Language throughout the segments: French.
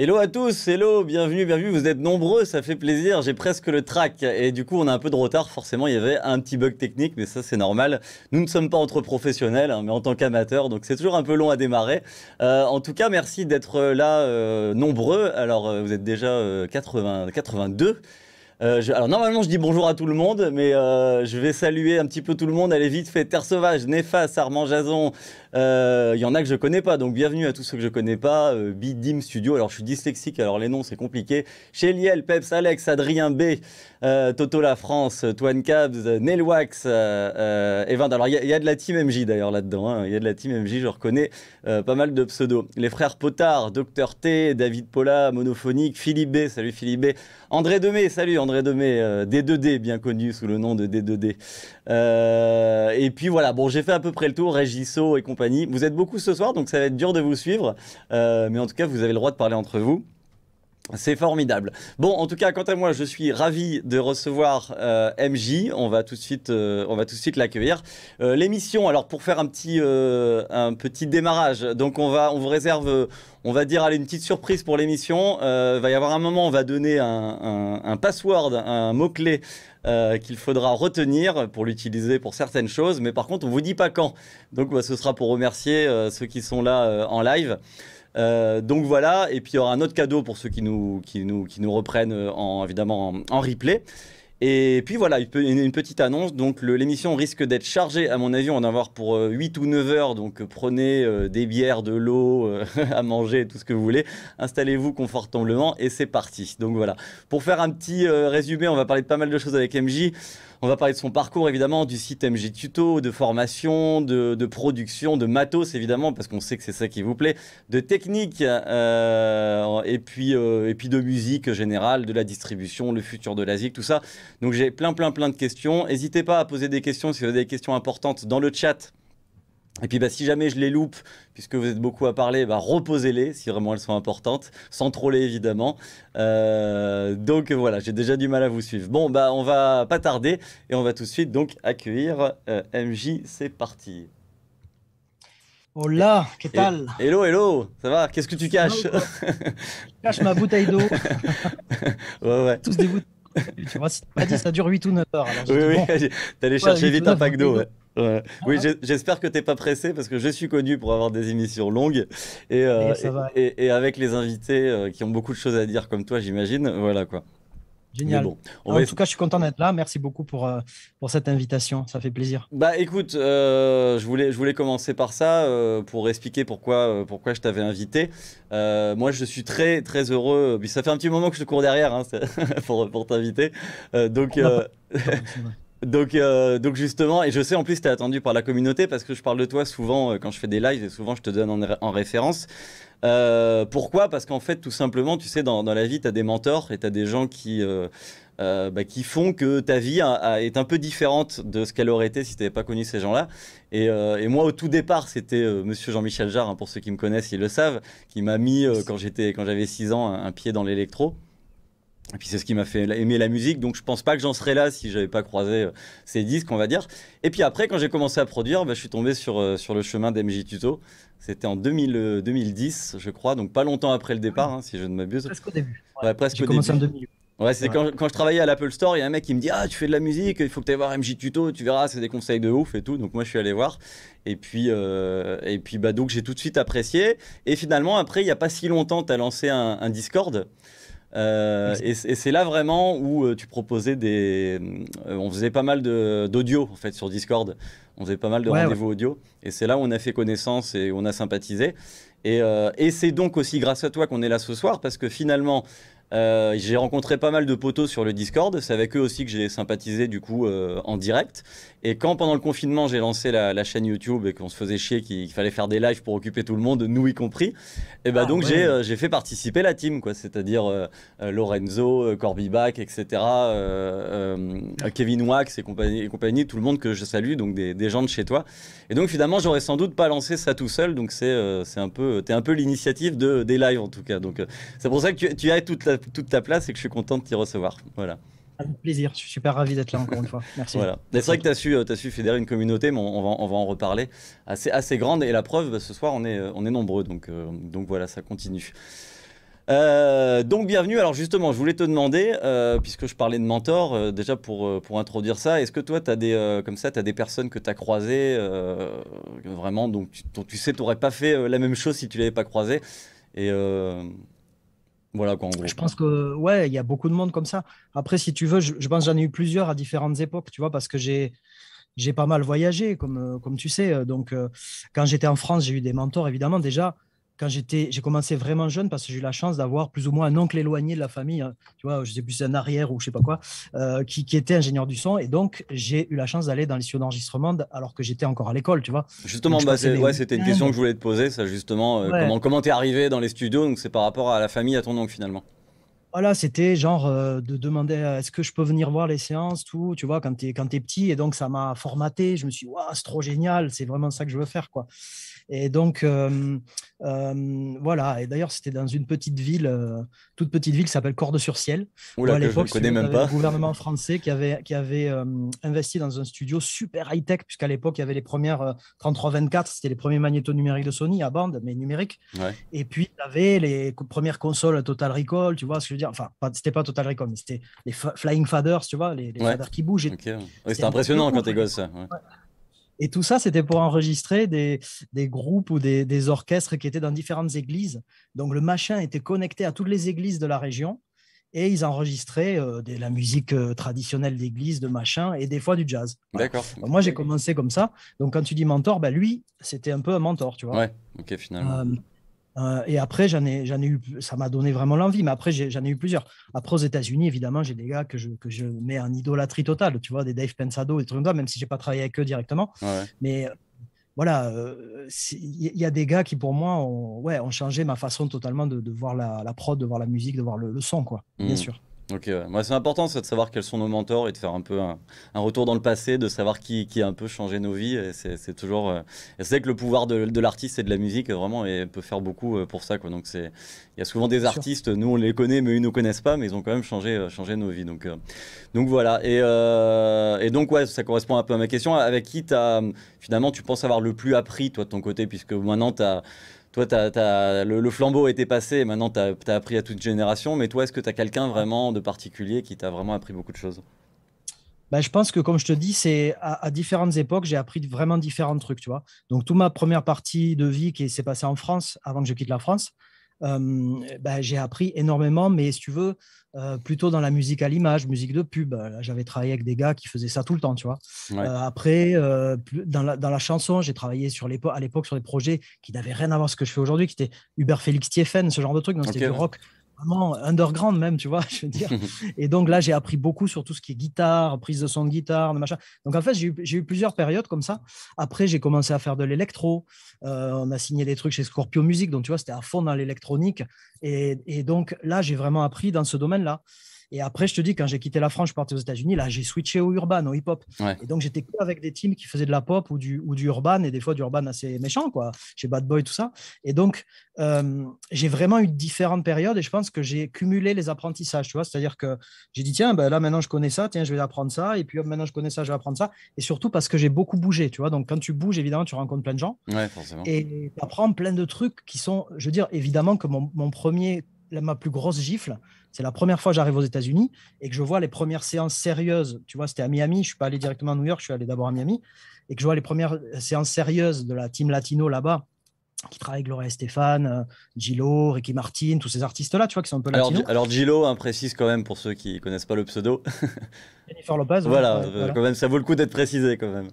Hello à tous, hello, bienvenue, bienvenue, vous êtes nombreux, ça fait plaisir, j'ai presque le track et du coup on a un peu de retard, forcément il y avait un petit bug technique mais ça c'est normal, nous ne sommes pas entre professionnels hein, mais en tant qu'amateurs donc c'est toujours un peu long à démarrer. Euh, en tout cas merci d'être euh, là euh, nombreux, alors vous êtes déjà 82. alors normalement je dis bonjour à tout le monde, mais je vais saluer un petit peu tout le monde. Allez vite, fait Terre Sauvage, Nefas, Armand Jason, il euh, y en a que je connais pas, donc bienvenue à tous ceux que je connais pas. Euh, Bidim Studio, alors je suis dyslexique, alors les noms c'est compliqué. Chez Liel, Peps, Alex, Adrien B, euh, Toto La France, Twan Cabs, Nelwax, Evan. Alors il y, a de la team MJ d'ailleurs là-dedans, hein. il y a de la team MJ, je reconnais pas mal de pseudos. Les frères Potard, Docteur T, David Paula, Monophonique, Philippe B, salut Philippe B, André Demé, salut André Demé, D2D, bien connu sous le nom de D2D. et puis voilà, bon j'ai fait à peu près le tour, Régisso et compagnie vous êtes beaucoup ce soir, donc ça va être dur de vous suivre. Euh, mais en tout cas, vous avez le droit de parler entre vous. C'est formidable. Bon, en tout cas, quant à moi, je suis ravi de recevoir euh, MJ. On va tout de suite, euh, on va tout de suite l'accueillir. Euh, l'émission, alors pour faire un petit, démarrage, donc on vous réserve, on va dire, allez, une petite surprise pour l'émission. Il va y avoir un moment, on va donner un, password, un mot clé qu'il faudra retenir pour l'utiliser pour certaines choses, mais par contre, on vous dit pas quand. Donc, bah, ce sera pour remercier ceux qui sont là en live. Euh, donc voilà, et puis il y aura un autre cadeau pour ceux qui nous, reprennent euh, en, évidemment en, replay. Et puis voilà, une, petite annonce. Donc l'émission risque d'être chargée, à mon avis, on en avoir pour 8 euh, ou 9 heures. Donc prenez des bières, de l'eau, à manger, tout ce que vous voulez. Installez-vous confortablement et c'est parti. Donc voilà. Pour faire un petit résumé, on va parler de pas mal de choses avec MJ. On va parler de son parcours, évidemment, du site MG Tuto, de formation, de, production, de matos, évidemment, parce qu'on sait que c'est ça qui vous plaît, de technique, euh, et, puis, euh, et puis de musique générale, de la distribution, le futur de l'Asie, tout ça. Donc j'ai plein, plein, plein de questions. N'hésitez pas à poser des questions si vous avez des questions importantes dans le chat. Et puis bah, si jamais je les loupe, puisque vous êtes beaucoup à parler, bah, reposez-les si vraiment elles sont importantes, sans troller évidemment. Euh, donc voilà, j'ai déjà du mal à vous suivre. Bon, bah, on va pas tarder et on va tout de suite donc accueillir euh, MJ, c'est parti. Hola, oh qu'est-ce que Hello, hello, ça va Qu'est-ce que tu caches Je cache ma bouteille d'eau. ouais, ouais. Tous des bouteilles. Tu vois, ça dure 8 ou 9 heures. Alors oui, oui, bon, t'allais chercher vite un pack d'eau. Ouais. Oui, j'espère que tu n'es pas pressé parce que je suis connu pour avoir des émissions longues et, euh, eh, et, avec les invités euh, qui ont beaucoup de choses à dire comme toi, j'imagine. Voilà quoi. Génial. Bon, en tout cas, je suis content d'être là. Merci beaucoup pour, euh, pour cette invitation. Ça fait plaisir. Bah écoute, je, voulais, je voulais commencer par ça pour expliquer pourquoi, pourquoi je t'avais invité. moi, je suis très très heureux. ça fait un petit moment que je te cours derrière hein, pour, pour t'inviter. donc. Donc, euh, donc justement, et je sais en plus tu es attendu par la communauté parce que je parle de toi souvent euh, quand je fais des lives et souvent je te donne en, référence. Euh, pourquoi Parce qu'en fait, tout simplement, tu sais, dans, la vie, tu as des mentors et tu as des gens qui, bah, qui font que ta vie est un peu différente de ce qu'elle aurait été si tu n'avais pas connu ces gens-là. Et, moi, au tout départ, c'était monsieur Jean-Michel Jarre, hein, pour ceux qui me connaissent, ils le savent, qui m'a mis, quand j'avais 6 ans, un pied dans l'électro. Et puis c'est ce qui m'a fait aimer la musique, donc je pense pas que j'en serais là si j'avais pas croisé euh, ces disques, on va dire. Et puis après, quand j'ai commencé à produire, bah, je suis tombé sur, euh, sur le chemin d'MJ Tuto. C'était en 2010, euh, je crois, donc pas longtemps après le départ, hein, si je ne m'abuse. Presque au début. Ouais, presque au début. c'est quand, je travaillais à l'Apple Store, il y a un mec qui me dit Ah, tu fais de la musique, il faut que tu ailles voir MJ Tuto, tu verras, c'est des conseils de ouf et tout. Donc moi, je suis allé voir. Et puis, et puis bah, donc j'ai tout de suite apprécié. Et finalement, après, il n'y a pas si longtemps, tu as lancé un, un Discord. Euh, et, c'est là vraiment où euh, tu proposais des. Euh, on faisait pas mal d'audio en fait sur Discord. On faisait pas mal de rendez-vous audio. Et c'est là où on a fait connaissance et on a sympathisé. et c'est donc aussi grâce à toi qu'on est là ce soir parce que finalement, euh, j'ai rencontré pas mal de potos sur le Discord. C'est avec eux aussi que j'ai sympathisé du coup euh, en direct. Et quand pendant le confinement j'ai lancé la, chaîne YouTube et qu'on se faisait chier qu'il fallait faire des lives pour occuper tout le monde, nous y compris, et eh bah ben donc euh, j'ai fait participer la team quoi, c'est-à-dire Lorenzo, Corby Back, etc. Kevin Wax et compagnie, et compagnie, tout le monde que je salue, donc des, gens de chez toi. Et donc finalement j'aurais sans doute pas lancé ça tout seul, donc c'est un peu, t'es un peu l'initiative de, des lives en tout cas. Donc c'est pour ça que tu, tu as toute la toute ta place et que je suis content de t'y recevoir. Voilà. Avec plaisir, je suis super ravi d'être là encore une fois. Merci. Voilà. C'est vrai que tu as su, euh, as su fédérer une communauté, mais on, va, on va, en reparler, assez, assez grande. Et la preuve, bah, ce soir, on est, euh, on est nombreux. Donc, euh, donc voilà, ça continue. donc bienvenue. Alors justement, je voulais te demander, puisque je parlais de mentor, déjà pour, pour introduire ça, est-ce que toi, tu as des, comme ça, tu as des personnes que tu as croisées, vraiment, donc tu, tu sais, tu n'aurais pas fait la même chose si tu l'avais pas croisé. Et voilà quoi, Je pense que ouais, il y a beaucoup de monde comme ça. Après, si tu veux, je, pense j'en ai eu plusieurs à différentes époques, tu vois, parce que j'ai j'ai pas mal voyagé, comme, euh, comme tu sais. Donc, euh, quand j'étais en France, j'ai eu des mentors, évidemment. Déjà, quand j'étais, j'ai commencé vraiment jeune parce que j'ai eu la chance d'avoir plus ou moins un oncle éloigné de la famille, hein. tu vois, je sais plus, un arrière ou je sais pas quoi, euh, qui, était ingénieur du son. Et donc, j'ai eu la chance d'aller dans les studios d'enregistrement alors que j'étais encore à l'école, tu vois. Justement, bah, c'était une question que je voulais te poser, ça, justement. Euh, comment t'es arrivé dans les studios Donc, c'est par rapport à la famille, à ton oncle, finalement. Voilà, c'était genre euh, de demander est-ce que je peux venir voir les séances, tout, tu vois, quand tu quand es petit. Et donc, ça m'a formaté. Je me suis dit, c'est trop génial, c'est vraiment ça que je veux faire, quoi. Et donc, euh, euh, voilà. Et d'ailleurs, c'était dans une petite ville, euh, toute petite ville qui s'appelle corde sur ciel pas. à l'époque, c'était le gouvernement français qui avait, qui avait investi dans un studio super high-tech, puisqu'à l'époque, il y avait les premières 3324, c'était les premiers magnétos numériques de Sony à bande, mais numériques. Et puis, il y avait les premières consoles Total Recall, tu vois ce que je veux dire. Enfin, c'était pas Total Recall, mais c'était les Flying Faders, tu vois, les, faders qui bougent. Okay. c'était impressionnant quand t'es gosse, ça. Et tout ça, c'était pour enregistrer des, groupes ou des, orchestres qui étaient dans différentes églises. Donc le machin était connecté à toutes les églises de la région et ils enregistraient euh, la musique euh, traditionnelle d'église, de machin et des fois du jazz. D'accord. Bah, moi, j'ai commencé comme ça. Donc quand tu dis mentor, bah lui, c'était un peu un mentor, tu vois. Ouais, ok, finalement. Euh, euh, et après, j'en ai, eu, ça m'a donné vraiment l'envie, mais après, j'en ai, eu plusieurs. Après, aux États-Unis, évidemment, j'ai des gars que je, mets en idolâtrie totale, tu vois, des Dave Pensado, des trucs comme ça, même si je n'ai pas travaillé avec eux directement. Mais euh, voilà, euh, il y a des gars qui, pour moi, ont, ouais, ont changé ma façon totalement de, voir la, prod, de voir la musique, de voir le, son, quoi, bien mm. sûr. Donc, Moi, c'est important de savoir quels sont nos mentors et de faire un peu un, retour dans le passé, de savoir qui, qui a un peu changé nos vies. C'est toujours. Euh, c'est vrai que le pouvoir de, l'artiste et de la musique, vraiment, et peut faire beaucoup euh, pour ça. Quoi. Donc, il y a souvent des artistes, nous on les connaît, mais ils ne nous connaissent pas, mais ils ont quand même changé, euh, changé nos vies. Donc, donc voilà. Et, et, donc, ouais, ça correspond un peu à ma question. Avec qui as, finalement, tu penses avoir le plus appris, toi, de ton côté, puisque maintenant, tu as le, flambeau était passé, et maintenant tu as, appris à toute génération, mais toi, est-ce que tu as quelqu'un vraiment de particulier qui t'a vraiment appris beaucoup de choses bah, je pense que, comme je te dis, c'est à, différentes époques, j'ai appris vraiment différents trucs, tu vois. Donc, toute ma première partie de vie qui s'est passée en France, avant que je quitte la France, eh ben, j'ai appris énormément, mais si tu veux, euh, plutôt dans la musique à l'image, musique de pub. J'avais travaillé avec des gars qui faisaient ça tout le temps, tu vois. Euh, après, euh, dans la, chanson, j'ai travaillé sur à l'époque sur des projets qui n'avaient rien à voir avec ce que je fais aujourd'hui, qui étaient Hubert Félix Tiefen, ce genre de truc. Donc, c'était du rock vraiment underground même, tu vois, je veux dire. Et donc là, j'ai appris beaucoup sur tout ce qui est guitare, prise de son de guitare, de machin. Donc en fait, j'ai eu, eu, plusieurs périodes comme ça. Après, j'ai commencé à faire de l'électro. Euh, on a signé des trucs chez Scorpio Music, donc tu vois, c'était à fond dans l'électronique. Et, et, donc là, j'ai vraiment appris dans ce domaine-là. Et après, je te dis, quand j'ai quitté la France, je partais aux États-Unis, là, j'ai switché au urban, au hip-hop. Et donc, j'étais avec des teams qui faisaient de la pop ou du, ou urban, et des fois du urban assez méchant, quoi, chez Bad Boy, tout ça. Et donc, euh, j'ai vraiment eu différentes périodes, et je pense que j'ai cumulé les apprentissages, tu vois. C'est-à-dire que j'ai dit, tiens, ben là, maintenant, je connais ça, tiens, je vais apprendre ça, et puis maintenant, je connais ça, je vais apprendre ça. Et surtout parce que j'ai beaucoup bougé, tu vois. Donc, quand tu bouges, évidemment, tu rencontres plein de gens. Ouais, forcément. Et tu apprends plein de trucs qui sont, je veux dire, évidemment que mon, mon premier la, ma plus grosse gifle. C'est la première fois que j'arrive aux États-Unis et que je vois les premières séances sérieuses. Tu vois, c'était à Miami. Je suis pas allé directement à New York. Je suis allé d'abord à Miami et que je vois les premières séances sérieuses de la team latino là-bas qui travaille avec Gloria Stéphane, euh, Gillo, Ricky Martin, tous ces artistes-là, tu vois, qui sont un peu latinos. Alors, alors Gillo, précise quand même pour ceux qui connaissent pas le pseudo. Jennifer Lopez. voilà, euh, voilà, quand même, ça vaut le coup d'être précisé quand même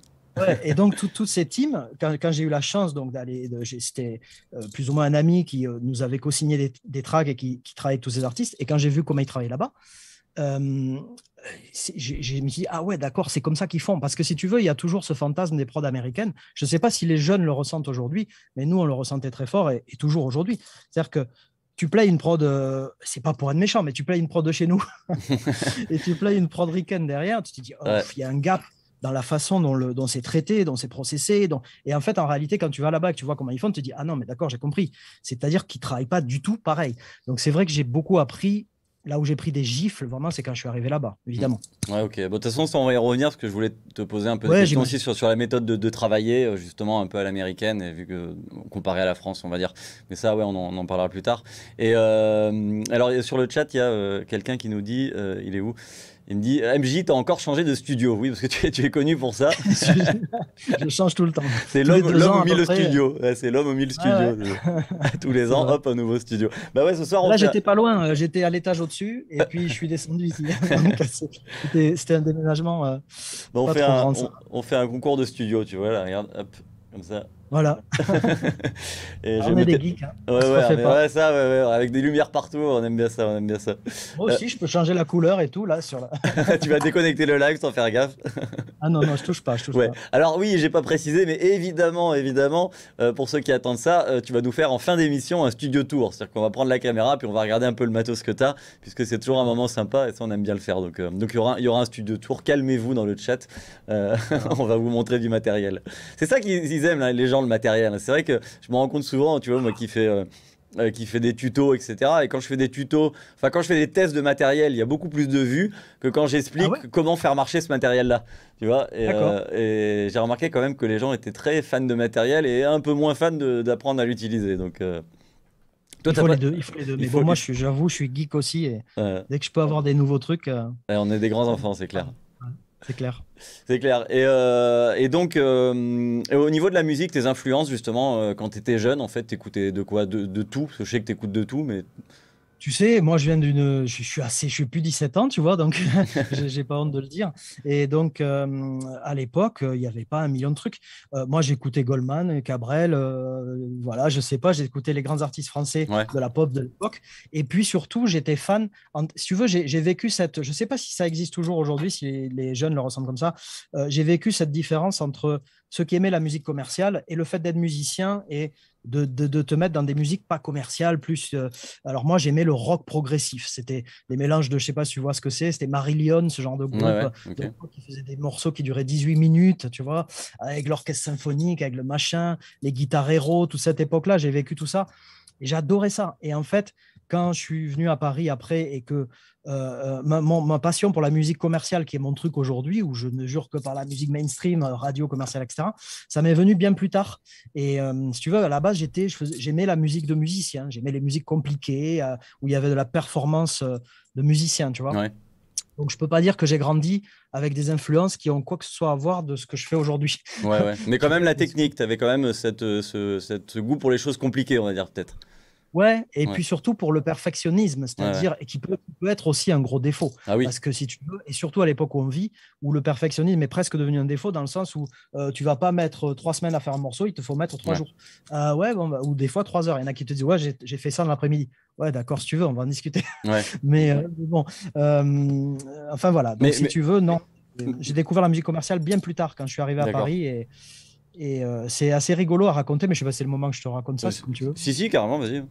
et donc, toutes ces teams, quand, j'ai eu la chance donc d'aller, c'était euh, plus ou moins un ami qui euh, nous avait co-signé des, des, tracks et qui, travaillait avec tous ces artistes. Et quand j'ai vu comment ils travaillaient là-bas, euh, j'ai me dit ah ouais d'accord c'est comme ça qu'ils font parce que si tu veux il y a toujours ce fantasme des prods américaines je ne sais pas si les jeunes le ressentent aujourd'hui mais nous on le ressentait très fort et, toujours aujourd'hui c'est à dire que tu plays une prod, euh, c'est pas pour être méchant, mais tu plays une prod de chez nous et tu plays une prod ricaine derrière, tu te dis, oh, il y a un gap dans la façon dont, le, dont c'est traité, dont c'est processé. Et en fait, en réalité, quand tu vas là-bas et que tu vois comment ils font, tu te dis Ah non, mais d'accord, j'ai compris. C'est-à-dire qu'ils ne travaillent pas du tout pareil. Donc, c'est vrai que j'ai beaucoup appris là où j'ai pris des gifles, vraiment, c'est quand je suis arrivé là-bas, évidemment. Mmh. Ouais, ok. de toute façon, ça, on va y revenir parce que je voulais te poser un peu ouais, de questions aussi sur, sur la méthode de, travailler, euh, justement, un peu à l'américaine, et vu que comparé à la France, on va dire. Mais ça, ouais, on en, parlera plus tard. Et euh, alors, sur le chat, il y a euh, quelqu'un qui nous dit il est où il me dit MJ, t'as encore changé de studio. Oui, parce que tu es, connu pour ça. je change tout le temps. C'est l'homme au mille studio. c'est l'homme au mille studio. Tous les ans, hop, un nouveau studio. Bah ouais, ce soir. Là, j'étais pas loin. Euh, j'étais à l'étage au-dessus et puis je suis descendu ici. Euh, c'était un déménagement. Euh, bah, on, fait un, on, fait un, concours de studio, tu vois. Là, regarde, hop, comme ça. Voilà. et ah, on est des geeks. Hein. Ouais, ouais, ça, ouais, avec des lumières partout, on aime bien ça, on aime bien ça. Moi aussi, je peux changer la couleur et tout là sur. tu vas déconnecter le live sans faire gaffe. ah non non, je touche pas, je touche pas. Alors oui, j'ai pas précisé, mais évidemment, évidemment, euh, pour ceux qui attendent ça, euh, tu vas nous faire en fin d'émission un studio tour, c'est-à-dire qu'on va prendre la caméra puis on va regarder un peu le matos que t'as, puisque c'est toujours un moment sympa et ça on aime bien le faire. Donc euh, donc il y aura il y aura un studio tour. Calmez-vous dans le chat, on va vous montrer du matériel. C'est ça qu'ils aiment les gens matériel. C'est vrai que je me rends compte souvent, tu vois, moi qui fais. Euh, euh, qui fait des tutos, etc. Et quand je fais des tutos, enfin quand je fais des tests de matériel, il y a beaucoup plus de vues que quand j'explique ah comment faire marcher ce matériel-là. Tu vois euh, Et, j'ai remarqué quand même que les gens étaient très fans de matériel et un peu moins fans d'apprendre à l'utiliser. Donc Toi, il, faut les deux, il Mais bon, moi, j'avoue, je suis geek aussi. Et Dès que je peux avoir des nouveaux trucs. on est des grands enfants, c'est clair. C'est clair. C'est clair. Et, euh, donc, euh, au niveau de la musique, tes influences, justement, euh, quand tu étais jeune, en fait, t'écoutais de quoi de, tout je sais que t'écoutes de tout, mais tu sais, moi, je viens d'une. Je, suis assez. Je suis plus 17 ans, tu vois, donc j'ai pas honte de le dire. Et donc, euh, à l'époque, il n'y avait pas un million de trucs. Euh, moi, j'écoutais Goldman, Cabrel, euh, voilà, je sais pas, j'écoutais les grands artistes français de la pop de l'époque. Et puis surtout, j'étais fan. Si tu veux, j'ai vécu cette. Je sais pas si ça existe toujours aujourd'hui, si les, jeunes le ressentent comme ça. j'ai vécu cette différence entre ceux qui aimaient la musique commerciale et le fait d'être musicien et de, te mettre dans des musiques pas commerciales, plus. Euh, alors moi, j'aimais le rock progressif. C'était des mélanges de, je sais pas si tu vois ce que c'est, c'était Marillion, ce genre de euh, groupe, qui faisait des morceaux qui duraient 18 minutes, tu vois, avec l'orchestre symphonique, avec le machin, les guitares héros, toute cette époque-là, j'ai vécu tout ça. Et j'adorais ça. Et en fait, quand je suis venu à Paris après et que euh, euh, ma, ma, passion pour la musique commerciale, qui est mon truc aujourd'hui, où je ne jure que par la musique mainstream, euh, radio commerciale, etc., ça m'est venu bien plus tard. Et si tu veux, à la base, j'étais, j'aimais la musique de musicien, j'aimais les musiques compliquées, où il y avait de la performance de musicien, tu vois. Donc, je ne peux pas dire que j'ai grandi avec des influences qui ont quoi que ce soit à voir de ce que je fais aujourd'hui. Ouais, Mais quand même, la technique, tu avais quand même cette, ce goût pour les choses compliquées, on va dire peut-être. Ouais, et puis surtout pour le perfectionnisme, c'est-à-dire et qui, peut, être aussi un gros défaut. Ah Parce que si tu veux, et surtout à l'époque où on vit, où le perfectionnisme est presque devenu un défaut dans le sens où tu euh, tu vas pas mettre euh, trois semaines à faire un morceau, il te faut mettre trois jours. ah ouais, bon, bah, ou des fois trois heures. Il y en a qui te disent, ouais, j'ai fait ça dans l'après-midi. Ouais, d'accord, si tu veux, on va en discuter. mais bon, enfin voilà. si tu veux, non. Mm. J'ai découvert la musique commerciale bien plus tard quand je suis arrivé à Paris et. Et c'est assez rigolo à raconter, mais je sais pas si c'est le moment que je te raconte ça, si, tu veux. Si, si, carrément, vas-y.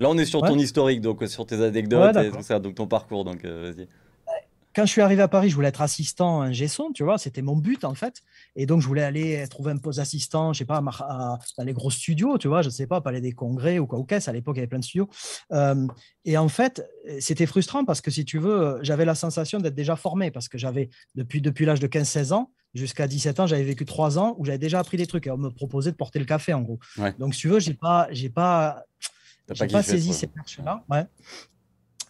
Là, on est sur ton historique, donc sur tes anecdotes, et donc ton parcours. Donc, euh, euh, Quand je suis arrivé à Paris, je voulais être assistant un hein, gesson, tu vois, c'était mon but en fait. Et donc, je voulais aller trouver un poste d'assistant, je sais pas, dans les gros studios, tu vois, je sais pas, parler des Congrès ou quoi, ou qu'est-ce. À l'époque, il y avait plein de studios. Euh, et en fait, c'était frustrant parce que si tu veux, j'avais la sensation d'être déjà formé parce que j'avais, depuis, depuis l'âge de 15-16 ans, jusqu'à 17 ans, j'avais vécu trois ans où j'avais déjà appris des trucs et on me proposait de porter le café en gros. Donc, si tu veux, j'ai pas, j'ai pas, n'ai pas saisi ces perches-là. Ouais.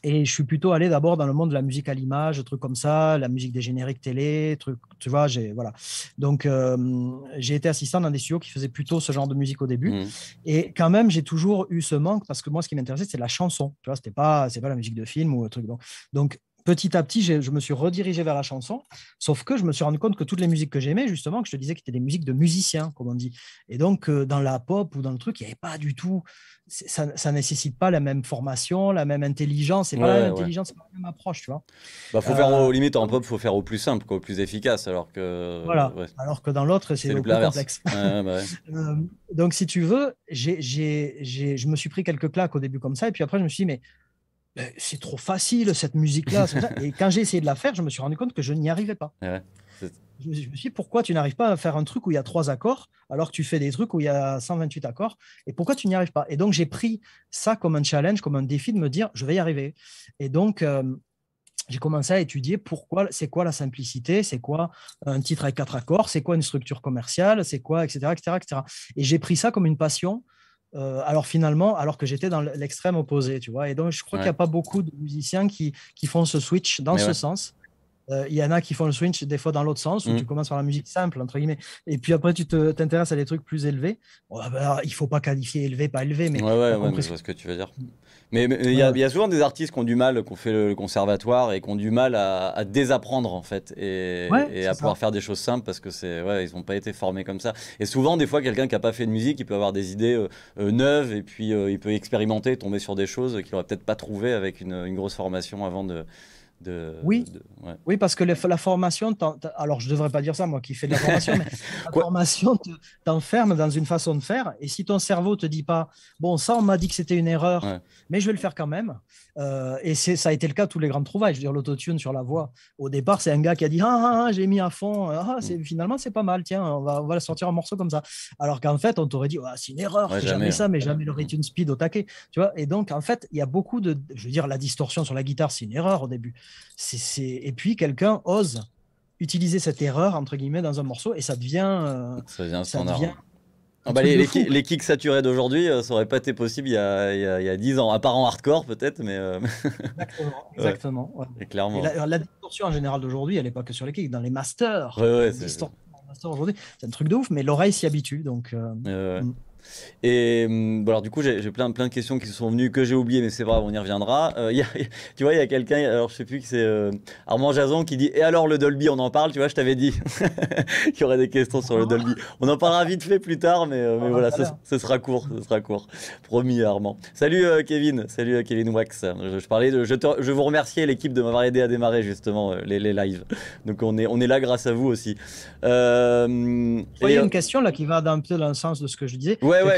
Et je suis plutôt allé d'abord dans le monde de la musique à l'image, trucs comme ça, la musique des génériques télé, trucs, tu vois, j'ai voilà. Donc euh, j'ai été assistant dans des studios qui faisaient plutôt ce genre de musique au début. Mhm. Et quand même, j'ai toujours eu ce manque parce que moi, ce qui m'intéressait, c'est la chanson. Tu vois, c'était pas, c'est pas la musique de film ou un truc. Donc, donc petit à petit, je me suis redirigé vers la chanson, sauf que je me suis rendu compte que toutes les musiques que j'aimais, justement, que je te disais que c'était des musiques de musiciens, comme on dit. Et donc, euh, dans la pop ou dans le truc, il n'y avait pas du tout, ça, ne nécessite pas la même formation, la même intelligence, c'est pas la même intelligence, pas la même approche, tu vois. Bah, faut faire euh, au limite en pop, faut faire au plus simple, au plus efficace, alors que. Voilà. Alors que dans l'autre, c'est le plus complexe. Bah euh, donc, si tu veux, j'ai, je me suis pris quelques claques au début comme ça, et puis après, je me suis dit, mais ben, c'est trop facile cette musique-là. et quand j'ai essayé de la faire, je me suis rendu compte que je n'y arrivais pas. je, me suis, dit, pourquoi tu n'arrives pas à faire un truc où il y a trois accords, alors que tu fais des trucs où il y a 128 accords, et pourquoi tu n'y arrives pas Et donc, j'ai pris ça comme un challenge, comme un défi de me dire, je vais y arriver. Et donc, euh, j'ai commencé à étudier pourquoi, c'est quoi la simplicité, c'est quoi un titre avec quatre accords, c'est quoi une structure commerciale, c'est quoi, etc., etc., etc. Et j'ai pris ça comme une passion euh, alors finalement, alors que j'étais dans l'extrême opposé, tu vois. Et donc, je crois qu'il n'y a pas beaucoup de musiciens qui, font ce switch dans ce sens. Euh, il y en a qui font le switch des fois dans l'autre sens, où mmh. tu commences par la musique simple, entre guillemets, et puis après tu t'intéresses à des trucs plus élevés. Bah, il ne faut pas qualifier élevé, pas élevé, mais. Ouais, ouais, ouais ce que tu veux dire. Mais il y, a souvent des artistes qui ont du mal, qui ont fait le conservatoire et qui ont du mal à, désapprendre en fait et, et à pouvoir faire des choses simples parce que c'est ouais, ils n'ont pas été formés comme ça. Et souvent, des fois, quelqu'un qui n'a pas fait de musique, il peut avoir des idées euh, euh, neuves et puis euh, il peut expérimenter, tomber sur des choses qu'il n'aurait peut-être pas trouvées avec une grosse formation avant de oui. oui, parce que la formation, alors je ne devrais pas dire ça, moi qui fais de la formation, mais la formation t'enferme dans une façon de faire. Et si ton cerveau te dit pas, bon, ça, on m'a dit que c'était une erreur, mais je vais le faire quand même. Euh, et ça a été le cas tous les grands trouvailles. Je veux dire, l'autotune sur la voix, au départ, c'est un gars qui a dit, ah, ah, ah j'ai mis à fond, ah, mm. finalement, c'est pas mal, tiens, on va, on sortir un morceau comme ça. Alors qu'en fait, on t'aurait dit, c'est une erreur, j'ai jamais, ça, mais hein. jamais le rythme speed au taquet. Tu vois, et donc, en fait, il y a beaucoup de, je veux dire, la distorsion sur la guitare, c'est une erreur au début. Et puis quelqu'un ose utiliser cette erreur, entre guillemets, dans un morceau et ça devient. Euh, ça devient standard. les, kicks saturés d'aujourd'hui, euh, ça aurait pas été possible il y a, 10 ans, à part en hardcore peut-être, mais. Euh, exactement. clairement. la, distorsion en général d'aujourd'hui, elle n'est pas que sur les kicks, dans les masters. Ouais, c'est un truc de ouf, mais l'oreille s'y habitue. Donc, mm. Et hum, bon, alors du coup, j'ai plein, plein de questions qui se sont venues que j'ai oubliées, mais c'est vrai, on y reviendra. Euh, tu vois, il y a quelqu'un, alors je sais plus qui c'est, euh, Armand Jason, qui dit Et alors le Dolby, on en parle Tu vois, je t'avais dit qu'il y aurait des questions sur le Dolby. On en parlera vite fait plus tard, mais, euh, mais voilà, ce, sera court, ce sera court. Promis, Armand. Salut Kevin, salut Kevin Wax. Je, parlais de, je, te, je vous remercie l'équipe de m'avoir aidé à démarrer justement les, les, lives. Donc on est, on est là grâce à vous aussi. il y a une question là qui va un peu dans le sens de ce que je disais. Ouais, ouais, ouais,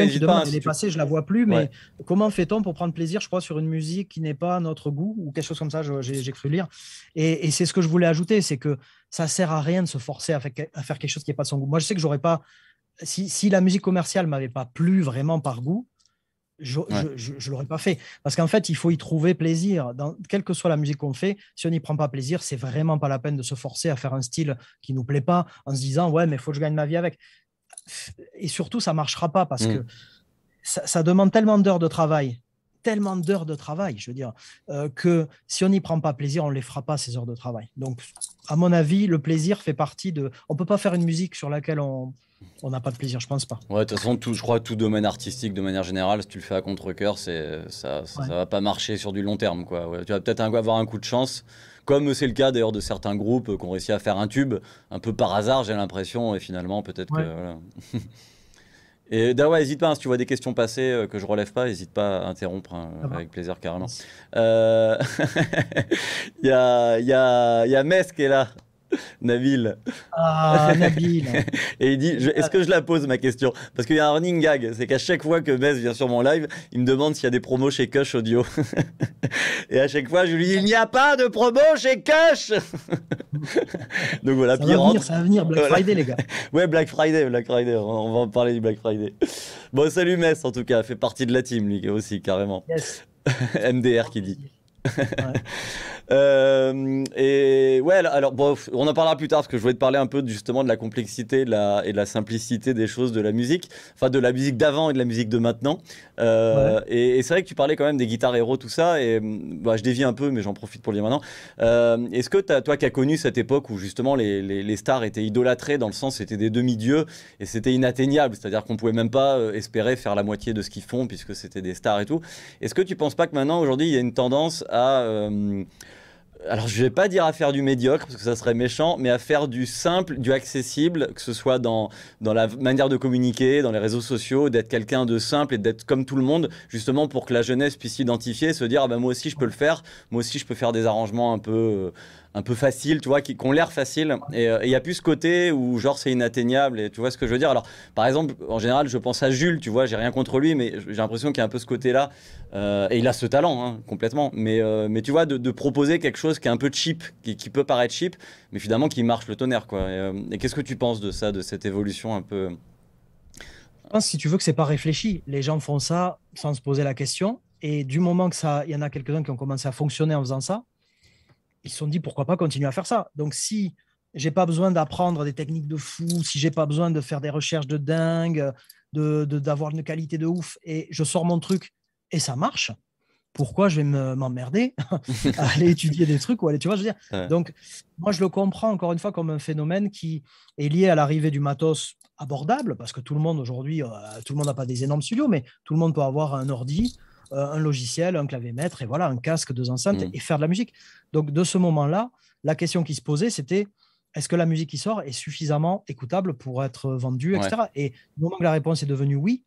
elle est passée, je la vois plus, mais comment fait-on pour prendre plaisir, je crois, sur une musique qui n'est pas notre goût ou quelque chose comme ça, j'ai cru lire. Et, c'est ce que je voulais ajouter, c'est que ça sert à rien de se forcer à, faire quelque chose qui n'est pas de son goût. Moi, je sais que j'aurais pas, si, la musique commerciale m'avait pas plu vraiment par goût, je ne l'aurais pas fait. Parce qu'en fait, il faut y trouver plaisir. Dans, quelle que soit la musique qu'on fait, si on n'y prend pas plaisir, c'est vraiment pas la peine de se forcer à faire un style qui nous plaît pas en se disant, ouais, mais il faut que je gagne ma vie avec et surtout, ça marchera pas parce mm. que ça, demande tellement d'heures de travail tellement d'heures de travail, je veux dire, euh, que si on n'y prend pas plaisir, on ne les fera pas, ces heures de travail. Donc, à mon avis, le plaisir fait partie de... On ne peut pas faire une musique sur laquelle on... On n'a pas de plaisir, je pense pas. Ouais, de toute façon, tout, je crois tout domaine artistique, de manière générale, si tu le fais à contre-coeur, ça, ça, va pas marcher sur du long terme. Quoi. tu vas peut-être avoir un coup de chance, comme c'est le cas d'ailleurs de certains groupes euh, qui ont réussi à faire un tube, un peu par hasard, j'ai l'impression, et finalement, peut-être que. Voilà. Et d'ailleurs, n'hésite pas, hein, si tu vois des questions passer euh, que je relève pas, n'hésite pas à interrompre, hein, ah avec plaisir carrément. Euh, il y, a, y, a, y a Metz qui est là. Nabil. Ah, Nabil. et il dit Est-ce que je la pose ma question Parce qu'il y a un running gag, c'est qu'à chaque fois que Bess vient sur mon live, il me demande s'il y a des promos chez Cush Audio. et à chaque fois, je lui dis Il n'y a pas de promo chez Cush Donc voilà, ça va venir, va venir, Black Friday, les gars. ouais, Black Friday, Black Friday, on va en parler du Black Friday. Bon, salut Mess en tout cas, fait partie de la team, lui aussi, carrément. MDR qui dit. Euh, et ouais, alors bon, on en parlera plus tard parce que je voulais te parler un peu justement de la complexité et de la simplicité des choses de la musique, enfin de la musique d'avant et de la musique de maintenant. Euh, et, c'est vrai que tu parlais quand même des guitares héros, tout ça, et hum, bah, je dévie un peu, mais j'en profite pour le dire maintenant. Euh, est-ce que toi qui as connu cette époque où justement les, stars étaient idolâtrées dans le sens c'était des demi-dieux et c'était inatteignable, c'est-à-dire qu'on pouvait même pas espérer faire la moitié de ce qu'ils font puisque c'était des stars et tout. Est-ce que tu penses pas que maintenant aujourd'hui il y a une tendance euh, alors je vais pas dire à faire du médiocre parce que ça serait méchant, mais à faire du simple, du accessible, que ce soit dans, dans la manière de communiquer, dans les réseaux sociaux, d'être quelqu'un de simple et d'être comme tout le monde, justement pour que la jeunesse puisse s'identifier, se dire ah ben moi aussi je peux le faire, moi aussi je peux faire des arrangements un peu euh, un peu facile, tu vois, qui, ont l'air facile. Et euh, il n'y a plus ce côté où, genre, c'est inatteignable. Et tu vois ce que je veux dire Alors, par exemple, en général, je pense à Jules, tu vois, j'ai rien contre lui, mais j'ai l'impression qu'il y a un peu ce côté-là. Euh, et il a ce talent, hein, complètement. Mais, euh, mais tu vois, de, proposer quelque chose qui est un peu cheap, qui, peut paraître cheap, mais finalement qui marche le tonnerre, quoi. Et, qu'est-ce que tu penses de ça, de cette évolution un peu Je pense, si tu veux, que c'est pas réfléchi. Les gens font ça sans se poser la question. Et du moment que ça, il y en a quelques-uns qui ont commencé à fonctionner en faisant ça, ils se sont dit pourquoi pas continuer à faire ça. Donc si j'ai pas besoin d'apprendre des techniques de fou, si j'ai pas besoin de faire des recherches de dingue, d'avoir de, d'avoir une qualité de ouf, et je sors mon truc et ça marche, pourquoi je vais m'emmerder à aller étudier des trucs ou aller, tu vois, je veux dire. Donc, moi, je le comprends encore une fois comme un phénomène qui est lié à l'arrivée du matos abordable, parce que tout le monde aujourd'hui, euh, tout le monde n'a pas des énormes studios, mais tout le monde peut avoir un ordi, euh, un logiciel, un clavier maître, et voilà, un casque, deux enceintes, mm. et faire de la musique. Donc de ce moment-là, la question qui se posait, c'était est-ce que la musique qui sort est suffisamment écoutable pour être vendue, etc. Et au moment que la réponse est devenue oui,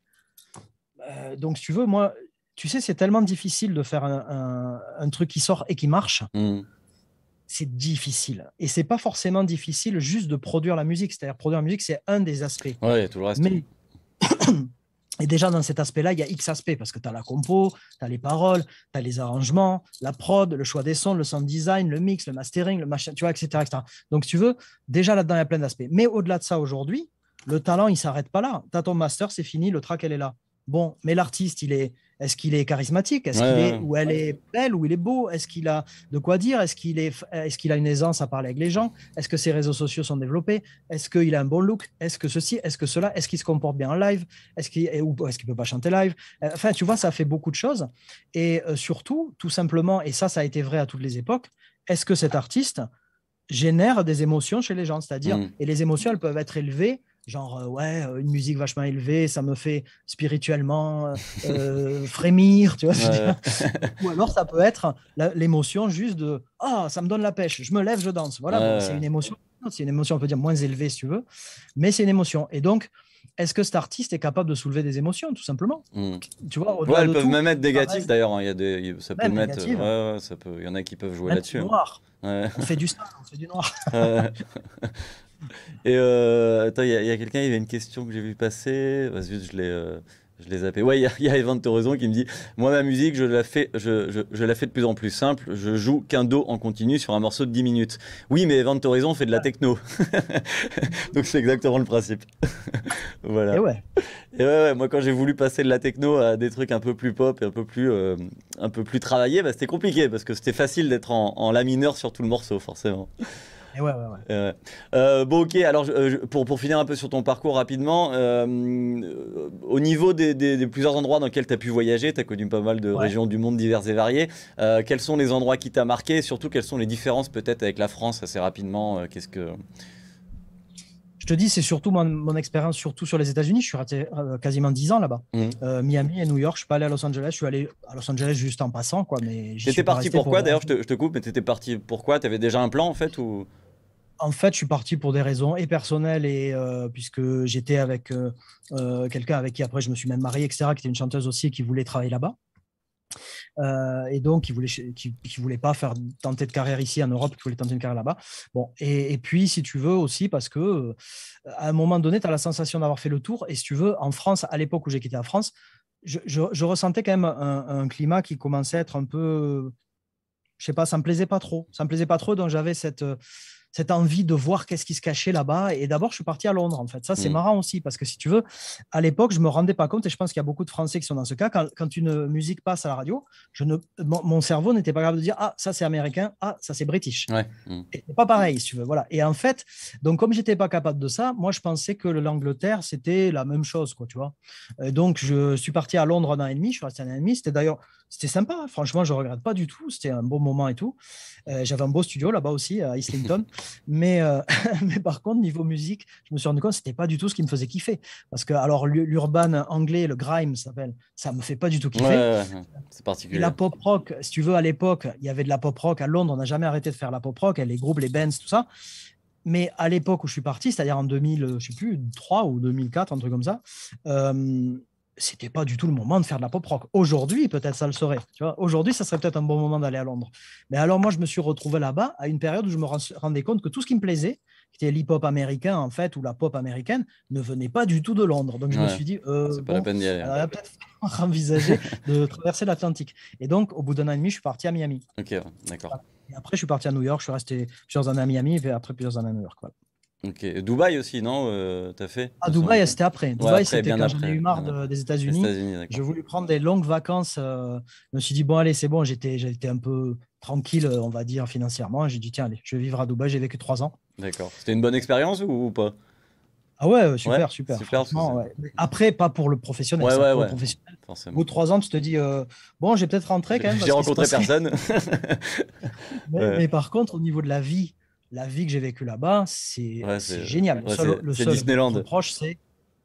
euh, donc si tu veux, moi, tu sais, c'est tellement difficile de faire un, truc qui sort et qui marche. Mm. C'est difficile. Et c'est pas forcément difficile juste de produire la musique. C'est-à-dire, produire la musique, c'est un des aspects. Ouais, tout le reste. Mais et déjà, dans cet aspect-là, il y a X aspects, parce que tu as la compo, tu as les paroles, tu as les arrangements, la prod, le choix des sons, le sound design, le mix, le mastering, le machin, tu vois, etc. etc. Donc, tu veux, déjà là-dedans, il y a plein d'aspects. Mais au-delà de ça, aujourd'hui, le talent, il ne s'arrête pas là. Tu as ton master, c'est fini, le track, elle est là. Bon, mais l'artiste, il est, est-ce qu'il est charismatique Est-ce qu'il est, ou elle est belle ou il est beau Est-ce qu'il a de quoi dire Est-ce qu'il est, est-ce a une aisance à parler avec les gens Est-ce que ses réseaux sociaux sont développés Est-ce qu'il a un bon look Est-ce que ceci Est-ce que cela Est-ce qu'il se comporte bien en live Est-ce qu'il ou est-ce qu'il peut pas chanter live euh, Enfin, tu vois, ça fait beaucoup de choses. Et euh, surtout, tout simplement, et ça, ça a été vrai à toutes les époques. Est-ce que cet artiste génère des émotions chez les gens C'est-à-dire, mm. et les émotions, elles peuvent être élevées genre euh, ouais euh, une musique vachement élevée ça me fait spirituellement euh, frémir tu vois ou alors ça peut être l'émotion juste de ah ça me donne la pêche je me lève je danse voilà c'est une émotion c'est une émotion on peut dire moins élevée si tu veux mais c'est une émotion et donc est-ce que cet artiste est capable de soulever des émotions, tout simplement hmm. Tu vois, elles peuvent même être négatives d'ailleurs. Hein, il y a des, ça peut mettre, il y en a qui peuvent jouer là-dessus. Hein. On fait du ça, on fait du noir. Et euh, attends, il y a, quelqu'un, il y a une question que j'ai vu passer. Vas-y, bah, je l'ai. Euh, je les zappé. Ouais, il y, a Evan Torison qui me dit Moi, ma musique, je la, fais, je, la fais de plus en plus simple. Je joue qu'un do en continu sur un morceau de 10 minutes. Oui, mais Evan Torison fait de la techno. Donc, c'est exactement le principe. voilà. Et ouais. Et ouais, ouais moi, quand j'ai voulu passer de la techno à des trucs un peu plus pop et un peu plus, euh, un peu plus travaillés, bah, c'était compliqué parce que c'était facile d'être en la mineur sur tout le morceau, forcément ouais, ouais, ouais. Euh, bon, ok, alors pour, pour finir un peu sur ton parcours rapidement, euh, euh, au niveau des, des, plusieurs endroits dans lesquels tu as pu voyager, tu as connu pas mal de régions du monde diverses et variées, quels sont les endroits qui t'ont marqué et surtout quelles sont les différences peut-être avec la France assez rapidement Qu'est-ce que. Je te dis, c'est surtout mon, expérience, surtout sur les États-Unis. Je suis raté quasiment 10 ans là-bas. Mmh. Miami et New York, je suis pas allé à Los Angeles. Je suis allé à Los Angeles juste en passant. quoi. Mais j'étais parti pourquoi D'ailleurs, je, te coupe, mais tu étais parti pourquoi Tu avais déjà un plan en fait ou en fait, je suis parti pour des raisons et personnelles et euh, puisque j'étais avec euh, euh, quelqu'un avec qui après je me suis même marié, etc., qui était une chanteuse aussi et qui voulait travailler là-bas. et donc, qui voulait, qui, voulait pas faire tenter de carrière ici en Europe, qui voulait tenter de carrière là-bas. Bon, et, puis, si tu veux aussi, parce que à un moment donné, tu as la sensation d'avoir fait le tour. Et si tu veux, en France, à l'époque où j'ai quitté la France, je, ressentais quand même un, climat qui commençait à être un peu, je sais pas, ça me plaisait pas trop. Ça me plaisait pas trop, donc j'avais cette cette envie de voir qu'est-ce qui se cachait là-bas. Et d'abord, je suis parti à Londres, en fait. Ça, c'est mm. marrant aussi, parce que si tu veux, à l'époque, je ne me rendais pas compte, et je pense qu'il y a beaucoup de Français qui sont dans ce cas, quand, une musique passe à la radio, je ne, mon, cerveau n'était pas capable de dire, ah, ça c'est américain, ah, ça c'est british. Mm. pas pareil, si tu veux. Voilà. Et en fait, donc comme j'étais pas capable de ça, moi, je pensais que l'Angleterre, c'était la même chose, quoi, tu vois. donc, je suis parti à Londres un an et demi, je suis resté un an et demi. C'était d'ailleurs c'était sympa. Hein. Franchement, je ne regrette pas du tout. C'était un bon moment et tout. Euh, j'avais un beau studio là-bas aussi, à Islington. mais, euh, mais par contre, niveau musique, je me suis rendu compte que ce n'était pas du tout ce qui me faisait kiffer. Parce que, alors, l'urban anglais, le grime s'appelle, ça ne me fait pas du tout kiffer. c'est particulier. la pop rock, si tu veux, à l'époque, il y avait de la pop rock à Londres. On n'a jamais arrêté de faire la pop rock, les groupes, les bands, tout ça. Mais à l'époque où je suis parti, c'est-à-dire en 2000, euh, je sais plus, ou 2004, un truc comme ça, c'était pas du tout le moment de faire de la pop rock. Aujourd'hui, peut-être ça le serait. Tu vois, aujourd'hui, ça serait peut-être un bon moment d'aller à Londres. Mais alors, moi, je me suis retrouvé là-bas à une période où je me rendais compte que tout ce qui me plaisait, qui était l'hip-hop américain, en fait, ou la pop américaine, ne venait pas du tout de Londres. Donc, je me suis dit, euh, hein. peut-être envisager de traverser l'Atlantique. Et donc, au bout d'un an et demi, je suis parti à Miami. Ok, d'accord. après, je suis parti à New York. Je suis resté plusieurs années à Miami, et après plusieurs années à New York. Ok. Dubaï aussi, non euh, T'as fait à ah, Dubaï, c'était après. Dubaï, c'était quand j'en ai eu marre des États-Unis. je voulais prendre des longues vacances. Euh, je me suis dit, bon, allez, c'est bon, j'étais un peu tranquille, euh, on va dire, financièrement. J'ai dit, tiens, allez, je vais vivre à Dubaï, j'ai vécu trois ans. D'accord. C'était une bonne expérience ou, pas ah ouais, super, super. super Après, pas pour le professionnel. Ouais, pour professionnel. Au trois ans, tu te dis, bon, j'ai peut-être rentré quand même. J'ai rencontré personne. mais, par contre, au niveau de la vie, la vie que j'ai vécue là-bas, c'est génial. le seul, Disneyland. reproche, c'est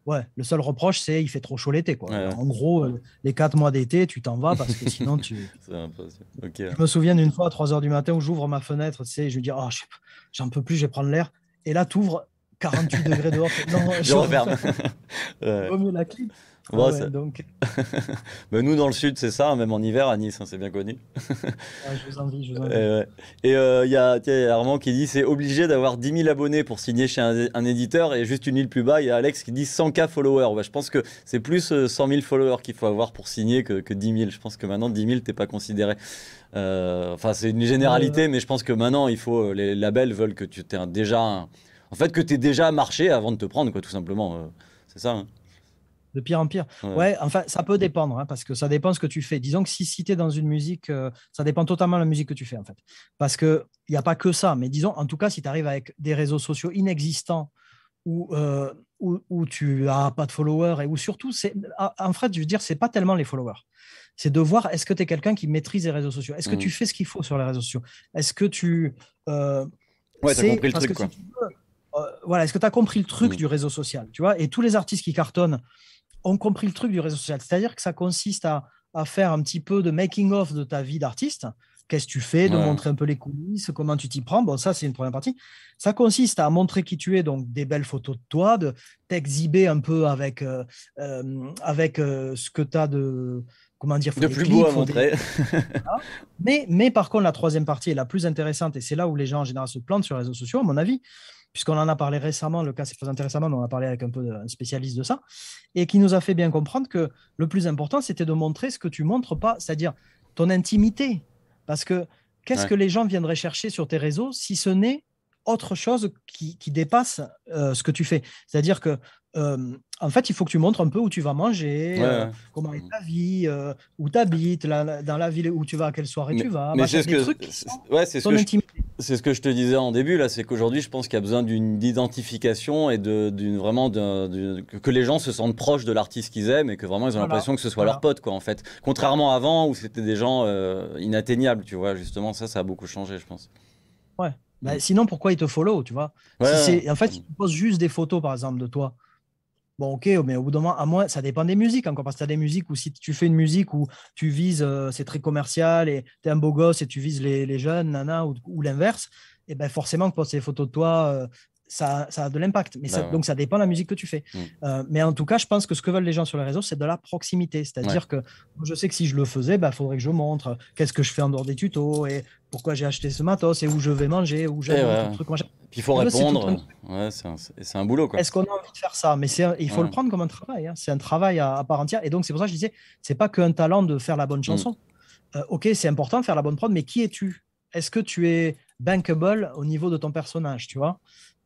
ouais, le seul reproche, c'est il fait trop chaud l'été. quoi. en gros, euh, les quatre mois d'été, tu t'en vas parce que sinon tu. je me souviens d'une fois à 3 h du matin où j'ouvre ma fenêtre, tu je me dis, oh, j'en peux plus, je vais prendre l'air. Et là, tu ouvres 48 degrés dehors. Non, je referme. Au mieux la clim. Ah donc... ben nous, dans le sud, c'est ça, hein, même en hiver à Nice, hein, c'est bien connu. je vous envie, je vous Et euh, il y, a, Armand qui dit c'est obligé d'avoir 10 000 abonnés pour signer chez un, éditeur, et juste une île plus bas, il y a Alex qui dit 100K followers. je pense que c'est plus 100 euh, 000 followers qu'il faut avoir pour signer que, que 10 000. Je pense que maintenant, 10 000, t'es pas considéré. Euh, enfin, c'est une généralité, mais je pense que maintenant, il faut, les labels veulent que tu aies déjà. En fait, que tu es déjà marché avant de te prendre, quoi, tout simplement. c'est ça. Hein. De pire en pire. Ouais, enfin, ça peut dépendre, hein, parce que ça dépend ce que tu fais. Disons que si, si tu es dans une musique, euh, ça dépend totalement de la musique que tu fais, en fait. Parce qu'il n'y a pas que ça, mais disons, en tout cas, si tu arrives avec des réseaux sociaux inexistants ou. Euh, où, tu as pas de followers et où surtout, c'est, ah, en fait, je veux dire, c'est pas tellement les followers. C'est de voir est-ce que tu es quelqu'un qui maîtrise les réseaux sociaux Est-ce que tu mm. fais ce qu'il faut sur les réseaux sociaux Est-ce que tu. compris le truc, voilà, est-ce que tu as compris le truc du réseau social Tu vois, et tous les artistes qui cartonnent compris le truc du réseau social. C'est-à-dire que ça consiste à, faire un petit peu de making-of de ta vie d'artiste. Qu'est-ce que tu fais, de montrer un peu les coulisses, comment tu t'y prends. Bon, ça, c'est une première partie. Ça consiste à montrer qui tu es, donc des belles photos de toi, de t'exhiber un peu avec, euh, euh, avec euh, ce que tu as de. Comment dire plus beau à montrer. mais, mais par contre, la troisième partie est la plus intéressante et c'est là où les gens en général se plantent sur les réseaux sociaux, à mon avis puisqu'on en a parlé récemment, le cas s'est présenté récemment, on a parlé avec un peu un spécialiste de ça, et qui nous a fait bien comprendre que le plus important, c'était de montrer ce que tu montres pas, c'est-à-dire ton intimité. Parce que qu'est-ce que les gens viendraient chercher sur tes réseaux si ce n'est autre chose qui, dépasse euh, ce que tu fais. C'est-à-dire que, euh, en fait, il faut que tu montres un peu où tu vas manger, euh, comment est ta vie, où tu habites, dans la ville où tu vas, à quelle soirée tu vas. Mais c'est ce, que, ce, que je, ce que je te disais en début, là, c'est qu'aujourd'hui, je pense qu'il y a besoin d'une identification et de, vraiment que les gens se sentent proches de l'artiste qu'ils aiment et que vraiment ils ont l'impression que ce soit leur pote, quoi, en fait. Contrairement avant où c'était des gens inatteignables, tu vois, justement, ça, ça a beaucoup changé, je pense. Ouais. Bah, mm. sinon, pourquoi ils te follow, tu vois En fait, ils te posent juste des photos, par exemple, de toi. Bon, ok, mais au bout d'un moment, à moins ça dépend des musiques encore, parce que tu as des musiques où si tu fais une musique où tu vises, euh, c'est très commercial et tu es un beau gosse et tu vises les, jeunes, nana, ou, l'inverse, et eh ben forcément, que poster des photos de toi, euh, ça, a de l'impact. Mais Donc, ça dépend de la musique que tu fais. Mm. Euh, mais en tout cas, je pense que ce que veulent les gens sur les réseaux, c'est de la proximité. C'est-à-dire que je sais que si je le faisais, il bah, faudrait que je montre qu'est-ce que je fais en dehors des tutos et pourquoi j'ai acheté ce matos et où je vais manger, où j'ai eh un truc. Puis il faut répondre. c'est un... boulot. Est-ce qu'on a envie de faire ça Mais il faut le prendre comme un travail. Hein. C'est un travail à, part entière. Et donc, c'est pour ça que je disais, c'est pas qu'un talent de faire la bonne mm. chanson. Euh, ok, c'est important de faire la bonne prod, mais qui es-tu Est-ce que tu es bankable au niveau de ton personnage, tu vois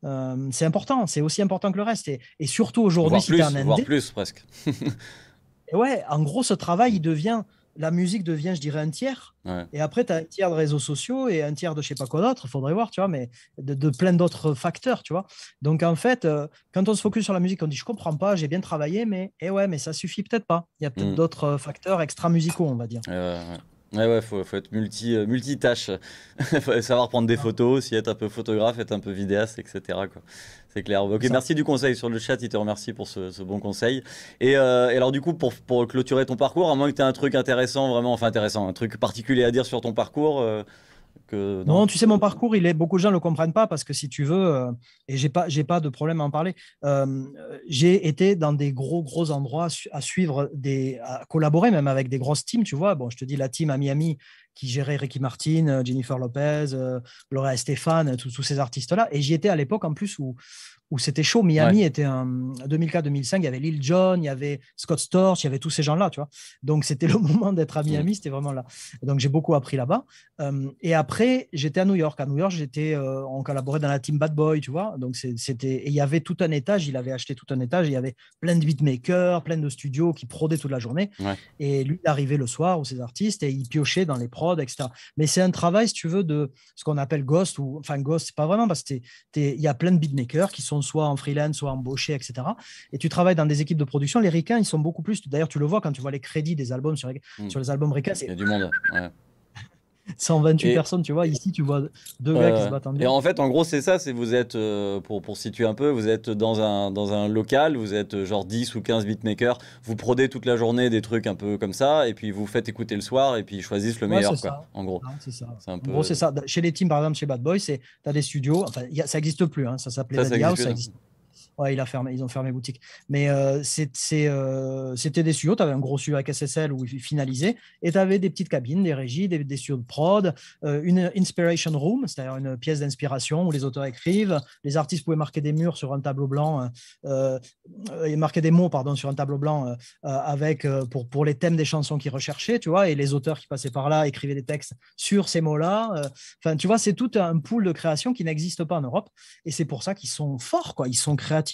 euh, c'est important, c'est aussi important que le reste. Et, surtout aujourd'hui, si tu un plus presque. ouais, en gros, ce travail, devient, la musique devient, je dirais, un tiers. Et après, tu as un tiers de réseaux sociaux et un tiers de je sais pas quoi d'autre, faudrait voir, tu vois, mais de, plein d'autres facteurs, tu vois. Donc en fait, euh, quand on se focus sur la musique, on dit je comprends pas, j'ai bien travaillé, mais eh ouais, mais ça suffit peut-être pas. Il y a peut-être mm. d'autres euh, facteurs extra-musicaux, on va dire. Ouais, ouais, Ouais, ouais, faut, être multi, euh, multitâche. savoir prendre des ah. photos aussi, être un peu photographe, être un peu vidéaste, etc. C'est clair. Ok, merci du conseil sur le chat. Il te remercie pour ce, ce bon conseil. Et, euh, et, alors, du coup, pour, pour clôturer ton parcours, à moins que tu aies un truc intéressant, vraiment, enfin intéressant, un truc particulier à dire sur ton parcours. Euh, non. tu sais, mon parcours, il est, beaucoup de gens ne le comprennent pas parce que si tu veux, euh, et j'ai pas, j'ai pas de problème à en parler, euh, j'ai été dans des gros, gros endroits à suivre, des, à collaborer même avec des grosses teams, tu vois. Bon, je te dis la team à Miami qui gérait Ricky Martin, euh, Jennifer Lopez, Gloria Estefan, tous ces artistes-là. Et j'y étais à l'époque en plus où, où c'était chaud. Miami était un 2004-2005, il y avait Lil John, il y avait Scott Storch, il y avait tous ces gens-là, tu vois. Donc c'était le moment d'être à Miami, c'était vraiment là. Donc j'ai beaucoup appris là-bas. Euh, et après, j'étais à New York. À New York, j'étais, euh, on collaborait dans la team Bad Boy, tu vois. Donc c'était, il y avait tout un étage, il avait acheté tout un étage, il y avait plein de beatmakers, plein de studios qui prodaient toute la journée. Et lui, il arrivait le soir ou ses artistes et il piochait dans les prods, etc. Mais c'est un travail, si tu veux, de ce qu'on appelle ghost ou enfin ghost, c'est pas vraiment parce que il y a plein de beatmakers qui sont soit en freelance, soit embauché etc. Et tu travailles dans des équipes de production. Les ricains, ils sont beaucoup plus. D'ailleurs, tu le vois quand tu vois les crédits des albums sur les, hmm. sur les albums ricains. Il y a du monde. Ouais. 128 personnes, tu vois. Ici, tu vois deux gars qui se battent. En et en fait, en gros, c'est ça. C'est vous êtes, euh, pour, pour situer un peu, vous êtes dans un, dans un local, vous êtes euh, genre 10 ou 15 beatmakers, vous prodez toute la journée des trucs un peu comme ça, et puis vous faites écouter le soir, et puis ils choisissent le meilleur, quoi, en gros. C'est ça. Un peu... En c'est ça. Chez les teams, par exemple, chez Bad Boy, tu as des studios, enfin, ça n'existe plus, hein, ça s'appelait Daddy House, ça hein. existe a ils ont fermé boutique. Mais euh, euh, c'était des studios. Tu avais un gros studio avec SSL où ils finalisaient. Et tu avais des petites cabines, des régies, des, studios de prod, euh, une inspiration room, c'est-à-dire une pièce d'inspiration où les auteurs écrivent. Les artistes pouvaient marquer des murs sur un tableau blanc, et marquer des mots, pardon, sur un tableau blanc avec, pour, pour les thèmes des chansons qu'ils recherchaient, tu vois. Et les auteurs qui passaient par là écrivaient des textes sur ces mots-là. Enfin, tu vois, c'est tout un pool de création qui n'existe pas en Europe. Et c'est pour ça qu'ils sont forts, quoi. Ils sont créatifs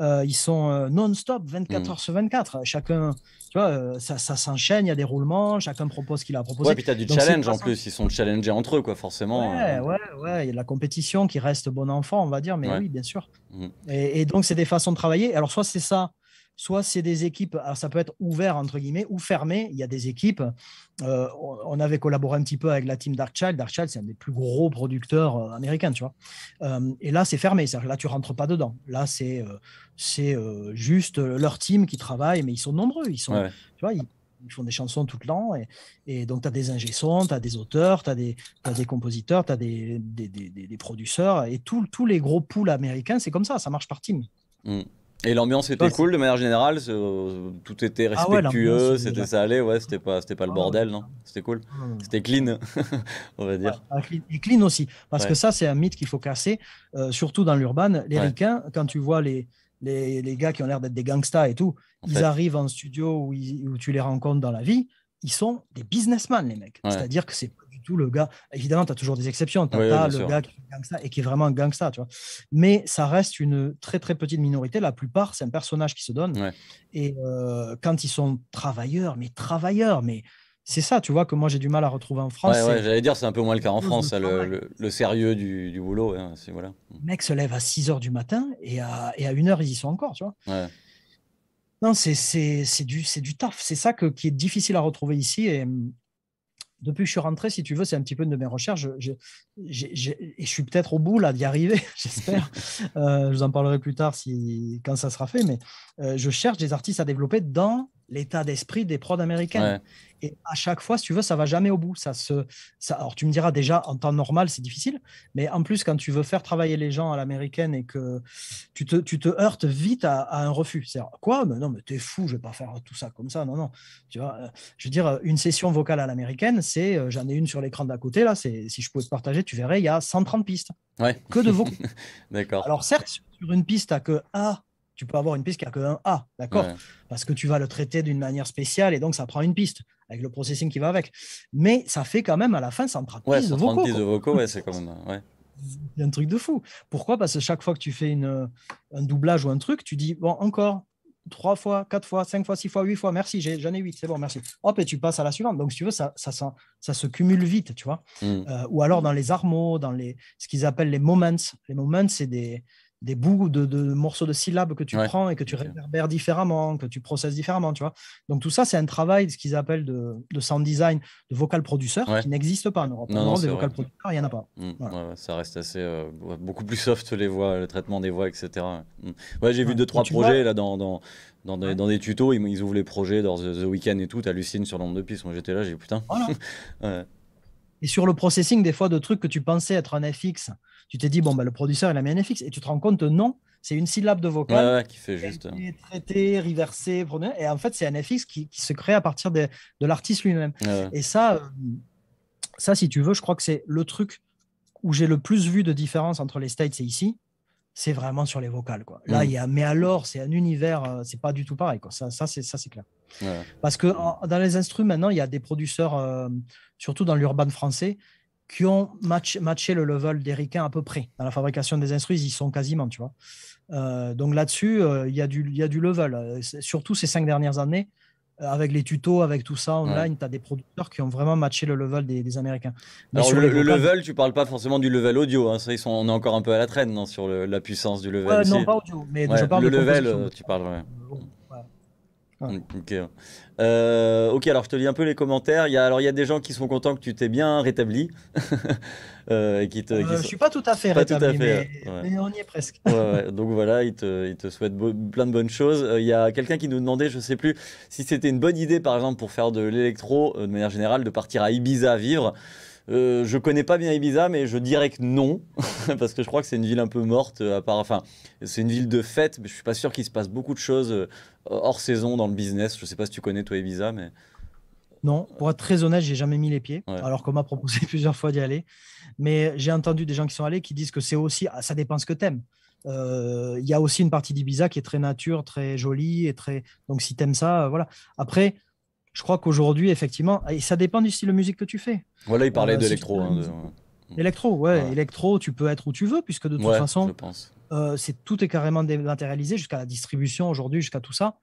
euh, ils sont euh, non-stop, 24 h hmm. heures sur 24. Chacun, tu vois, euh, ça, s'enchaîne, il y a des roulements, chacun propose ce qu'il a proposé. Ouais, puis tu as du challenge en plus, ils sont challengés entre eux, quoi, forcément. Ouais, ouais, ouais, il y a de la compétition qui reste bon enfant, on va dire, mais oui, bien sûr. Hmm. et, donc, c'est des façons de travailler. Alors, soit c'est ça, soit c'est des équipes, alors ça peut être ouvert entre guillemets ou fermé. Il y a des équipes. Euh, on avait collaboré un petit peu avec la team Darkchild. Darkchild, c'est un des plus gros producteurs euh, américains, tu vois. Euh, et là, c'est fermé. Là, tu rentres pas dedans. Là, c'est c'est juste leur team qui travaille, mais ils sont nombreux. Ils sont, tu vois, ils, font des chansons tout le Et, et donc, tu as des ingé-sons, tu as des auteurs, tu as, as, des compositeurs, tu as des, des, des, des, producteurs. Et tous les gros poules américains, c'est comme ça, ça marche par team. Mm. Et l'ambiance était cool de manière générale, euh, tout était ah respectueux, c'était euh, salé, ouais, c'était pas, c'était pas le ah bordel, non, c'était cool, ah c'était clean, on va dire. Et clean aussi, parce que ça c'est un mythe qu'il faut casser, euh, surtout dans l'urban, Les ricains, quand tu vois les, les, les gars qui ont l'air d'être des gangsters et tout, ils arrivent en studio où, où, tu les rencontres dans la vie, ils sont des businessmen les mecs, c'est-à-dire que c'est le gars. Évidemment, tu as toujours des exceptions. Tu as le gars qui est gangsta et qui est vraiment un gangsta, tu vois. Mais ça reste une très, très petite minorité. La plupart, c'est un personnage qui se donne. Et euh, quand ils sont travailleurs, mais travailleurs, mais. C'est ça, tu vois, que moi j'ai du mal à retrouver en France. j'allais dire, c'est un peu moins le cas en France, hein, le, sérieux du, boulot. Hein, voilà. mec se lève à 6 h du matin et à, et à ils y sont encore, tu vois. Non, c'est du, du taf. C'est ça que, qui est difficile à retrouver ici. Et depuis que je suis rentré, si tu veux, c'est un petit peu une de mes recherches. Je, je, suis peut-être au bout là d'y arriver, j'espère. Euh, je vous en parlerai plus tard si, quand ça sera fait, mais euh, je cherche des artistes à développer dans l'état d'esprit des prods américains. Et à chaque fois, si tu veux, ça va jamais au bout. Ça se, ça, alors tu me diras déjà, en temps normal, c'est difficile, mais en plus, quand tu veux faire travailler les gens à l'américaine et que tu te, tu te heurtes vite à, un refus, c'est quoi mais Non, mais t'es fou, je vais pas faire tout ça comme ça. Non, non. Tu vois, euh, je veux dire, euh, une session vocale à l'américaine, c'est, euh, j'en ai une sur l'écran d'à côté, là, c'est, si je peux te partager, tu verrais, il y a 130 pistes. Ouais. Que de vocaux. D'accord. Alors certes, sur une piste à que A, tu peux avoir une piste qui n'a que un A, d'accord Parce que tu vas le traiter d'une manière spéciale et donc ça prend une piste avec le processing qui va avec. Mais ça fait quand même à la fin ça ouais, prend de de vocaux, ouais, c'est quand même. Ouais. Un truc de fou. Pourquoi Parce que chaque fois que tu fais une, un doublage ou un truc, tu dis bon, encore trois fois, quatre fois, cinq fois, six fois, huit fois, merci, j'en ai huit, c'est bon, merci. Hop, et tu passes à la suivante. Donc, si tu veux, ça, ça, se cumule vite, tu vois. Mm. Euh, ou alors dans les armo dans les, ce qu'ils appellent les moments. Les moments, c'est des, des bouts de, de, morceaux de syllabes que tu prends et que tu réverbères différemment, que tu processes différemment, tu vois. Donc tout ça, c'est un travail de ce qu'ils appellent de, sound design, de vocal producer qui n'existe pas en Europe. Non, non, des vocal producteurs, il n'y en a pas. Mm, ça reste assez euh, beaucoup plus soft les voix, le traitement des voix, etc. Mm. Ouais, j'ai vu deux trois projets là dans, dans... Dans des, tutos, ils, ils, ouvrent les projets dans The, Weeknd et tout, t'hallucines sur le nombre de pistes. Moi j'étais là, j'ai dit putain. et sur le processing des fois de trucs que tu pensais être un FX. Tu t'es dit, bon, bah, le producteur, il a mis un FX. Et tu te rends compte, non, c'est une syllabe de vocal qui fait juste. est traitée, et en fait, c'est un FX qui, se crée à partir de, l'artiste lui-même. et ça, euh, ça, si tu veux, je crois que c'est le truc où j'ai le plus vu de différence entre les States et ici c'est vraiment sur les vocales. Quoi. Là, mm. il y a, mais alors, c'est un univers, euh, c'est pas du tout pareil. Quoi. Ça, ça c'est ça, c'est clair. Parce que dans les instruments, maintenant, il y a des producteurs, euh, surtout dans l'urban français, qui ont matché le level des à peu près. Dans la fabrication des instruments, ils y sont quasiment, tu vois. Euh, donc là-dessus, il y, a du, y a du level. Surtout ces cinq dernières années, euh, avec les tutos, avec tout ça online, tu as des producteurs qui ont vraiment matché le level des, Américains. sur le, level, tu parles pas forcément du level audio. Hein. Ça, ils sont, on est encore un peu à la traîne non, sur la puissance du level. non, pas audio, mais le level, euh, tu parles. Ouais. Euh, ok. Euh, ok, alors je te lis un peu les commentaires. Il y a, alors il y a des gens qui sont contents que tu t'es bien rétabli. euh, qui te, euh, Je suis pas tout à fait rétabli, mais, on y est presque. Donc voilà, ils te, souhaitent te souhaitent plein de bonnes choses. Euh, il y a quelqu'un qui nous demandait, je sais plus, si c'était une bonne idée, par exemple, pour faire de l'électro, de manière générale, de partir à Ibiza vivre. Euh, je connais pas bien Ibiza, mais je dirais que non, parce que je crois que c'est une ville un peu morte, à part, enfin, c'est une ville de fête, mais je suis pas sûr qu'il se passe beaucoup de choses hors saison dans le business. Je sais pas si tu connais toi Ibiza, mais non, pour être très honnête, j'ai jamais mis les pieds, alors qu'on m'a proposé plusieurs fois d'y aller. Mais j'ai entendu des gens qui sont allés qui disent que c'est aussi, ah, ça dépend ce que t'aimes. Euh, il y a aussi une partie d'Ibiza qui est très nature, très jolie et très. Donc si t'aimes ça, euh, voilà. Après, je crois qu'aujourd'hui, effectivement, et ça dépend du style de musique que tu fais. Voilà, il parlait euh, d'électro. Hein, électro, ouais, Électro, tu peux être où tu veux, puisque de toute ouais, façon, je pense. Euh, c'est tout est carrément dématérialisé jusqu'à la distribution aujourd'hui, jusqu'à tout ça.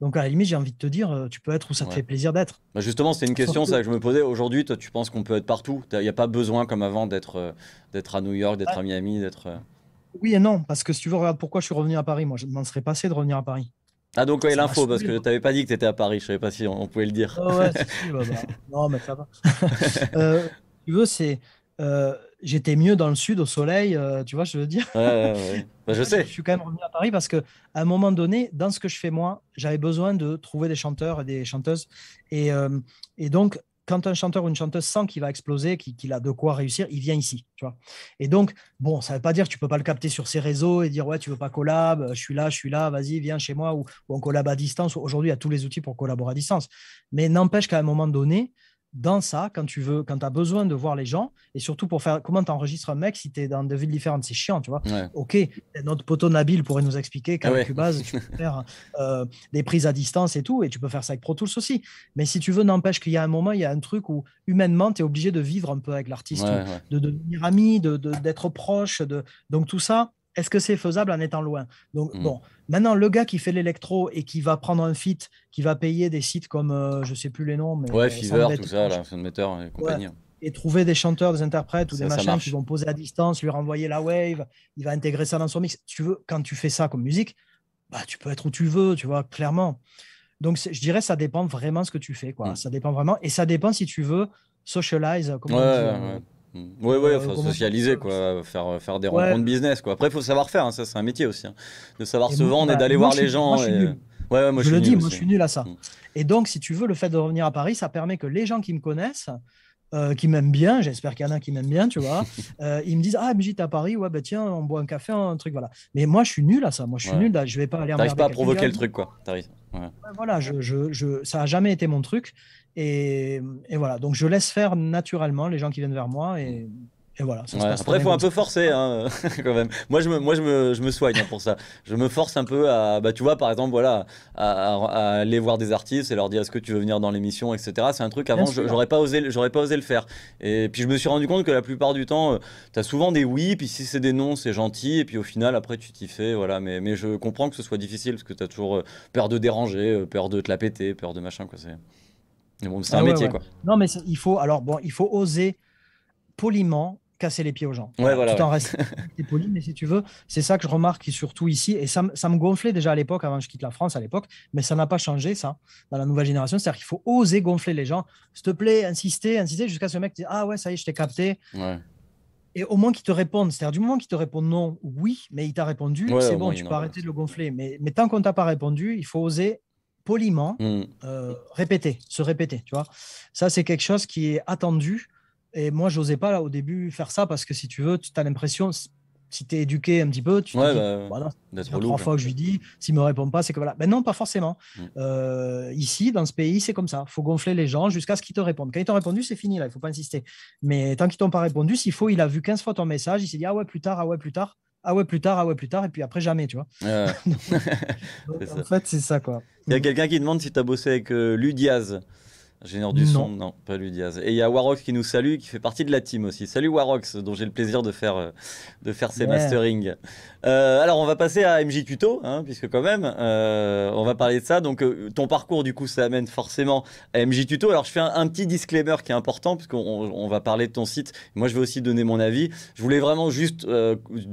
Donc à la limite, j'ai envie de te dire, euh, tu peux être où ça te fait plaisir d'être. Bah, justement, c'est une question que... je me posais. Aujourd'hui, toi, tu penses qu'on peut être partout Il n'y a pas besoin comme avant d'être euh, d'être à New York, d'être à Miami, d'être. Oui et non, parce que si tu veux, regarde pourquoi je suis revenu à Paris. Moi, je m'en serais passé de revenir à Paris. Ah donc ouais, l'info, parce que je t'avais pas dit que tu étais à Paris. Je savais pas si on, pouvait le dire. ouais, si, si, bah, bah. non, mais ça va. tu veux, c'est j'étais mieux dans le sud au soleil, euh, tu vois, je veux dire. Bah, je sais. Je suis quand même revenu à Paris parce que à un moment donné, dans ce que je fais moi, j'avais besoin de trouver des chanteurs et des chanteuses. Et, euh, donc, quand un chanteur ou une chanteuse sent qu'il va exploser, qu'il a de quoi réussir, il vient ici, tu vois. Et donc, bon, ça ne veut pas dire que tu peux pas le capter sur ses réseaux et dire ouais, tu veux pas collab, je suis là, je suis là, vas-y, viens chez moi ou, ou on collab à distance. Aujourd'hui, il y a tous les outils pour collaborer à distance. Mais n'empêche qu'à un moment donné, dans ça, quand tu veux, quand tu as besoin de voir les gens, et surtout pour faire comment tu enregistres un mec si tu es dans deux villes différentes, c'est chiant, tu vois. Ok, notre poteau Nabil pourrait nous expliquer qu'avec ah Cubase, tu peux faire euh, des prises à distance et tout, et tu peux faire ça avec Pro Tools aussi. Mais si tu veux, n'empêche qu'il y a un moment, il y a un truc où humainement, tu es obligé de vivre un peu avec l'artiste, de, devenir ami, d'être de, d'être proche. De... Donc tout ça, est-ce que c'est faisable en étant loin Donc, hmm. bon, maintenant, le gars qui fait l'électro et qui va prendre un fit, qui va payer des sites comme, je euh, je sais plus les noms, mais. Ouais, euh, tout ça, là, et compagnie. Hein. Et trouver des chanteurs, des interprètes ou des machins qui vont poser à distance, lui renvoyer la wave, il va intégrer ça dans son mix. Tu veux, quand tu fais ça comme musique, bah, tu peux être où tu veux, tu vois, clairement. Donc, je dirais, ça dépend vraiment de ce que tu fais, quoi. Hmm. Ça dépend vraiment. Et ça dépend si tu veux socialize, comme euh, ouais, ouais. Oui, oui, faut socialiser, quoi, faire, euh, faire des ouais. rencontres business. Quoi. Après, il faut savoir faire, hein, ça c'est un métier aussi, hein. de savoir se vendre et d'aller voir les gens. Ouais, moi, je, le dis, moi je suis nul à ça. Mm. Et donc, si tu veux, le fait de revenir à Paris, ça permet que les gens qui me connaissent, euh, qui m'aiment bien, j'espère qu'il y en a qui m'aiment bien, tu vois, euh, ils me disent Ah, tu j'étais à Paris, ouais, bah tiens, on boit un café, un truc, voilà. Mais moi je suis nul à ça, moi je suis nul, là, je vais pas aller pas à provoquer le truc, quoi. voilà, je, je, je, ça a jamais été mon truc. Et, voilà, donc je laisse faire naturellement les gens qui viennent vers moi et, voilà. après, il faut un peu forcer hein, quand même. Moi, je me, moi, je me, je me soigne hein, pour ça. Je me force un peu à, bah, tu vois, par exemple, voilà, à, aller voir des artistes et leur dire est-ce que tu veux venir dans l'émission, etc. C'est un truc avant, j'aurais pas osé, j'aurais pas osé le faire. Et puis je me suis rendu compte que la plupart du temps, euh, tu as souvent des oui, puis si c'est des non, c'est gentil, et puis au final, après, tu t'y fais, voilà. Mais, mais je comprends que ce soit difficile parce que tu as toujours euh, peur de déranger, euh, peur de te la péter, peur de machin, quoi. C'est c'est ah un métier, Non, mais il faut, alors, bon, il faut oser poliment casser les pieds aux gens. Ouais, voilà, tout en poli, mais si tu veux, c'est ça que je remarque surtout ici. Et ça, ça me gonflait déjà à l'époque, avant que je quitte la France à l'époque, mais ça n'a pas changé, ça, dans la nouvelle génération. C'est-à-dire qu'il faut oser gonfler les gens. S'il te plaît, insister, insister, jusqu'à ce mec qui Ah ouais, ça y est, je t'ai capté. Et au moins qu'il te réponde, c'est-à-dire du moment qu'il te répond non, oui, mais il t'a répondu, c'est bon, tu peux arrêter de le gonfler. Mais, mais tant qu'on t'a pas répondu, il faut oser poliment mm. euh, répéter, se répéter, tu vois. Ça, c'est quelque chose qui est attendu. Et moi, j'osais pas là, au début faire ça parce que si tu veux, tu as l'impression, si tu es éduqué un petit peu, tu te dis, voilà, bah, bah trois fois que je lui dis, s'il me répond pas, c'est que voilà. Ben non, pas forcément. Mm. Euh, ici, dans ce pays, c'est comme ça. faut gonfler les gens jusqu'à ce qu'ils te répondent. Quand ils t'ont répondu, c'est fini, là, il faut pas insister. Mais tant qu'ils t'ont pas répondu, s'il faut, il a vu 15 fois ton message, il s'est dit, ah ouais, plus tard, ah ouais, plus tard ah ouais, plus tard, ah ouais, plus tard, et puis après, jamais, tu vois. en fait, c'est ça, quoi. Il y a quelqu'un qui demande si tu as bossé avec euh, Ludiaz. ingénieur du son, non, pas Ludiaz. Et il y a Warox qui nous salue, qui fait partie de la team aussi. Salut Warox, dont j'ai le plaisir de faire, euh, de faire ses masterings. Euh, alors, on va passer à MJ Tuto, hein, puisque quand même, euh, on va parler de ça. Donc, euh, ton parcours, du coup, ça amène forcément à MJ Tuto. Alors, je fais un, petit disclaimer qui est important, puisqu'on va parler de ton site. Moi, je vais aussi donner mon avis. Je voulais vraiment juste,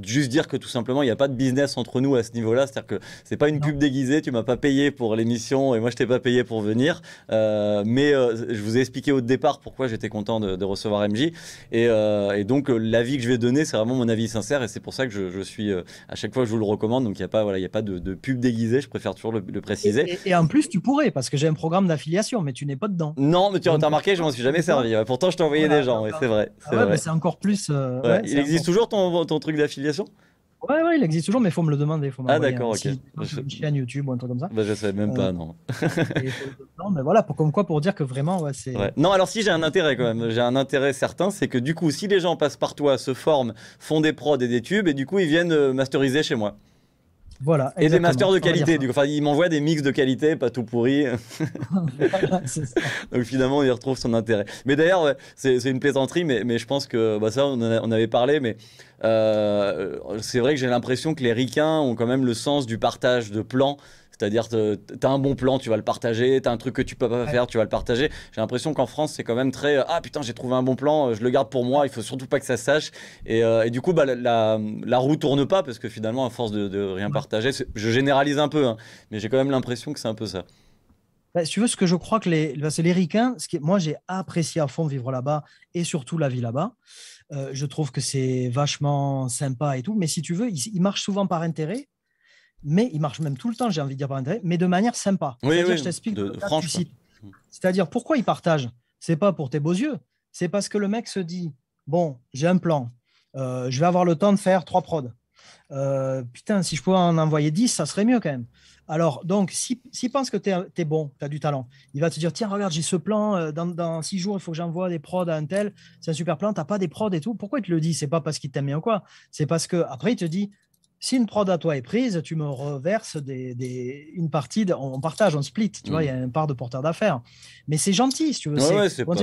juste dire que tout simplement, il n'y a pas de business entre nous à ce niveau-là. C'est-à-dire que c'est pas une pub déguisée. Tu m'as pas payé pour l'émission et moi, je t'ai pas payé pour venir. mais je vous ai expliqué au départ pourquoi j'étais content de, recevoir MJ. Et, donc, l'avis que je vais donner, c'est vraiment mon avis sincère et c'est pour ça que je suis à chaque fois, je vous le recommande. Donc, il n'y a pas, voilà, y a pas de, pub déguisée. Je préfère toujours le, préciser. Et, en plus, tu pourrais, parce que j'ai un programme d'affiliation, mais tu n'es pas dedans. Non, mais tu as remarqué, je m'en suis jamais servi. pourtant, je t'ai envoyé des gens. c'est vrai. Ah mais c'est encore plus. Euh, il existe toujours ton truc d'affiliation Ouais, ouais, il existe toujours, mais il faut me le demander. Faut ah, d'accord, ok. Bah, une chaîne YouTube ou un truc comme ça. Bah, je savais même pas, euh, non. non, mais voilà, pour, comme quoi, pour dire que vraiment, ouais, c'est. Non, alors si j'ai un intérêt quand même, j'ai un intérêt certain, c'est que du coup, si les gens passent par toi, se forment, font des prods et des tubes, et du coup, ils viennent euh, masteriser chez moi et des masters de qualité. Du enfin, il m'envoie des mix de qualité, pas tout pourri. Donc finalement, il retrouve son intérêt. Mais d'ailleurs, c'est une plaisanterie, mais, je pense que bah, ça, on, avait parlé, mais euh, c'est vrai que j'ai l'impression que les ricains ont quand même le sens du partage de plans. C'est-à-dire, tu as un bon plan, tu vas le partager, Tu as un truc que tu peux pas faire, tu vas le partager. J'ai l'impression qu'en France, c'est quand même très euh, Ah putain, j'ai trouvé un bon plan, euh, je le garde pour moi, il faut surtout pas que ça sache. Euh, et, du coup, bah, la, la, roue tourne pas parce que finalement, à force de, rien partager, je généralise un peu, hein, mais j'ai quand même l'impression que c'est un peu ça. Bah, si tu veux, ce que je crois que les, bah, c'est les Ricains, moi j'ai apprécié à fond vivre là-bas et surtout la vie là-bas. je trouve que c'est vachement sympa et tout, mais si tu veux, ils marchent souvent par intérêt mais il marche même tout le temps, j'ai envie de dire mais de manière sympa. Oui, je t'explique. Mmh. C'est-à-dire, pourquoi il partage C'est pas pour tes beaux yeux, c'est parce que le mec se dit bon, j'ai un plan, euh, je vais avoir le temps de faire trois prods. Euh, putain, si je pouvais en envoyer dix, ça serait mieux quand même. Alors, donc, s'il pense que tu es, bon, tu as du talent, il va te dire tiens, regarde, j'ai ce plan, euh, dans, six jours, il faut que j'envoie des prods à un tel, c'est un super plan, tu pas des prods et tout. Pourquoi il te le dit C'est pas parce qu'il t'aime bien ou quoi. C'est parce que après il te dit si une prod à toi est prise, tu me reverses des, des, une partie, on partage, on split, tu vois, il y a mm. une part de porteur d'affaires. Mais c'est gentil, si tu veux. Ouais, ouais, pas...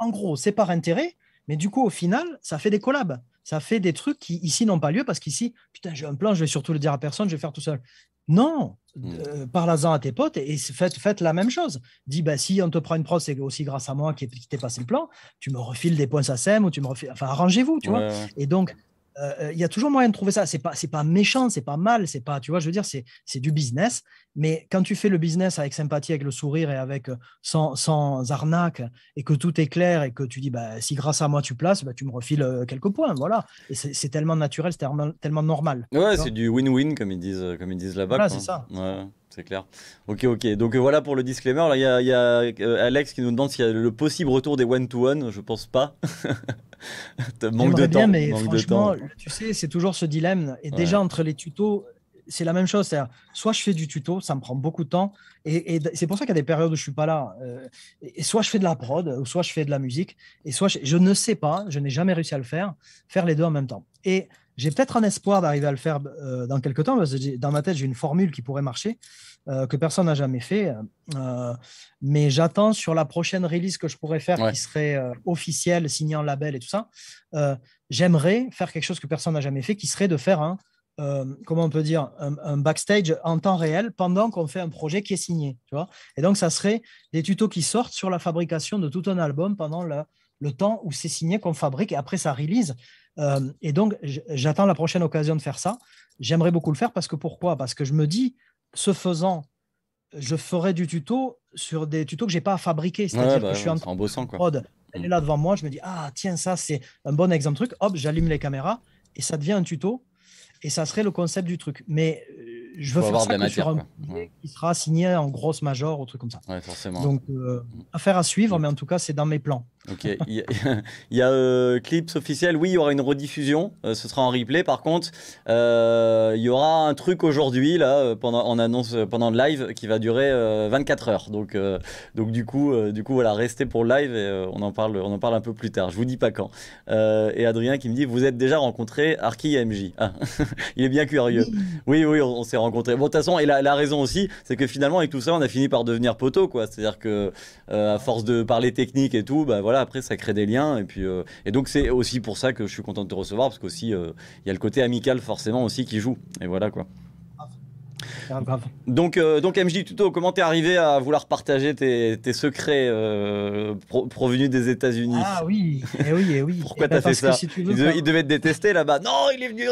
En gros, c'est par intérêt, mais du coup, au final, ça fait des collabs. Ça fait des trucs qui, ici, n'ont pas lieu parce qu'ici, putain, j'ai un plan, je vais surtout le dire à personne, je vais faire tout seul. Non, mmh. parle-en à tes potes et, faites, la même chose. Dis, bah, si on te prend une prod, c'est aussi grâce à moi qui, qui t'ai passé le plan. Tu me refiles des points SACEM ou tu me refiles. Enfin, arrangez-vous, tu vois. Et donc, euh, il y a toujours moyen de trouver ça. C'est pas, c'est pas méchant, c'est pas mal, c'est pas, tu vois, je veux dire, c'est, c'est du business. Mais quand tu fais le business avec sympathie, avec le sourire et avec euh, sans, arnaque et que tout est clair et que tu dis, bah, si grâce à moi tu places, bah, tu me refiles euh, quelques points, voilà. c'est, tellement naturel, c'est tellement, normal. Ouais, c'est du win-win comme ils disent, comme ils disent là-bas. c'est ça. C'est clair. Ok, ok. Donc euh, voilà pour le disclaimer. Il y a, euh, Alex qui nous demande s'il y a le possible retour des one-to-one. Je pense pas. manque de temps. mais franchement, tu sais, c'est toujours ce dilemme. Et déjà, entre les tutos, c'est la même chose. Soit je fais du tuto, ça me prend beaucoup de temps. Et, c'est pour ça qu'il y a des périodes où je suis pas là. Euh, et soit je fais de la prod, soit je fais de la musique. Et soit je, ne sais pas, je n'ai jamais réussi à le faire, faire les deux en même temps. Et j'ai peut-être un espoir d'arriver à le faire euh, dans quelques temps, parce que dans ma tête, j'ai une formule qui pourrait marcher, euh, que personne n'a jamais fait. Euh, mais j'attends sur la prochaine release que je pourrais faire, qui serait officielle, en label et tout ça. J'aimerais faire quelque chose que personne n'a jamais fait, qui serait de faire un, comment on peut dire, un, backstage en temps réel pendant qu'on fait un projet qui est signé. Tu vois et donc, ça serait des tutos qui sortent sur la fabrication de tout un album pendant le, le temps où c'est signé qu'on fabrique et après ça release. Euh, et donc, j'attends la prochaine occasion de faire ça. J'aimerais beaucoup le faire parce que pourquoi Parce que je me dis, ce faisant, je ferai du tuto sur des tutos que j'ai pas à fabriquer. C'est-à-dire que bah je suis en, en bossant, quoi. Elle est là devant moi, je me dis, ah tiens, ça c'est un bon exemple truc. Hop, j'allume les caméras et ça devient un tuto. Et ça serait le concept du truc. Mais euh, je veux faire ça un ouais. qui sera signé en grosse major ou truc comme ça. forcément. Donc, euh, mm. affaire à suivre, mm. mais en tout cas, c'est dans mes plans. Ok. Il y a, euh, clips officiels. Oui, il y aura une rediffusion. Euh, ce sera en replay. Par contre, euh, il y aura un truc aujourd'hui là pendant en annonce pendant le live qui va durer 24 heures. Donc donc du coup du coup voilà, restez pour le live et on en parle on en parle un peu plus tard. Je vous dis pas quand. et Adrien qui me dit vous êtes déjà rencontré Arki et MJ. Ah, il est bien curieux. Oui oui, on, s'est rencontré. Bon de toute façon et la, raison aussi c'est que finalement avec tout ça on a fini par devenir poteau quoi. C'est-à-dire que à force de parler technique et tout ben voilà après, ça crée des liens. Et, puis, euh, et donc, c'est aussi pour ça que je suis content de te recevoir, parce qu'aussi, euh, il y a le côté amical, forcément, aussi, qui joue. Et voilà, quoi. Donc, euh, donc MJ Tuto, comment t'es arrivé à vouloir partager tes, secrets provenus des États-Unis Ah oui, et eh oui, et eh oui. Pourquoi eh, t'as fait ça si ils, devaient te détester là-bas. Non, il est venu,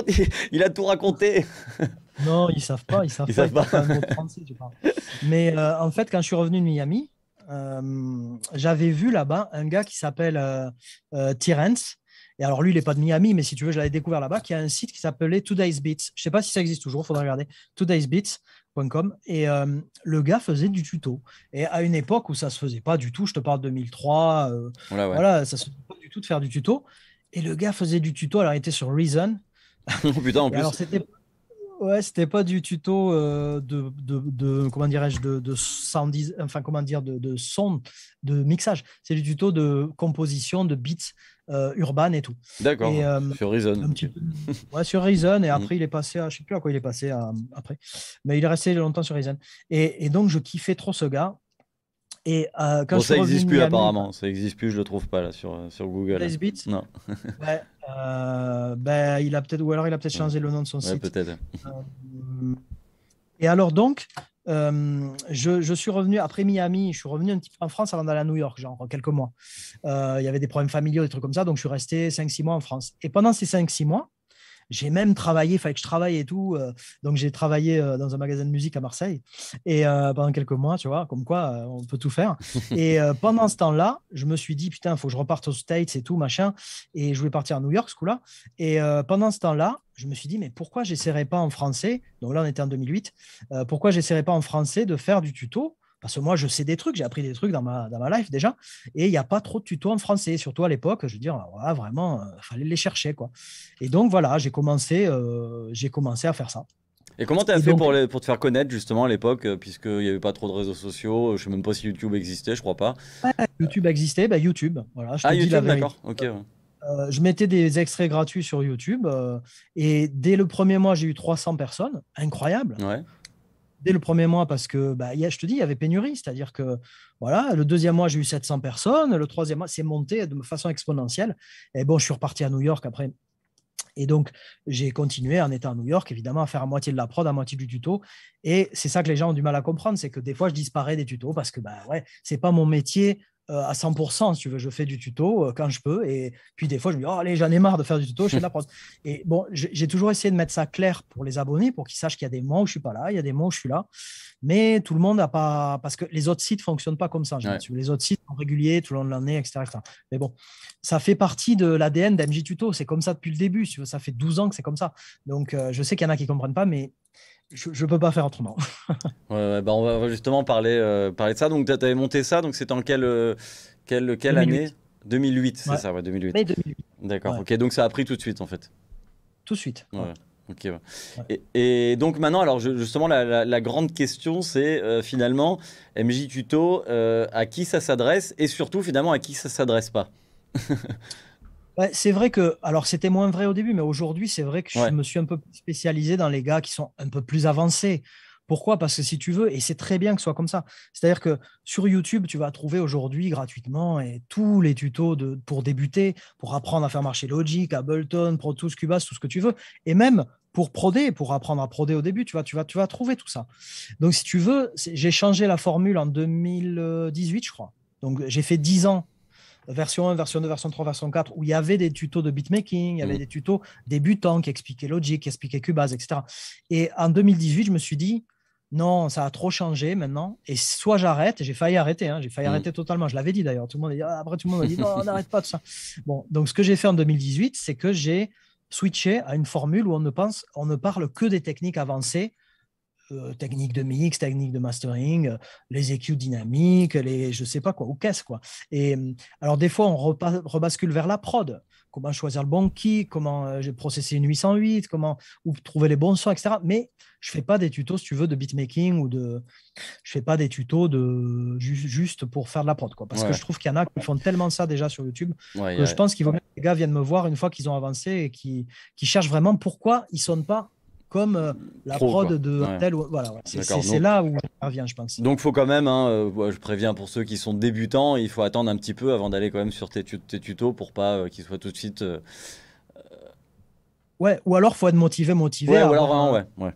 il a tout raconté. Non, ils savent pas, ils savent ils pas. Mais en fait, quand je suis revenu de Miami, euh, j'avais vu là-bas un gars qui s'appelle euh, euh, Tyrants. Et alors lui, il n'est pas de Miami, mais si tu veux, je l'avais découvert là-bas, qui a un site qui s'appelait Today's Beats. Je ne sais pas si ça existe toujours, il faudra regarder. Today's Beats. et le gars faisait du tuto. Et à une époque où ça se faisait pas du tout, je te parle 2003, voilà, ça se faisait pas du tout de faire du tuto. Et le gars faisait du tuto, alors il était sur Reason. Oh, putain, en plus. Alors c'était Ouais, c'était pas du tuto euh, de, de, comment dirais-je de, de enfin comment dire de, de son, de mixage. C'est du tuto de composition, de beats euh, urbains et tout. D'accord. Euh, sur Reason. Un petit peu... ouais, sur Reason et mm. après il est passé à, je sais plus à quoi il est passé après, mais il est resté longtemps sur Reason. et donc je kiffais trop ce gars euh, ça n'existe plus apparemment, ça n'existe plus, je le trouve pas là sur, euh, sur Google. 13 Beats Non. Euh, ben, il a peut-être, ou alors il a peut-être changé le nom de son ouais, site. peut-être. et alors donc, je, je, suis revenu après Miami, je suis revenu un petit peu en France avant d'aller à New York, genre quelques mois. Il y avait des problèmes familiaux, des trucs comme ça, donc je suis resté 5-6 mois en France. Et pendant ces 5-6 mois, j'ai même travaillé, il fallait que je travaille et tout. Euh, donc, j'ai travaillé euh, dans un magasin de musique à Marseille et euh, pendant quelques mois, tu vois, comme quoi on peut tout faire. et pendant ce temps-là, je me suis dit, putain, il faut que je reparte aux States et tout, machin. Et je voulais partir à New York ce coup-là. Et pendant ce temps-là, je me suis dit, mais pourquoi j'essaierai pas en français Donc là, on était en 2008. pourquoi j'essaierai pas en français de faire du tuto parce que moi, je sais des trucs, j'ai appris des trucs dans ma, dans ma life déjà. Et il n'y a pas trop de tutos en français, surtout à l'époque. Je veux dire, voilà, vraiment, il euh, fallait les chercher. quoi. Et donc, voilà, j'ai commencé, euh, j'ai commencé à faire ça. Et comment tu as fait pour, pour te faire connaître justement à l'époque, euh, puisqu'il n'y avait pas trop de réseaux sociaux Je ne sais même pas si YouTube existait, je crois pas. YouTube existait, bah YouTube. Voilà, je ah, YouTube, d'accord. Ok. je mettais des extraits gratuits sur YouTube et dès le premier mois, j'ai eu 300 personnes. Incroyable. Ouais dès le premier mois parce que bah, je te dis, il y avait pénurie. C'est-à-dire que voilà, le deuxième mois, j'ai eu 700 personnes. Le troisième mois, c'est monté de façon exponentielle. Et bon, je suis reparti à New York après. Et donc, j'ai continué en étant à New York, évidemment, à faire à moitié de la prod, à moitié du tuto. Et c'est ça que les gens ont du mal à comprendre, c'est que des fois, je disparais des tutos parce que, bah ouais, c'est pas mon métier euh, à 100%, si tu veux, je fais du tuto euh, quand je peux. Et puis des fois, je me dis, oh, allez, j'en ai marre de faire du tuto, je fais de la Et bon, j'ai toujours essayé de mettre ça clair pour les abonnés, pour qu'ils sachent qu'il y a des mois où je suis pas là, il y a des mois où je suis là. Mais tout le monde n'a pas. Parce que les autres sites ne fonctionnent pas comme ça. Les autres sites sont réguliers tout le long de l'année, etc., Mais bon, ça fait partie de l'ADN d'MJ Tuto. C'est comme ça depuis le début. tu veux, ça fait 12 ans que c'est comme ça. Donc, euh, je sais qu'il y en a qui comprennent pas, mais je ne peux pas faire autrement. ouais, bah, on va justement parler, euh, parler de ça. Donc, tu avais monté ça, donc c'était en quelle, euh, quelle, quelle année 2008, c'est ça, ouais, 2008. Mais 2008. D'accord, ok, donc ça a pris tout de suite en fait. Tout de suite. Ok. Et, donc maintenant, alors justement, la, la, grande question, c'est euh, finalement, MJ Tuto, à qui ça s'adresse et surtout finalement à qui ça s'adresse pas c'est vrai que, alors c'était moins vrai au début, mais aujourd'hui, c'est vrai que je me suis un peu spécialisé dans les gars qui sont un peu plus avancés. Pourquoi Parce que si tu veux, et c'est très bien que ce soit comme ça, c'est-à-dire que sur YouTube, tu vas trouver aujourd'hui gratuitement et tous les tutos pour débuter, pour apprendre à faire marcher Logic, Ableton, Pro Tools, Cubase, tout ce que tu veux, et même pour proder, pour apprendre à proder au début, tu vas, tu vas, tu vas trouver tout ça. Donc si tu veux, j'ai changé la formule en 2018, je crois. Donc j'ai fait 10 ans version 1, version 2, version 3, version 4, où il y avait des tutos de beatmaking, il y avait mm. des tutos débutants qui expliquaient Logic, qui expliquaient Cubase, etc. Et en 2018, je me suis dit, non, ça a trop changé maintenant. Et soit j'arrête, j'ai failli arrêter, hein, j'ai failli mm. arrêter totalement. Je l'avais dit d'ailleurs, tout le monde a dit, ah, après tout le monde a dit, non, on n'arrête pas tout ça. Bon, donc ce que j'ai fait en 2018, c'est que j'ai switché à une formule où on ne, pense, on ne parle que des techniques avancées euh, techniques de mix, techniques de mastering, euh, les EQ dynamiques, les je sais pas quoi, ou qu'est-ce quoi. Et euh, alors des fois on rebascule vers la prod, comment choisir le bon key, comment j'ai processer une 808, comment trouver les bons sons, etc. Mais je fais pas des tutos si tu veux de beatmaking ou de, je fais pas des tutos de juste pour faire de la prod quoi, parce que je trouve qu'il y en a qui font tellement ça déjà sur YouTube que je pense qu'il vaut mieux que les gars viennent me voir une fois qu'ils ont avancé et qui qui cherchent vraiment pourquoi ils sonnent pas comme la prod de voilà, c'est là où ça vient, je pense. Donc, faut quand même, hein, euh, je préviens pour ceux qui sont débutants, il faut attendre un petit peu avant d'aller quand même sur tes, tutos pour pas euh, qu'ils soient tout de suite. Euh, ouais, ou alors faut être motivé, motivé. Ouais, ou alors, hein, ouais,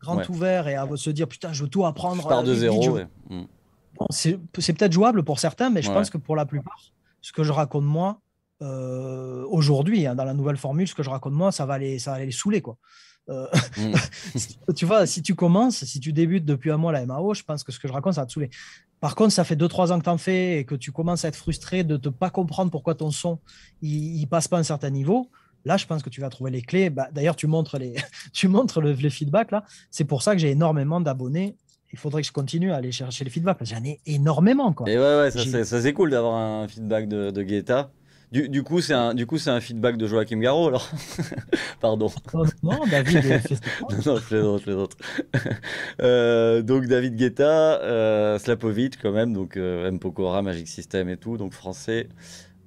Grand ouvert et à se dire putain, je veux tout apprendre. par de zéro. Mm. c'est peut-être jouable pour certains, mais je pense que pour la plupart, ce que je raconte moi, aujourd'hui, hein, dans la nouvelle formule, ce que je raconte moi, ça va les, ça va les saouler. Quoi. Euh, mm. tu vois, si tu commences, si tu débutes depuis un mois la MAO, je pense que ce que je raconte, ça va te saouler. Par contre, ça fait 2-3 ans que tu en fais et que tu commences à être frustré de ne pas comprendre pourquoi ton son il, passe pas un certain niveau. Là, je pense que tu vas trouver les clés. Bah, d'ailleurs, tu montres les, tu montres le, les feedbacks là. C'est pour ça que j'ai énormément d'abonnés il faudrait que je continue à aller chercher les feedbacks j'en ai énormément. Quoi. Et ouais, ça, c'est, cool d'avoir un feedback de, de Guetta. Du, coup, c'est un, du coup, c'est un feedback de Joachim Garraud, alors. Pardon. Oh, non, David. Euh, non, non, je plaisante, je plaisante. Euh, donc David Guetta, euh, Slapovic quand même, donc euh, M Pokora, Magic System et tout, donc français.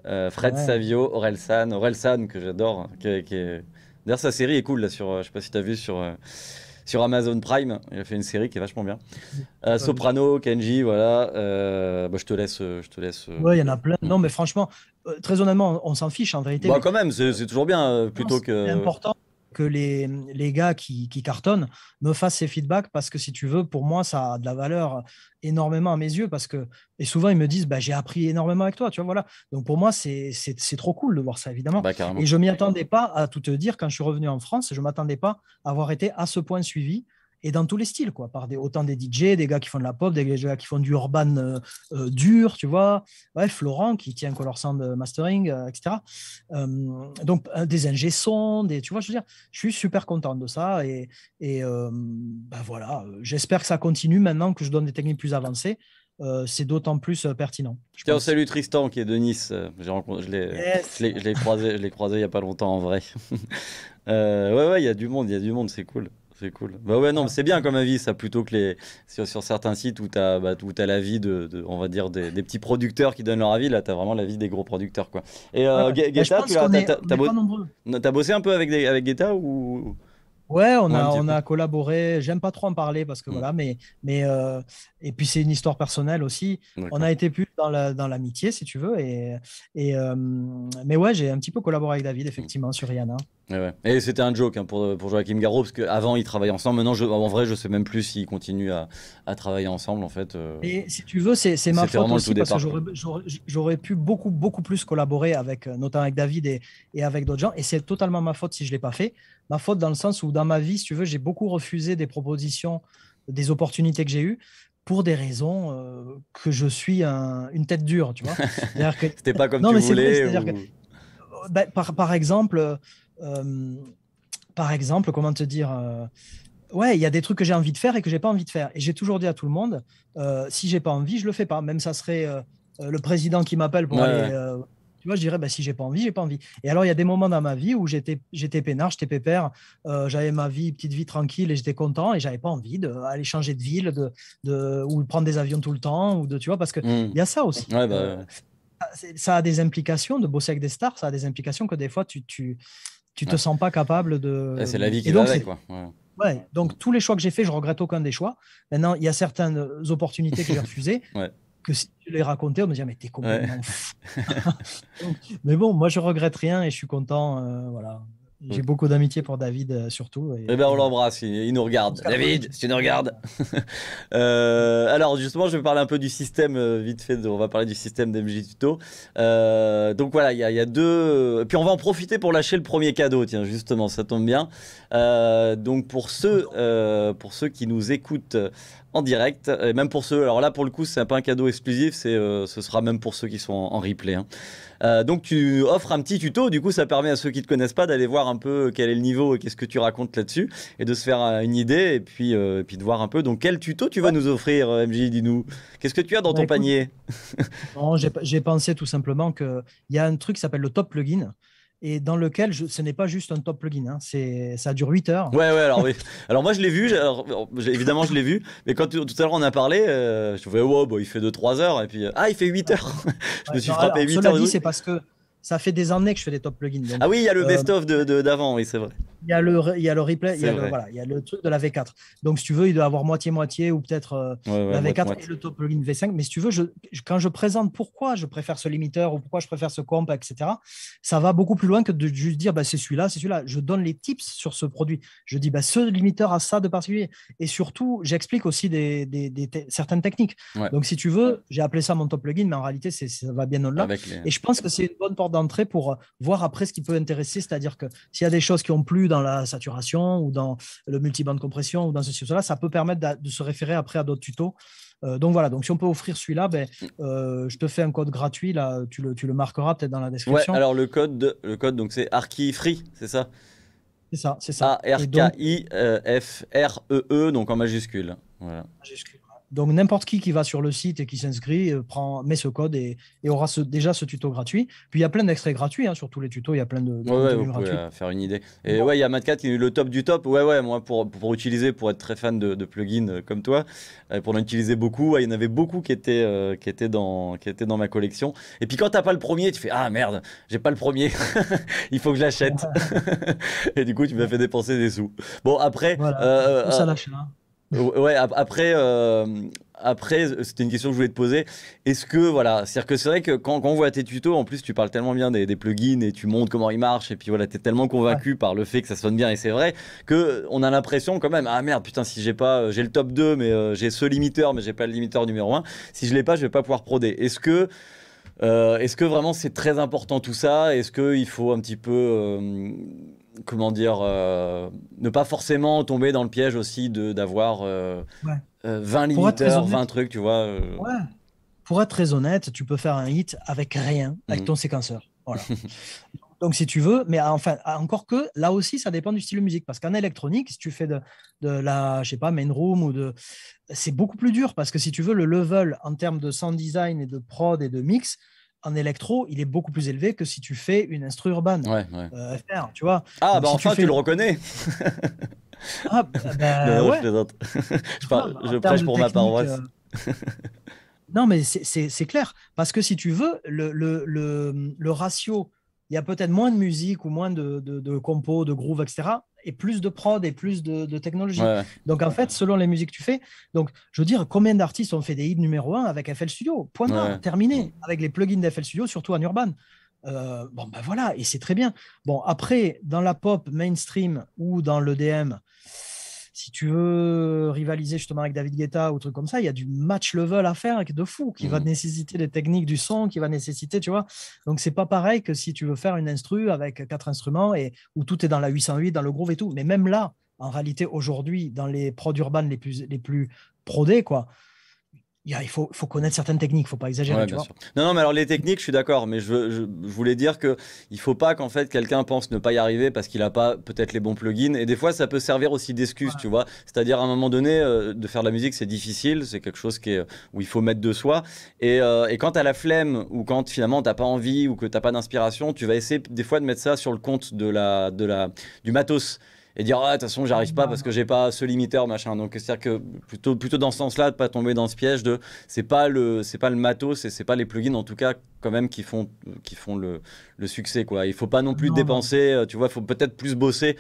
Fred Savio, Aurel San, Aurel San que j'adore, hein, D'ailleurs, sa série est cool, là, sur, je sais pas si tu as vu sur, sur Amazon Prime. Il a fait une série qui est vachement bien. Soprano, Kenji, voilà. Bah, je te laisse. je te laisse ouais, il y en a plein. Non, mais franchement, euh, très honnêtement, on s'en fiche en vérité. Bah, quand même, c'est toujours bien euh, plutôt que. C'est important que les, gars qui, cartonnent me fassent ces feedbacks parce que si tu veux, pour moi, ça a de la valeur énormément à mes yeux parce que et souvent ils me disent bah, j'ai appris énormément avec toi, tu voilà. Donc pour moi c'est trop cool de voir ça évidemment. Bah, et je m'y attendais pas à tout te dire quand je suis revenu en France, je m'attendais pas à avoir été à ce point suivi et dans tous les styles, quoi, par des, autant des DJ, des gars qui font de la pop, des gars qui font du urban euh, euh, dur, tu vois, ouais, Florent qui tient Color Sound Mastering, euh, etc. donc des ingé sons, tu vois, je veux dire, je suis super content de ça et, et ben voilà, j'espère que ça continue maintenant que je donne des techniques plus avancées. c'est d'autant plus pertinent pertinent. Tiens, salut Tristan qui est de Nice. je l'ai, je l'ai, croisé, je l'ai croisé il y a pas longtemps en vrai. ouais, ouais, il y a du monde, il y a du monde, c'est cool. C'est cool. Bah ouais, non, c'est bien comme avis, ça, plutôt que les... sur, certains sites où tu as, bah, l'avis de, on va dire, des, petits producteurs qui donnent leur avis. Là, tu as vraiment l'avis des gros producteurs. Quoi. Et euh, bah, Guetta, tu as, as, bossé un peu avec, avec Guetta ou... Ouais, on, a, on a collaboré. J'aime pas trop en parler parce que mm. voilà, mais, mais euh, et puis c'est une histoire personnelle aussi. On a été plus dans, la, dans l'amitié, si tu veux. Et, et euh, mais ouais, j'ai un petit peu collaboré avec David, mm. effectivement, sur Rihanna. Et, c'était un joke hein, pour, pour Joachim Garraud, parce qu'avant, ils travaillaient ensemble. Maintenant, je, en vrai, je sais même plus s'ils continuent à, à travailler ensemble, en fait. Et euh. si tu veux, c'est, ma faute aussi, parce que j'aurais, j'aurais, pu beaucoup, beaucoup plus collaborer, avec, notamment avec David et, et avec d'autres gens. Et c'est totalement ma faute si je l'ai pas fait ma faute dans le sens où dans ma vie, si tu veux, j'ai beaucoup refusé des propositions, des opportunités que j'ai eues pour des raisons euh, que je suis une tête dure, tu vois. C'était pas comme tu voulais. Euh, bah, par, exemple, euh, par exemple, comment te dire Ouais, il y a des trucs que j'ai envie de faire et que j'ai pas envie de faire. Et j'ai toujours dit à tout le monde, si j'ai pas envie, je le fais pas. Même ça serait le président qui m'appelle pour aller tu vois, je dirais, bah, si j'ai pas envie, j'ai pas envie. Et alors, il y a des moments dans ma vie où j'étais, j'étais peinard, j'étais pépère, euh, j'avais ma vie, petite vie tranquille et j'étais content et j'avais pas envie d'aller changer de ville de, de, ou prendre des avions tout le temps ou de, tu vois, parce qu'il hmm. il y a ça aussi. Bah, euh, ça a des implications de bosser avec des stars, ça a des implications que des fois tu, tu, tu te sens pas capable de. c'est la vie qui est avec, quoi. Ouais. donc hmm. tous les choix que j'ai faits, je regrette aucun des choix. Maintenant, il y a certaines opportunités que j'ai refusées que si tu les racontais, on me disait, mais t'es complètement fou. mais bon, moi, je regrette rien et je suis content. Euh, voilà. J'ai mm. beaucoup d'amitié pour David, euh, surtout. eh ben, on l'embrasse, il, nous regarde. David, si tu nous regardes. Euh, alors, justement, je vais parler un peu du système, vite fait. on va parler du système d'MJ Tuto. donc, voilà, il y, y, a deux. Puis, on va en profiter pour lâcher le premier cadeau, tiens, justement, ça tombe bien. donc, pour ceux, pour ceux qui nous écoutent en direct. Et même pour ceux, alors là pour le coup, c'est pas un cadeau exclusif, c'est, euh, ce sera même pour ceux qui sont en, replay. Hein. Euh, donc tu offres un petit tuto, du coup ça permet à ceux qui ne te connaissent pas d'aller voir un peu quel est le niveau et qu'est-ce que tu racontes là-dessus, et de se faire euh, une idée, et puis, puis de voir un peu. Donc quel tuto tu vas nous offrir, MJ, dis-nous Qu'est-ce que tu as dans bah, ton panier j'ai pensé tout simplement qu'il y a un truc qui s'appelle le top plugin et dans lequel je, ce n'est pas juste un top plugin, hein. c'est, ça dure 8 heures. Ouais, ouais, alors oui. Alors moi je l'ai vu, alors, évidemment je l'ai vu, mais quand tout, à l'heure on a parlé, euh, je trouvais wow, bon, bah, il fait 2-3 heures, et puis euh, ah, il fait 8 heures. je me suis frappé 8 heures. Dit, c'est parce que ça fait des années que je fais des top plugins. ah oui, il y a le euh, best-of de, d'avant, oui, c'est vrai il y a le, il y a le replay, il y a le, voilà, il y a le truc de la V4. Donc, si tu veux, il doit avoir moitié-moitié ou peut-être euh, la V4 et le top plugin V5. Mais si tu veux, quand je présente pourquoi je préfère ce limiteur ou pourquoi je préfère ce comp, etc., ça va beaucoup plus loin que de juste dire bah, c'est celui-là, c'est celui-là. Je donne les tips sur ce produit. Je dis bah, ce limiteur a ça de particulier. Et surtout, j'explique aussi des, certaines techniques. Donc, si tu veux, j'ai appelé ça mon top plugin, mais en réalité, ça va bien au-delà. Et je pense que c'est une bonne porte d'entrée pour voir après ce qui peut intéresser, c'est-à-dire que s'il y a des choses qui ont plu dans la saturation ou dans le multiband de compression ou dans ceci ou cela, ça peut permettre de se référer après à d'autres tutos. Euh, donc voilà, donc si on peut offrir celui-là, ben, euh, je te fais un code gratuit, là, tu le, tu le marqueras peut-être dans la description. Ouais, alors le code, le code donc c'est Arki Free, c'est ça C'est ça, c'est ça. A-R-K-I-F-R-E-E, donc, en majuscule. Voilà. Majuscule. Donc n'importe qui qui va sur le site et qui s'inscrit euh, prend met ce code et, aura déjà ce tuto gratuit. Puis il y a plein d'extraits gratuits hein, sur tous les tutos, il y a plein de, de ouais, vous euh, faire une idée. Et ouais, il y a Matcat qui est le top du top. Ouais ouais, moi pour utiliser pour être très fan de, plugins euh, comme toi, pour en utiliser beaucoup, il y en avait beaucoup qui étaient qui étaient dans qui étaient dans ma collection. Et puis quand tu n'as pas le premier, tu fais ah merde, j'ai pas le premier, il faut que je l'achète. » et du coup, tu m'as fait dépenser des sous. Bon après, ça lâche, hein. Ouais, après, euh, après c'était une question que je voulais te poser. Est-ce que, voilà, cest que c'est vrai que quand, on voit tes tutos, en plus, tu parles tellement bien des, plugins et tu montres comment ils marchent, et puis voilà, t'es tellement convaincu par le fait que ça sonne bien, et c'est vrai, qu'on a l'impression quand même, ah merde, putain, si j'ai pas, euh, j'ai le top 2, mais euh, j'ai ce limiteur, mais j'ai pas le limiteur numéro 1, si je l'ai pas, je vais pas pouvoir proder. Est-ce que. Est-ce que vraiment c'est très important tout ça Est-ce qu'il faut un petit peu comment dire, euh, ne pas forcément tomber dans le piège aussi d'avoir 20 limiteurs, 20 trucs, tu vois. Euh. Pour être très honnête, tu peux faire un hit avec rien, avec mmh. ton séquenceur. Donc si tu veux, mais euh, enfin, encore que là aussi, ça dépend du style de musique. Parce qu'en électronique, si tu fais de, la, je sais pas, main room ou de, c'est beaucoup plus dur parce que si tu veux, le level en termes de sound design et de prod et de mix, en électro, il est beaucoup plus élevé que si tu fais une instru urbaine. Ouais, euh, tu vois. Ah, ben bah, enfin, tu, le reconnais. Ah, bah, bah, non, je, prêche pour ma paroisse. Euh, non, mais c'est clair. Parce que si tu veux, le, le, ratio, il y a peut-être moins de musique ou moins de, de compos, de groove, etc et plus de prod et plus de, technologie. Donc en fait, selon les musiques que tu fais, donc je veux dire, combien d'artistes ont fait des hits numéro 1 avec FL Studio Point terminé, avec les plugins d'FL Studio, surtout en urban. Euh, bon, ben voilà, et c'est très bien. Bon, après, dans la pop mainstream ou dans l'EDM, si tu veux rivaliser justement avec David Guetta ou truc comme ça, il y a du match level à faire de fou qui va mhm. nécessiter des techniques du son, qui va nécessiter, tu vois. Donc c'est pas pareil que si tu veux faire une instru avec quatre instruments et où tout est dans la 808, dans le groove et tout. Mais même là, en réalité, aujourd'hui, dans les prods urbains les plus, les plus prodés, quoi, il faut, connaître certaines techniques, il ne faut pas exagérer. non, non, mais alors les techniques, je suis d'accord, mais je, voulais dire qu'il ne faut pas qu'en fait quelqu'un pense ne pas y arriver parce qu'il n'a pas peut-être les bons plugins. Et des fois, ça peut servir aussi d'excuse, tu vois. C'est-à-dire à un moment donné, euh, de faire de la musique, c'est difficile, c'est quelque chose qui euh, où il faut mettre de soi. Et, euh, quand tu as la flemme ou quand finalement tu n'as pas envie ou que tu n'as pas d'inspiration, tu vas essayer des fois de mettre ça sur le compte de la, de la, du matos et dire ah de toute façon j'arrive pas parce que j'ai pas ce limiteur machin. Donc c'est-à-dire que plutôt plutôt dans ce sens-là de pas tomber dans ce piège de c'est pas le c'est pas le matos et c'est pas les plugins en tout cas quand même qui font qui font le, le succès quoi. Il faut pas non plus dépenser, euh, tu vois, il faut peut-être plus bosser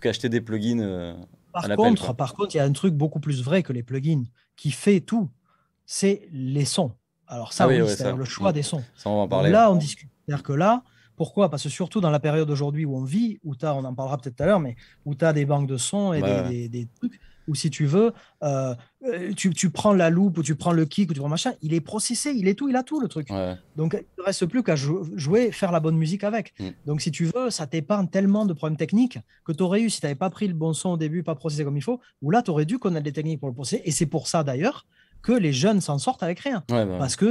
qu'acheter des plugins. Euh, par contre, par contre, il y a un truc beaucoup plus vrai que les plugins qui fait tout, c'est les sons. Alors ça, ah oui, c'est le choix mm. des sons. Ça, on va en parler. Là, on discute. C'est-à-dire que là, pourquoi Parce que surtout dans la période aujourd'hui où on vit, où as, on en parlera peut-être tout à l'heure, mais où tu as des banques de sons et des, trucs, où si tu veux, euh, euh, tu, prends la loupe ou tu prends le kick ou tu prends machin, il est processé, il est tout, il a tout le truc. Donc il ne reste plus qu'à jouer, faire la bonne musique avec. Mm. Donc si tu veux, ça t'épargne tellement de problèmes techniques que tu aurais eu si tu n'avais pas pris le bon son au début, pas processé comme il faut, ou là tu aurais dû connaître des techniques pour le processer. Et c'est pour ça d'ailleurs que les jeunes s'en sortent avec rien. Bah Parce que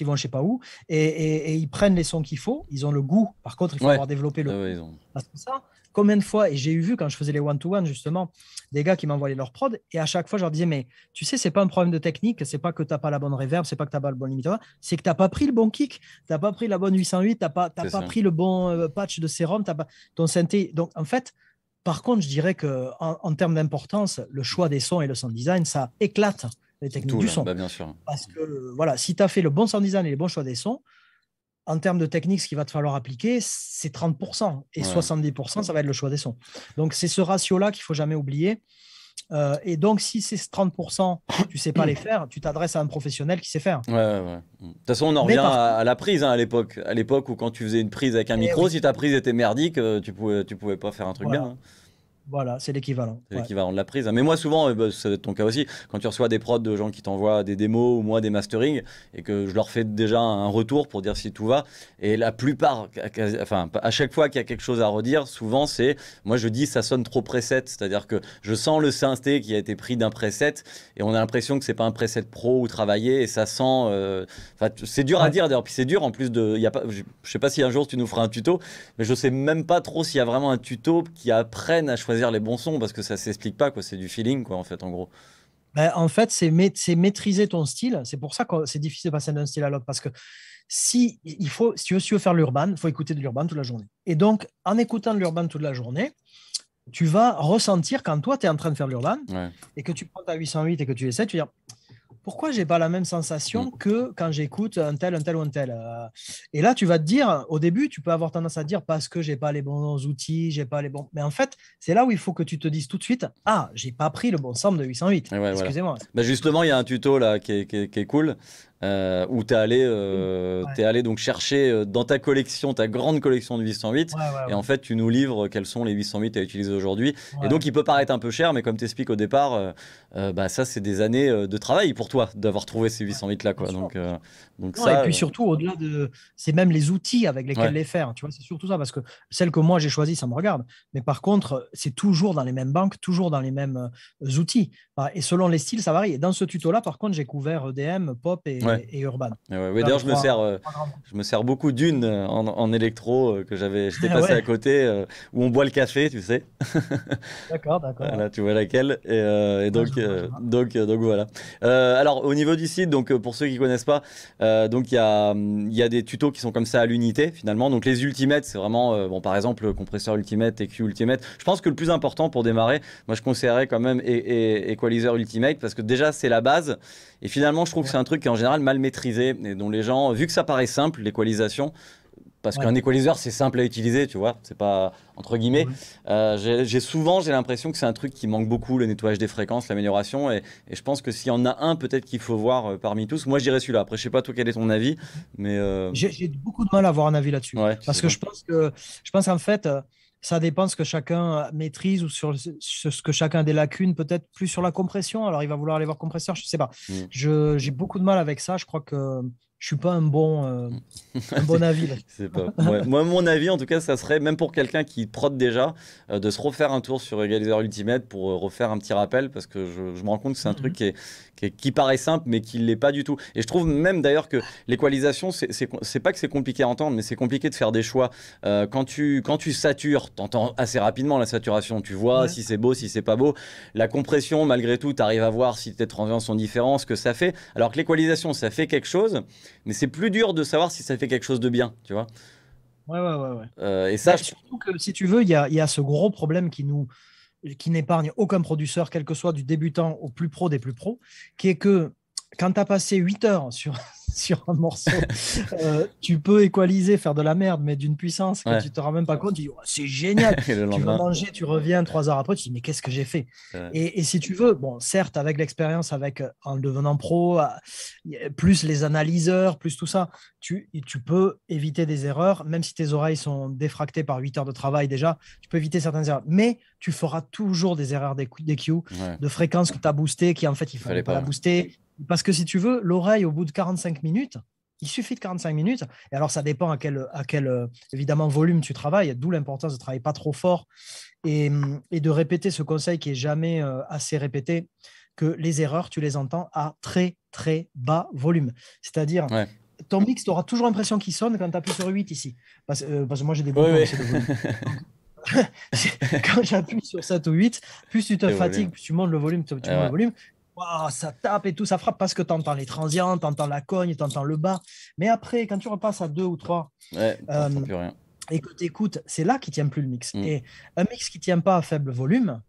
ils vont je sais pas où, et, ils prennent les sons qu'il faut, ils ont le goût. Par contre, il faut avoir développé le. Ah ça, combien de fois, et j'ai eu vu quand je faisais les one-to-one, justement, des gars qui m'envoyaient leur prod, et à chaque fois, je leur disais, mais tu sais, c'est pas un problème de technique, c'est pas que t'as pas la bonne reverb, c'est pas que t'as pas le bon limiteur, c'est que t'as pas pris le bon kick, t'as pas pris la bonne 808, t'as pas, as pas pris le bon euh, patch de sérum, t'as pas ton synthé. Donc, en fait, par contre, je dirais que en, termes d'importance, le choix des sons et le sound design, ça éclate les techniques du son. Bah, bien sûr. Parce que voilà, si tu as fait le bon sound design et les bons choix des sons, en termes de technique, ce qu'il va te falloir appliquer, c'est 30%. Et 70%, ça va être le choix des sons. Donc, c'est ce ratio-là qu'il faut jamais oublier. Euh, et donc, si ces 30%, tu sais pas les faire, tu t'adresses à un professionnel qui sait faire. Ouais, ouais. De toute façon, on en revient à, la prise hein, à l'époque. À l'époque où, quand tu faisais une prise avec un eh micro, si ta prise était merdique, euh, tu pouvais, tu pouvais pas faire un truc bien. Hein. Voilà, c'est l'équivalent. l'équivalent de la prise. Mais moi, souvent, ça euh, bah, c'est ton cas aussi, quand tu reçois des prods de gens qui t'envoient des démos ou moi des masterings et que je leur fais déjà un retour pour dire si tout va, et la plupart, enfin, à chaque fois qu'il y a quelque chose à redire, souvent c'est moi je dis ça sonne trop preset, c'est-à-dire que je sens le synthé qui a été pris d'un preset et on a l'impression que c'est pas un preset pro ou travaillé et ça sent. Euh, c'est dur à dire d'ailleurs, puis c'est dur en plus de. Y a pas, je, sais pas si un jour tu nous feras un tuto, mais je sais même pas trop s'il y a vraiment un tuto qui apprenne à choisir c'est-à-dire les bons sons parce que ça s'explique pas, quoi. C'est du feeling, quoi, en fait, en gros. Ben, en fait, c'est c'est maîtriser ton style. C'est pour ça que c'est difficile de passer d'un style à l'autre parce que si, il faut, si, tu veux, faire l'urban, faut écouter de l'urban toute la journée. Et donc, en écoutant de l'urban toute la journée, tu vas ressentir quand toi, tu es en train de faire l'urban et que tu prends ta 808 et que tu essaies, tu vas dire pourquoi j'ai pas la même sensation mm. que quand j'écoute un tel, un tel ou un tel euh. Et là, tu vas te dire, au début, tu peux avoir tendance à dire parce que j'ai pas les bons outils, j'ai pas les bons. Mais en fait, c'est là où il faut que tu te dises tout de suite, ah, j'ai pas pris le bon somme de 808. Excusez-moi. Bah, justement, il y a un tuto là qui est cool euh, où tu es, euh, es, allé donc chercher euh, dans ta collection, ta grande collection de 808, et en fait tu nous livres quels sont les 808 à utiliser aujourd'hui. Et donc il peut paraître un peu cher, mais comme tu expliques au départ, euh, bah, ça c'est des années de travail pour toi d'avoir trouvé ces 808 là. Quoi. Donc, donc ça, et puis surtout, au-delà de. C'est même les outils avec lesquels les faire, tu vois, c'est surtout ça, parce que celle que moi j'ai choisie, ça me regarde. Mais par contre, c'est toujours dans les mêmes banques, toujours dans les mêmes outils. Bah, et selon les styles, ça varie. Et dans ce tuto là, par contre, j'ai couvert EDM, Pop et et, urbain D'ailleurs, je, me sers, euh, je me sers beaucoup d'une euh, en, électro euh, que j'avais, j'étais passé à côté où on boit le café, tu sais. d'accord, d'accord. Voilà, tu vois laquelle. Et, donc, donc, donc, voilà. alors, au niveau du site, donc pour ceux qui ne connaissent pas, donc il y a, hum, y des tutos qui sont comme ça à l'unité finalement. Donc les ultimates, c'est vraiment bon. Par exemple, compresseur ultimate, EQ ultimate. Je pense que le plus important pour démarrer, moi je conseillerais quand même Equalizer ultimate parce que déjà c'est la base. Et finalement, je trouve que c'est un truc qui est en général mal maîtrisé et dont les gens, vu que ça paraît simple, l'équalisation, parce qu'un équaliseur, c'est simple à utiliser, tu vois, c'est pas entre guillemets. Euh, j'ai souvent, j'ai l'impression que c'est un truc qui manque beaucoup, le nettoyage des fréquences, l'amélioration, et, je pense que s'il y en a un, peut-être qu'il faut voir euh, parmi tous. Moi, dirais celui-là. Après, je sais pas toi quel est ton avis, mais euh, j'ai beaucoup de mal à avoir un avis là-dessus, parce que je pense que je pense en fait, ça dépend de ce que chacun euh, maîtrise ou sur, ce que chacun a des lacunes, peut-être plus sur la compression. Alors, il va vouloir aller voir compresseur, je ne sais pas. Mm. J'ai beaucoup de mal avec ça. Je crois que je suis pas un bon, euh, un bon avis. Moi, mon avis, en tout cas, ça serait, même pour quelqu'un qui prod déjà, euh, de se refaire un tour sur Egalizer Ultimate pour euh, refaire un petit rappel, parce que je, me rends compte que c'est un truc mhm. qui, est, qui, paraît simple, mais qui ne l'est pas du tout. Et je trouve même d'ailleurs que l'équalisation, c'est pas que c'est compliqué à entendre, mais c'est compliqué de faire des choix. quand, tu, quand tu satures, tu entends assez rapidement la saturation, tu vois si c'est beau, si c'est pas beau. La compression, malgré tout, tu arrives à voir si tes transients sont différents, ce que ça fait. Alors que l'équalisation, ça fait quelque chose mais c'est plus dur de savoir si ça fait quelque chose de bien, tu vois. Ouais, ouais, ouais. Euh, et ça, bah, surtout que si tu veux, il y a, y a, ce gros problème qui nous qui n'épargne aucun producteur, quel que soit du débutant au plus pro des plus pros, qui est que quand tu as passé 8 heures sur, sur un morceau, euh, tu peux équaliser, faire de la merde, mais d'une puissance que tu ne te rends même pas compte. Tu dis, c'est génial. tu vas manger, tu reviens 3 heures après, tu dis, mais qu'est-ce que j'ai fait et, si tu veux, bon, certes, avec l'expérience, avec euh, en devenant pro, euh, plus les analyseurs, plus tout ça, tu, tu peux éviter des erreurs, même si tes oreilles sont défractées par 8 heures de travail déjà, tu peux éviter certaines erreurs. Mais tu feras toujours des erreurs d'EQ, de fréquences que tu as boosté, qui en fait, il ne fallait pas, booster parce que si tu veux, l'oreille, au bout de 45 minutes, il suffit de 45 minutes. Et alors, ça dépend à quel, euh, évidemment, volume tu travailles, d'où l'importance de travailler pas trop fort et, hum, de répéter ce conseil qui est jamais euh, assez répété, que les erreurs, tu les entends à très, très bas volume. C'est-à-dire, ton mix, tu auras toujours l'impression qu'il sonne quand tu appuies sur 8 ici. Parce, euh, parce que moi, j'ai des quand j'appuie sur 7 ou 8, plus tu te fatigues, plus tu montes le volume, tu, tu montes le volume. Ah, ça tape et tout, ça frappe parce que tu entends les transients, tu entends la cogne, tu entends le bas. Mais après, quand tu repasses à deux ou trois, euh, et que tu écoutes, c'est là qui tient plus le mix. Mm. Et un mix qui tient pas à faible volume,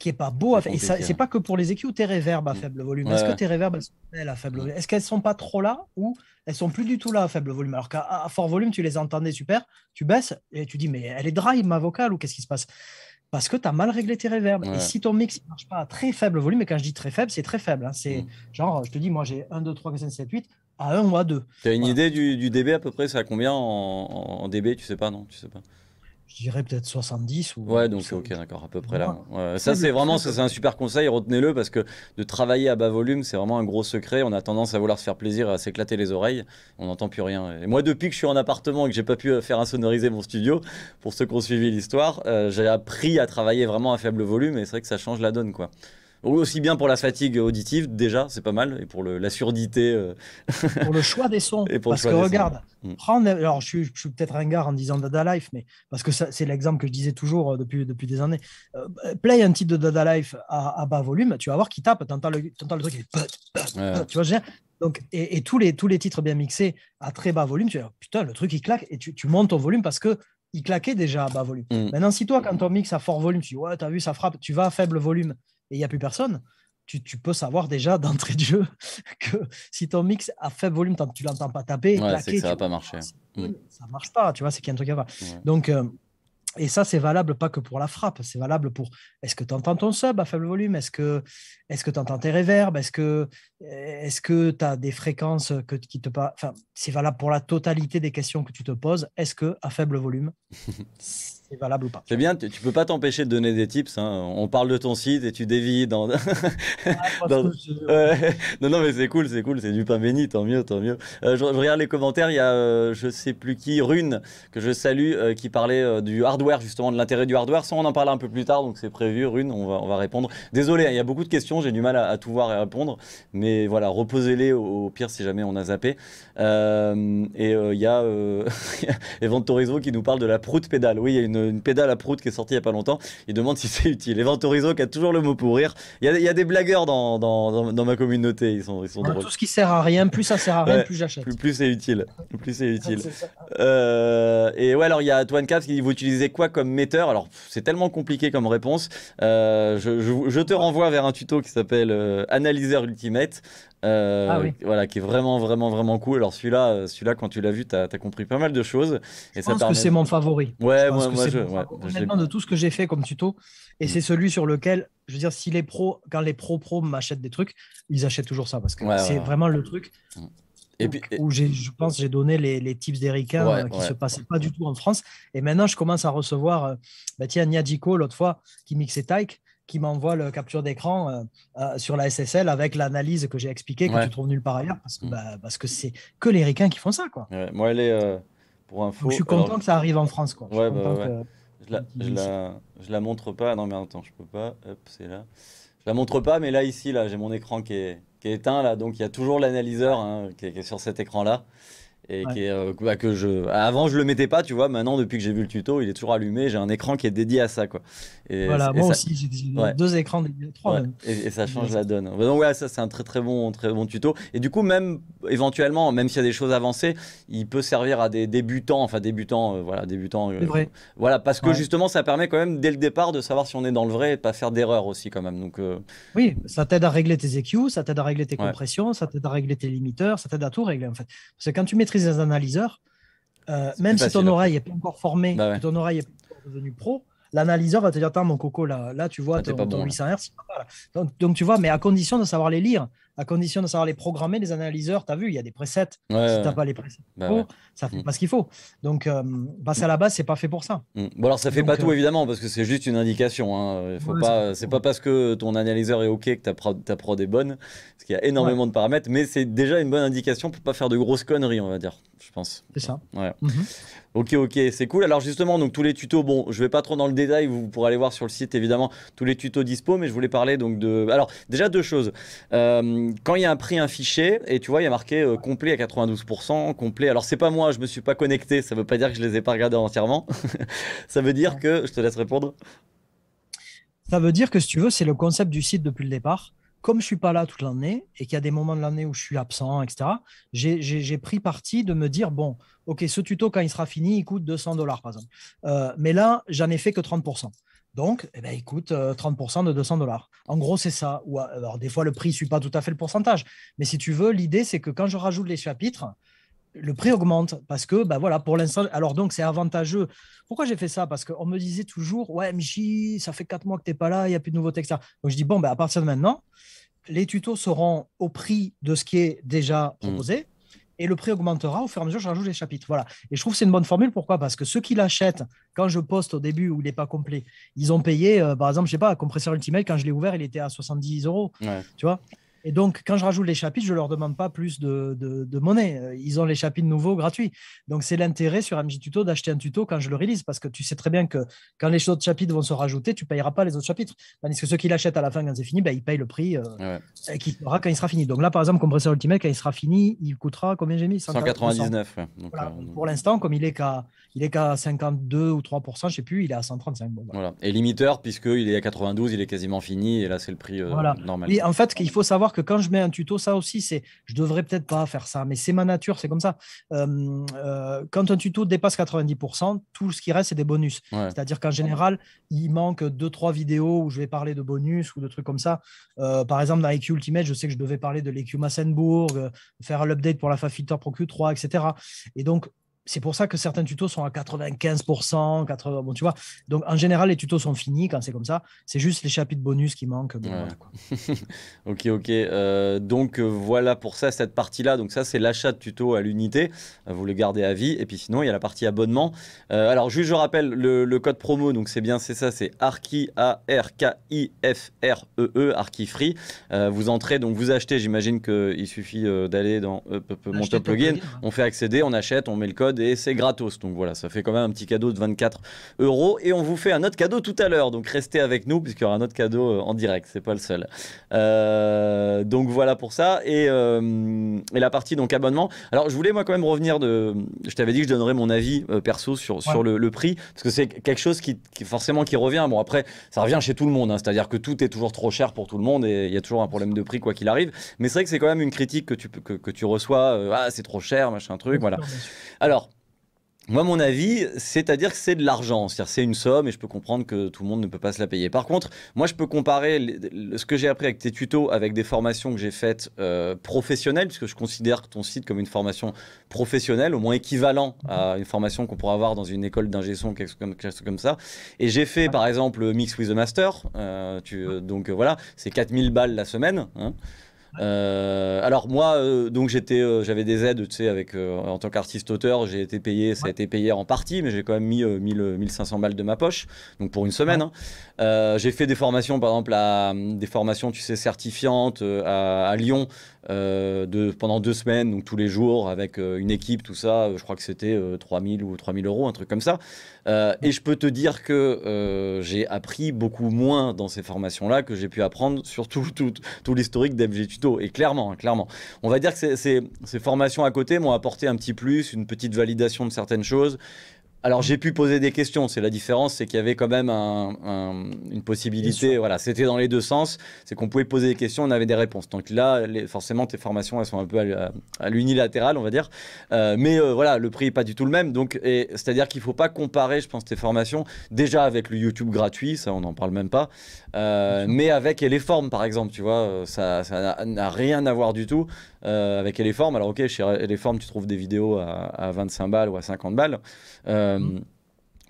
qui est pas beau à et c'est pas que pour les équipes ou tes réverbes à mm. faible volume. Est-ce que tes réverbes sont belles à faible mm. volume Est-ce qu'elles sont pas trop là ou elles sont plus du tout là à faible volume Alors qu'à fort volume, tu les entendais super, tu baisses et tu dis mais elle est drive ma vocale ou qu'est-ce qui se passe parce que tu as mal réglé tes reverbs. Et si ton mix ne marche pas à très faible volume, et quand je dis très faible, c'est très faible. Hein. c'est mm. genre, je te dis, moi j'ai 1, 2, 3, 4, 5, 7, 8 à 1 ou à 2. Tu as une idée du, dB à peu près C'est à combien en, en, dB Tu sais pas, non Tu sais pas je dirais peut-être 70 ou ouais donc ok d'accord à peu près là hein. ça c'est vraiment c'est un super conseil retenez-le parce que de travailler à bas volume c'est vraiment un gros secret on a tendance à vouloir se faire plaisir à s'éclater les oreilles on n'entend plus rien et moi depuis que je suis en appartement et que j'ai pas pu euh, faire insonoriser mon studio pour ceux qui ont suivi l'histoire euh, j'ai appris à travailler vraiment à faible volume et c'est vrai que ça change la donne quoi oui aussi bien pour la fatigue auditive, déjà, c'est pas mal, et pour la surdité. Euh, pour le choix des sons. parce que regarde, mm. alors je suis, peut-être un gars en disant Dada Life, mais parce que c'est l'exemple que je disais toujours euh, depuis, depuis des années. Euh, play un titre de Dada Life à, bas volume, tu vas voir qu'il tape, tu le, entends le truc, tu vois, je veux dire, donc, et, tous, les, tous les titres bien mixés à très bas volume, tu vas dire, oh, putain, le truc il claque et tu, montes ton volume parce que il claquait déjà à bas volume. Mm. Maintenant, si toi, quand on mixe à fort volume, tu dis, ouais, t'as vu, ça frappe, tu vas à faible volume et il n'y a plus personne, tu, peux savoir déjà d'entrée de jeu que si ton mix à faible volume, tu l'entends pas taper, ça ne ça va pas marcher. ça ne mm. marche pas, tu vois, c'est qu'il y a un truc à faire Donc, euh, et ça, c'est valable pas que pour la frappe, c'est valable pour est-ce que tu entends ton sub à faible volume, est-ce que tu entends tes reverbs, est-ce que est-ce que tu as des fréquences que, qui te enfin, c'est valable pour la totalité des questions que tu te poses. Est-ce que à faible volume, c'est valable ou pas C'est bien, tu, peux pas t'empêcher de donner des tips. Hein. On parle de ton site et tu dévis dans. non, non, mais c'est cool, c'est cool, c'est du pain béni, tant mieux, tant mieux. Euh, je, regarde les commentaires. Il y a, euh, je sais plus qui, Rune que je salue, euh, qui parlait du hardware justement, de l'intérêt du hardware. Ça, on en parle un peu plus tard, donc c'est prévu. Rune, on va, on va répondre. Désolé, hein, il y a beaucoup de questions, j'ai du mal à, à tout voir et répondre, mais et voilà, reposez-les au, pire si jamais on a zappé. Euh, et il euh, y a euh, Evan qui nous parle de la prout pédale. Oui, il y a une, pédale à prout qui est sortie il n'y a pas longtemps. Il demande si c'est utile. Eventorizo qui a toujours le mot pour rire. Il y, a, des blagueurs dans, ma communauté. Ils sont, ils Tout ce qui sert à rien, plus ça sert à rien, plus j'achète. Plus, c'est utile. Plus c'est ah, utile. et ouais, alors il y a Antoine Caps qui dit Vous utilisez quoi comme metteur Alors, c'est tellement compliqué comme réponse. je, te renvoie vers un tuto qui s'appelle Analyzer Analyseur Ultimate. Euh, ah voilà, qui est vraiment, vraiment, vraiment cool. Alors celui-là, euh, celui-là quand tu l'as vu, tu as, compris pas mal de choses. Et je ça pense que c'est mon favori. Ouais, moi, de tout ce que j'ai fait comme tuto, et mm. c'est celui sur lequel, je veux dire, si les pros, quand les pros pros m'achètent des trucs, ils achètent toujours ça parce que c'est vraiment le truc. Mm. Et puis, où je pense j'ai donné les, tips d'Erika euh, qui se passaient pas du tout en France. Et maintenant, je commence à recevoir, bah, tiens, l'autre fois, qui mixait Taïk qui m'envoie le capture d'écran euh, euh, sur la SSL avec l'analyse que j'ai expliquée, que tu trouves nulle part ailleurs, parce que mm. bah, parce que c'est que les ricains qui font ça. Quoi. moi, elle est, euh, pour info. je suis content que ça arrive en France. Quoi. Bah, ouais, je, ne je, la, je, la, montre pas. Non, mais attends, je peux pas. Hop, c'est là. Je la montre pas, mais là, ici, là, j'ai mon écran qui est, qui est éteint, là, donc il y a toujours l'analyseur hein, qui, est sur cet écran-là et qui euh, bah, que je avant je le mettais pas tu vois maintenant depuis que j'ai vu le tuto il est toujours allumé j'ai un écran qui est dédié à ça quoi et, voilà moi aussi j'ai deux écrans trois Et, ça change la donne donc ouais ça c'est un très très bon très bon tuto et du coup même éventuellement même s'il y a des choses avancées il peut servir à des débutants enfin débutants euh, voilà débutants euh, voilà parce que justement ça permet quand même dès le départ de savoir si on est dans le vrai et pas faire d'erreur aussi quand même donc oui ça t'aide à régler tes EQ ça t'aide à régler tes compressions ça t'aide à régler tes limiteurs ça t'aide à tout régler en fait c'est quand tu maîtrises des analyseurs, euh, même si ton oreille n'est pas encore formée, bah ton oreille est devenue pro, l'analyseur va te dire Attends, mon coco, là, là tu vois ah, tu ton, bon, ton 800 Hz. Donc, donc, tu vois, mais à condition de savoir les lire à condition de savoir les programmer, les analyseurs. Tu as vu, il y a des presets. si tu n'as pas les presets, bah ça ne mm. fait pas ce qu'il faut. Donc, passer euh, bah, à la base, c'est pas fait pour ça. Mm. Bon, alors, ça fait pas tout, euh, évidemment, parce que c'est juste une indication. Hein. Faut pas, c'est pas parce que ton analyseur est OK que ta prod, est bonne, parce qu'il y a énormément de paramètres, mais c'est déjà une bonne indication pour pas faire de grosses conneries, on va dire, je pense. C'est ça. Mhm. Ok, ok, c'est cool. Alors justement, donc tous les tutos, bon, je vais pas trop dans le détail, vous pourrez aller voir sur le site évidemment tous les tutos dispo, mais je voulais parler donc de, alors déjà deux choses. Euh, quand il y a un prix, un fichier, et tu vois, il y a marqué euh, complet à 92%, complet. Alors, c'est pas moi, je me suis pas connecté, ça veut pas dire que je les ai pas regardés entièrement. ça veut dire que, je te laisse répondre. Ça veut dire que, si tu veux, c'est le concept du site depuis le départ. Comme je suis pas là toute l'année et qu'il y a des moments de l'année où je suis absent, etc., j'ai pris parti de me dire bon, ok, ce tuto, quand il sera fini, il coûte 200 dollars par exemple. Euh, mais là, j'en ai fait que 30%. Donc, eh ben, il coûte 30% euh, de 200 dollars. En gros, c'est ça. Ou euh, alors, des fois, le prix ne suit pas tout à fait le pourcentage. Mais si tu veux, l'idée, c'est que quand je rajoute les chapitres, le prix augmente parce que ben voilà pour l'instant alors donc c'est avantageux pourquoi j'ai fait ça parce qu'on me disait toujours ouais Michi, ça fait quatre mois que t'es pas là il n'y a plus de nouveaux textes donc je dis bon ben, à partir de maintenant les tutos seront au prix de ce qui est déjà mmh. proposé et le prix augmentera au fur et à mesure je rajoute les chapitres. Voilà. Et je trouve que c'est une bonne formule. Pourquoi Parce que ceux qui l'achètent, quand je poste au début où il n'est pas complet, ils ont payé, euh, par exemple, je sais pas, Compresseur Ultimate, quand je l'ai ouvert, il était à 70 euros. Tu vois et donc, quand je rajoute les chapitres, je ne leur demande pas plus de, de, monnaie. Ils ont les chapitres nouveaux gratuits. Donc, c'est l'intérêt sur MJ Tuto d'acheter un tuto quand je le release, parce que tu sais très bien que quand les autres chapitres vont se rajouter, tu ne payeras pas les autres chapitres. Tandis que ceux qui l'achètent à la fin, quand c'est fini, ben, ils payent le prix euh, qu'il aura quand il sera fini. Donc là, par exemple, Compresseur Ultimate, quand il sera fini, il coûtera combien j'ai mis 199. pour l'instant, comme il est qu'à 52 ou 3%, je ne sais plus, il est à 135. Bah. voilà. Et limiteur, puisqu'il est à 92, il est quasiment fini, et là, c'est le prix euh, normal. en fait, il faut savoir que quand je mets un tuto, ça aussi, c'est je devrais peut-être pas faire ça, mais c'est ma nature, c'est comme ça. Euh, euh, quand un tuto dépasse 90%, tout ce qui reste, c'est des bonus. C'est-à-dire qu'en général, il manque 2-3 vidéos où je vais parler de bonus ou de trucs comme ça. Euh, par exemple, dans EQ Ultimate, je sais que je devais parler de l'EQ Massenburg faire l'update pour la FAFilter Pro Q3, etc. Et donc, c'est pour ça que certains tutos sont à 95%, 80, bon, tu vois. Donc, en général, les tutos sont finis quand c'est comme ça. C'est juste les chapitres bonus qui manquent. ok, ok. Euh, donc, euh, voilà pour ça, cette partie-là. Donc, ça, c'est l'achat de tutos à l'unité. Euh, vous le gardez à vie. Et puis, sinon, il y a la partie abonnement. alors, juste, je rappelle le, code promo. Donc, c'est bien, c'est ça, c'est ARKI, A-R-K-I-F-R-E-E, e, ARKI Free. vous entrez, donc, vous achetez. J'imagine qu'il suffit d'aller dans mon top plugin. Hein. On fait accéder, on achète, on met le code et c'est gratos. Donc voilà, ça fait quand même un petit cadeau de 24 euros. Et on vous fait un autre cadeau tout à l'heure. Donc restez avec nous puisqu'il y aura un autre cadeau euh, en direct. C'est pas le seul. Euh, donc voilà pour ça. Et, euh, et, la partie donc abonnement. Alors je voulais moi quand même revenir de. Je t'avais dit que je donnerais mon avis perso sur, sur le, prix parce que c'est quelque chose qui, forcément qui revient. Bon après ça revient chez tout le monde. Hein. C'est-à-dire que tout est toujours trop cher pour tout le monde et il y a toujours un problème de prix quoi qu'il arrive. Mais c'est vrai que c'est quand même une critique que tu, que, que tu reçois. ah c'est trop cher machin truc. Voilà. Alors moi, mon avis, c'est-à-dire que c'est de l'argent. C'est-à-dire c'est une somme et je peux comprendre que tout le monde ne peut pas se la payer. Par contre, moi, je peux comparer ce que j'ai appris avec tes tutos avec des formations que j'ai faites euh, professionnelles, puisque je considère ton site comme une formation professionnelle, au moins équivalent à une formation qu'on pourrait avoir dans une école d'ingé son, quelque chose comme, ça. Et j'ai fait, par exemple, Mix with the Master. Euh, euh, donc voilà, c'est 4000 balles la semaine. Hein. Euh, alors moi, euh, donc j'étais, euh, j'avais des aides, tu sais, avec en tant qu'artiste auteur, j'ai été payé, ça a été payé en partie, mais j'ai quand même mis 1500 balles de ma poche, donc pour une semaine. Hein. j'ai fait des formations, par exemple, des formations, tu sais, certifiantes à, Lyon de, pendant deux semaines, donc tous les jours avec une équipe, tout ça. je crois que c'était 3000 ou 3000 euros, un truc comme ça. et je peux te dire que j'ai appris beaucoup moins dans ces formations-là que j'ai pu apprendre sur tout, l'historique d'MGT et clairement, hein, clairement. On va dire que ces formations à côté m'ont apporté un petit plus, une petite validation de certaines choses, alors j'ai pu poser des questions, c'est la différence, c'est qu'il y avait quand même une possibilité, voilà, c'était dans les deux sens, c'est qu'on pouvait poser des questions, on avait des réponses. Donc là, forcément, tes formations, elles sont un peu à, l'unilatéral, on va dire. Euh, mais euh, voilà, le prix n'est pas du tout le même, donc c'est-à-dire qu'il ne faut pas comparer, je pense, tes formations déjà avec le YouTube gratuit, ça on n'en parle même pas, euh, mais avec Eleform par exemple, tu vois, ça n'a rien à voir du tout avec Eleform. Alors ok, chez Eleform, tu trouves des vidéos à, 25 balles ou à 50 balles. Euh, mhm.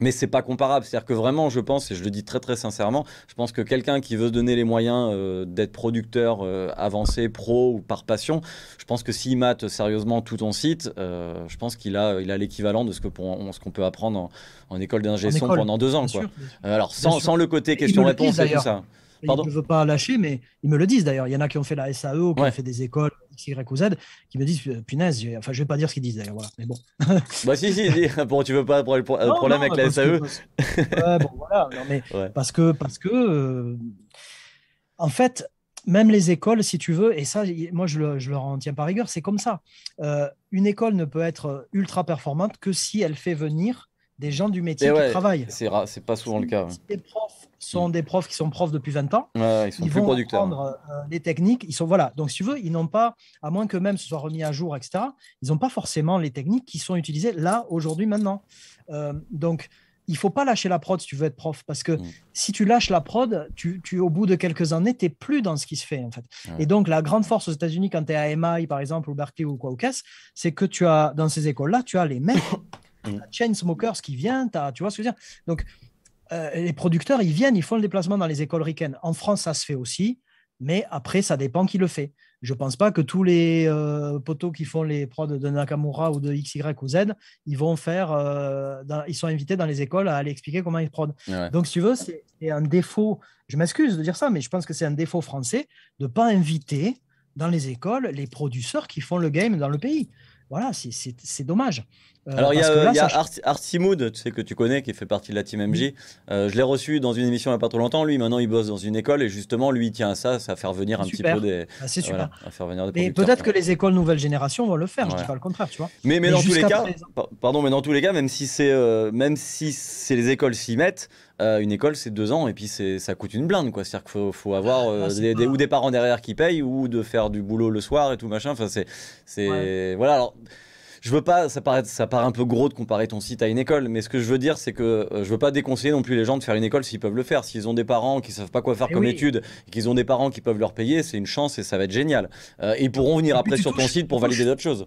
Mais c'est pas comparable. C'est-à-dire que vraiment, je pense, et je le dis très très sincèrement, je pense que quelqu'un qui veut donner les moyens euh, d'être producteur euh, avancé, pro ou par passion, je pense que s'il mate sérieusement tout ton site, je pense qu'il a il a l'équivalent de ce que ce qu'on peut apprendre en, école d'ingé pendant deux ans. Quoi. alors sans, sans, le côté question-réponse et tout ça. Pardon. Je ne veux pas lâcher, mais ils me le disent d'ailleurs. Il y en a qui ont fait la SAE, ou qui ont fait des écoles qui me disent euh, punaise, enfin je vais pas dire ce qu'ils disent mais bon. bah si, si, si, bon, tu veux pas avoir le problème avec la SAE e. parce que, parce que euh, en fait, même les écoles, si tu veux, et ça, moi, je, le, je en tiens par rigueur, c'est comme ça. Euh, une école ne peut être ultra performante que si elle fait venir des gens du métier qui travaillent. C'est pas souvent le cas sont mm. des profs qui sont profs depuis 20 ans. ils sont ils vont producteurs. les techniques. Ils sont voilà. Donc, si tu veux, ils n'ont pas, à moins que même ce soit remis à jour, etc. Ils n'ont pas forcément les techniques qui sont utilisées là, aujourd'hui, maintenant. Euh, donc, il faut pas lâcher la prod si tu veux être prof, parce que mm. si tu lâches la prod, tu, au bout de quelques années, tu n'es plus dans ce qui se fait en fait. Et donc la grande force aux États-Unis quand tu es à MI par exemple ou Berkeley ou quoi ou quest c'est que tu as dans ces écoles-là, tu as les mecs, mm. chain smokers qui viennent. tu vois ce que je veux dire. Donc euh, les producteurs, ils viennent, ils font le déplacement dans les écoles ricaines. En France, ça se fait aussi, mais après, ça dépend qui le fait. Je ne pense pas que tous les euh, poteaux qui font les prods de Nakamura ou de XY ou Z, ils vont faire, euh, ils sont invités dans les écoles à aller expliquer comment ils prodent. Donc, si tu veux, c'est un défaut, je m'excuse de dire ça, mais je pense que c'est un défaut français de ne pas inviter dans les écoles les producteurs qui font le game dans le pays. Voilà, c'est dommage. Euh, alors il y a, y tu sais que tu connais, qui fait partie de la team MJ. Euh, je l'ai reçu dans une émission il n'y a pas trop longtemps. Lui, maintenant, il bosse dans une école et justement, lui, il tient à ça, ça faire venir un petit peu des. Ah, c'est super. à faire mais peut-être que les écoles nouvelle génération vont le faire. Je Je dis pas le contraire, tu vois. Mais, mais, dans tous les cas, pardon, mais dans tous les cas, même si c'est euh, si les écoles s'y mettent, une école c'est deux ans et puis c'est ça coûte une blinde quoi. C'est-à-dire qu'il faut, avoir ah, ou des parents derrière qui payent ou de faire du boulot le soir et tout machin. Enfin c'est voilà alors je veux pas, ça paraît, ça paraît un peu gros de comparer ton site à une école, mais ce que je veux dire, c'est que je euh, je veux pas déconseiller non plus les gens de faire une école s'ils peuvent le faire. S'ils ont des parents qui savent pas quoi faire eh comme études et qu'ils ont des parents qui peuvent leur payer, c'est une chance et ça va être génial. Euh, ils pourront venir après sur ton site pour valider d'autres choses.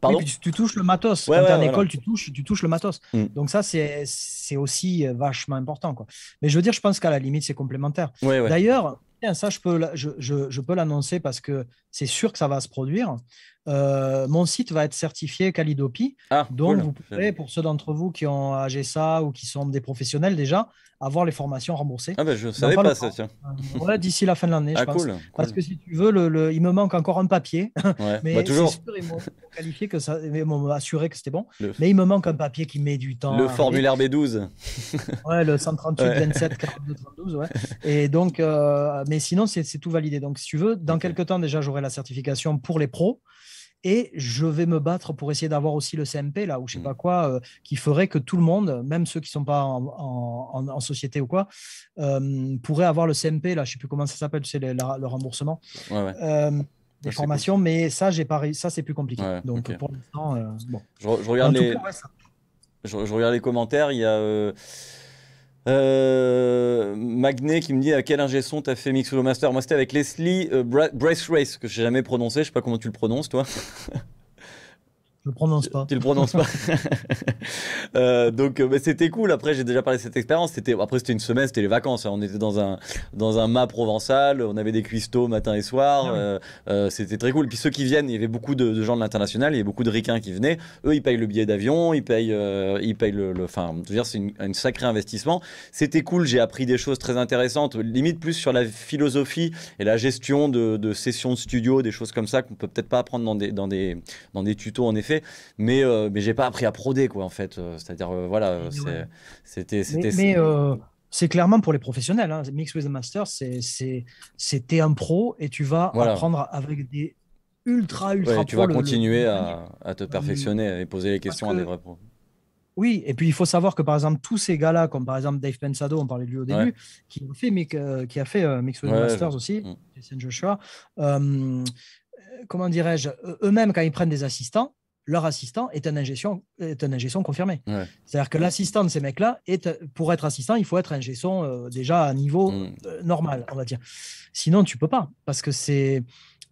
Pardon tu, touches le matos. Quand tu école, tu touches, tu touches le matos. Mm. Donc ça, c'est aussi euh, vachement important. Mais je veux dire, je pense qu'à la limite, c'est complémentaire. D'ailleurs, ça, je peux, je peux l'annoncer parce que c'est sûr que ça va se produire. Euh, mon site va être certifié Calidopi. Ah, donc, vous pouvez, pour ceux d'entre vous qui ont AGSA ou qui sont des professionnels déjà, avoir les formations remboursées. Ah, ben je ne savais pas, ça, euh, D'ici la fin de l'année, je ah, pense. Parce que si tu veux, il me manque encore un papier. mais bah, toujours. Sûr, ils m'ont qualifié que ça, assuré que c'était bon. Mais il me manque un papier qui met du temps. Le formulaire B12. ouais, le 138, 27, 32, Et donc, euh, mais sinon, c'est tout validé. Donc, si tu veux, dans quelques temps déjà, j'aurai la certification pour les pros. Et je vais me battre pour essayer d'avoir aussi le CMP, là, ou je sais mm. pas quoi, euh, qui ferait que tout le monde, même ceux qui sont pas en, société ou quoi, euh, pourrait avoir le CMP, là, je sais plus comment ça s'appelle, c'est le, remboursement. Euh, des formations, mais ça, j'ai pas ça, c'est plus compliqué. Donc pour l'instant, Je, regarde les. je, regarde les commentaires. Il y a. Euh, Magné qui me dit à ah, quel ingé son t'as fait Mixolo Master Moi c'était avec Leslie euh, Brace Race que j'ai jamais prononcé, je sais pas comment tu le prononces toi. Je le prononce pas. Tu le prononces pas. Euh, donc, euh, bah, c'était cool. Après, j'ai déjà parlé de cette expérience. C'était après, c'était une semaine, c'était les vacances. Hein. On était dans un dans un mât provençal. On avait des cuistots matin et soir. Ah euh, c'était très cool. Puis ceux qui viennent, il y avait beaucoup de, gens de l'international. Il y avait beaucoup de ricains qui venaient. Eux, ils payent le billet d'avion, ils payent, ils payent le. Enfin, je veux dire, c'est un sacré investissement. C'était cool. J'ai appris des choses très intéressantes. Limite plus sur la philosophie et la gestion de, de sessions de studio, des choses comme ça qu'on peut peut-être pas apprendre dans des dans des dans des tutos en effet mais, euh, mais j'ai pas appris à proder, quoi, en fait. Euh, c'est-à-dire, euh, voilà, c'était. Mais, c'est clairement pour les professionnels. Hein. Mix with the Master, c'était un pro et tu vas apprendre avec des ultra, ultra Tu vas continuer À, te perfectionner et poser les questions à des vrais pros. Oui, et puis il faut savoir que par exemple tous ces gars-là, comme par exemple Dave Pensado, on parlait de lui au début, qui a fait, mais, with the a Masters aussi, mm. Joshua, comment dirais-je, eux-mêmes quand ils prennent des assistants, leur assistant est un ingestion, est un confirmé. C'est-à-dire que l'assistant de ces mecs-là, est, pour être assistant, il faut être ingé euh, déjà à niveau mm. euh, normal, on va dire. Sinon, tu peux pas, parce que c'est,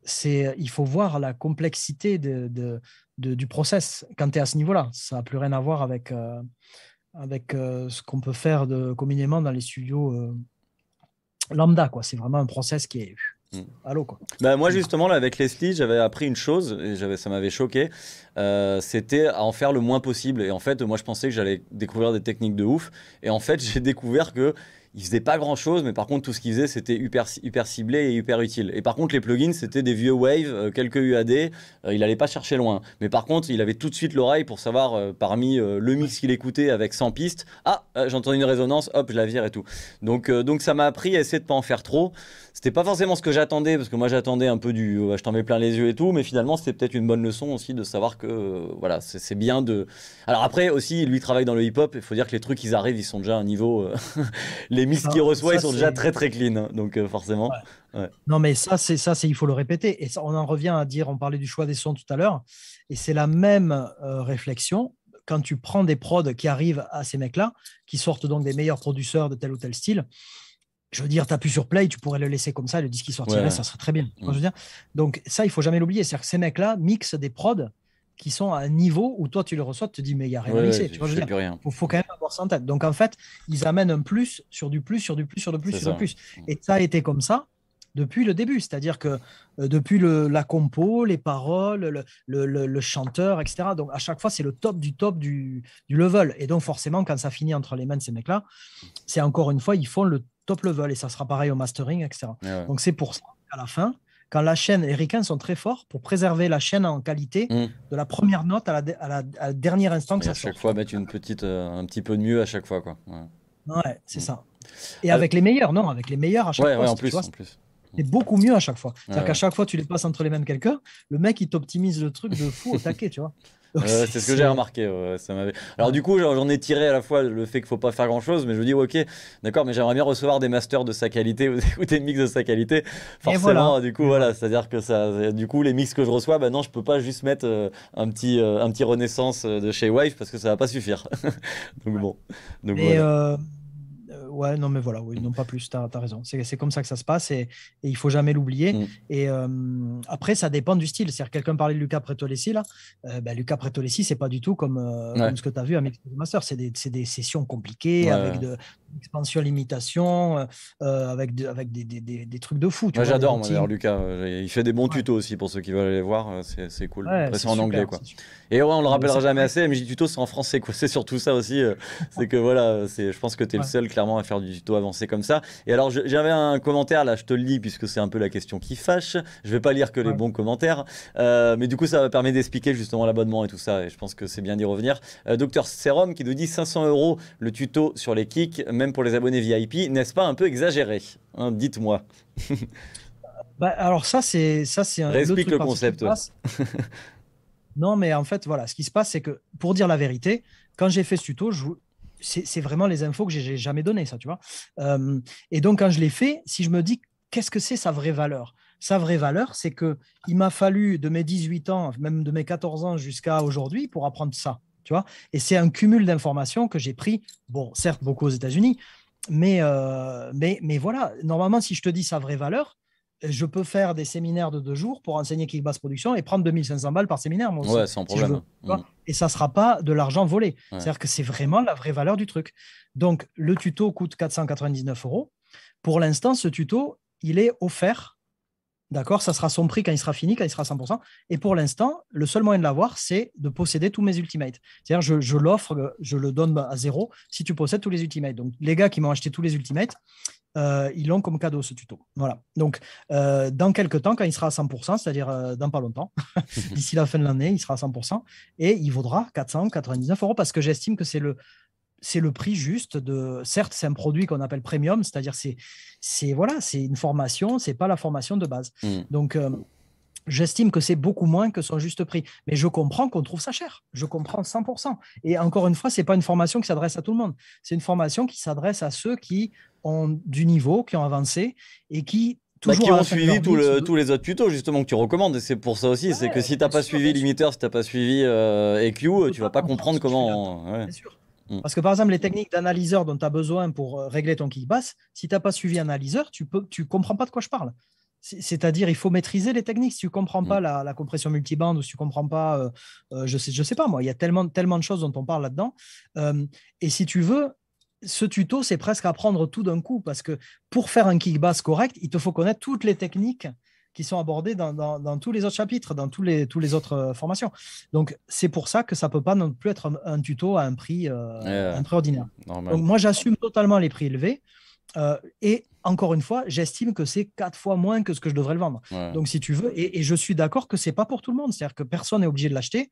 c'est, il faut voir la complexité de, de, du process quand tu es à ce niveau-là. Ça n'a plus rien à voir avec, euh, avec euh, ce qu'on peut faire de, communément dans les studios lambda. Quoi. C'est vraiment un process qui est Mm. Allô, quoi. Bah, moi, justement, là, avec Leslie, j'avais appris une chose, et ça m'avait choqué. Euh, c'était à en faire le moins possible. Et en fait, moi, je pensais que j'allais découvrir des techniques de ouf. Et en fait, j'ai découvert que il faisait pas grand chose, mais par contre, tout ce qu'il faisait, c'était hyper, hyper ciblé et hyper utile. Et par contre, les plugins, c'était des vieux Wave, euh, quelques UAD, euh, il n'allait pas chercher loin. Mais par contre, il avait tout de suite l'oreille pour savoir euh, parmi le mix qu'il écoutait avec 100 pistes, ah, j'entends une résonance, hop, je la vire et tout. Donc, donc ça m'a appris à essayer de pas en faire trop. C'était pas forcément ce que j'attendais, parce que moi, j'attendais un peu du je t'en mets plein les yeux et tout, mais finalement, c'était peut-être une bonne leçon aussi de savoir que voilà, c'est bien de. Alors après, aussi, lui travaille dans le hip-hop, il faut dire que les trucs, ils arrivent, ils sont déjà à un niveau. les mises qu'ils reçoit, ils sont déjà très très clean, hein, donc euh, forcément. Non, mais ça, c'est ça, c'est il faut le répéter. Et on en revient à dire, on parlait du choix des sons tout à l'heure, et c'est la même euh, réflexion quand tu prends des prods qui arrivent à ces mecs-là, qui sortent donc des meilleurs producteurs de tel ou tel style. Je veux dire, tu appuies sur play, tu pourrais le laisser comme ça, le disque qui sortirait, ça serait très bien. veux mm. Donc ça, il faut jamais l'oublier. C'est-à-dire que ces mecs-là mixent des prods qui sont à un niveau où toi tu le reçois, tu te dis mais il n'y a rien Il faut, quand même avoir ça en tête. Donc en fait, ils amènent un plus sur du plus, sur du plus, sur du plus, sur du plus. Mm. Et ça a été comme ça depuis le début. C'est-à-dire que euh, depuis la compo, les paroles, le, chanteur, etc. Donc à chaque fois, c'est le top du top du, level. Et donc forcément, quand ça finit entre les mains de ces mecs-là, c'est encore une fois, ils font le top level. Et ça sera pareil au mastering, etc. Donc c'est pour ça, à la fin, quand la chaîne, les Ricains sont très forts pour préserver la chaîne en qualité mm. de la première note à la, dernière instant que ça à chaque fois mettre une petite, euh, un petit peu de mieux à chaque fois. Quoi. Ouais, c'est mm. ça. Et avec les meilleurs, non, avec les meilleurs à chaque fois. en plus, C'est beaucoup mieux à chaque fois. C'est-à-dire qu'à chaque fois, tu les passes entre les mêmes quelqu'un, le mec, il t'optimise le truc de fou au taquet, tu vois c'est ce que j'ai remarqué. ça m'avait... Alors du coup, j'en ai tiré à la fois le fait qu'il faut pas faire grand-chose, mais je me dis, ok, d'accord, mais j'aimerais bien recevoir des masters de sa qualité ou des mix de sa qualité. Forcément, hein, du coup, voilà, c'est-à-dire que ça, du coup, les mix que je reçois, bah non, je peux pas juste mettre euh, un petit, euh, un petit renaissance euh, de chez wife parce que ça va pas suffire. Donc bon. mais, ouais, non, mais voilà, oui, non, pas plus, tu as, raison. C'est comme ça que ça se passe et, et il faut jamais l'oublier. Mm. Et euh, après, ça dépend du style. cest quelqu'un parlait de Lucas Pretolessi, là. Euh, ben, Lucas Pretolessi, c'est pas du tout comme, euh, ce que tu as vu avec ma Master. C'est des, des, sessions compliquées avec de, expansion limitation euh, euh, avec, avec des, des, trucs de fou. moi J'adore, d'ailleurs, Lucas. Euh, il fait des bons tutos aussi pour ceux qui veulent aller voir. C'est cool. c'est en anglais, quoi. Et ouais, on le ah, rappellera jamais assez. MJ Tuto, c'est en français, quoi. C'est surtout ça aussi. c'est que voilà, je pense que tu es le seul, clairement, à faire du tuto avancé comme ça. Et alors, j'avais un commentaire, là, je te le lis, puisque c'est un peu la question qui fâche. Je vais pas lire que les bons commentaires. mais du coup, ça permet d'expliquer justement l'abonnement et tout ça. Et je pense que c'est bien d'y revenir. Docteur Serum qui nous dit 500 euros le tuto sur les kicks même pour les abonnés VIP, n'est-ce pas un peu exagéré hein, Dites-moi. Bah, alors ça, c'est ça, c'est un. Explique le concept. non, mais en fait, voilà, ce qui se passe, c'est que pour dire la vérité, quand j'ai fait ce tuto, je, c'est vraiment les infos que j'ai jamais données, ça, tu vois. Euh, et donc, quand je l'ai fait, si je me dis qu'est-ce que c'est sa vraie valeur Sa vraie valeur, c'est que il m'a fallu de mes 18 ans, même de mes 14 ans jusqu'à aujourd'hui, pour apprendre ça. Et c'est un cumul d'informations que j'ai pris, bon, certes, beaucoup aux États-Unis, mais, euh, mais, mais voilà, normalement, si je te dis sa vraie valeur, je peux faire des séminaires de deux jours pour enseigner Kickbass Production et prendre 2500 balles par séminaire. ouais, sans problème. Mm. Et ça ne sera pas de l'argent volé. C'est-à-dire que c'est vraiment la vraie valeur du truc. Donc, le tuto coûte 499 euros. Pour l'instant, ce tuto, il est offert D'accord Ça sera son prix quand il sera fini, quand il sera à 100%. Et pour l'instant, le seul moyen de l'avoir, c'est de posséder tous mes ultimates. C'est-à-dire, je, l'offre, je le donne bah, à zéro si tu possèdes tous les ultimates. Donc, les gars qui m'ont acheté tous les ultimates, euh, ils l'ont comme cadeau, ce tuto. Voilà. Donc, euh, dans quelques temps, quand il sera à 100%, c'est-à-dire euh, dans pas longtemps, d'ici la fin de l'année, il sera à 100% et il vaudra 499 euros parce que j'estime que c'est le, c'est le prix juste de. Certes, c'est un produit qu'on appelle premium, c'est-à-dire c'est, c'est voilà, c'est une formation, c'est pas la formation de base. Mm. Donc euh, J'estime que c'est beaucoup moins que son juste prix. Mais je comprends qu'on trouve ça cher. Je comprends 100%. Et encore une fois, ce n'est pas une formation qui s'adresse à tout le monde. C'est une formation qui s'adresse à ceux qui ont du niveau, qui ont avancé et qui bah, qui ont suivi tous les autres tutos justement que tu recommandes. Et c'est pour ça aussi, c'est que si tu n'as pas, suivi Limiter, euh, e si tu n'as pas suivi EQ, tu vas pas comprendre comment. Bien Mm. Parce que par exemple, les techniques d'analyseur dont tu as besoin pour euh, régler ton kick bass, si tu n'as pas suivi un analyseur, tu ne tu comprends pas de quoi je parle. C'est-à-dire, il faut maîtriser les techniques. Si tu ne comprends pas mm. la, compression multibande ou si tu ne comprends pas, euh, euh, je ne sais, je sais pas moi, il y a tellement, tellement de choses dont on parle là-dedans. et si tu veux, ce tuto, c'est presque apprendre tout d'un coup parce que pour faire un kick bass correct, il te faut connaître toutes les techniques qui sont abordés dans, tous les autres chapitres, dans tous les, tous les autres euh, formations. Donc, c'est pour ça que ça ne peut pas non plus être un, tuto à un prix, euh, un ordinaire. Donc, moi, j'assume totalement les prix élevés. Euh, et encore une fois, j'estime que c'est quatre fois moins que ce que je devrais le vendre. Donc, si tu veux, et, et je suis d'accord que c'est pas pour tout le monde, c'est-à-dire que personne n'est obligé de l'acheter.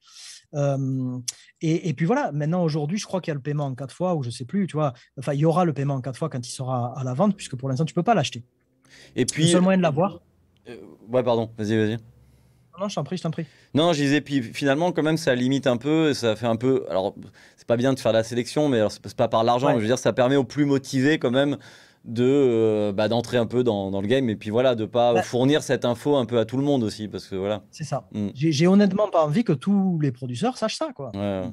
et, puis voilà, maintenant aujourd'hui, je crois qu'il y a le paiement en quatre fois, ou je sais plus, tu vois. Enfin, il y aura le paiement en quatre fois quand il sera à la vente, puisque pour l'instant, tu peux pas l'acheter. Et puis, le seul moyen de l'avoir, euh, ouais, pardon, vas-y, vas-y. Non, je t'en prie, je t'en prie. Non, je disais, puis finalement, quand même, ça limite un peu, ça fait un peu. Alors, c'est pas bien de faire la sélection, mais c'est pas par l'argent, je veux dire, ça permet aux plus motivés, quand même, de euh, bah, d'entrer un peu dans, le game et puis voilà de pas bah. fournir cette info un peu à tout le monde aussi parce que voilà c'est ça mm. j'ai honnêtement pas envie que tous les producteurs sachent ça quoi euh,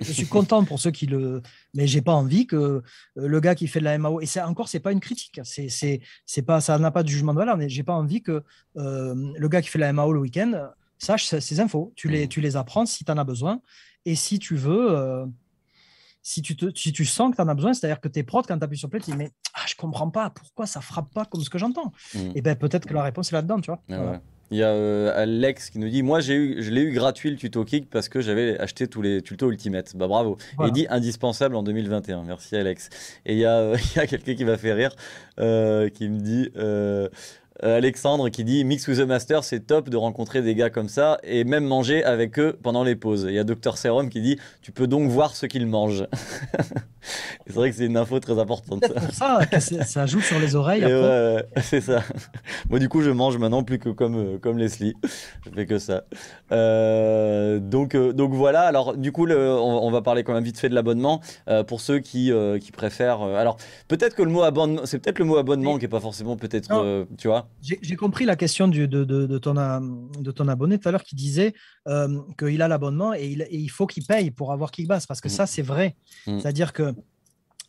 je, suis content pour ceux qui le mais j'ai pas envie que euh, le gars qui fait de la MAO et c'est encore c'est pas une critique hein. c'est pas ça n'a pas de jugement de valeur mais j'ai pas envie que le gars qui fait de la MAO le week-end sache ces infos tu mm. les tu les apprends si tu en as besoin et si tu veux si tu, te, si tu sens que tu en as besoin, c'est-à-dire que tes prods, quand tu appuies sur play, tu dis mais ah, je comprends pas, pourquoi ça frappe pas comme ce que j'entends mm. Et eh bien peut-être que la réponse est là-dedans, tu vois. Ah il y a euh, Alex qui nous dit Moi, j'ai eu, je l'ai eu gratuit le tuto kick parce que j'avais acheté tous les tutos Ultimate. Bah bravo. Il dit indispensable en 2021. Merci Alex. Et il y a, a quelqu'un qui m'a fait rire euh, qui me dit euh, euh, Alexandre qui dit Mix with the Master, c'est top de rencontrer des gars comme ça et même manger avec eux pendant les pauses. Il y a Dr Serum qui dit Tu peux donc voir ce qu'ils mangent. c'est vrai que c'est une info très importante. ça ah, joue sur les oreilles. c'est ça. Moi, du coup, je mange maintenant plus que comme, euh, comme Leslie. Je fais que ça. Euh, donc, donc voilà. Alors, du coup, on, va parler quand même vite fait de l'abonnement pour ceux qui, préfèrent. alors, peut-être que le mot abonnement, c'est peut-être le mot abonnement qui n'est pas forcément, peut-être, tu vois. J'ai compris la question de, ton, euh, de, ton, abonné tout à l'heure qui disait euh, qu'il a l'abonnement et, il, faut qu'il paye pour avoir Kickbass parce que mm. ça, c'est vrai. Mm. C'est-à-dire que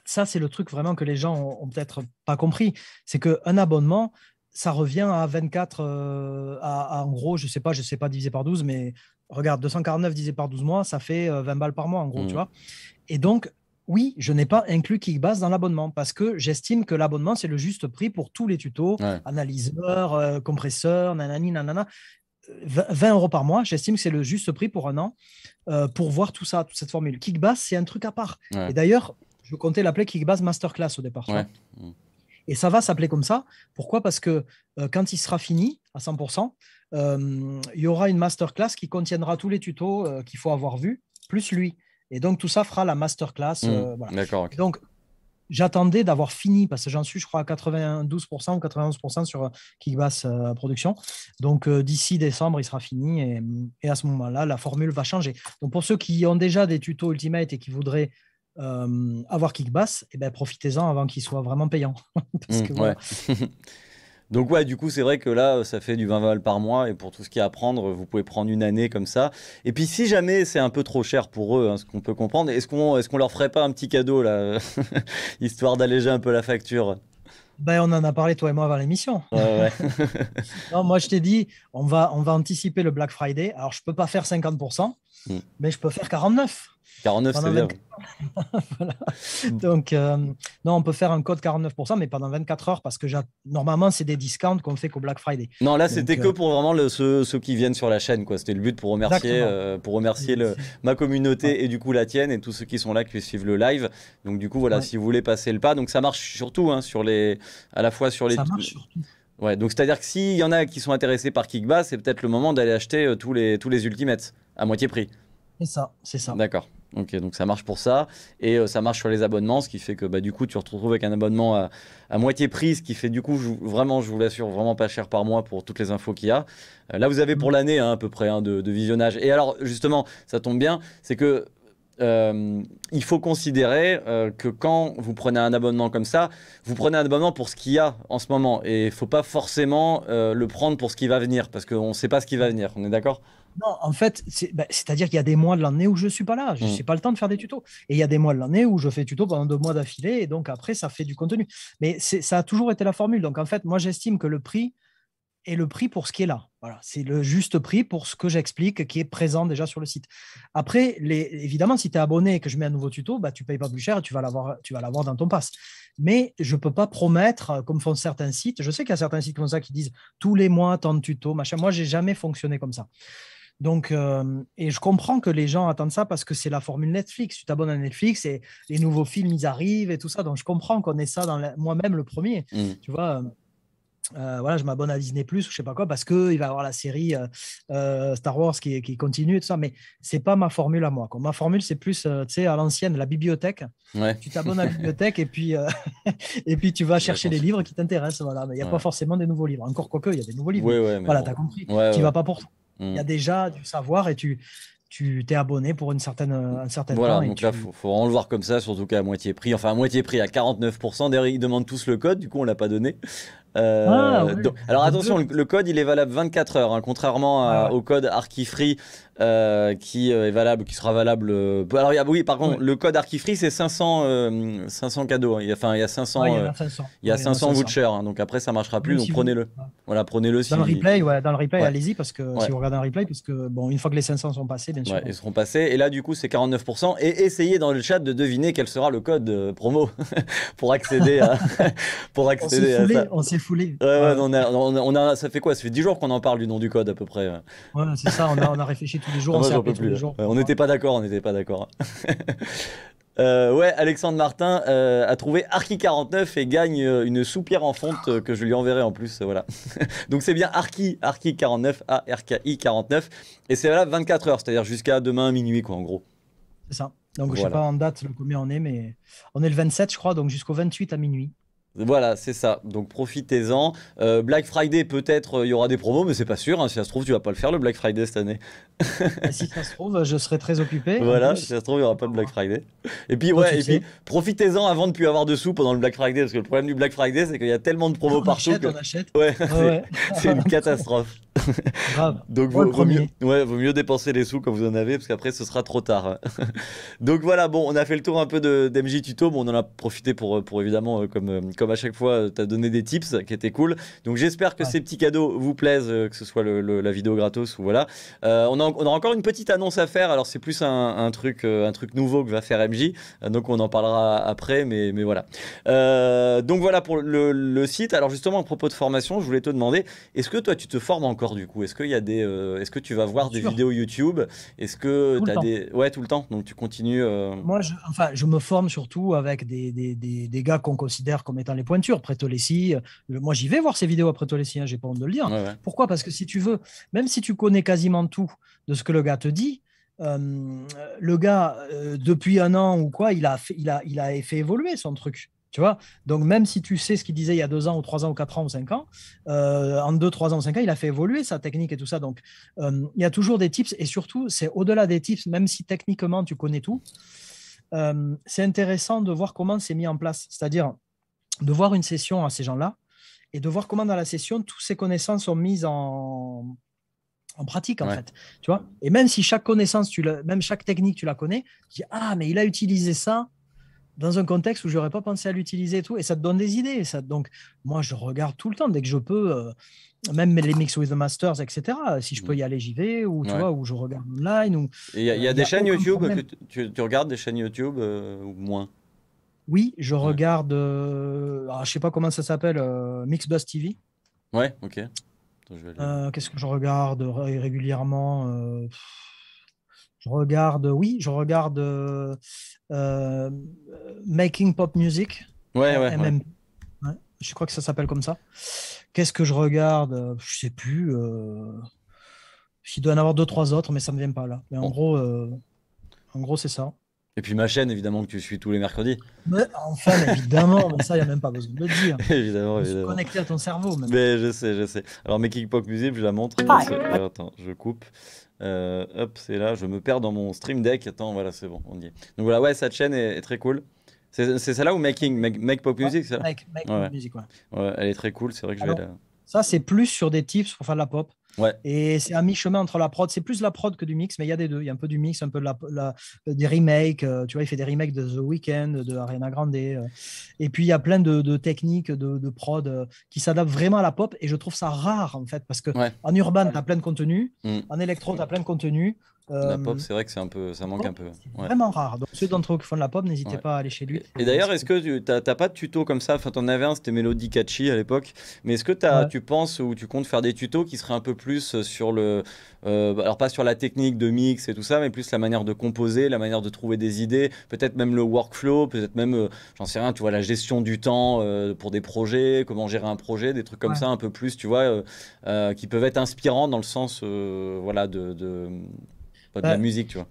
ça, c'est le truc vraiment que les gens ont, peut-être pas compris. C'est qu'un abonnement, ça revient à 24, euh, à, en gros, je sais pas, je sais pas divisé par 12, mais regarde, 249 divisé par 12 mois, ça fait 20 balles par mois en gros, mm. tu vois. Et donc, oui, je n'ai pas inclus Kickbase dans l'abonnement parce que j'estime que l'abonnement, c'est le juste prix pour tous les tutos, analyseurs, euh, compresseurs, nanani, nanana. 20 euh, euros par mois, j'estime que c'est le juste prix pour un an euh, pour voir tout ça, toute cette formule. Kickbase, c'est un truc à part. Et d'ailleurs, je comptais l'appeler Kickbase Masterclass au départ. Et ça va s'appeler comme ça. Pourquoi Parce que quand il sera fini à 100%, il y aura une masterclass qui contiendra tous les tutos qu'il faut avoir vus, plus lui. Et donc, tout ça fera la masterclass. Mmh. Euh, D'accord. Donc, j'attendais d'avoir fini parce que j'en suis, je crois, à 92% ou 91% sur euh, Kickbass euh, Production. Donc, d'ici décembre, il sera fini mmh, et, à ce moment-là, la formule va changer. Donc, pour ceux qui ont déjà des tutos Ultimate et qui voudraient avoir Kickbass, eh ben, profitez-en avant qu'il soit vraiment payant. parce mmh, que, ouais. Donc ouais, du coup, c'est vrai que là, euh, ça fait du 20 val par mois. Et pour tout ce qui est à prendre, euh, vous pouvez prendre une année comme ça. Et puis si jamais c'est un peu trop cher pour eux, hein, ce qu'on peut comprendre, est-ce qu'on est leur ferait pas un petit cadeau, là, histoire d'alléger un peu la facture ben, on en a parlé toi et moi avant l'émission. moi je t'ai dit, on va, on va anticiper le Black Friday. Alors je ne peux pas faire 50%, Mm. Mais je peux faire 49. 49, c'est voilà. Mm. Donc, euh, non, on peut faire un code 49%, mais pendant 24 heures, parce que normalement, c'est des discounts qu'on fait qu'au Black Friday. Non, là, c'était euh, que pour vraiment le, ceux, qui viennent sur la chaîne. quoi. C'était le but pour remercier, euh, pour remercier le, ma communauté et du coup la tienne et tous ceux qui sont là, qui suivent le live. Donc, du coup, voilà, si vous voulez passer le pas. Donc, ça marche surtout, hein, sur les, à la fois sur les. Ça marche surtout. Ouais, donc c'est-à-dire que s'il y en a qui sont intéressés par Kickbass, c'est peut-être le moment d'aller acheter tous les, tous les Ultimates à moitié prix. C'est ça, c'est ça. D'accord. Ok, donc ça marche pour ça. Et euh, ça marche sur les abonnements, ce qui fait que bah, du coup, tu te retrouves avec un abonnement à, moitié prix, ce qui fait du coup, je, vraiment, je vous l'assure, vraiment pas cher par mois pour toutes les infos qu'il y a. Euh, là, vous avez pour l'année hein, à peu près hein, de, visionnage. Et alors, justement, ça tombe bien, c'est que. Euh, il faut considérer que quand vous prenez un abonnement comme ça, vous prenez un abonnement pour ce qu'il y a en ce moment et il faut pas forcément le prendre pour ce qui va venir parce qu'on ne sait pas ce qui va venir. On est d'accord non, en fait, c'est, bah, à dire qu'il y a des mois de l'année où je ne suis pas là, je n'ai mm. pas le temps de faire des tutos. Et il y a des mois de l'année où je fais tuto pendant deux mois d'affilée, et donc après, ça fait du contenu. Mais ça a toujours été la formule. Donc en fait, moi, j'estime que le prix est le prix pour ce qui est là. Voilà, c'est le juste prix pour ce que j'explique qui est présent déjà sur le site. Après, évidemment, si tu es abonné et que je mets un nouveau tuto, bah, tu ne payes pas plus cher et tu vas l'avoir, tu vas l'avoir dans ton pass. Mais je ne peux pas promettre, euh, comme font certains sites, je sais qu'il y a certains sites comme ça qui disent tous les mois, tant de tutos, machin. Moi, j'ai jamais fonctionné comme ça. Donc, euh, et je comprends que les gens attendent ça parce que c'est la formule Netflix. Tu t'abonnes à Netflix et les nouveaux films, ils arrivent et tout ça. Donc, je comprends qu'on ait ça dans moi-même le premier. Mm. Tu vois, euh, euh, voilà, je m'abonne à Disney Plus ou je sais pas quoi parce que il va y avoir la série Star Wars qui, continue et tout ça. Mais c'est pas ma formule à moi. Ma formule, c'est plus, tu à l'ancienne, la bibliothèque. Tu t'abonnes à la bibliothèque et puis et puis tu vas chercher les livres qui t'intéressent. Voilà, mais il n'y a pas forcément des nouveaux livres. Encore quoique, il y a des nouveaux livres. voilà, t'as tu as compris. tu vas pas pour Mm. Il y a déjà du savoir et tu, tu t'es abonné pour une certaine, un certain voilà, donc là, il faut, en le voir comme ça, surtout qu'à moitié prix, enfin à moitié prix, à 49%. D'ailleurs, ils demandent tous le code, du coup, on l'a pas donné. Euh, ah, alors attention, le, code il est valable 24 heures, hein, contrairement ah, au code ArchiFree euh, qui euh, est valable, qui sera valable. alors oui, par contre, le code ArchiFree c'est 500 500 cadeaux. Hein. Il enfin, il y a 500 il y a 500, vouchers. Hein, donc après ça marchera plus, donc prenez-le. Voilà, prenez-le. Si dans le replay, dans le replay, allez-y parce que si vous regardez un replay, parce que bon, une fois que les 500 sont passés, bien sûr. ils seront passés. Et là, du coup, c'est 49%. Et essayez dans le chat de deviner quel sera le code promo pour accéder à pour accéder on à on, a, ça fait quoi Ça fait 10 jours qu'on en parle du nom du code à peu près. c'est ça, on a, réfléchi tous les jours. on n'était pas d'accord, on n'était pas d'accord. Euh, ouais, Alexandre Martin euh, a trouvé Arki 49 et gagne euh, une soupière en fonte que je lui enverrai en plus. voilà. Donc c'est bien Arki, Arki 49, A-R-K-I 49. Et c'est là 24 heures, c'est-à-dire jusqu'à demain minuit, quoi, en gros. C'est ça. Donc je sais pas en date combien on est, mais on est le 27, je crois, donc jusqu'au 28 à minuit. Voilà, c'est ça. Donc profitez-en. Euh, Black Friday, peut-être euh, il y aura des promos, mais c'est pas sûr. Hein. Si ça se trouve, tu vas pas le faire le Black Friday cette année. Ah, si ça se trouve, je serai très occupé. Voilà, si ça se trouve, il n'y aura pas de Black Friday. Et puis, ouais, puis profitez-en avant de plus avoir de sous pendant le Black Friday, parce que le problème du Black Friday, c'est qu'il y a tellement de promos partout. que... achète. Ouais, c'est une catastrophe. Donc, vaut, mieux, ouais, vaut mieux dépenser les sous quand vous en avez, parce qu'après, ce sera trop tard. Hein. Donc voilà, bon, on a fait le tour un peu d'MJ Tuto. Bon, on en a profité pour, euh, pour évidemment, comme, comme à chaque fois, euh, tu as donné des tips qui étaient cool. Donc j'espère que ces petits cadeaux vous plaisent, euh, que ce soit la vidéo gratos ou voilà. Euh, on, a, on, a, encore une petite annonce à faire. Alors c'est plus un, truc, un truc nouveau que va faire MJ. Donc on en parlera après, mais, mais voilà. donc voilà pour le, site. Alors justement, à propos de formation, je voulais te demander, est-ce que toi tu te formes encore du coup Est-ce qu'il y des, est-ce que tu vas voir des vidéos YouTube Est-ce que tu as des, ouais tout le temps. Donc tu continues. Moi, je, enfin, je me forme surtout avec des, des, des, des gars qu'on considère comme étant les pointures. après euh, moi j'y vais voir ces vidéos après les hein, j'ai pas honte de le dire. Pourquoi Parce que si tu veux, même si tu connais quasiment tout de ce que le gars te dit, euh, le gars, euh, depuis un an ou quoi, il a, fait, il, a, il a fait évoluer son truc. Tu vois Donc, même si tu sais ce qu'il disait il y a deux ans, ou trois ans, ou quatre ans, ou cinq ans, euh, en deux, trois ans, ou cinq ans, il a fait évoluer sa technique et tout ça. Donc, il y a toujours des tips. Et surtout, c'est au-delà des tips, même si techniquement tu connais tout, c'est intéressant de voir comment c'est mis en place. C'est-à-dire, de voir une session à ces gens-là et de voir comment dans la session, toutes ces connaissances sont mises en, pratique en fait. Tu vois Et même si chaque connaissance, tu même chaque technique, tu la connais, tu dis ah mais il a utilisé ça dans un contexte où j'aurais pas pensé à l'utiliser et tout, et ça te donne des idées. Ça, donc moi je regarde tout le temps dès que je peux, euh, même les mix with the masters, etc. Si je peux mm. y aller, j'y vais ou tu ou je regarde online. Ou, il y a, euh, des chaînes YouTube tu, regardes des chaînes YouTube euh, ou moins oui, je regarde. Je euh, ne ah, je sais pas comment ça s'appelle, euh, Mixbus TV. Ouais, ok. Euh, qu'est-ce que je regarde régulièrement Je regarde, oui, je regarde Making Pop Music. Ouais, ouais, Je crois que ça s'appelle comme ça. Qu'est-ce que je regarde Je sais plus. Il doit y en avoir deux, trois autres, mais ça ne me vient pas là. Mais en en gros c'est ça. Et puis ma chaîne, évidemment, que tu suis tous les mercredis. Mais enfin, évidemment, ça, il n'y a même pas besoin de le dire. évidemment, évidemment. Connecté à ton cerveau. Mais je sais, je sais. Alors, mes Pop Music, je la montre. attends, je coupe. Euh, hop, c'est là. Je me perds dans mon stream deck. Attends, voilà, c'est bon, on y est. Donc voilà, ouais, cette chaîne est, très cool. C'est celle-là ou Making Make, Pop Music ça. Make, Pop Music, ouais. Elle est très cool, c'est vrai que je vais la. Ça, c'est plus sur des tips pour faire de la pop. Et c'est à mi-chemin entre la prod. C'est plus la prod que du mix, mais il y a des deux. Il y a un peu du mix, un peu des remakes. Euh, tu vois, il fait des remakes de The Weeknd, de Ariana Grande. Euh. et puis, il y a plein de, techniques de, prod euh, qui s'adaptent vraiment à la pop. Et je trouve ça rare, en fait, parce que en urban, tu as plein de contenu. Mm. En électro, tu as plein de contenu. La pop, euh, c'est vrai que c'est un peu, ça manque un peu. Vraiment rare. Donc ceux d'entre vous qui font de la pop, n'hésitez pas à aller chez lui. Et, d'ailleurs, est-ce que tu n'as pas de tuto comme ça Enfin, en avais un, c'était Melody Catchy à l'époque. Mais est-ce que as, tu penses ou tu comptes faire des tutos qui seraient un peu plus euh, sur le, euh, alors pas sur la technique de mix et tout ça, mais plus la manière de composer, la manière de trouver des idées, peut-être même le workflow, peut-être même, j'en sais rien, tu vois, la gestion du temps pour des projets, comment gérer un projet, des trucs comme ça, un peu plus, tu vois, qui peuvent être inspirants dans le sens, voilà, de de la musique, tu vois.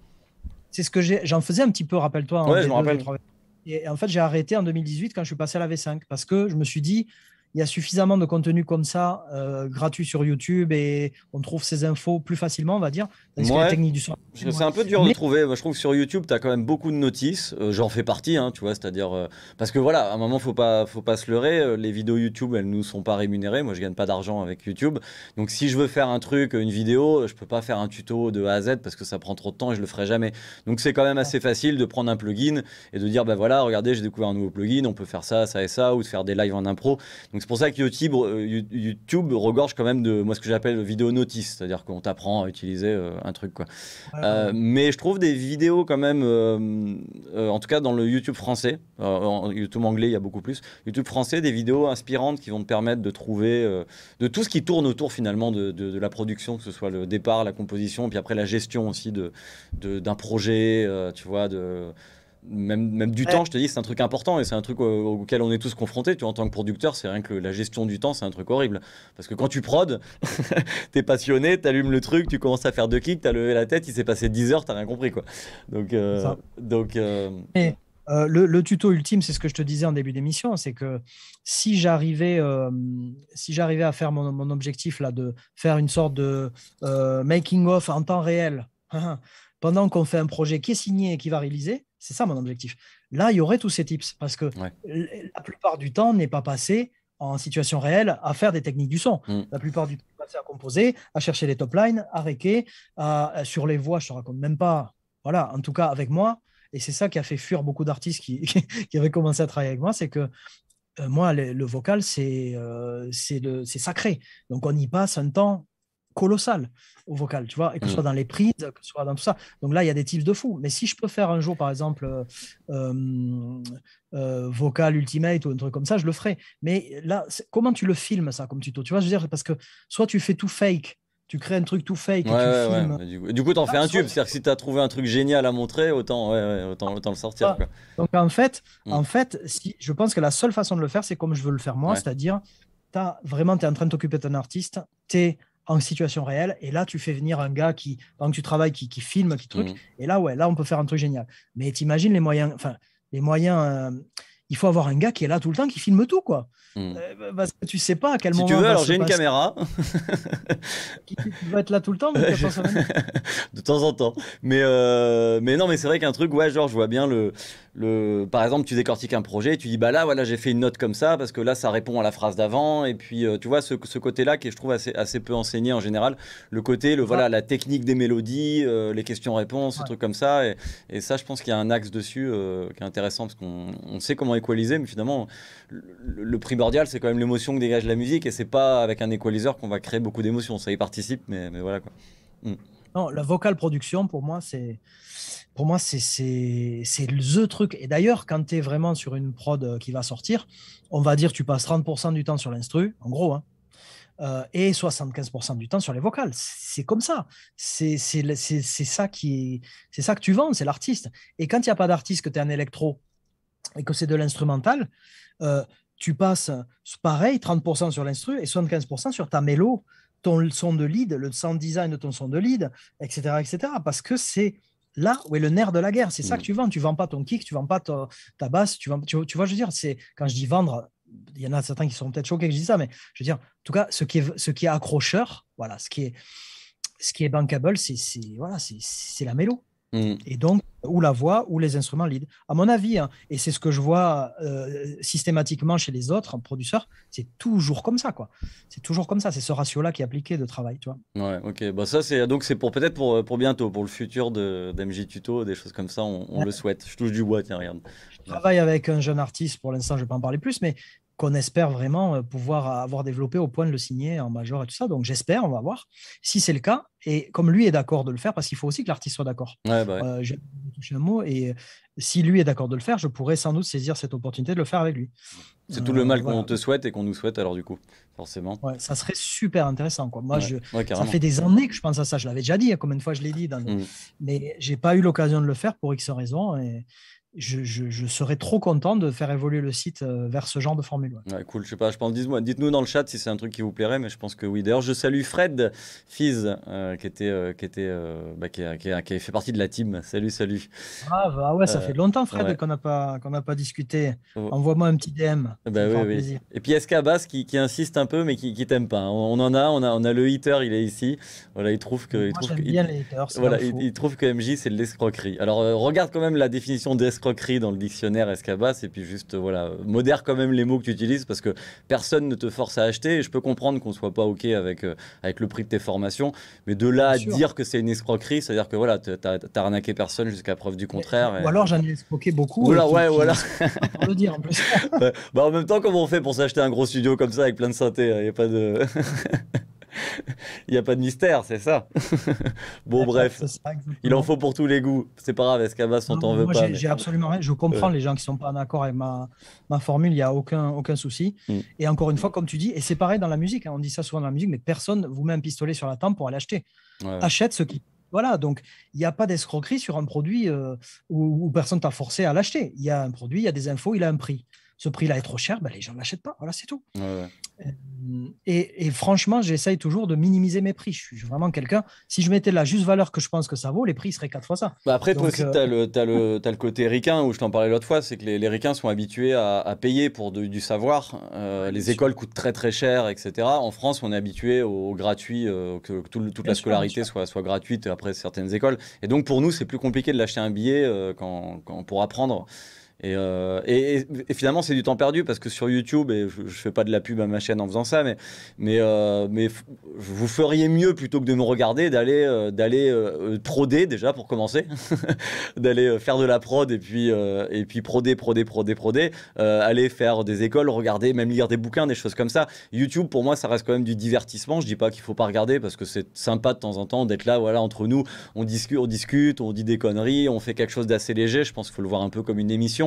C'est ce que j'en faisais un petit peu, rappelle-toi. Hein, ouais, je me rappelle. Et en fait, j'ai arrêté en 2018 quand je suis passé à la V5 parce que je me suis dit, il y a suffisamment de contenu comme ça euh, gratuit sur YouTube et on trouve ces infos plus facilement, on va dire. C'est un peu dur de trouver. Moi, je trouve que sur YouTube, tu as quand même beaucoup de notices. Euh, j'en fais partie, hein, tu vois. C'est-à-dire. Euh, parce que voilà, à un moment, faut pas, faut pas se leurrer. Les vidéos YouTube, elles nous sont pas rémunérées. Moi, je gagne pas d'argent avec YouTube. Donc, si je veux faire un truc, une vidéo, je peux pas faire un tuto de A à Z parce que ça prend trop de temps et je le ferai jamais. Donc, c'est quand même assez facile de prendre un plugin et de dire, ben voilà, regardez, j'ai découvert un nouveau plugin, on peut faire ça, ça et ça, ou de faire des lives en impro. Donc, c'est pour ça que YouTube, euh, YouTube regorge quand même de moi ce que j'appelle vidéo notice, c'est-à-dire qu'on t'apprend à utiliser euh, un truc quoi. Euh, mais je trouve des vidéos quand même, en tout cas dans le YouTube français, en YouTube anglais il y a beaucoup plus, YouTube français des vidéos inspirantes qui vont te permettre de trouver de tout ce qui tourne autour finalement de, de, la production, que ce soit le départ, la composition, puis après la gestion aussi de d'un projet, tu vois, de même, du temps, je te dis, c'est un truc important et c'est un truc auquel on est tous confrontés. Tu en tant que producteur, c'est rien que la gestion du temps, c'est un truc horrible. Parce que quand tu tu t'es passionné, t'allumes le truc, tu commences à faire deux clics, t'as levé la tête, il s'est passé 10 heures, t'as rien compris. Quoi. Donc, euh, donc euh, euh, le, tuto ultime, c'est ce que je te disais en début d'émission, c'est que si j'arrivais si j'arrivais à faire mon, objectif là, de faire une sorte de making-of en temps réel, hein, hein, pendant qu'on fait un projet qui est signé et qui va réaliser, c'est ça mon objectif. Là, il y aurait tous ces tips parce que la plupart du temps n'est pas passé en situation réelle à faire des techniques du son. Mm. La plupart du temps, passé à composer, à chercher les top lines, à réquer, à, sur les voix, je te raconte même pas. Voilà, en tout cas avec moi. Et c'est ça qui a fait fuir beaucoup d'artistes qui, avaient commencé à travailler avec moi, c'est que euh, moi, le, vocal, c'est euh, c'est sacré. Donc on y passe un temps colossal au vocal, tu vois, et que ce mm. soit dans les prises, que ce soit dans tout ça. Donc là, il y a des types de fous. Mais si je peux faire un jour, par exemple, euh, euh, euh, vocal ultimate ou un truc comme ça, je le ferai. Mais là, comment tu le filmes ça comme tuto Tu vois, je veux dire, parce que soit tu fais tout fake, tu crées un truc tout fake. et Du coup, tu en ah, fais un tube. C'est-à-dire que si tu as trouvé un truc génial à montrer, autant, autant, autant le sortir. Donc en fait, mm. en fait si, je pense que la seule façon de le faire, c'est comme je veux le faire moi, c'est-à-dire, tu vraiment, tu es en train de t'occuper d'un artiste, tu es en situation réelle. Et là, tu fais venir un gars qui, pendant que tu travailles, qui, qui filme, qui truc. Mhm. Et là, ouais, là, on peut faire un truc génial. Mais t'imagines les moyens, enfin, les moyens. Euh, il faut avoir un gars qui est là tout le temps, qui filme tout, quoi. Mhm. Euh, parce que tu sais pas à quel moment. Si tu veux, alors j'ai une caméra. qui, doit être là tout le temps, de temps en temps. Mais, euh, mais non, mais c'est vrai qu'un truc, ouais, genre, je vois bien le, par exemple, tu décortiques un projet, tu dis bah là voilà j'ai fait une note comme ça parce que là ça répond à la phrase d'avant et puis euh, tu vois ce, côté-là qui est je trouve assez, peu enseigné en général, le côté le voilà la technique des mélodies, euh, les questions-réponses, ce truc comme ça et, ça je pense qu'il y a un axe dessus euh, qui est intéressant parce qu'on sait comment équaliser mais finalement le, primordial c'est quand même l'émotion que dégage la musique et c'est pas avec un équaliseur qu'on va créer beaucoup d'émotions, ça y participe mais, voilà quoi. Hmm. Non, la vocale production pour moi c'est pour moi, c'est le truc. Et d'ailleurs, quand tu es vraiment sur une prod euh, qui va sortir, on va dire tu passes 30% du temps sur l'instru, en gros, hein, euh, et 75% du temps sur les vocales. C'est comme ça. C'est ça, qui c'est ça que tu vends, c'est l'artiste. Et quand il n'y a pas d'artiste, que tu es un électro et que c'est de l'instrumental, euh, tu passes pareil, 30% sur l'instru et 75% sur ta mélo, ton son de lead, le sound design de ton son de lead, etc. etc. parce que c'est là où est le nerf de la guerre. C'est ça mm. que tu vends. Tu vends pas ton kick, tu vends pas ta, basse, tu, tu, vois, je veux dire, c'est quand je dis vendre, il y en a certains qui sont peut-être choqués que je dis ça, mais je veux dire, en tout cas, ce qui est, ce qui est accrocheur, voilà, ce qui est, ce qui est bankable, c'est voilà, c'est la mélo. Mm. Et donc, ou la voix ou les instruments lead. À mon avis, hein, et c'est ce que je vois euh, systématiquement chez les autres producteurs, c'est toujours comme ça, quoi. C'est toujours comme ça. C'est ce ratio-là qui est appliqué de travail, tu vois. Ouais, ok. Bah ça, c'est donc c'est pour peut-être pour, pour bientôt, pour le futur de Tuto, des choses comme ça, on, le souhaite. Je touche du bois, tiens, regarde. Je travaille avec un jeune artiste. Pour l'instant, je vais pas en parler plus, mais qu'on espère vraiment euh, pouvoir avoir développé au point de le signer en major et tout ça. Donc j'espère, on va voir si c'est le cas. Et comme lui est d'accord de le faire, parce qu'il faut aussi que l'artiste soit d'accord. Ouais, bah euh, un mot. Et euh, si lui est d'accord de le faire, je pourrais sans doute saisir cette opportunité de le faire avec lui. C'est tout le mal qu'on te souhaite et qu'on nous souhaite alors du coup, forcément. ça serait super intéressant. Moi, je, ça fait des années que je pense à ça. Je l'avais déjà dit, hein, combien de fois je l'ai dit. Dans n'ai mm. Mais j'ai pas eu l'occasion de le faire pour X raisons. Et, je, serais trop content de faire évoluer le site euh, vers ce genre de formule. Ouais. cool, je sais pas, je pense, dites-moi, dites-nous dans le chat si c'est un truc qui vous plairait, mais je pense que oui. D'ailleurs, je salue Fred Fizz euh, qui était, euh, qui était, bah, qui, fait partie de la team. Salut, salut. Ah, bah, ah ouais, ça fait longtemps, Fred, qu'on n'a pas, qu'on n'a pas discuté. Oh. Envoie-moi un petit DM. Bah oui, Et puis SK Bass qui, qui, insiste un peu, mais qui, qui t'aime pas. On, en a, on a, on a le hater il est ici. Voilà, il trouve que, il trouve que, il, trouve que MJ c'est de l'escroquerie. Alors regarde quand même la définition d'escroquerie escroquerie dans le dictionnaire Escabas et puis juste euh, voilà, modère quand même les mots que tu utilises parce que personne ne te force à acheter. Et je peux comprendre qu'on soit pas ok avec euh, avec le prix de tes formations, mais de là à dire que c'est une escroquerie, c'est-à-dire que voilà, tu t'as arnaqué personne jusqu'à preuve du contraire. Ou alors j'en ai escroqué beaucoup. Voilà, ouais, voilà. le dire en plus. bah, en même temps, comment on fait pour s'acheter un gros studio comme ça avec plein de santé, Il hein, n'y a pas de. Il n'y a pas de mystère, c'est ça. bon, bref, il en faut pour tous les goûts. C'est pas grave, Escabas, on t'en veut moi, J'ai absolument rien. Je comprends les gens qui sont pas d'accord avec ma, ma formule, il n'y a aucun, aucun souci. Mm. Et encore une fois, comme tu dis, et c'est pareil dans la musique, hein, on dit ça souvent dans la musique, mais personne vous met un pistolet sur la tempe pour aller acheter. Achète ce qui voilà, donc il n'y a pas d'escroquerie sur un produit euh, où, personne t'a forcé à l'acheter. Il y a un produit, il y a des infos, il a un prix ce prix-là est trop cher, ben les gens ne l'achètent pas. Voilà, c'est tout. Euh, et, franchement, j'essaye toujours de minimiser mes prix. Je suis vraiment quelqu'un. Si je mettais la juste valeur que je pense que ça vaut, les prix seraient quatre fois ça. Bah, après, tu euh, as, le côté ricain, où je t'en parlais l'autre fois, c'est que les, les, ricains sont habitués à, payer pour du savoir. Euh, les écoles coûtent très très cher, etc. En France, on est habitué au, gratuit, que, toute la scolarité soit, soit gratuite après certaines écoles. Et donc, pour nous, c'est plus compliqué de l'acheter un billet quand, quand, pour apprendre. Euh, et, et, finalement, c'est du temps perdu parce que sur YouTube, et je, ne fais pas de la pub à ma chaîne en faisant ça, mais, mais, euh, vous feriez mieux plutôt que de me regarder, d'aller euh, d'aller proder déjà pour commencer, d'aller faire de la prod et puis, et puis proder, proder, proder, proder, aller faire des écoles, regarder, même lire des bouquins, des choses comme ça. YouTube, pour moi, ça reste quand même du divertissement. Je dis pas qu'il faut pas regarder parce que c'est sympa de temps en temps d'être là, voilà, entre nous, on discute, on discute, on dit des conneries, on fait quelque chose d'assez léger. Je pense qu'il faut le voir un peu comme une émission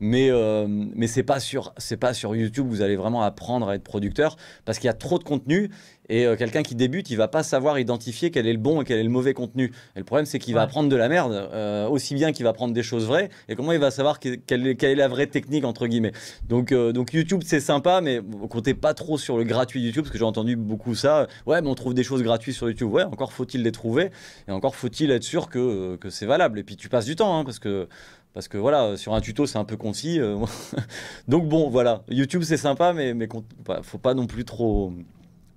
mais, euh, mais c'est pas, sur, pas sur YouTube vous allez vraiment apprendre à être producteur, parce qu'il y a trop de contenu, et euh, quelqu'un qui débute, il va pas savoir identifier quel est le bon et quel est le mauvais contenu. Et le problème, c'est qu'il va apprendre de la merde, euh, aussi bien qu'il va apprendre des choses vraies, et comment il va savoir quelle, est, quelle, est la vraie technique, entre guillemets. Donc, donc YouTube, c'est sympa, mais comptez pas trop sur le gratuit YouTube, parce que j'ai entendu beaucoup ça. Ouais, mais on trouve des choses gratuites sur YouTube. Ouais, encore faut-il les trouver, et encore faut-il être sûr que, c'est valable. Et puis tu passes du temps, hein, parce que parce que voilà, sur un tuto, c'est un peu concis. Euh, donc bon, voilà. YouTube, c'est sympa, mais, mais bah, faut pas non plus trop.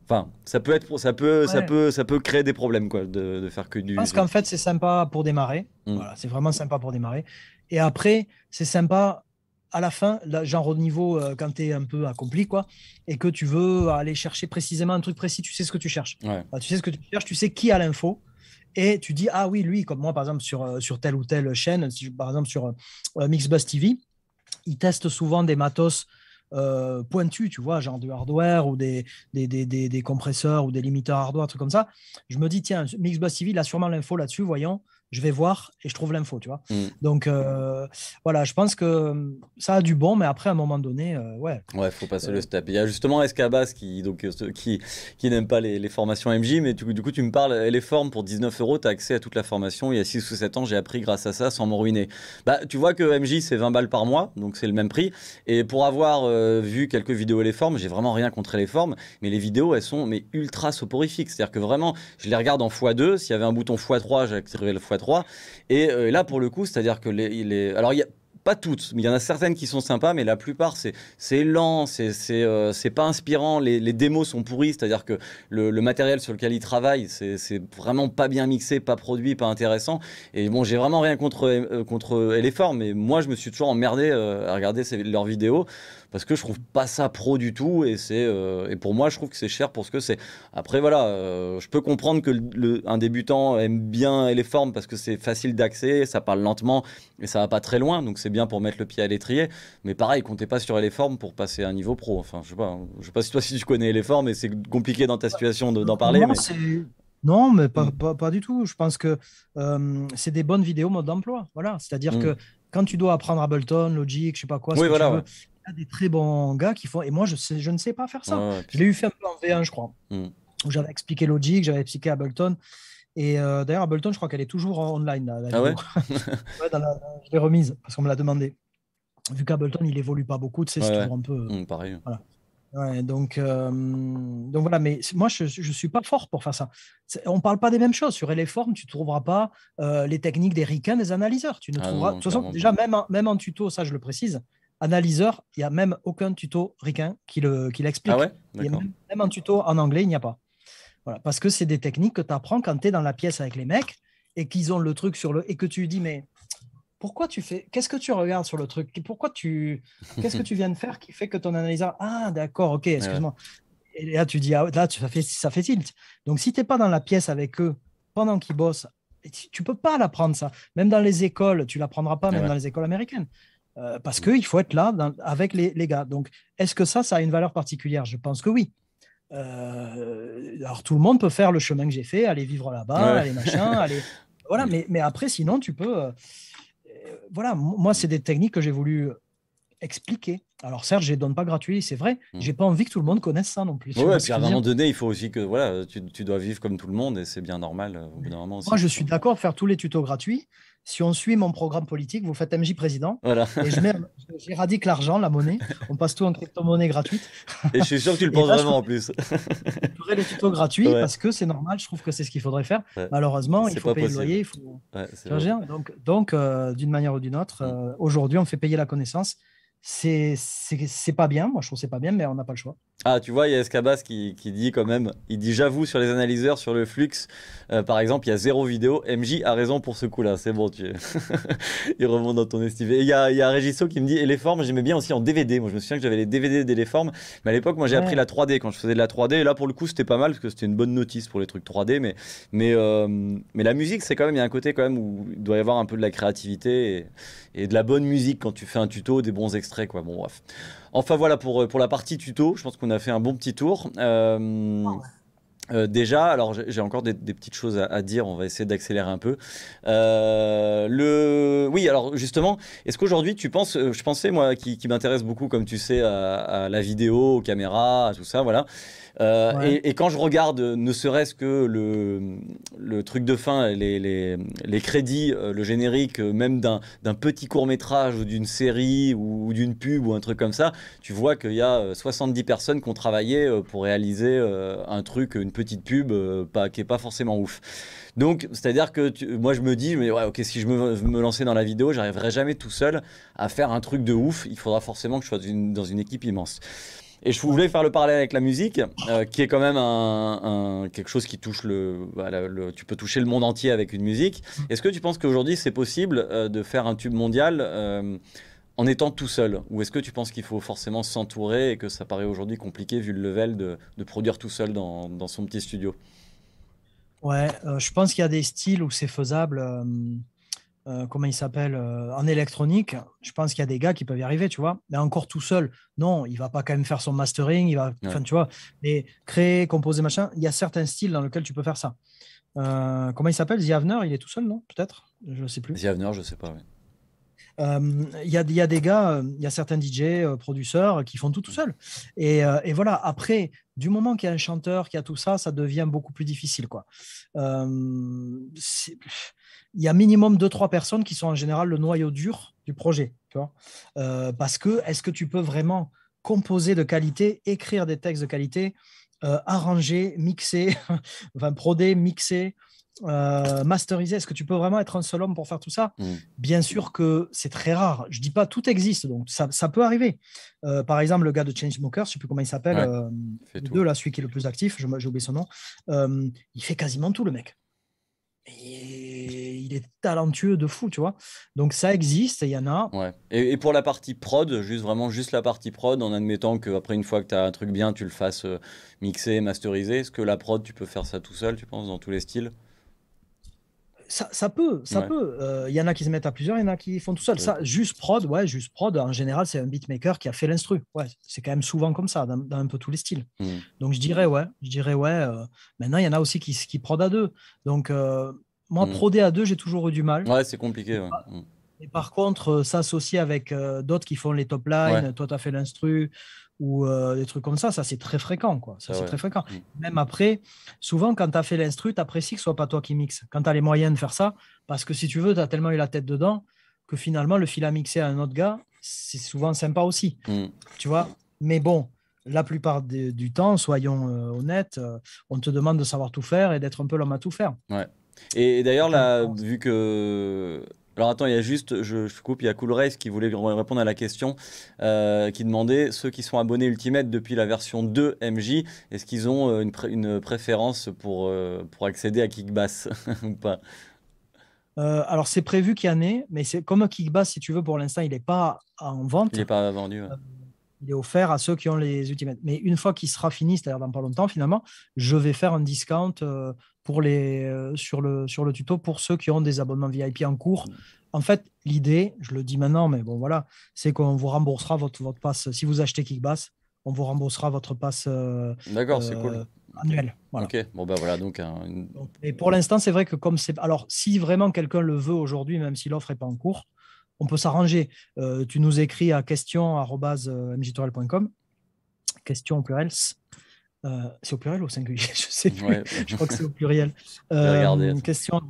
Enfin, ça peut être, ça peut, ça peut, ça peut créer des problèmes quoi, de, faire que du. Parce qu'en fait, c'est sympa pour démarrer. Mm. Voilà, c'est vraiment sympa pour démarrer. Et après, c'est sympa à la fin, genre au niveau euh, quand tu es un peu accompli quoi, et que tu veux aller chercher précisément un truc précis, tu sais ce que tu cherches. Bah, tu sais ce que tu cherches, tu sais qui a l'info, et tu dis, ah oui, lui, comme moi, par exemple, sur, euh, telle ou telle chaîne, si, par exemple sur euh, Mixbus TV, il teste souvent des matos euh, pointus, tu vois, genre du hardware ou des des, des, compresseurs ou des limiteurs hardware, trucs comme ça. Je me dis, tiens, Mixbus TV, il a sûrement l'info là-dessus, voyons je vais voir et je trouve l'info, tu vois. Mm. Donc euh, voilà, je pense que euh, ça a du bon, mais après, à un moment donné, euh, ouais. Ouais, faut passer le euh, step. Il y a justement Escabas qui, donc, qui, qui n'aime pas les, formations MJ, mais du coup, tu me parles, les formes pour 19 euros, tu as accès à toute la formation. Il y a 6 ou 7 ans, j'ai appris grâce à ça sans m'en ruiner. Bah, tu vois que MJ, c'est 20 balles par mois, donc c'est le même prix. Et pour avoir vu quelques vidéos et les formes, j'ai vraiment rien contre les formes, mais les vidéos, elles sont mais ultra soporifiques. C'est-à-dire que vraiment, je les regarde en x2. S'il y avait un bouton x3, j'activerais le x3. Euh, et, là, pour le coup, c'est-à-dire que les, est. Alors, il y a pas toutes, mais il y en a certaines qui sont sympas, mais la plupart, c'est lent, euh, c'est pas inspirant, les, démos sont pourries, c'est-à-dire que le, matériel sur lequel ils travaillent, c'est vraiment pas bien mixé, pas produit, pas intéressant. Et bon, j'ai vraiment rien contre, euh, contre mais moi, je me suis toujours emmerdé à regarder leurs vidéos parce que je trouve pas ça pro du tout et c'est euh, et pour moi je trouve que c'est cher pour ce que c'est. Après voilà, euh, je peux comprendre que le, un débutant aime bien les formes parce que c'est facile d'accès, ça parle lentement et ça va pas très loin donc c'est bien pour mettre le pied à l'étrier. Mais pareil, comptez pas sur les formes pour passer à un niveau pro. Enfin je sais pas, je sais pas si toi si tu connais les formes et c'est compliqué dans ta situation d'en parler. Non, mais... Hmm. pas, pas, du tout. Je pense que euh, c'est des bonnes vidéos mode d'emploi. Voilà. C'est-à-dire hmm. que quand tu dois apprendre Ableton, Logic, je sais pas quoi, oui, tu veux, des très bons gars qui font. Et moi, je, je ne sais pas faire ça. j'ai je l'ai eu fait un en V1, je crois, mm. où j'avais expliqué Logic, j'avais expliqué Ableton. Et euh, d'ailleurs, Ableton, je crois qu'elle est toujours online. ah ouais dans la, je l'ai remise parce qu'on me l'a demandé. Vu qu'Ableton, il évolue pas beaucoup, tu sais, c'est toujours un peu. Euh, mm, pareil. donc, euh, donc voilà, mais moi je ne suis pas fort pour faire ça. On ne parle pas des mêmes choses. Sur Eleform, tu ne trouveras pas les techniques des ricains des analyseurs. Tu ne ah trouveras, de toute façon, déjà, même même en tuto, ça je le précise, analyseur, il n'y a même aucun tuto ricain qui l'explique. Ah le, même, un tuto en anglais, il n'y a pas. Voilà, parce que c'est des techniques que tu apprends quand tu es dans la pièce avec les mecs et qu'ils ont le truc sur le. et que tu dis, mais pourquoi tu fais. Qu'est-ce que tu regardes sur le truc Pourquoi tu. Qu'est-ce que tu viens de faire qui fait que ton analyseur. Ah, d'accord, ok, excuse-moi. Et là, tu dis, ah, là, ça fait, ça fait tilt. Donc, si tu n'es pas dans la pièce avec eux pendant qu'ils bossent, tu ne peux pas l'apprendre, ça. Même dans les écoles, tu ne l'apprendras pas, ah même dans les écoles américaines. Euh, parce mm. qu'il faut être là avec les, gars. Donc, est-ce que ça, ça a une valeur particulière Je pense que oui. Euh, alors, tout le monde peut faire le chemin que j'ai fait, aller vivre là-bas, aller machin, aller. Voilà, mais, après, sinon, tu peux. Euh, voilà, moi, c'est des techniques que j'ai voulu expliquer. Alors certes, je ne donne pas gratuit, c'est vrai. Mm. J'ai pas envie que tout le monde connaisse ça non plus. Oui, parce qu'à un moment donné, il faut aussi que voilà, tu, dois vivre comme tout le monde et c'est bien normal Moi, je suis d'accord de faire tous les tutos gratuits, si on suit mon programme politique, vous faites MJ président. Voilà. Et j'éradique l'argent, la monnaie. On passe tout en crypto-monnaie gratuite. Et je suis sûr que tu le penses vraiment en plus. Pourrais les tutos gratuits parce que c'est normal. Je trouve que c'est ce qu'il faudrait faire. Malheureusement, il faut payer le loyer. Il faut... donc, euh, d'une manière ou d'une autre, mm. euh, aujourd'hui, on fait payer la connaissance c'est pas bien. Moi, je trouve c'est pas bien, mais on n'a pas le choix. Ah, tu vois, il y a Escabas qui, dit quand même, il dit j'avoue sur les analyseurs, sur le flux, euh, par exemple, il y a zéro vidéo. MJ a raison pour ce coup-là, c'est bon, tu il remonte dans ton estivé. il y a, y a qui me dit, et les formes, j'aimais bien aussi en DVD. Moi, je me souviens que j'avais les DVD des les formes, mais à l'époque, moi, j'ai appris la 3D quand je faisais de la 3D. Et là, pour le coup, c'était pas mal parce que c'était une bonne notice pour les trucs 3D. Mais, mais, euh, mais la musique, c'est quand même, il y a un côté quand même où il doit y avoir un peu de la créativité et de la bonne musique quand tu fais un tuto, des bons extraits, quoi. Bon, bref. Enfin, voilà pour, euh, pour la partie tuto. Je pense qu'on a fait un bon petit tour. Euh, euh, déjà, alors j'ai encore des, petites choses à, dire, on va essayer d'accélérer un peu. le... Oui, alors justement, est-ce qu'aujourd'hui tu penses, je pensais moi qui, m'intéresse beaucoup, comme tu sais, à, à, la vidéo, aux caméras, à tout ça, voilà. Euh, et, quand je regarde, ne serait-ce que le, truc de fin, les, les, crédits, euh, le générique, euh, même d'un petit court métrage ou d'une série ou, d'une pub ou un truc comme ça, tu vois qu'il y a 70 personnes qui ont travaillé pour réaliser un truc, une petite pub pas, qui n'est pas forcément ouf. Donc, c'est-à-dire que moi, je me dis, mais ouais, ok, si je me, me lançais dans la vidéo, j'arriverai jamais tout seul à faire un truc de ouf. Il faudra forcément que je sois dans une équipe immense. Et je voulais faire le parallèle avec la musique, euh, qui est quand même un, quelque chose qui touche le, Tu peux toucher le monde entier avec une musique. Mhm. Est-ce que tu penses qu'aujourd'hui c'est possible euh, de faire un tube mondial euh, en étant tout seul Ou est-ce que tu penses qu'il faut forcément s'entourer et que ça paraît aujourd'hui compliqué vu le level de, produire tout seul dans, dans son petit studio Ouais, je pense qu'il y a des styles où c'est faisable. Euh, comment il s'appelle, euh, en électronique, je pense qu'il y a des gars qui peuvent y arriver, tu vois. Mais encore tout seul, non, il va pas quand même faire son mastering, il va, tu vois, mais créer, composer, machin, il y a certains styles dans lesquels tu peux faire ça. Euh, comment il s'appelle The il est tout seul, non Peut-être Je ne sais plus. Ziavner, je je sais pas, Il y, a, des gars, il y a certains DJ, producteurs qui font tout tout seul. Et, voilà, après, du moment qu'il y a un chanteur, qu'il y a tout ça, ça devient beaucoup plus difficile. Quoi il y a minimum 2 trois personnes qui sont en général le noyau dur du projet. Euh, parce que est-ce que tu peux vraiment composer de qualité, écrire des textes de qualité, euh, arranger, mixer, enfin, proder, mixer, euh, masteriser Est-ce que tu peux vraiment être un seul homme pour faire tout ça mmh. Bien sûr que c'est très rare. Je dis pas tout existe, donc ça, peut arriver. par exemple, le gars de Changemakers, je sais plus comment il s'appelle, là, celui qui est le plus actif, j'ai oublié son nom, il fait quasiment tout le mec. Et il est talentueux de fou, tu vois. Donc ça existe, il y en a. Ouais. Et, pour la partie prod, juste vraiment juste la partie prod, en admettant qu'après une fois que tu as un truc bien, tu le fasses euh, mixer, masteriser, est-ce que la prod, tu peux faire ça tout seul, tu penses, dans tous les styles ça, peut, ça peut. Il euh, y en a qui se mettent à plusieurs, il y en a qui font tout seul. Ça, juste prod, ouais, juste prod. En général, c'est un beatmaker qui a fait l'instru. Ouais, c'est quand même souvent comme ça dans, un peu tous les styles. Mm. Donc je dirais ouais, je dirais ouais. Euh, maintenant, il y en a aussi qui, qui prod à deux. Donc euh, moi, mm. prodé à deux, j'ai toujours eu du mal. Ouais, c'est compliqué. Ah. Mm. par contre, s'associer avec d'autres qui font les top lines, toi, tu as fait l'instru, ou euh, des trucs comme ça, ça c'est très fréquent. Quoi. Ça, ah c'est très fréquent. Mm. Même après, souvent quand tu as fait l'instru, tu apprécies que ce soit pas toi qui mixe, quand tu as les moyens de faire ça, parce que si tu veux, tu as tellement eu la tête dedans que finalement, le fil à mixer à un autre gars, c'est souvent sympa aussi. Mm. Tu vois Mais bon, la plupart du temps, soyons euh, honnêtes, euh, on te demande de savoir tout faire et d'être un peu l'homme à tout faire. Ouais. et d'ailleurs, là, vu que alors attends, il y a juste, je, coupe, il y a Cool Race qui voulait répondre à la question, euh, qui demandait ceux qui sont abonnés Ultimate depuis la version 2 MJ, est-ce qu'ils ont euh, une, préférence pour, euh, pour accéder à Kickbass ou pas alors, c'est prévu qu'il y en ait, mais c'est comme Kickbass, si tu veux, pour l'instant, il n'est pas en vente. Il n'est pas vendu. il est offert à ceux qui ont les Ultimate. Mais une fois qu'il sera fini, c'est-à-dire dans pas longtemps, finalement, je vais faire un discount les, euh, sur, le, sur le tuto pour ceux qui ont des abonnements VIP en cours. Mm. En fait, l'idée, je le dis maintenant, mais bon voilà, c'est qu'on vous remboursera votre, passe. Si vous achetez Kickbass, on vous remboursera votre passe. Euh, D'accord, c'est cool. Euh, annuel. Ok, bon ben voilà donc. Et pour l'instant, c'est vrai que comme c'est. Alors, si vraiment quelqu'un le veut aujourd'hui, même si l'offre n'est pas en cours, on peut s'arranger. Euh, tu nous écris à question.mjtorel.com, question au else ». Euh, c'est au pluriel ou au singulier Je sais plus. je crois que c'est au pluriel. Euh, question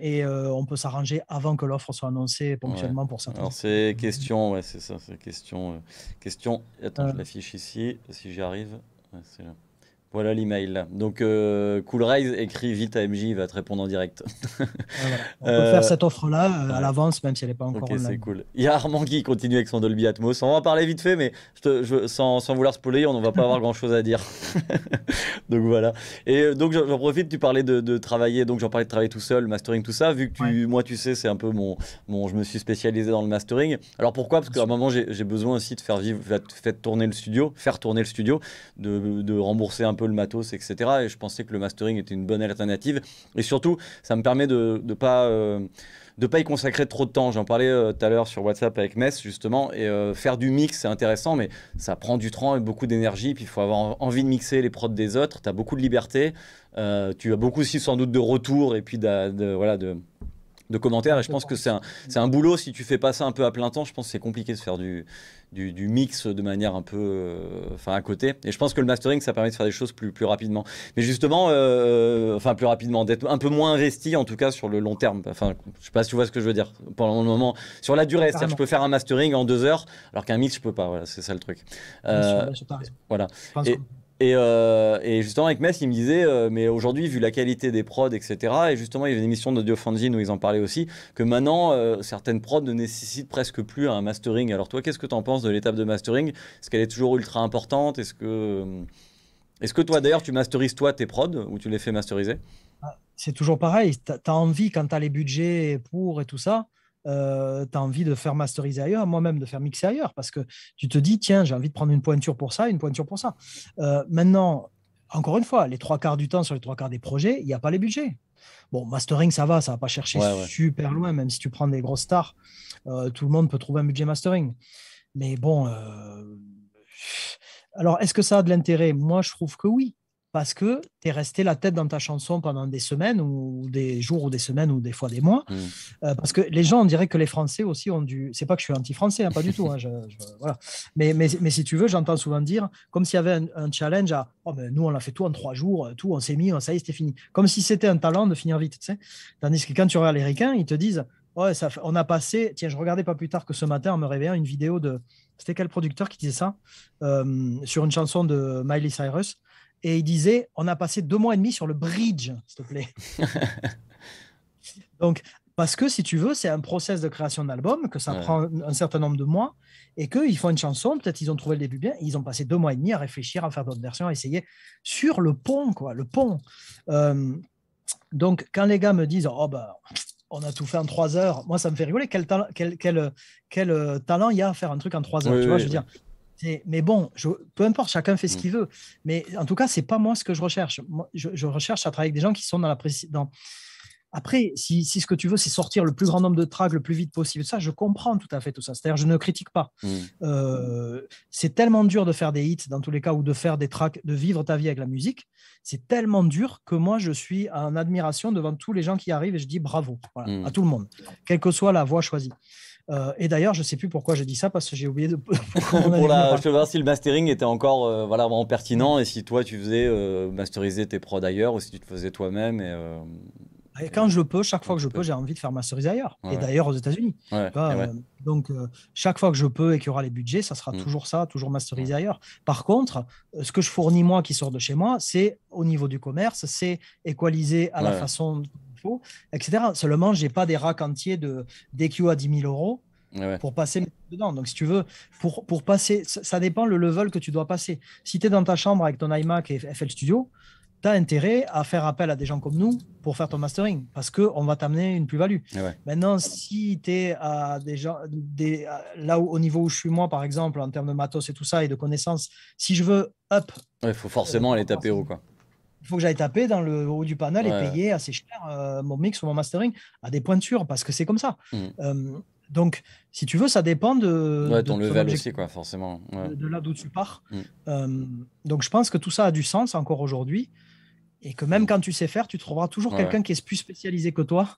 et euh, on peut s'arranger avant que l'offre soit annoncée ponctuellement pour certains. Alors c'est question, ouais, c'est ça, c'est question. Euh, question. Attends, je l'affiche ici si j'y arrive. c'est là. Voilà l'email. Donc, euh, Coolrise écrit vite à MJ, il va te répondre en direct. Ah, on peut faire euh, cette offre-là euh, à l'avance, même si elle n'est pas encore Ok, c'est cool. Il y a Armand qui continue avec son Dolby Atmos. On va en parler vite fait, mais sans, sans, vouloir spoiler, on ne va pas avoir grand-chose à dire. donc, voilà. Et donc, j'en profite, tu parlais de, travailler, donc j'en parlais de travailler tout seul, mastering, tout ça. Vu que moi, tu sais, c'est un peu mon, mon. Je me suis spécialisé dans le mastering. Alors, pourquoi Parce qu'à un moment, j'ai besoin aussi de faire vivre, faire tourner le studio, faire tourner le studio, de, de rembourser un peu le matos, etc. Et je pensais que le mastering était une bonne alternative. Et surtout, ça me permet de ne pas, euh, de pas y consacrer trop de temps. J'en parlais euh, tout à l'heure sur WhatsApp avec Mess, justement. Et euh, faire du mix, c'est intéressant, mais ça prend du temps et beaucoup d'énergie. Puis il faut avoir envie de mixer les prods des autres. Tu as beaucoup de liberté. tu as beaucoup aussi, sans doute, de retours et puis de, voilà, de de commentaires. Et je pense que c'est un, un, boulot, si tu fais pas ça un peu à plein temps, je pense que c'est compliqué de faire du, du, mix de manière un peu euh, enfin à côté. Et je pense que le mastering, ça permet de faire des choses plus, plus rapidement. Mais justement, euh, euh, enfin plus rapidement, d'être un peu moins investi en tout cas sur le long terme. Enfin, je sais pas si tu vois ce que je veux dire. Pendant le moment, sur la durée, c'est-à-dire je peux faire un mastering en deux heures, alors qu'un mix, je peux pas. c'est ça le truc. voilà. Euh, et, justement, avec Metz, il me disait, euh, mais aujourd'hui, vu la qualité des prods, etc., et justement, il y avait une émission d'Audio Fanzine où ils en parlaient aussi, que maintenant, euh, certaines prods ne nécessitent presque plus un mastering. Alors, toi, qu'est-ce que tu en penses de l'étape de mastering Est-ce qu'elle est toujours ultra importante Est-ce que, est que toi, d'ailleurs, tu masterises toi tes prods ou tu les fais masteriser ah, C'est toujours pareil. Tu as envie, quand tu as les budgets pour et tout ça, euh, tu as envie de faire masteriser ailleurs, moi-même de faire mixer ailleurs, parce que tu te dis, tiens, j'ai envie de prendre une pointure pour ça, une pointure pour ça. Euh, maintenant, encore une fois, les trois quarts du temps sur les trois quarts des projets, il n'y a pas les budgets. Bon, mastering, ça va, ça va pas chercher super loin, même si tu prends des grosses stars, euh, tout le monde peut trouver un budget mastering. Mais bon, euh, alors est-ce que ça a de l'intérêt Moi, je trouve que oui parce que tu es resté la tête dans ta chanson pendant des semaines ou des jours ou des semaines ou des fois des mois. Hmm. Euh, parce que les gens, on dirait que les Français aussi ont du. C'est pas que je suis anti-français, hein, pas du tout. Hein, mais, mais, mais, si tu veux, j'entends souvent dire, comme s'il y avait un, challenge à oh, mais nous, on l'a fait tout en trois jours, euh, tout, on s'est mis, ça y est, c'était fini. Comme si c'était un talent de finir vite. Tandis que quand tu regardes les ricains, ils te disent ouais, ça, on a passé. Tiens, je regardais pas plus tard que ce matin en me réveillant une vidéo de. C'était quel producteur qui disait ça euh, Sur une chanson de Miley Cyrus et il disait, on a passé deux mois et demi sur le bridge, s'il te plaît. Donc, parce que si tu veux, c'est un process de création d'album, que ça prend un certain nombre de mois, et qu'ils font une chanson, peut-être ils ont trouvé le début bien, ils ont passé deux mois et demi à réfléchir, à faire d'autres versions, à essayer sur le pont, quoi, le pont. Euh, donc, quand les gars me disent, oh ben, on a tout fait en trois heures, moi ça me fait rigoler, quel, quel, quel, euh, talent il y a à faire un truc en trois heures, tu vois, je veux dire. Mais bon, peu importe, chacun fait ce mm. qu'il veut. Mais en tout cas, c'est pas moi ce que je recherche. je, recherche à travailler avec des gens qui sont dans la précédente. Après, si, ce que tu veux, c'est sortir le plus grand nombre de tracks le plus vite possible, ça, je comprends tout à fait tout ça. C'est-à-dire, je ne critique pas. Mm. Euh, c'est tellement dur de faire des hits, dans tous les cas, ou de faire des tracks, de vivre ta vie avec la musique. C'est tellement dur que moi, je suis en admiration devant tous les gens qui arrivent et je dis bravo mm. à tout le monde, quelle que soit la voie choisie. Euh, et d'ailleurs, je ne sais plus pourquoi j'ai dit ça, parce que j'ai oublié de. je veux voir si le mastering était encore euh, voilà, vraiment pertinent et si toi, tu faisais euh, masteriser tes pros d'ailleurs ou si tu te faisais toi-même. Et, et, quand je peux, chaque fois que je peux, j'ai envie de faire masteriser ailleurs. et d'ailleurs, aux États-Unis. donc, chaque fois que je peux et qu'il y aura les budgets, ça sera mm. toujours ça, toujours masteriser mm. ailleurs. Par contre, ce que je fournis moi qui sort de chez moi, c'est au niveau du commerce, c'est équaliser à la façon faut, etc. Seulement, j'ai pas des racks entiers de DQ à 10 000 euros. pour passer dedans. Donc, si tu veux, pour, pour passer, ça, dépend le level que tu dois passer. Si tu es dans ta chambre avec ton iMac et FL Studio, tu as intérêt à faire appel à des gens comme nous pour faire ton mastering parce qu'on va t'amener une plus-value. Maintenant, si tu es à des gens, des, là où, au niveau où je suis moi, par exemple, en termes de matos et tout ça et de connaissances, si je veux up. Il faut forcément euh, aller taper haut, quoi il faut que j'aille taper dans le haut du panel et payer assez cher euh, mon mix ou mon mastering à des pointures parce que c'est comme ça. Mm. Euh, donc, si tu veux, ça dépend de. Ouais, ton level aussi, quoi, forcément. De, là d'où tu pars. Mm. Euh, donc, je pense que tout ça a du sens encore aujourd'hui. Et que même mm. quand tu sais faire, tu trouveras toujours quelqu'un qui est plus spécialisé que toi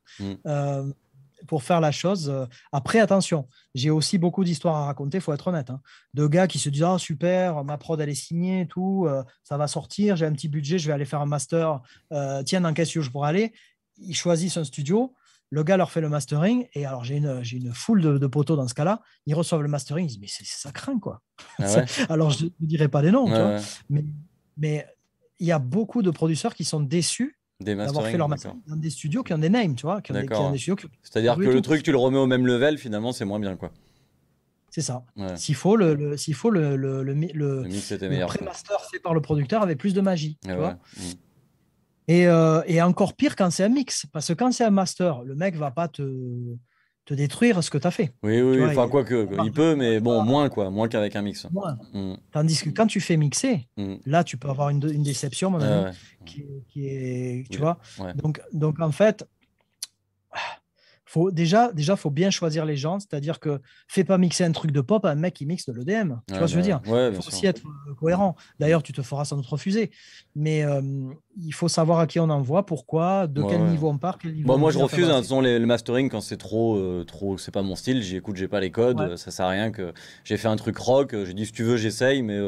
pour faire la chose. Euh, après, attention, j'ai aussi beaucoup d'histoires à raconter, Il faut être honnête. Hein. De gars qui se disent Ah, super, ma prod, elle est signée, tout, euh, ça va sortir, j'ai un petit budget, je vais aller faire un master. Euh, tiens, dans quel studio je pourrais aller Ils choisissent un studio, le gars leur fait le mastering, et alors j'ai une, foule de, potos dans ce cas-là. Ils reçoivent le mastering, ils disent Mais c'est, ça craint, quoi. Ah alors, je ne dirai pas des noms, mais, mais il y a beaucoup de producteurs qui sont déçus d'avoir fait leur mastering dans des studios qui ont des names, tu vois. C'est-à-dire que le truc, tu le remets au même level, finalement, c'est moins bien, quoi. C'est ça. S'il faut, le, le s'il faut le, le, le, master fait par le producteur avait plus de magie. Eh tu vois mm. et, euh, et, encore pire quand c'est un mix. Parce que quand c'est un master, le mec va pas te te détruire ce que tu as fait. Oui, oui, enfin, quoi que, il, peut, mais bon, moins, quoi, moins qu'avec un mix. Mm. Tandis que quand tu fais mixer, mm. là, tu peux avoir une, une déception, ah qui, est, tu vois. Donc, donc, en fait, faut, déjà, déjà, faut bien choisir les gens, c'est-à-dire que fais pas mixer un truc de pop à un mec qui mixe de l'EDM. Tu vois ce que je veux bah dire Il faut aussi être euh, cohérent. D'ailleurs, tu te feras sans doute refuser mais euh, il faut savoir à qui on envoie, pourquoi, de quel niveau on part, moi, je refuse. Hein, façon, le mastering, quand c'est trop, euh, trop, c'est pas mon style. J'écoute, j'ai pas les codes. Ça sert à rien que j'ai fait un truc rock. Euh, j'ai dit si tu veux, j'essaye, mais,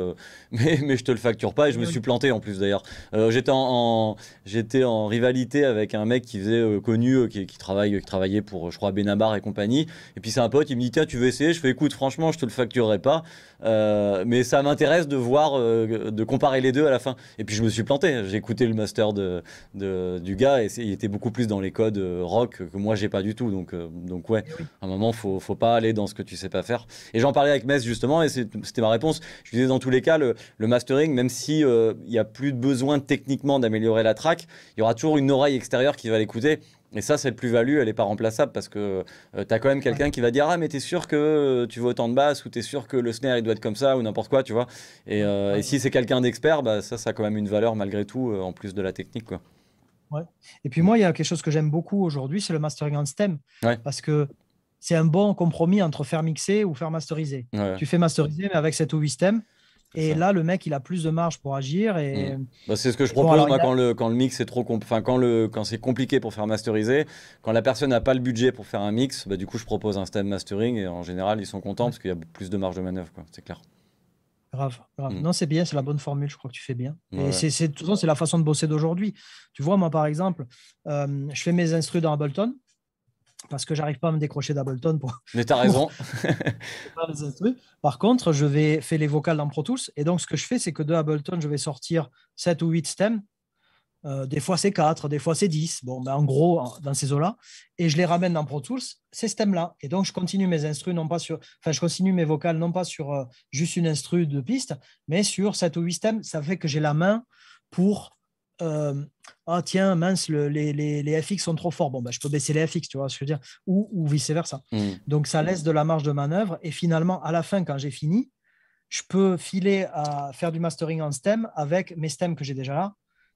mais, je te le facture pas. Et je me suis planté en plus d'ailleurs. j'étais en, en rivalité avec un mec qui faisait connu, qui, travaille, qui travaillait pour, je crois, Benabar et compagnie. Et puis c'est un pote. Il me dit tiens, tu veux essayer Je fais écoute, franchement, je te le facturerai pas. Euh, mais ça m'intéresse de voir, euh, de comparer les deux à la fin. Et puis je me suis planté. J'ai écouté le master de, du gars et il était beaucoup plus dans les codes euh, rock que moi j'ai pas du tout. Donc, donc ouais, eh à un moment, faut, faut pas aller dans ce que tu sais pas faire. Et j'en parlais avec Metz justement et c'était ma réponse. Je disais dans tous les cas, le, mastering, même si il n'y a plus de besoin techniquement d'améliorer la track, il y aura toujours une oreille extérieure qui va l'écouter et ça, cette plus-value, elle n'est pas remplaçable parce que euh, tu as quand même quelqu'un qui va dire Ah, mais tu es sûr que euh, tu veux autant de basses ou Tu es sûr que le snare il doit être comme ça ou n'importe quoi, tu vois. Et, euh, si c'est quelqu'un d'expert, bah, ça, ça a quand même une valeur malgré tout en plus de la technique, quoi. Et puis moi, il y a quelque chose que j'aime beaucoup aujourd'hui, c'est le mastering en stem. Parce que c'est un bon compromis entre faire mixer ou faire masteriser. Tu fais masteriser, mais avec cet ou 8 et là, le mec, il a plus de marge pour agir. Et... Mm. Bah, c'est ce que je propose, quand, le, mix est trop quand, c'est compliqué pour faire masteriser, quand la personne n'a pas le budget pour faire un mix, bah, du coup, je propose un stem mastering et en général, ils sont contents mm. parce qu'il y a plus de marge de manœuvre, quoi. c'est clair. Grave, mm. Non, c'est bien, c'est la bonne formule, je crois que tu fais bien. Et c'est, c'est, c'est la façon de bosser d'aujourd'hui. Tu vois, moi, par exemple, euh, je fais mes instrus dans Ableton parce que j'arrive pas à me décrocher d'Ableton pour. Mais as raison. Par contre, je vais faire les vocales dans Pro Tools et donc ce que je fais, c'est que de Ableton, je vais sortir 7 ou 8 stems. Euh, des fois c'est 4, des fois c'est 10, bon, ben, en gros, dans ces eaux-là, et je les ramène dans Pro Tools, ces stems-là. Et donc, je continue mes instrus, non pas sur, enfin, je continue mes vocales, non pas sur euh, juste une instru de piste, mais sur 7 ou 8 stems. Ça fait que j'ai la main pour euh, ah tiens, mince, les, les, FX sont trop forts. Bon, bah je peux baisser les FX, tu vois ce que je veux dire, ou, ou vice-versa. Hmm. Donc, ça laisse de la marge de manœuvre. Et finalement, à la fin, quand j'ai fini, je peux filer à faire du mastering en stem avec mes stems que j'ai déjà là,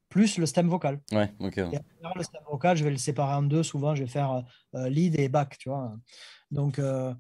plus le stem vocal. Ouais, ok le stem vocal, je vais le séparer en deux. Souvent, je vais faire euh, lead et back, tu vois. Donc euh,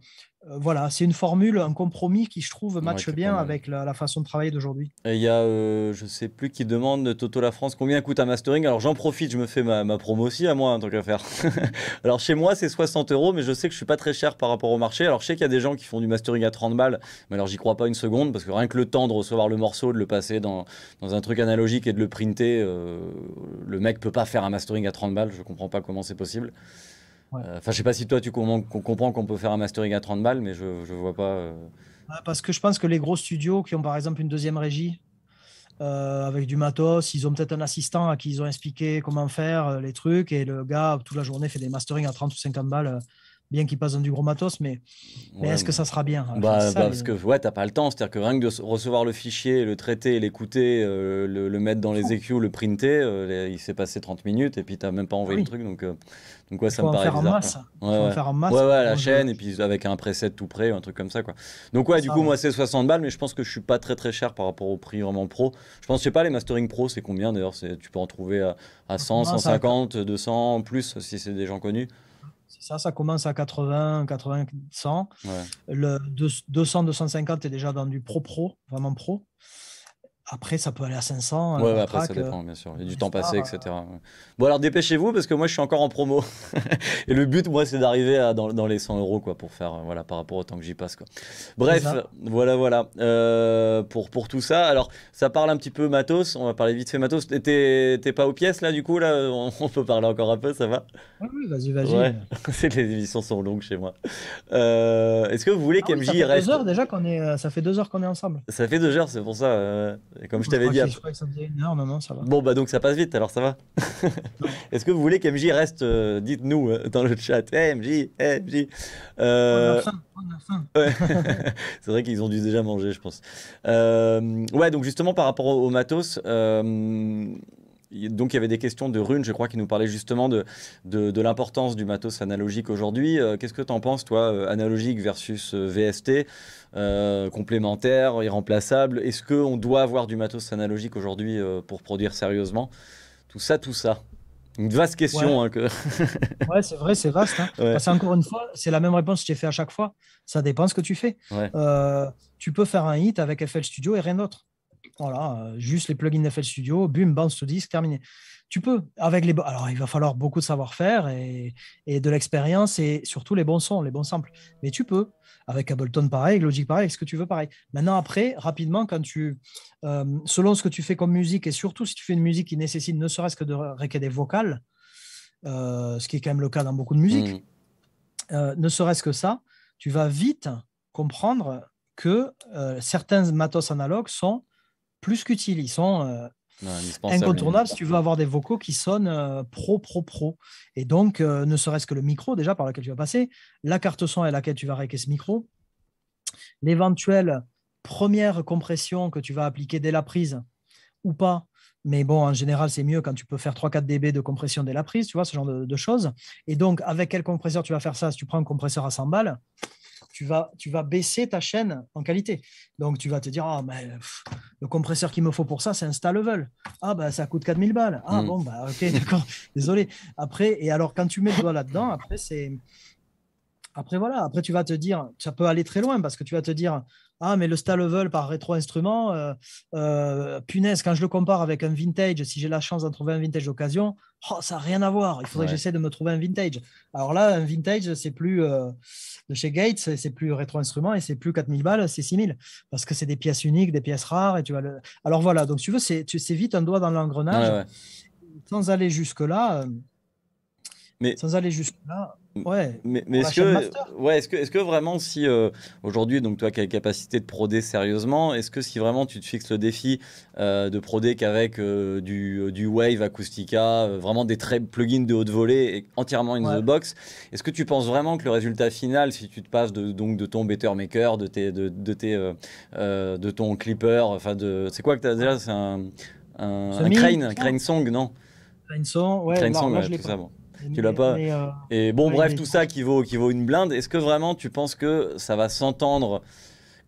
euh, voilà, c'est une formule, un compromis qui, je trouve, matche bien avec la, façon de travailler d'aujourd'hui. Il y a, je euh, je sais plus qui demande, Toto La France, combien coûte un mastering Alors j'en profite, je me fais ma, ma promo aussi à moi, en hein, tant qu'affaire. Alors chez moi, c'est 60 euros, mais je sais que je suis pas très cher par rapport au marché. Alors je sais qu'il y a des gens qui font du mastering à 30 balles, mais alors j'y crois pas une seconde, parce que rien que le temps de recevoir le morceau, de le passer dans, dans un truc analogique et de le printer, le mec peut pas faire un mastering à 30 balles, je ne comprends pas comment c'est possible. Euh, enfin, je sais pas si toi, tu comprends qu'on peut faire un mastering à 30 balles, mais je ne vois pas. Euh. Ah, parce que je pense que les gros studios qui ont par exemple une deuxième régie, euh, avec du matos. Ils ont peut-être un assistant à qui ils ont expliqué comment faire les trucs. Et le gars, toute la journée, fait des masterings à 30 ou 50 balles bien qu'il passe dans du gros matos, mais, est-ce que ça sera bien bah, Parce que ouais, t'as pas le temps, c'est-à-dire que rien que de recevoir le fichier, le traiter, l'écouter, euh, le, mettre dans les EQ, le printer, euh, il s'est passé 30 minutes et puis t'as même pas envoyé ah le truc, donc, euh, donc ouais, ça me paraît bizarre. Ouais, ouais. faire en masse. Ouais, ouais, la chaîne, et puis avec un preset tout prêt, un truc comme ça, quoi. Donc ouais, du coup, moi c'est 60 balles, mais je pense que je suis pas très très cher par rapport au prix vraiment pro. Je pense, je sais pas, les mastering pro, c'est combien d'ailleurs Tu peux en trouver à, 100, 150, 200, plus si c'est des gens connus ça, ça commence à 80, 80, 100. Le 200, 250 est déjà dans du pro-pro, vraiment pro. Après, ça peut aller à 500. Ouais, après, ça dépend, euh, bien sûr. Il y a du temps passé, euh, etc. Bon, alors dépêchez-vous parce que moi, je suis encore en promo. et le but, moi, c'est d'arriver dans, dans, les 100 euros, quoi, pour faire, euh, voilà, par rapport au temps que j'y passe, quoi. Bref, voilà, voilà. pour, pour tout ça. Alors, ça parle un petit peu matos. On va parler vite fait matos. T'es pas aux pièces, là, du coup, là on, peut parler encore un peu, ça va Oui, vas-y, vas-y. Ouais. les émissions sont longues chez moi. Est-ce que vous voulez ah qu'MJ reste heures déjà qu'on est. Ça fait deux heures qu'on est ensemble. Ça fait deux heures, c'est pour ça comme je t'avais dit. Je non, non, ça va. Bon, bah donc ça passe vite, alors ça va. Est-ce que vous voulez qu'MJ reste euh, Dites-nous euh, dans le chat. Eh, MJ, eh, MJ. Euh, C'est vrai qu'ils ont dû déjà manger, je pense. ouais, donc justement, par rapport au, au matos donc il y avait des questions de Rune, je crois, qui nous parlait justement de, de, l'importance du matos analogique aujourd'hui. Euh, qu'est-ce que tu en penses, toi, euh, analogique versus euh, VST, complémentaire, irremplaçable Est-ce qu'on doit avoir du matos analogique aujourd'hui pour produire sérieusement Tout ça, tout ça. Une vaste question. Ouais, hein, que... c'est vrai, c'est vaste. Hein. encore une fois, c'est la même réponse que j'ai fait à chaque fois. Ça dépend ce que tu fais. tu peux faire un hit avec FL Studio et rien d'autre. Voilà, euh, juste les plugins FL Studio, boom, bounce to disque, terminé. Tu peux, avec les. Alors, il va falloir beaucoup de savoir-faire et, et, de l'expérience et surtout les bons sons, les bons samples. Mais tu peux, avec Ableton pareil, Logic pareil, ce que tu veux pareil. Maintenant, après, rapidement, quand tu. Euh, selon ce que tu fais comme musique et surtout si tu fais une musique qui nécessite ne serait-ce que de des vocales, euh, ce qui est quand même le cas dans beaucoup de musiques, mmh. ne serait-ce que ça, tu vas vite comprendre que certains matos analogues sont plus qu'utiles. Euh, Ils sont incontournables si tu veux avoir des vocaux qui sonnent euh, pro, pro, pro. Et donc, euh, ne serait-ce que le micro, déjà, par lequel tu vas passer, la carte son à laquelle tu vas raquer ce micro, l'éventuelle première compression que tu vas appliquer dès la prise ou pas, mais bon, en général, c'est mieux quand tu peux faire 3-4 dB de compression dès la prise, tu vois, ce genre de, de, choses. Et donc, avec quel compresseur tu vas faire ça Si tu prends un compresseur à 100 balles, tu vas, tu vas baisser ta chaîne en qualité. Donc, tu vas te dire, ah, mais le compresseur qu'il me faut pour ça, c'est un Star Ah, bah, ça coûte 4000 balles. Ah, hmm. bon, bah, ok, d'accord, désolé. Après, et alors, quand tu mets le doigt là-dedans, après, c'est après, voilà, après, tu vas te dire, ça peut aller très loin parce que tu vas te dire, ah, mais le star level par rétro-instrument, euh, euh, punaise, quand je le compare avec un vintage, si j'ai la chance d'en trouver un vintage d'occasion, oh, ça n'a rien à voir. Il faudrait que j'essaie de me trouver un vintage. Alors là, un vintage, c'est plus euh, de chez Gates, c'est plus rétro-instrument et c'est plus 4000 balles, c'est 6000 parce que c'est des pièces uniques, des pièces rares. Et tu vois Alors voilà, donc tu veux, c'est vite un doigt dans l'engrenage. Sans aller jusque-là, sans aller jusque-là, ouais. Mais, mais est-ce que, ouais, est-ce que, est que vraiment, si euh, aujourd'hui, donc toi qui as la capacité de proder sérieusement, est-ce que si vraiment tu te fixes le défi euh, de proder qu'avec euh, du, du, Wave Acoustica, vraiment des très plugins de haute volée et entièrement in the box, est-ce que tu penses vraiment que le résultat final, si tu te passes de, donc de ton Better Maker, de, tes, de, tes, de ton Clipper, enfin, de, c'est quoi que tu as déjà C'est un, un, un crane, song, non Crane song, ouais. Crane song, ouais, tu l'as pas. Euh, et bon, bref, tout ça qui vaut, qui vaut une blinde. Est-ce que vraiment tu penses que ça va s'entendre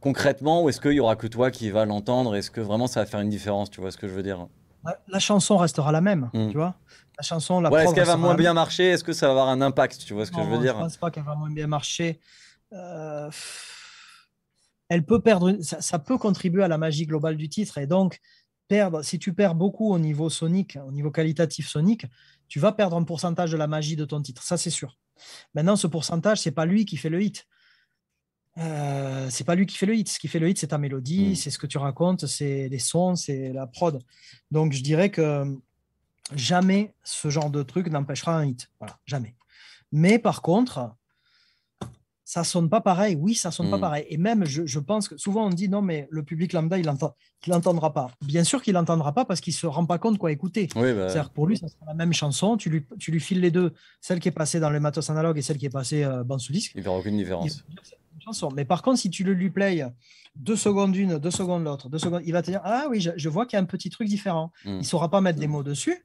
concrètement ou est-ce qu'il y aura que toi qui va l'entendre Est-ce que vraiment ça va faire une différence Tu vois ce que je veux dire la, chanson restera la même, hmm. tu vois. La chanson, Est-ce qu'elle va moins bien marcher Est-ce que ça va avoir un impact Tu vois ce que je veux dire Je pense pas qu'elle va moins bien marcher. Euh, elle peut perdre, ça, ça, peut contribuer à la magie globale du titre et donc perdre, si tu perds beaucoup au niveau sonique, au niveau qualitatif sonique, tu vas perdre un pourcentage de la magie de ton titre, ça c'est sûr. Maintenant, ce pourcentage, c'est pas lui qui fait le hit. Euh, c'est pas lui qui fait le hit. Ce qui fait le hit, c'est ta mélodie, mm. c'est ce que tu racontes, c'est les sons, c'est la prod. Donc je dirais que jamais ce genre de truc n'empêchera un hit. jamais. Mais par contre, ça sonne pas pareil. Oui, ça sonne pas hmm. pareil. Et même, je, pense que souvent on dit non, mais le public lambda, il l'entendra pas. Bien sûr qu'il l'entendra pas parce qu'il se rend pas compte quoi écouter. Bah, C'est-à-dire pour lui, ça sera la même chanson. Tu lui, tu lui files les deux, celle qui est passée dans le matos analogue et celle qui est passée euh, dans sous disque. Il verra aucune différence. Mais par contre, si tu le lui play deux secondes d'une, deux secondes l'autre, deux secondes, il va te dire ah oui, je, vois qu'il y a un petit truc différent. Hmm. Il saura pas mettre des hmm. mots dessus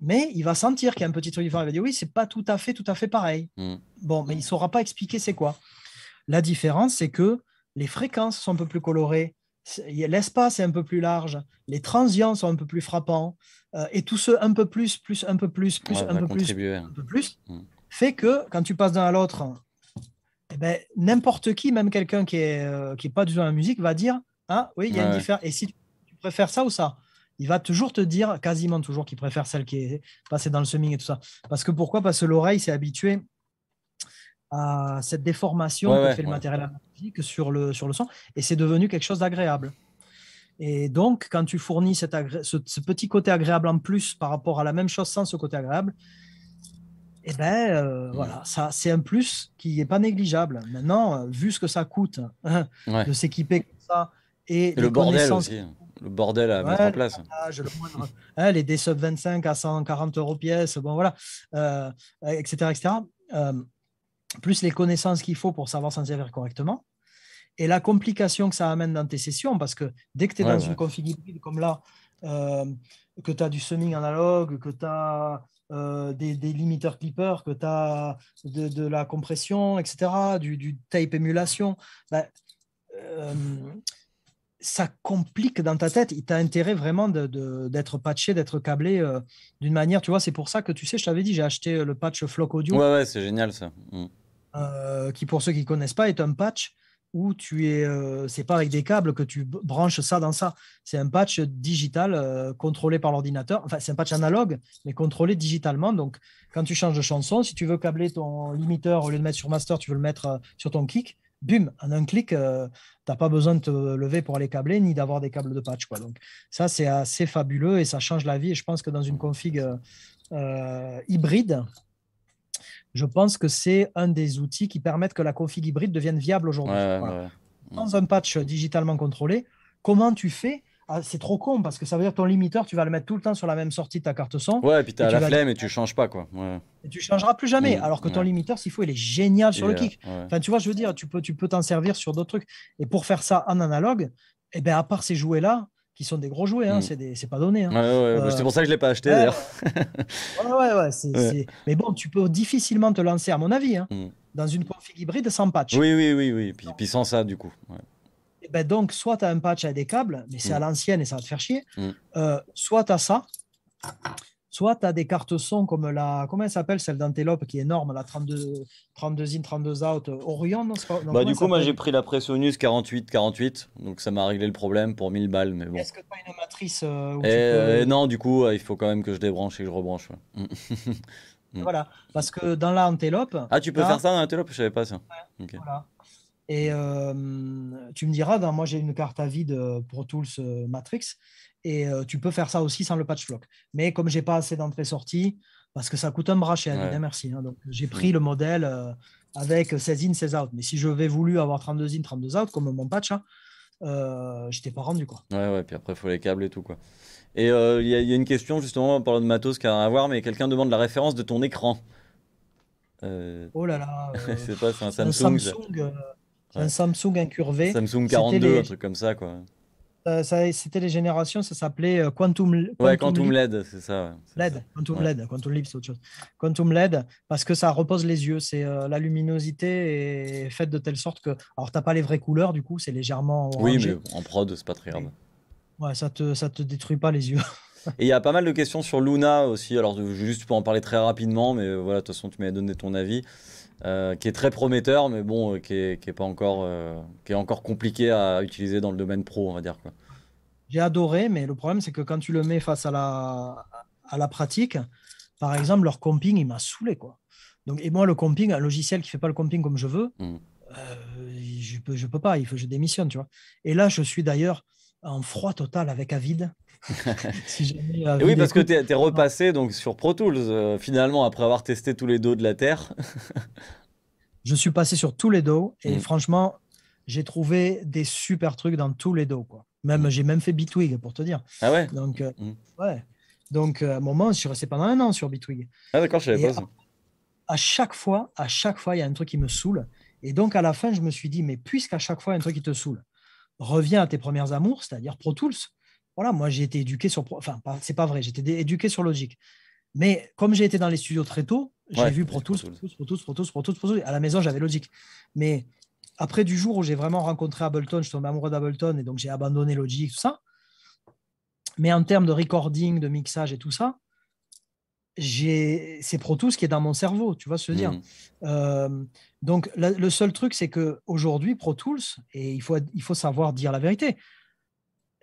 mais il va sentir qu'il y a un petit truc différent. Il va dire oui, c'est pas tout à fait, tout à fait pareil. Mm. Bon, mais il saura pas expliquer c'est quoi. La différence, c'est que les fréquences sont un peu plus colorées, l'espace est un peu plus large, les transients sont un peu plus frappants, euh, et tout ce un peu plus, plus, un peu plus, plus, un, peu plus un peu plus, fait que quand tu passes d'un à l'autre, eh ben, n'importe qui, même quelqu'un euh, qui est pas du tout dans la musique, va dire ah oui, il y a une différence. Et si tu préfères ça ou ça il va toujours te dire, quasiment toujours, qu'il préfère celle qui est passée dans le seming et tout ça. Parce que pourquoi Parce que l'oreille s'est habituée à cette déformation que fait le matériel sur le, sur le son, et c'est devenu quelque chose d'agréable. Et donc, quand tu fournis ce, petit côté agréable en plus par rapport à la même chose sans ce côté agréable, et eh ben euh, mm. voilà, ça c'est un plus qui n'est pas négligeable. Maintenant, euh, vu ce que ça coûte hein, de s'équiper comme ça et, et le bordel aussi le bordel à mettre en place. Ah, hein, les DSUB 25 à 140 euros pièce, bon voilà, etc. Euh, etc. Euh, plus les connaissances qu'il faut pour savoir s'en servir correctement. Et la complication que ça amène dans tes sessions, parce que dès que tu es dans une configuration comme là, euh, que tu as du summing analogue, que tu as des, des, limiteurs clippers, que tu as de, la compression, etc., du, type tape émulation, bah, ça complique dans ta tête. Il t'a intérêt vraiment d'être patché, d'être câblé euh, d'une manière. Tu vois, c'est pour ça que tu sais, je t'avais dit, j'ai acheté euh, le patch Flock Audio. Ouais, ouais, c'est génial ça. Mm. Euh, qui, pour ceux qui ne connaissent pas, est un patch où tu es, c'est pas avec des câbles que tu branches ça dans ça. C'est un patch digital contrôlé par l'ordinateur. Enfin, c'est un patch analogue, mais contrôlé digitalement. Donc, quand tu changes de chanson, si tu veux câbler ton limiteur, au lieu de mettre sur master, tu veux le mettre sur ton kick, bum, en un clic, euh, tu n'as pas besoin de te lever pour aller câbler ni d'avoir des câbles de patch. Quoi. Donc, ça, c'est assez fabuleux et ça change la vie. Et je pense que dans une config euh, euh, hybride, je pense que c'est un des outils qui permettent que la config hybride devienne viable aujourd'hui. Dans un patch digitalement contrôlé, comment tu fais ah, c'est trop con parce que ça veut dire que ton limiteur, tu vas le mettre tout le temps sur la même sortie de ta carte son. Ouais, et puis as la flemme et tu changes pas quoi. Et tu changeras plus jamais. Mmh, alors que ton limiteur, s'il faut, il est génial sur le kick. Enfin, tu vois, je veux dire, tu peux, tu peux t'en servir sur d'autres trucs. Et pour faire ça en analogue, eh ben, à part ces jouets là, qui sont des gros jouets, hein, mmh. c'est pas donné. Hein. Ouais, ouais, euh, c'est pour ça que je l'ai pas acheté d'ailleurs. ouais, Mais bon, tu peux difficilement te lancer, à mon avis, hein, mmh. dans une config hybride sans patch. Oui, oui, oui, oui. Puis, puis sans ça, du coup ben donc, soit tu as un patch à des câbles, mais c'est à mm. l'ancienne et ça va te faire chier. Mm. Euh, soit tu as ça, soit tu as des cartes son comme la. Comment elle s'appelle celle d'Antelope qui est énorme, la 32, 32 in, 32 out, euh, Orion non, bah, Du coup, moi j'ai pris la Presonus 48-48, donc ça m'a réglé le problème pour 1000 balles. Mais bon. Est-ce que tu as une matrice euh, eh, Non, du coup, il faut quand même que je débranche et que je rebranche. Mm. Voilà, parce que dans la antelope. Ah, tu peux faire ça dans l'antelope Je savais pas ça. voilà. Et tu me diras, ben, moi j'ai une carte à vide euh, Pro Tools euh, Matrix, et euh, tu peux faire ça aussi sans le patch block. Mais comme j'ai pas assez d'entrée-sortie parce que ça coûte un bras chez merci. Hein. donc j'ai pris mm. le modèle avec 16 in, 16 out. Mais si je vais voulu avoir 32 in, 32 out, comme mon patch, hein, je pas rendu quoi. Ouais, ouais, puis après il faut les câbles et tout quoi. Et il y, a une question justement en parlant de matos qui a rien à voir, mais quelqu'un demande la référence de ton écran. Oh là là, c'est pas, Un Samsung un Samsung incurvé. Samsung 42, un truc comme ça, quoi. Euh, ça, c'était les générations, ça s'appelait euh, Quantum, Quantum, Quantum LED, c'est ça. LED, Quantum LED, Quantum LED, c'est autre chose. Quantum LED, parce que ça repose les yeux, c'est euh, la luminosité est faite de telle sorte que, alors t'as pas les vraies couleurs du coup, c'est légèrement Oui, mais en prod, c'est pas très grave. Ouais, ça te, ça te détruit pas les yeux. Et il y a pas mal de questions sur Luna aussi. Alors, juste, pour peux en parler très rapidement, mais voilà, de toute façon, tu m'as donné ton avis. Euh, qui est très prometteur, mais bon, euh, qui, est, pas encore, euh, qui est encore compliqué à utiliser dans le domaine pro, on va dire. J'ai adoré, mais le problème, c'est que quand tu le mets face à la, à la pratique, par exemple, leur comping, il m'a saoulé. Quoi. Donc, et moi, le comping, un logiciel qui fait pas le comping comme je veux, mm. je peux, je peux pas, il faut que je démissionne. Tu vois. Et là, je suis d'ailleurs en froid total avec Avid, si euh, oui, parce que tu es, repassé donc, sur Pro Tools, euh, finalement, après avoir testé tous les dos de la Terre. je suis passé sur tous les dos et mm. franchement, j'ai trouvé des super trucs dans tous les dos. Quoi. Même, mm. J'ai même fait Bitwig pour te dire. Ah ouais Donc, euh, mm. ouais. Donc, à un moment, je suis resté pendant un an sur Bitwig. Ah d'accord, je pas ça. À, chaque fois, à chaque fois, il y a un truc qui me saoule. Et donc, à la fin, je me suis dit, mais puisqu'à chaque fois, il y a un truc qui te saoule, reviens à tes premières amours, c'est-à-dire Pro Tools voilà, moi j'ai été éduqué sur, enfin, c'est pas vrai, j'étais éduqué sur Logic. Mais comme j'ai été dans les studios très tôt, j'ai vu Pro Tools, Pro Tools, Pro Tools, Pro Tools, Pro Tools, À la maison, j'avais Logic. Mais après, du jour où j'ai vraiment rencontré Ableton, je suis tombé amoureux d'Ableton et donc j'ai abandonné Logic, tout ça. Mais en termes de recording, de mixage et tout ça, c'est Pro Tools qui est dans mon cerveau, tu vois ce que je veux dire. Hmm. Euh, donc le seul truc, c'est que aujourd'hui Pro Tools, et il faut, il faut savoir dire la vérité,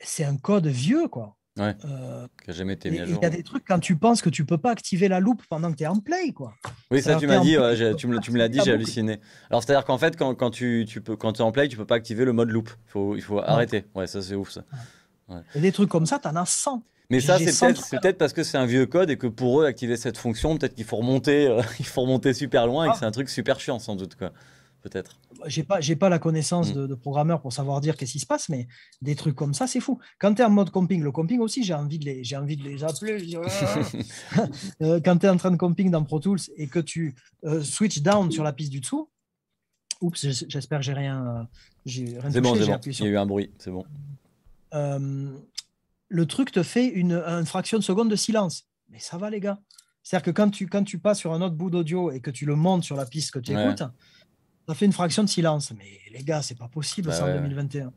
c'est un code vieux, quoi. Ouais, euh, jamais été mis à jour. Il y a des trucs quand tu penses que tu peux pas activer la loupe pendant que tu es en play, quoi. Oui, ça, tu m'as dit, tu me, l'as dit, j'ai halluciné. Alors, c'est-à-dire qu'en fait, quand, quand tu, tu, peux, quand es en play, tu peux pas activer le mode loupe. Faut, il faut arrêter. Ouais, ça, c'est ouf, ça. des trucs comme ça, tu en as 100. Mais ça, c'est peut-être, parce que c'est un vieux code et que pour eux, activer cette fonction, peut-être qu'il faut remonter, euh, il faut remonter super loin et ah. que c'est un truc super chiant, sans doute, quoi peut-être. J'ai pas, j'ai pas la connaissance mm. de, programmeur pour savoir dire qu'est-ce qui se passe, mais des trucs comme ça, c'est fou. Quand tu es en mode comping, le comping aussi, j'ai envie de les, j'ai envie de les appeler. Euh, quand tu es en train de comping dans Pro Tools et que tu euh, switch down sur la piste du dessous, oups, j'espère que j'ai rien. Euh, j'ai rien c'est bon, c'est Il y a eu un bruit, c'est bon. le truc te fait une, fraction de seconde de silence. Mais ça va, les gars. C'est-à-dire que quand tu, quand tu passes sur un autre bout d'audio et que tu le montes sur la piste que tu écoutes, ça fait une fraction de silence. Mais les gars, c'est pas possible bah ça en 2021.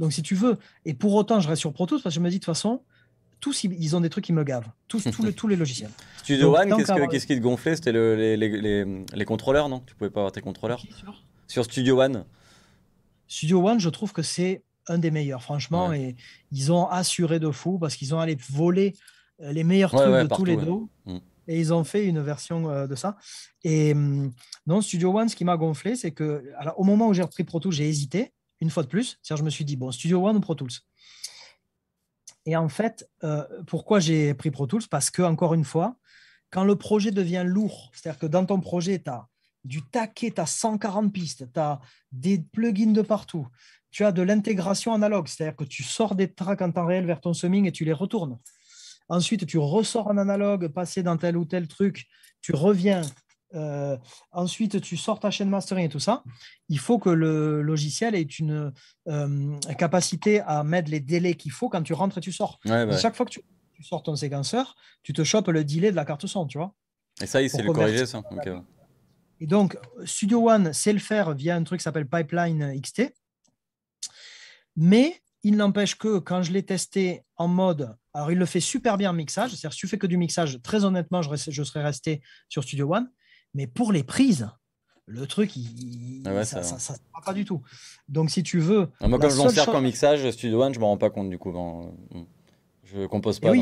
Donc si tu veux, et pour autant, je reste sur Pro Tools parce que je me dis de toute façon, tous ils ont des trucs qui me gavent, tous, tous, tous les logiciels. Studio One, qu'est-ce, quest qui te gonflait C'était les, contrôleurs, non Tu pouvais pas avoir tes contrôleurs sur... Studio One. Studio One, je trouve que c'est un des meilleurs, franchement, et ils ont assuré de fou parce qu'ils ont allé voler euh, les meilleurs trucs de tous les deux. Et ils ont fait une version euh, de ça. Et hum, non, Studio One, ce qui m'a gonflé, c'est que, au moment où j'ai repris Pro Tools, j'ai hésité, une fois de plus. cest je me suis dit, bon, Studio One ou Pro Tools Et en fait, euh, pourquoi j'ai pris Pro Tools Parce que, encore une fois, quand le projet devient lourd, c'est-à-dire que dans ton projet, tu as du taquet, tu as 140 pistes, tu as des plugins de partout, tu as de l'intégration analogue, c'est-à-dire que tu sors des tracks en temps réel vers ton summing et tu les retournes. Ensuite, tu ressors en analogue, passé dans tel ou tel truc, tu reviens. Euh, ensuite, tu sors ta chaîne mastering et tout ça. Il faut que le logiciel ait une euh, capacité à mettre les délais qu'il faut quand tu rentres et tu sors. chaque fois que tu, sors ton séquenceur, tu te chopes le delay de la carte son, tu vois. Et ça, il s'est le corriger, ça. Et donc, Studio One sait le faire via un truc qui s'appelle Pipeline XT. Mais il n'empêche que quand je l'ai testé en mode, alors il le fait super bien en mixage, c'est-à-dire si tu fais que du mixage, très honnêtement, je, serais resté sur Studio One, mais pour les prises, le truc, ah ça ne se pas du tout. Donc si tu veux... Ah, moi, quand je m'en sers qu'en mixage, Studio One, je ne m'en rends pas compte du coup. Je compose pas.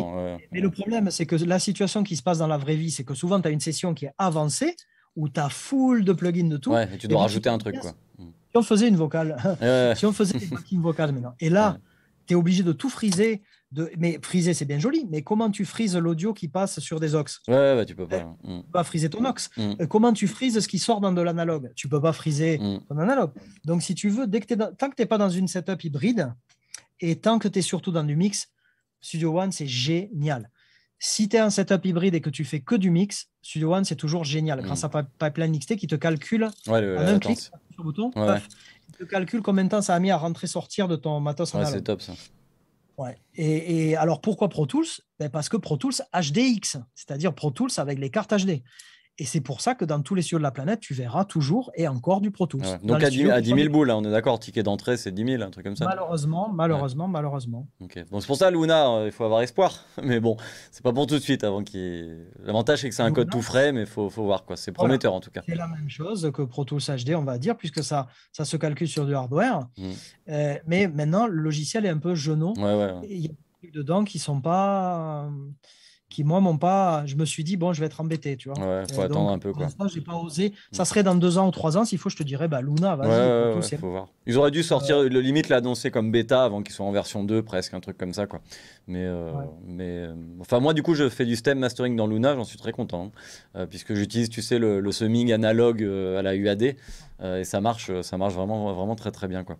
Mais le problème, c'est que la situation qui se passe dans la vraie vie, c'est que souvent, tu as une session qui est avancée, où tu as full de plugins de tout. Ouais, et tu dois rajouter un truc. Quoi si on faisait une vocale, si on faisait une vocale maintenant. Et là, tu es obligé de tout friser. De... Mais friser, c'est bien joli, mais comment tu frises l'audio qui passe sur des ox Ouais, bah, tu peux pas. Mm. peux pas friser ton ox. Mm. Euh, comment tu frises ce qui sort dans de l'analogue Tu peux pas friser mm. ton analogue. Donc, si tu veux, tant que tu n'es pas dans une setup hybride et tant que tu es surtout dans du mix, Studio One, c'est génial. Si tu es un setup hybride et que tu fais que du mix, Studio One, c'est toujours génial. Mm. Grâce à Pipeline XT qui te calcule en un clic sur bouton, il te calcule combien de temps ça a mis à rentrer sortir de ton matos. Ouais, c'est top ça. Ouais. Et, alors pourquoi Pro Tools ben, Parce que Pro Tools HDX, c'est-à-dire Pro Tools avec les cartes HD. Et c'est pour ça que dans tous les cieux de la planète, tu verras toujours et encore du Pro Tools. Donc à 10, 000 boules, hein, on est d'accord, ticket d'entrée c'est 10 000, un truc comme ça. Malheureusement, malheureusement, malheureusement. c'est pour ça, Luna, euh, il faut avoir espoir. Mais bon, c'est pas bon tout de suite avant L'avantage c'est que c'est un code tout frais, mais il faut, faut, voir quoi. C'est prometteur en tout cas. C'est la même chose que Pro Tools HD, on va dire, puisque ça, ça se calcule sur du hardware. Mm. Euh, mais maintenant, le logiciel est un peu genoux Ouais, il y a des trucs dedans qui sont pas. Euh, qui moi m'ont pas je me suis dit bon je vais être embêté tu vois ouais, faut attendre un peu quoi j'ai pas osé ça mm. serait dans deux ans ou trois ans s'il faut je te dirais bah Luna vas-y ils auraient dû sortir le limite l'annoncer comme bêta avant qu'ils soient en version 2 presque un truc comme ça quoi mais euh, mais euh, enfin moi du coup je fais du stem mastering dans Luna j'en suis très content hein. euh, puisque j'utilise tu sais le, summing analogue à la UAD et ça marche ça marche vraiment vraiment très très bien quoi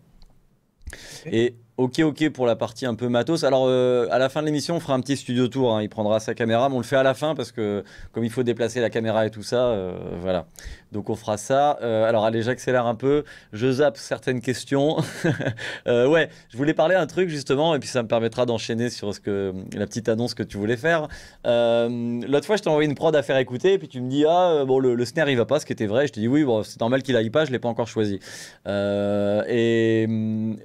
et Ok, ok pour la partie un peu matos. Alors, euh, à la fin de l'émission, on fera un petit studio tour. Hein. Il prendra sa caméra, mais on le fait à la fin parce que, comme il faut déplacer la caméra et tout ça, euh, voilà. Donc, on fera ça. Euh, alors, allez, j'accélère un peu. Je zappe certaines questions. ouais, je voulais parler un truc justement, et puis ça me permettra d'enchaîner sur ce que, la petite annonce que tu voulais faire. L'autre fois, je t'ai envoyé une prod à faire écouter, et puis tu me dis Ah, bon, le, snare, il va pas, ce qui était vrai. Je te dis Oui, bon, c'est normal qu'il aille pas, je l'ai pas encore choisi. et,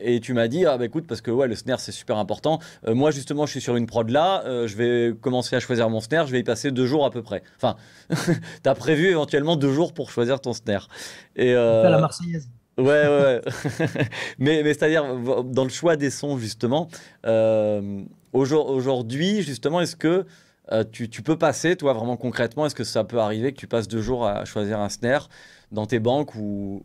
et tu m'as dit Ah, bah écoute, parce que ouais, le snare c'est super important. Euh, moi justement, je suis sur une prod là, euh, je vais commencer à choisir mon snare, je vais y passer deux jours à peu près. Enfin, t'as prévu éventuellement deux jours pour choisir ton snare. Et euh... la Marseillaise. Ouais, ouais. mais, c'est-à-dire dans le choix des sons justement. Euh, aujourd'hui, justement, est-ce que tu, peux passer, toi, vraiment concrètement, est-ce que ça peut arriver que tu passes deux jours à choisir un snare dans tes banques ou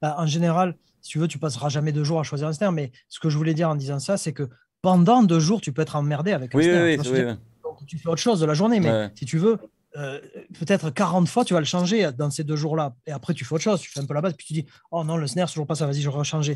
bah, En général, si tu veux, tu passeras jamais deux jours à choisir un snare. Mais ce que je voulais dire en disant ça, c'est que pendant deux jours, tu peux être emmerdé avec un snare, oui, tu, oui, Donc, tu fais autre chose de la journée, mais si tu veux, euh, peut-être 40 fois, tu vas le changer dans ces deux jours-là. Et après, tu fais autre chose, tu fais un peu la base, puis tu dis, oh non, le snare, toujours pas ça, vas-y, je vais changer.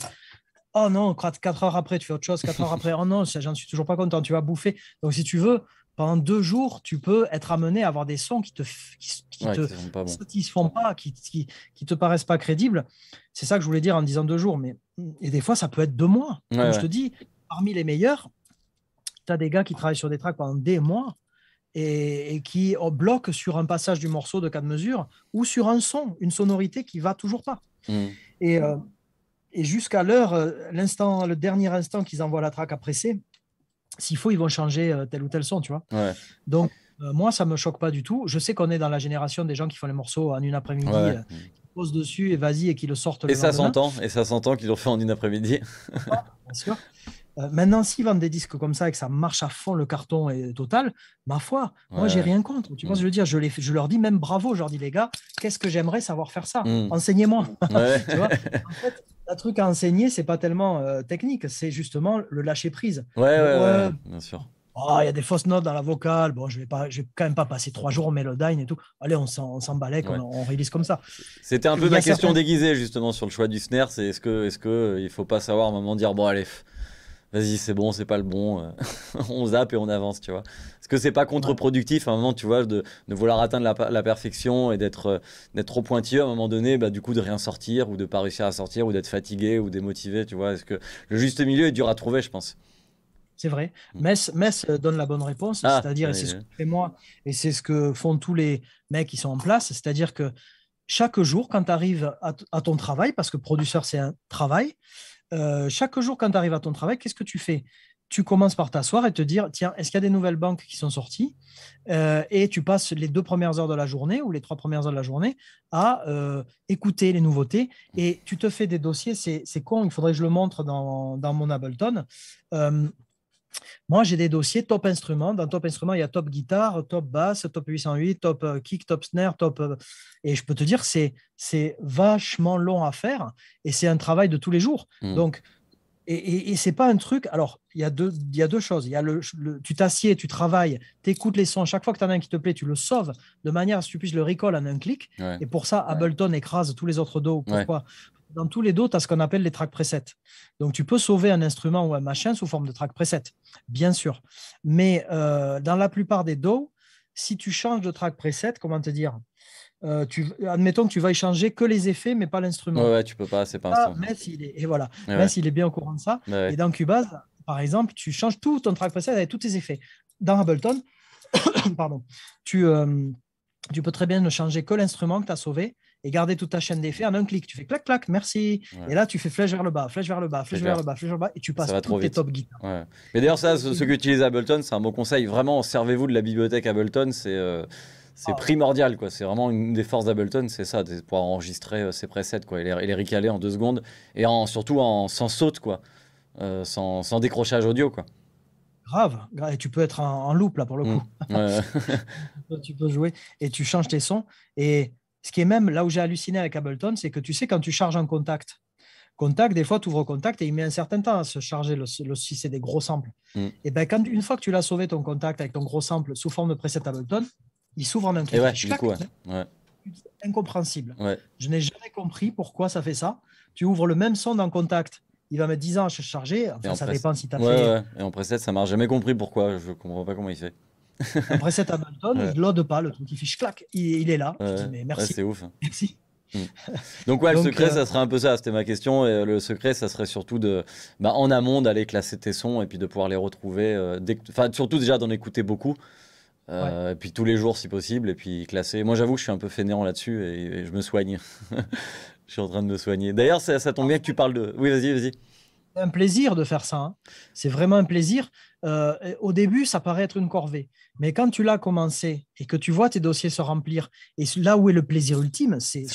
Oh non, quatre heures après, tu fais autre chose. Quatre heures après, oh non, j'en suis toujours pas content, tu vas bouffer. Donc, si tu veux, pendant deux jours, tu peux être amené à avoir des sons qui te, qui, te satisfont pas, qui, qui, te paraissent pas crédibles. C'est ça que je voulais dire en disant deux jours. Mais, et des fois, ça peut être deux mois. je te dis, parmi les meilleurs, tu as des gars qui travaillent sur des tracks pendant des mois et, et qui oh, bloquent sur un passage du morceau de quatre mesures ou sur un son, une sonorité qui va toujours pas. Mmh. Et euh, et jusqu'à l'heure, euh, l'instant, le dernier instant qu'ils envoient la traque à presser, s'il faut, ils vont changer euh, tel ou tel son, tu vois. Donc, euh, moi, ça me choque pas du tout. Je sais qu'on est dans la génération des gens qui font les morceaux en une après-midi, qui posent dessus et vas-y et qui le sortent. Et ça s'entend, et ça s'entend qu'ils l'ont fait en une après-midi. Ah, bien sûr. Euh, maintenant, s'ils vendent des disques comme ça et que ça marche à fond le carton est total, ma foi, moi, j'ai rien contre. Tu mmh. penses, je veux dire, je, leur dis même bravo, je leur dis, les gars, qu'est-ce que j'aimerais savoir faire ça mm. Enseignez-moi. tu vois en fait, un truc à enseigner, c'est pas tellement euh, technique, c'est justement le lâcher prise. Ouais, ouais, euh, bien sûr. Oh, il y a des fausses notes dans la vocale. Bon, je vais pas, je vais quand même pas passer trois jours au Melodyne et tout. Allez, on s'en balèque, on, réalise comme ça. C'était un peu ma question déguisée justement sur le choix du snare. C'est est-ce que, est-ce que il faut pas savoir à un moment dire bon allez, vas-y, c'est bon, c'est pas le bon, euh, on zappe et on avance, tu vois. Est-ce que c'est pas contre-productif, à un moment, tu vois, de, vouloir atteindre la, perfection et d'être euh, d'être trop pointilleux, à un moment donné, bah, du coup, de rien sortir ou de pas réussir à sortir ou d'être fatigué ou démotivé, tu vois. Est-ce que le juste milieu est dur à trouver, je pense. C'est vrai. Mm. Metz, Metz, euh, donne la bonne réponse, ah, c'est-à-dire, et c'est ce que moi, et c'est ce que font tous les mecs qui sont en place, c'est-à-dire que chaque jour, quand tu arrives à, à, ton travail, parce que producteur, c'est un travail, euh, chaque jour quand tu arrives à ton travail, qu'est-ce que tu fais tu commences par t'asseoir et te dire, tiens, est-ce qu'il y a des nouvelles banques qui sont sorties euh, Et tu passes les deux premières heures de la journée ou les trois premières heures de la journée à euh, écouter les nouveautés. Et tu te fais des dossiers, c'est con, il faudrait que je le montre dans, mon Ableton. Moi, j'ai des dossiers top instruments. Dans top instruments, il y a top guitare, top basse, top 808, top euh, kick, top snare, top. Euh, et je peux te dire, c'est, c'est vachement long à faire et c'est un travail de tous les jours. Hmm. Donc, et, et, c'est pas un truc. Alors, il y a deux, il y a deux choses. Il y a le, tu t'assieds, tu travailles, tu écoutes les sons. Chaque fois que tu as un qui te plaît, tu le sauves de manière à ce que tu puisses le recall en un clic. Et pour ça, Ableton écrase tous les autres dos. Pourquoi dans tous les dos, tu as ce qu'on appelle les tracks presets. Donc, tu peux sauver un instrument ou un machin sous forme de track preset, bien sûr. Mais euh, dans la plupart des dos, si tu changes de track preset, comment te dire euh, tu, admettons que tu vas changer que les effets, mais pas l'instrument. Ouais, tu peux pas, c'est pas un ah, est, et voilà, s'il est bien au courant de ça. Et dans Cubase, par exemple, tu changes tout ton track preset avec tous tes effets. Dans Ableton, pardon, tu, euh, tu peux très bien ne changer que l'instrument que tu as sauvé, et garder toute ta chaîne d'effets en un clic. Tu fais clac, clac, merci. Et là, tu fais flèche vers le bas, flèche vers le bas, flèche vers le bas, flèche vers le bas, et tu passes tous tes top guides. Mais d'ailleurs, ça, ceux, mm. qui utilisent Ableton, c'est un bon conseil. Vraiment, servez-vous de la bibliothèque Ableton, c'est. Euh, c'est ah primordial, quoi. C'est vraiment une des forces d'Ableton, c'est ça, de pouvoir enregistrer euh, ses presets, quoi, et les, et en deux secondes, et en, surtout en, sans saute, quoi, euh, sans, sans, décrochage audio, quoi grave. Et tu peux être en, loop là pour le mm. coup. tu peux jouer et tu changes tes sons. Et ce qui est même là où j'ai halluciné avec Ableton, c'est que tu sais, quand tu charges en contact, contact, des fois, tu ouvres contact et il met un certain temps à se charger le, si c'est des gros samples. Mm. Et ben, quand, une fois que tu l'as sauvé ton contact avec ton gros sample sous forme de preset Ableton, il s'ouvre en un truc. Et ouais, Incompréhensible. Je n'ai jamais compris pourquoi ça fait ça. Tu ouvres le même son dans contact. Il va mettre 10 ans à se charger. ça dépend si tu as fait. Et en preset, ça marche. Jamais compris pourquoi. Je comprends pas comment il fait. après cette à je l'ode pas, le truc qui fiche clac, il, est là. merci. c'est ouf. Merci. Mm. Donc ouais, le secret, euh, ça serait un peu ça, c'était ma question. Et euh, le secret, ça serait surtout de, bah, en amont, d'aller classer tes sons et puis de pouvoir les retrouver, euh, enfin surtout déjà d'en écouter beaucoup, et puis tous les jours si possible, et puis classer. Moi j'avoue je suis un peu fainéant là-dessus et, je me soigne. je suis en train de me soigner. D'ailleurs, ça, ça tombe bien que tu parles de... Oui, vas-y, vas-y un plaisir de faire ça. Hein. C'est vraiment un plaisir. au début, ça paraît être une corvée. Mais quand tu l'as commencé et que tu vois tes dossiers se remplir, et là où est le plaisir ultime, c'est, mais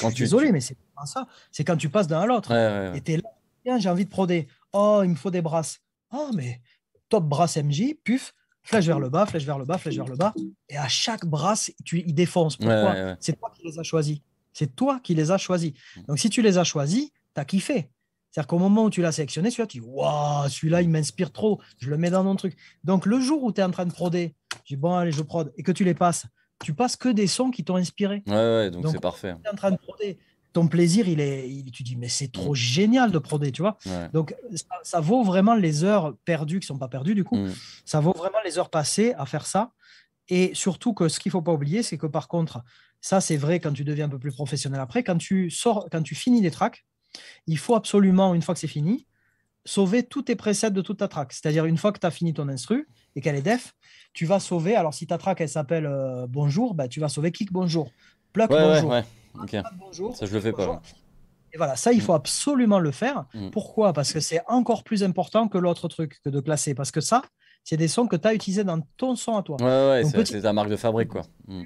c'est ça, c'est quand tu passes d'un à l'autre. Ouais, ouais, es là, tiens, j'ai envie de proder. Oh, il me faut des brasses. Oh, mais top brasse MJ, puf, flèche vers le bas, flèche vers le bas, flèche vers le bas. Et à chaque brasse, tu y défonces. Pourquoi C'est toi qui les as choisis. C'est toi qui les as choisis. Donc si tu les as choisis, as kiffé. C'est-à-dire qu'au moment où tu l'as sélectionné, celui tu dis Waouh, celui-là, il m'inspire trop, je le mets dans mon truc. Donc, le jour où tu es en train de proder tu dis, bon, allez, je prod, et que tu les passes, tu passes que des sons qui t'ont inspiré. Ouais, ouais donc c'est parfait. Tu es en train de prodé. Ton plaisir, il est, il, tu dis, mais c'est trop mm. génial de prodé tu vois. Donc, ça, vaut vraiment les heures perdues, qui sont pas perdues du coup, mm. ça vaut vraiment les heures passées à faire ça. Et surtout que ce qu'il faut pas oublier, c'est que par contre, ça c'est vrai quand tu deviens un peu plus professionnel après, quand tu sors, quand tu finis les tracks, il faut absolument, une fois que c'est fini, sauver tous tes presets de toute ta track. C'est-à-dire, une fois que tu as fini ton instru et qu'elle est def, tu vas sauver. Alors, si ta track elle s'appelle euh, Bonjour, bah, tu vas sauver Kick Bonjour, Pluck Bonjour. ça, je le fais pas. Et voilà, ça, il faut mm. absolument le faire. Mm. Pourquoi Parce que c'est encore plus important que l'autre truc que de classer. Parce que ça, c'est des sons que tu as utilisés dans ton son à toi. Ouais, ouais, c'est ta marque de fabrique, quoi. Mm.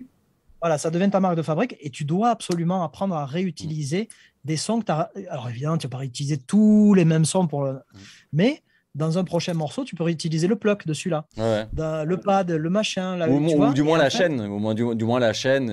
Voilà, ça devient ta marque de fabrique et tu dois absolument apprendre à réutiliser des sons que tu as. Alors évidemment, tu vas pas réutiliser tous les mêmes sons pour le. Mm. Mais dans un prochain morceau, tu peux réutiliser le pluck de celui-là, le pad, le machin. ou, du moins la chaîne, au moins du, moins la chaîne.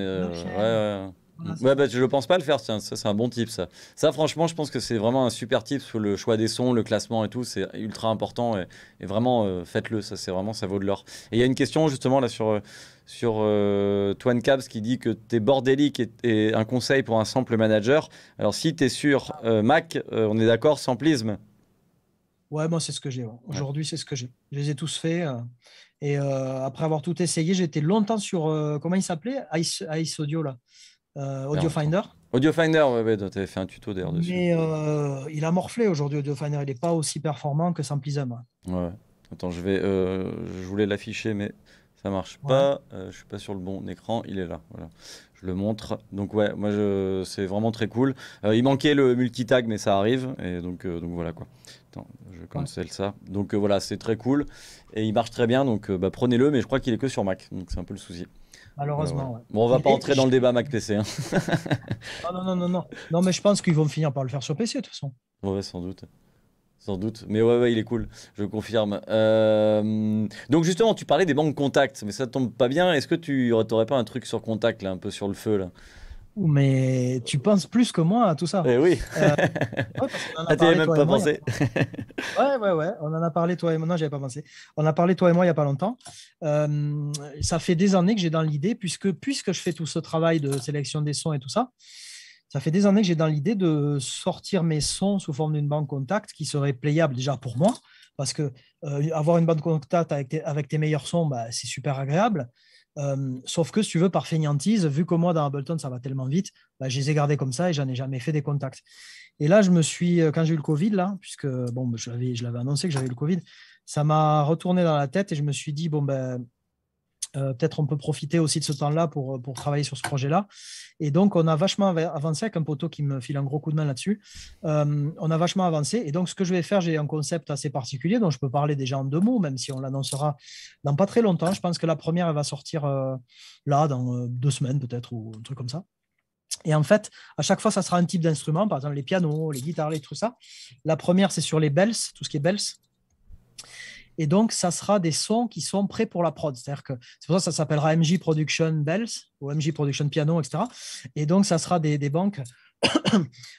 Ouais, bah, je ne pense pas le faire, ça, c'est un bon tip ça. franchement je pense que c'est vraiment un super tip sur le choix des sons, le classement et tout, c'est ultra important et, vraiment euh, faites-le, ça c'est vraiment ça vaut de l'or. Et il y a une question justement là sur, euh, sur euh, Twan Cabs qui dit que t'es bordélique et, un conseil pour un sample manager. Alors si tu es sur euh, Mac, euh, on est d'accord, samplisme Ouais, moi c'est ce que j'ai. Aujourd'hui c'est ce que j'ai. Je les ai tous faits. Euh, et après avoir tout essayé, j'étais longtemps sur, comment il s'appelait Ice, Audio là. Audio Finder. Audio Finder, ouais, ouais tu avais fait un tuto d'ailleurs dessus. Mais il a morflé aujourd'hui, Audio Finder. Il n'est pas aussi performant que Samplism. Ouais. Attends, je vais, je voulais l'afficher, mais ça marche pas. Euh, je suis pas sur le bon écran. Il est là. Voilà. Je le montre. Donc ouais, moi je... c'est vraiment très cool. Euh, il manquait le multitag, mais ça arrive. Et donc euh, donc voilà quoi. je cancel ça. Donc voilà, c'est très cool et il marche très bien. Donc bah, prenez-le, mais je crois qu'il est que sur Mac. Donc c'est un peu le souci. Malheureusement. Ouais. Bon, on va pas entrer dans le débat Mac PC. non, hein. ah non, non, non, non. Non, mais je pense qu'ils vont finir par le faire sur PC de toute façon. Ouais, sans doute sans doute. Mais ouais, il est cool, je confirme. Euh, donc justement, tu parlais des banques contact, mais ça tombe pas bien. Est-ce que tu aurais pas un truc sur contact, là, un peu sur le feu là mais tu penses plus que moi à tout ça. oui. même pas pensé. Ouais, ouais, ouais. On en a parlé toi et moi. Non, j'avais pas pensé. On a parlé toi et moi il y a pas longtemps. Euh, ça fait des années que j'ai dans l'idée, puisque puisque je fais tout ce travail de sélection des sons et tout ça, ça fait des années que j'ai dans l'idée de sortir mes sons sous forme d'une banque contact qui serait playable déjà pour moi, parce que euh, avoir une bande contact avec tes, meilleurs sons, bah, c'est super agréable. Euh, sauf que si tu veux, par feignantise, vu que moi dans Ableton ça va tellement vite, bah, je les ai gardés comme ça et j'en ai jamais fait des contacts. Et là, je me suis, euh, quand j'ai eu le Covid, là, puisque bon, bah, je l'avais annoncé que j'avais le Covid, ça m'a retourné dans la tête et je me suis dit, bon, ben, euh, peut-être on peut profiter aussi de ce temps-là euh, pour, travailler sur ce projet-là. Et donc, on a vachement avancé avec un poteau qui me file un gros coup de main là-dessus. Euh, on a vachement avancé. Et donc, ce que je vais faire, j'ai un concept assez particulier dont je peux parler déjà en deux mots, même si on l'annoncera dans pas très longtemps. Je pense que la première, elle va sortir là, dans deux semaines peut-être, ou un truc comme ça. Et en fait, à chaque fois, ça sera un type d'instrument, par exemple les pianos, les guitares, les trucs ça. La première, c'est sur les bells, tout ce qui est bells. Et donc, ça sera des sons qui sont prêts pour la prod. C'est-à-dire que c'est pour ça que ça s'appellera MJ Production Bells ou MJ Production Piano, etc. Et donc, ça sera des, banques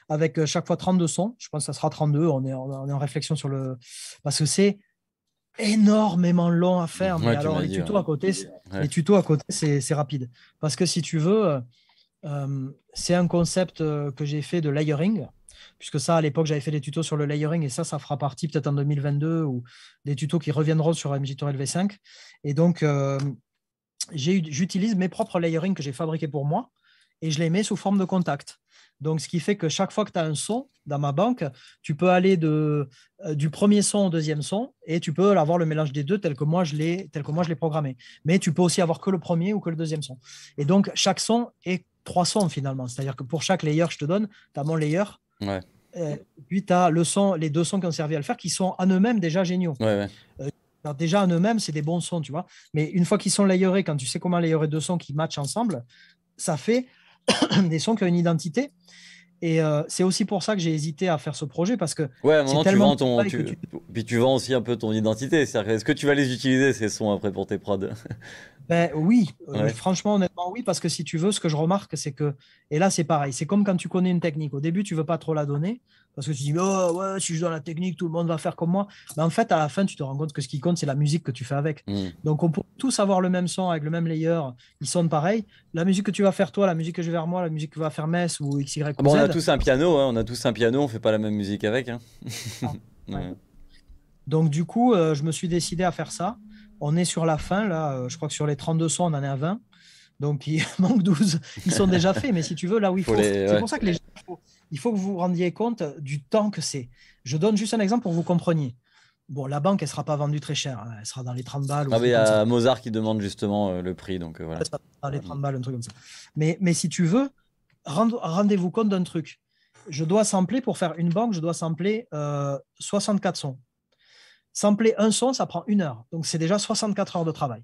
avec euh, chaque fois 32 sons. Je pense que ça sera 32. On est, est en réflexion sur le. Parce que c'est énormément long à faire. mais alors, les, tutos à côté, les tutos à côté, c'est rapide. Parce que si tu veux, euh, euh, c'est un concept que j'ai fait de layering puisque ça, à l'époque, j'avais fait des tutos sur le layering, et ça, ça fera partie peut-être en 2022, ou des tutos qui reviendront sur MJTOR LV5. Et donc, euh, j'utilise mes propres layering que j'ai fabriqués pour moi, et je les mets sous forme de contact. Donc, ce qui fait que chaque fois que tu as un son dans ma banque, tu peux aller de, euh, du premier son au deuxième son et tu peux avoir le mélange des deux tel que moi je l'ai, tel que moi je l'ai programmé. Mais tu peux aussi avoir que le premier ou que le deuxième son. Et donc, chaque son est trois sons finalement. C'est-à-dire que pour chaque layer que je te donne, tu as mon layer, Ouais. Euh, puis tu as le son, les deux sons qui ont servi à le faire, qui sont en eux-mêmes déjà géniaux. Euh, déjà en eux-mêmes, c'est des bons sons, tu vois. Mais une fois qu'ils sont layerés, quand tu sais comment layerer deux sons qui matchent ensemble, ça fait des sons qui ont une identité. Et euh, c'est aussi pour ça que j'ai hésité à faire ce projet parce que. Ouais, à un moment, Tu... Puis tu vends aussi un peu ton identité. est-ce que tu vas les utiliser, ces sons, après, pour tes prods ben, oui, euh, franchement, honnêtement, oui, parce que si tu veux, ce que je remarque, c'est que, et là, c'est pareil, c'est comme quand tu connais une technique. Au début, tu veux pas trop la donner, parce que tu dis, oh, ouais, si je donne la technique, tout le monde va faire comme moi. Mais en fait, à la fin, tu te rends compte que ce qui compte, c'est la musique que tu fais avec. Mm. Donc, on peut tous avoir le même son avec le même layer, ils sonnent pareil. La musique que tu vas faire toi, la musique que je vais faire moi, la musique que va faire mess ou XY. Ah bon, on a tous un piano, hein, on a tous un piano, on fait pas la même musique avec. Hein. Ah. Donc, du coup, euh, je me suis décidé à faire ça on est sur la fin, là, euh, je crois que sur les 32 sons, on en est à 20. Donc il manque 12. Ils sont déjà faits, mais si tu veux, là où il faut. C'est pour ça que les gens, il, faut, que vous vous rendiez compte du temps que c'est. Je donne juste un exemple pour que vous compreniez. Bon, la banque, elle ne sera pas vendue très cher. Hein. Elle sera dans les 30 balles. Ah, il y a Mozart qui demande justement euh, le prix. Donc, euh, voilà. Dans les 30 mm. balles, un truc comme ça. Mais, mais si tu veux, rendez-vous compte d'un truc. Je dois sampler, pour faire une banque, je dois sampler 64 sons. Sampler un son, ça prend une heure. Donc, c'est déjà 64 heures de travail.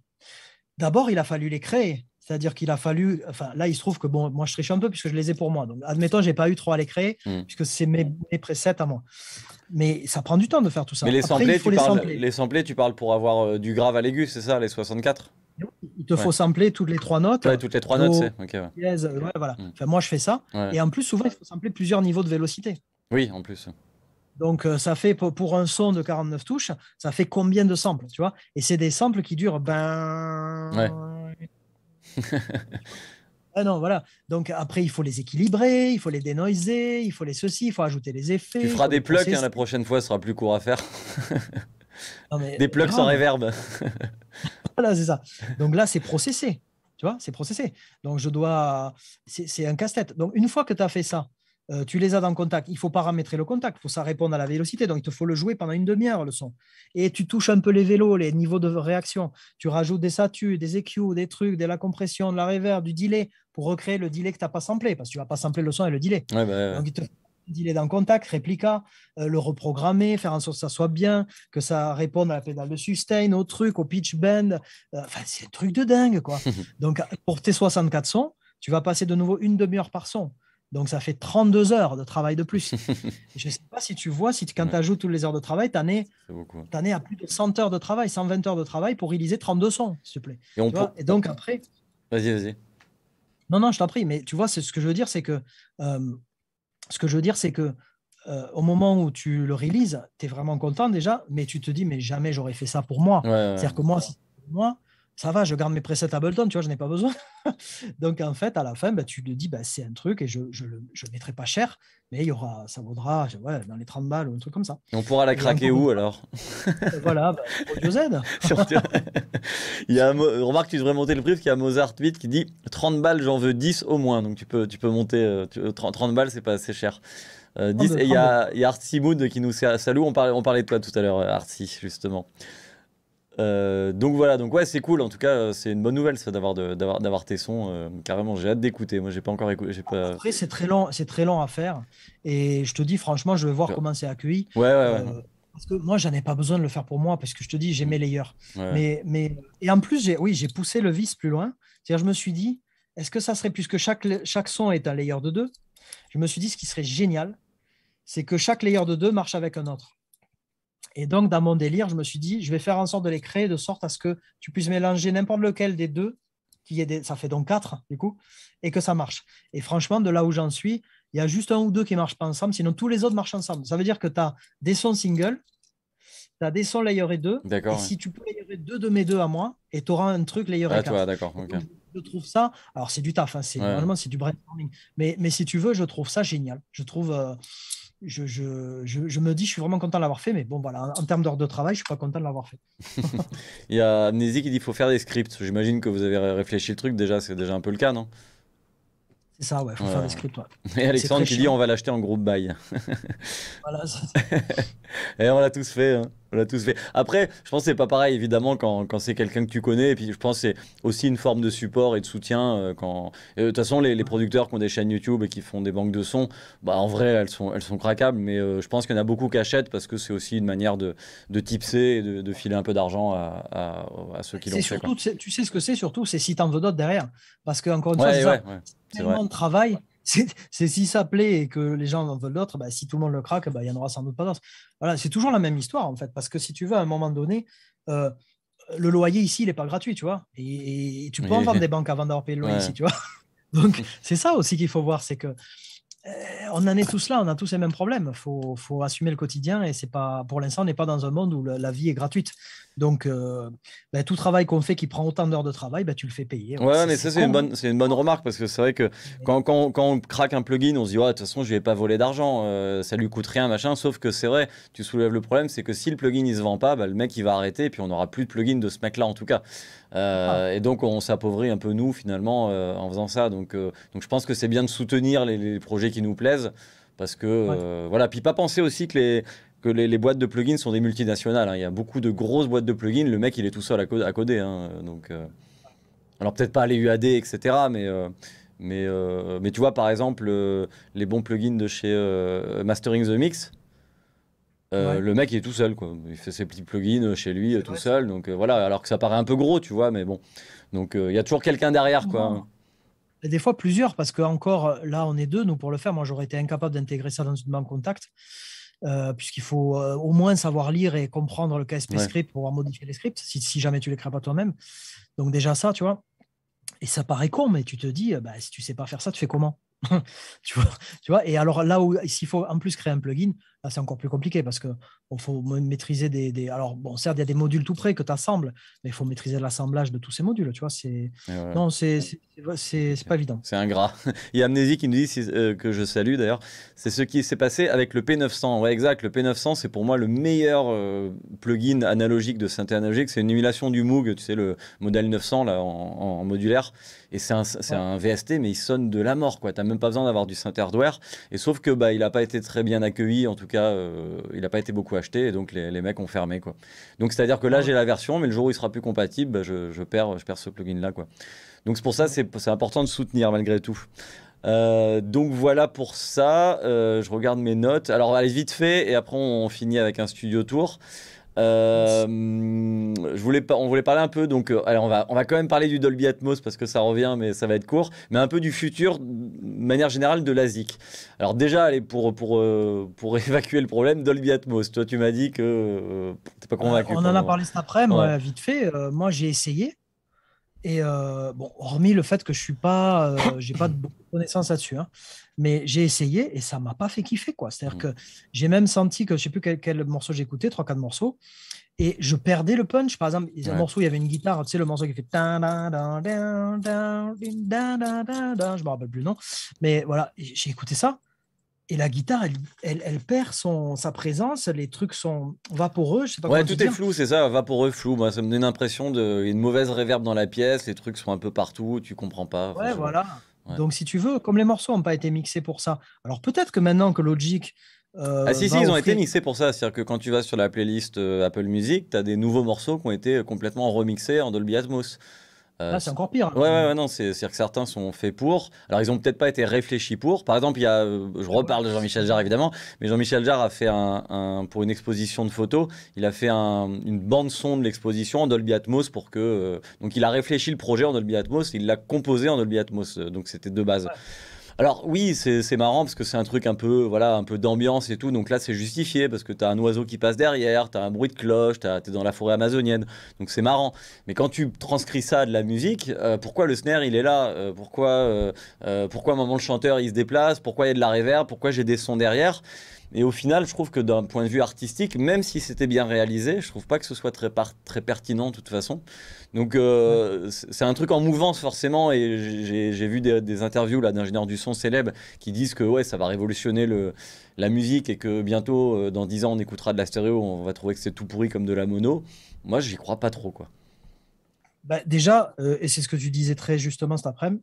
D'abord, il a fallu les créer. C'est-à-dire qu'il a fallu. Enfin, là, il se trouve que bon, moi, je triche un peu puisque je les ai pour moi. Donc, admettons, je n'ai pas eu trop à les créer hmm. puisque c'est mes, presets à moi. Mais ça prend du temps de faire tout ça. Mais les, les, sampler. les tu parles pour avoir euh, du grave à l'aigu, c'est ça, les 64 il te faut sampler toutes les trois notes. toutes les trois notes, c'est. voilà. Hmm. Enfin, moi, je fais ça. Et en plus, souvent, il faut sampler plusieurs niveaux de vélocité. Oui, en plus. Donc, euh, ça fait pour, un son de 49 touches, ça fait combien de samples, tu vois Et c'est des samples qui durent ben. ah non, voilà. Donc, après, il faut les équilibrer, il faut les dénoiser, il faut les ceci, il faut ajouter les effets. Tu feras des plugs, hein, la prochaine fois, ce sera plus court à faire. des plugs sans réverb. voilà, c'est ça. Donc là, c'est processé. Tu vois, c'est processé. Donc, je dois. C'est un casse-tête. Donc, une fois que tu as fait ça, euh, tu les as dans contact. Il faut paramétrer le contact, il faut ça répondre à la vélocité. Donc, il te faut le jouer pendant une demi-heure, le son. Et tu touches un peu les vélos, les niveaux de réaction. Tu rajoutes des statues, des EQ, des trucs, de la compression, de la reverb, du delay pour recréer le delay que tu n'as pas samplé, parce que tu vas pas sampler le son et le delay. Bah, donc, il te delay dans contact, réplica, euh, le reprogrammer, faire en sorte que ça soit bien, que ça réponde à la pédale de sustain, au truc, au pitch bend. Euh, enfin, c'est un truc de dingue, quoi. Donc, pour tes 64 sons, tu vas passer de nouveau une demi-heure par son. Donc, ça fait 32 heures de travail de plus. je ne sais pas si tu vois, si quand tu ajoutes toutes les heures de travail, tu en, es, à plus de 100 heures de travail, 120 heures de travail pour réaliser 32 sons, s'il te plaît. Et, donc, après. Vas-y, vas-y. Non, non, je t'en prie. Mais tu vois, ce que je veux dire, c'est que. Euh, ce que je veux dire, c'est que. Euh, au moment où tu le réalises, tu es vraiment content déjà, mais tu te dis, mais jamais j'aurais fait ça pour moi. C'est-à-dire que moi, si moi, ça va, je garde mes presets Ableton, tu vois, je n'ai pas besoin. Donc en fait, à la fin, bah, tu te dis, bah, c'est un truc et je ne le mettrai pas cher, mais il y aura, ça vaudra dans les 30 balles ou un truc comme ça. Et on pourra la craquer où alors bah, Voilà, ben, Z. il y a, remarque, tu devrais monter le brief, qu'il y a Mozart 8 qui dit 30 balles, j'en veux 10 au moins. Donc tu peux, tu peux monter, 30, euh, euh, balles, c'est pas assez cher. Euh, ah, et il y a, a Mood qui nous salue, on parlait, on parlait de toi tout à l'heure, Artsy, justement. Euh, donc voilà, donc ouais, c'est cool. En tout cas, euh, c'est une bonne nouvelle ça d'avoir d'avoir d'avoir tes sons. Euh, carrément, j'ai hâte d'écouter. Moi, j'ai pas encore écouté. Après, c'est très lent, c'est très lent à faire. Et je te dis franchement, je vais voir comment c'est accueilli. Ouais, ouais, Parce que moi, j'en ai pas besoin de le faire pour moi parce que je te dis, j'ai mes mm. layers. Mais mais et en plus, j'ai oui, j'ai poussé le vice plus loin. je me suis dit, est-ce que ça serait puisque chaque chaque son est un layer de deux Je me suis dit, ce qui serait génial, c'est que chaque layer de deux marche avec un autre. Et donc, dans mon délire, je me suis dit, je vais faire en sorte de les créer de sorte à ce que tu puisses mélanger n'importe lequel des deux, qui est des... ça fait donc quatre, du coup, et que ça marche. Et franchement, de là où j'en suis, il y a juste un ou deux qui ne marchent pas ensemble, sinon tous les autres marchent ensemble. Ça veut dire que tu as des sons single, tu as des sons deux. D'accord. Et si tu peux layer deux de mes deux à moi, et tu auras un truc layeré ah, Toi, d'accord. Je trouve ça, alors c'est du taf, hein, c'est normalement c'est du brainstorming, mais, mais si tu veux, je trouve ça génial. Je trouve, euh, je, me dis, je suis vraiment content de l'avoir fait, mais bon, voilà, en, termes d'heures de travail, je suis pas content de l'avoir fait. Il y a Amnésie qui dit il faut faire des scripts. J'imagine que vous avez réfléchi le truc déjà, c'est déjà un peu le cas, non C'est ça, ouais, il faut faire des scripts. Et Alexandre qui dit, on va l'acheter en groupe bail. voilà, Et on l'a tous fait. Hein tous fait. Après, je pense que c'est pas pareil, évidemment, quand, c'est quelqu'un que tu connais. Et puis, je pense que c'est aussi une forme de support et de soutien. Euh, quand... Euh, de toute façon, les, producteurs qui ont des chaînes YouTube et qui font des banques de sons, bah, en vrai, elles sont, elles sont craquables. Mais euh, je pense qu'il y en a beaucoup qui achètent parce que c'est aussi une manière de, tipser et de, filer un peu d'argent à, ceux qui l'ont fait. Tu sais ce que c'est surtout C'est si t'en veux d'autres derrière. Parce que, encore une fois, tellement de travail c'est si ça plaît et que les gens en veulent d'autres, bah, si tout le monde le craque, bah, il y en aura sans doute pas d'autres. Voilà, c'est toujours la même histoire, en fait, parce que si tu veux, à un moment donné, euh, le loyer ici, il n'est pas gratuit, tu vois. Et, tu peux en vendre des banques avant d'avoir payé le loyer ici, tu vois. Donc, c'est ça aussi qu'il faut voir, c'est que euh, on en est tous là, on a tous les mêmes problèmes. Il faut, assumer le quotidien et c'est pas, pour l'instant, on n'est pas dans un monde où la, vie est gratuite. Donc, euh, ben, tout travail qu'on fait qui prend autant d'heures de travail, ben, tu le fais payer. Ouais, mais ça, c'est une, bonne, remarque parce que c'est vrai que quand, on craque un plugin, on se dit, de toute façon, je vais pas voler d'argent, euh, ça lui coûte rien, machin. Sauf que c'est vrai, tu soulèves le problème, c'est que si le plugin ne se vend pas, ben, le mec il va arrêter et puis on n'aura plus de plugin de ce mec-là en tout cas. Euh, et donc, on s'appauvrit un peu, nous, finalement, euh, en faisant ça. Donc, euh, donc je pense que c'est bien de soutenir les, projets qui nous plaisent. Parce que, voilà. Puis, pas penser aussi que les, que les, boîtes de plugins sont des multinationales. Hein. Il y a beaucoup de grosses boîtes de plugins. Le mec, il est tout seul à, coder. Hein. Donc, Alors, peut-être pas les UAD, etc. Mais, mais, mais tu vois, par exemple, les bons plugins de chez Mastering the Mix, euh, le mec est tout seul quoi. Il fait ses petits plugins euh, chez lui euh, tout seul. Donc voilà, alors que ça paraît un peu gros, tu vois, mais bon. Donc il y a toujours quelqu'un derrière quoi. des fois plusieurs parce que encore là on est deux nous pour le faire. Moi j'aurais été incapable d'intégrer ça dans une banque contact. puisqu'il faut au moins savoir lire et comprendre le KSP script pour pouvoir modifier les scripts si, jamais tu les crées pas toi-même. Donc déjà ça, tu vois. Et ça paraît con, mais tu te dis, bah, si tu sais pas faire ça, tu fais comment tu vois, tu vois et alors là où s'il faut en plus créer un plugin, ah, c'est encore plus compliqué parce que faut maîtriser des, Alors, bon, certes, il y a des modules tout près que tu assembles, mais il faut maîtriser l'assemblage de tous ces modules, tu vois. C'est... Non, c'est, c'est, pas évident. C'est ingrat. il y a Amnésie qui nous dit, euh, que je salue d'ailleurs, c'est ce qui s'est passé avec le P900. Ouais, exact. Le P900, c'est pour moi le meilleur euh, plugin analogique de synthé analogique. C'est une émulation du Moog, tu sais, le modèle 900 là, en, modulaire. Et c'est un, un VST, mais il sonne de la mort, quoi. Tu même pas besoin d'avoir du synthé hardware. Et sauf que bah, il n'a pas été très bien accueilli, en tout cas euh, il n'a pas été beaucoup acheté et donc les, mecs ont fermé. Quoi. Donc c'est-à-dire que là, j'ai la version, mais le jour où il sera plus compatible, bah, je, perds, je perds ce plugin-là. Quoi. Donc c'est pour ça, c'est, c'est important de soutenir malgré tout. Euh, donc voilà pour ça, euh, je regarde mes notes. Alors allez vite fait et après on finit avec un studio tour. Euh, je voulais on voulait parler un peu, donc, euh, on va, on va quand même parler du Dolby Atmos parce que ça revient, mais ça va être court, mais un peu du futur, de manière générale, de l'ASIC. Alors, déjà, allez, pour, pour, euh, pour évacuer le problème, Dolby Atmos, toi, tu m'as dit que t'es pas convaincu. On en a parlé cet après, moi, vite fait. moi, j'ai essayé. Et bon, hormis le fait que je suis pas, j'ai pas de connaissances là-dessus. Hein mais j'ai essayé et ça m'a pas fait kiffer. quoi. C'est-à-dire mmh. que j'ai même senti que je sais plus quel, quel morceau j'écoutais, trois, quatre morceaux, et je perdais le punch. Par exemple, il y a un morceau, où il y avait une guitare, tu sais, le morceau qui fait. Je me rappelle plus non mais voilà, j'ai écouté ça. Et la guitare, elle, elle, perd son, sa présence, les trucs sont vaporeux, je sais pas Ouais, tout est flou, c'est ça, vaporeux, flou. ça me donne l'impression d'une mauvaise réverb dans la pièce, les trucs sont un peu partout, tu comprends pas. Ouais, voilà. Donc, si tu veux, comme les morceaux n'ont pas été mixés pour ça, alors peut-être que maintenant que Logic. Euh, ah, si, si, ils ont été mixés pour ça. C'est-à-dire que quand tu vas sur la playlist euh, Apple Music, tu as des nouveaux morceaux qui ont été complètement remixés en Dolby Atmos. Euh, ah, c'est encore pire. Hein, ouais, ouais, non, c'est-à-dire que certains sont faits pour. Alors, ils ont peut-être pas été réfléchis pour. Par exemple, il y a, euh, je reparle de Jean-Michel Jarre évidemment, mais Jean-Michel Jarre a fait un, pour une exposition de photos, il a fait une bande son de l'exposition en Dolby Atmos pour que, euh, donc il a réfléchi le projet en Dolby Atmos, il l'a composé en Dolby Atmos, donc c'était de base. Alors oui, c'est marrant parce que c'est un truc un peu voilà un peu d'ambiance et tout. Donc là, c'est justifié parce que t'as un oiseau qui passe derrière, t'as un bruit de cloche, t'es dans la forêt amazonienne. Donc c'est marrant. Mais quand tu transcris ça de la musique, euh, pourquoi le snare il est là euh, Pourquoi euh, pourquoi à moment le chanteur il se déplace Pourquoi il y a de la réverb Pourquoi j'ai des sons derrière et au final, je trouve que d'un point de vue artistique, même si c'était bien réalisé, je trouve pas que ce soit très, très pertinent de toute façon. Donc euh, c'est un truc en mouvance forcément. Et j'ai vu des, des interviews d'ingénieurs du son célèbres qui disent que ouais, ça va révolutionner le, la musique et que bientôt, euh, dans 10 ans, on écoutera de la stéréo, on va trouver que c'est tout pourri comme de la mono. Moi, j'y crois pas trop quoi. Bah, déjà, euh, et c'est ce que tu disais très justement cet après-midi,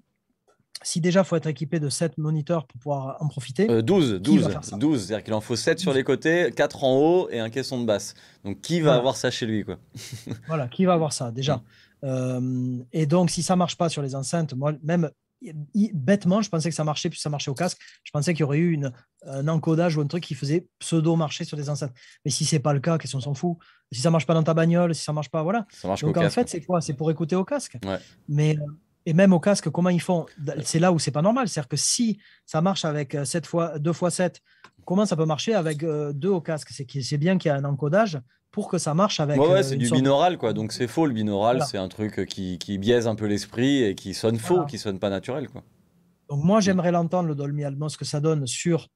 si déjà faut être équipé de 7 moniteurs pour pouvoir en profiter. 12, 12, 12 c'est-à-dire qu'il en faut 7 sur les côtés, 4 en haut et un caisson de basse. Donc qui va avoir ça chez lui quoi Voilà, qui va avoir ça déjà. Euh, et donc si ça marche pas sur les enceintes, moi même bêtement, je pensais que ça marchait, puis ça marchait au casque. Je pensais qu'il y aurait eu une, un encodage ou un truc qui faisait pseudo marcher sur les enceintes. Mais si c'est pas le cas, qu'est-ce qu'on s'en fout Si ça marche pas dans ta bagnole, si ça marche pas, voilà. Ça marche Donc en fait, c'est quoi C'est pour écouter au casque. Ouais. Mais euh, et même au casque, comment ils font C'est là où c'est pas normal. C'est-à-dire que si ça marche avec 7 euh, fois, 2 x 7, comment ça peut marcher avec 2 euh, au casque C'est bien qu'il y a un encodage pour que ça marche avec. Ouais, euh, c'est du binaural, quoi. Donc c'est faux, le binaural, c'est un truc qui, biaise un peu l'esprit et qui sonne faux, qui qui sonne pas naturel, quoi. Donc moi, mm. j'aimerais l'entendre, le Dolmy Almos, ce que ça donne sur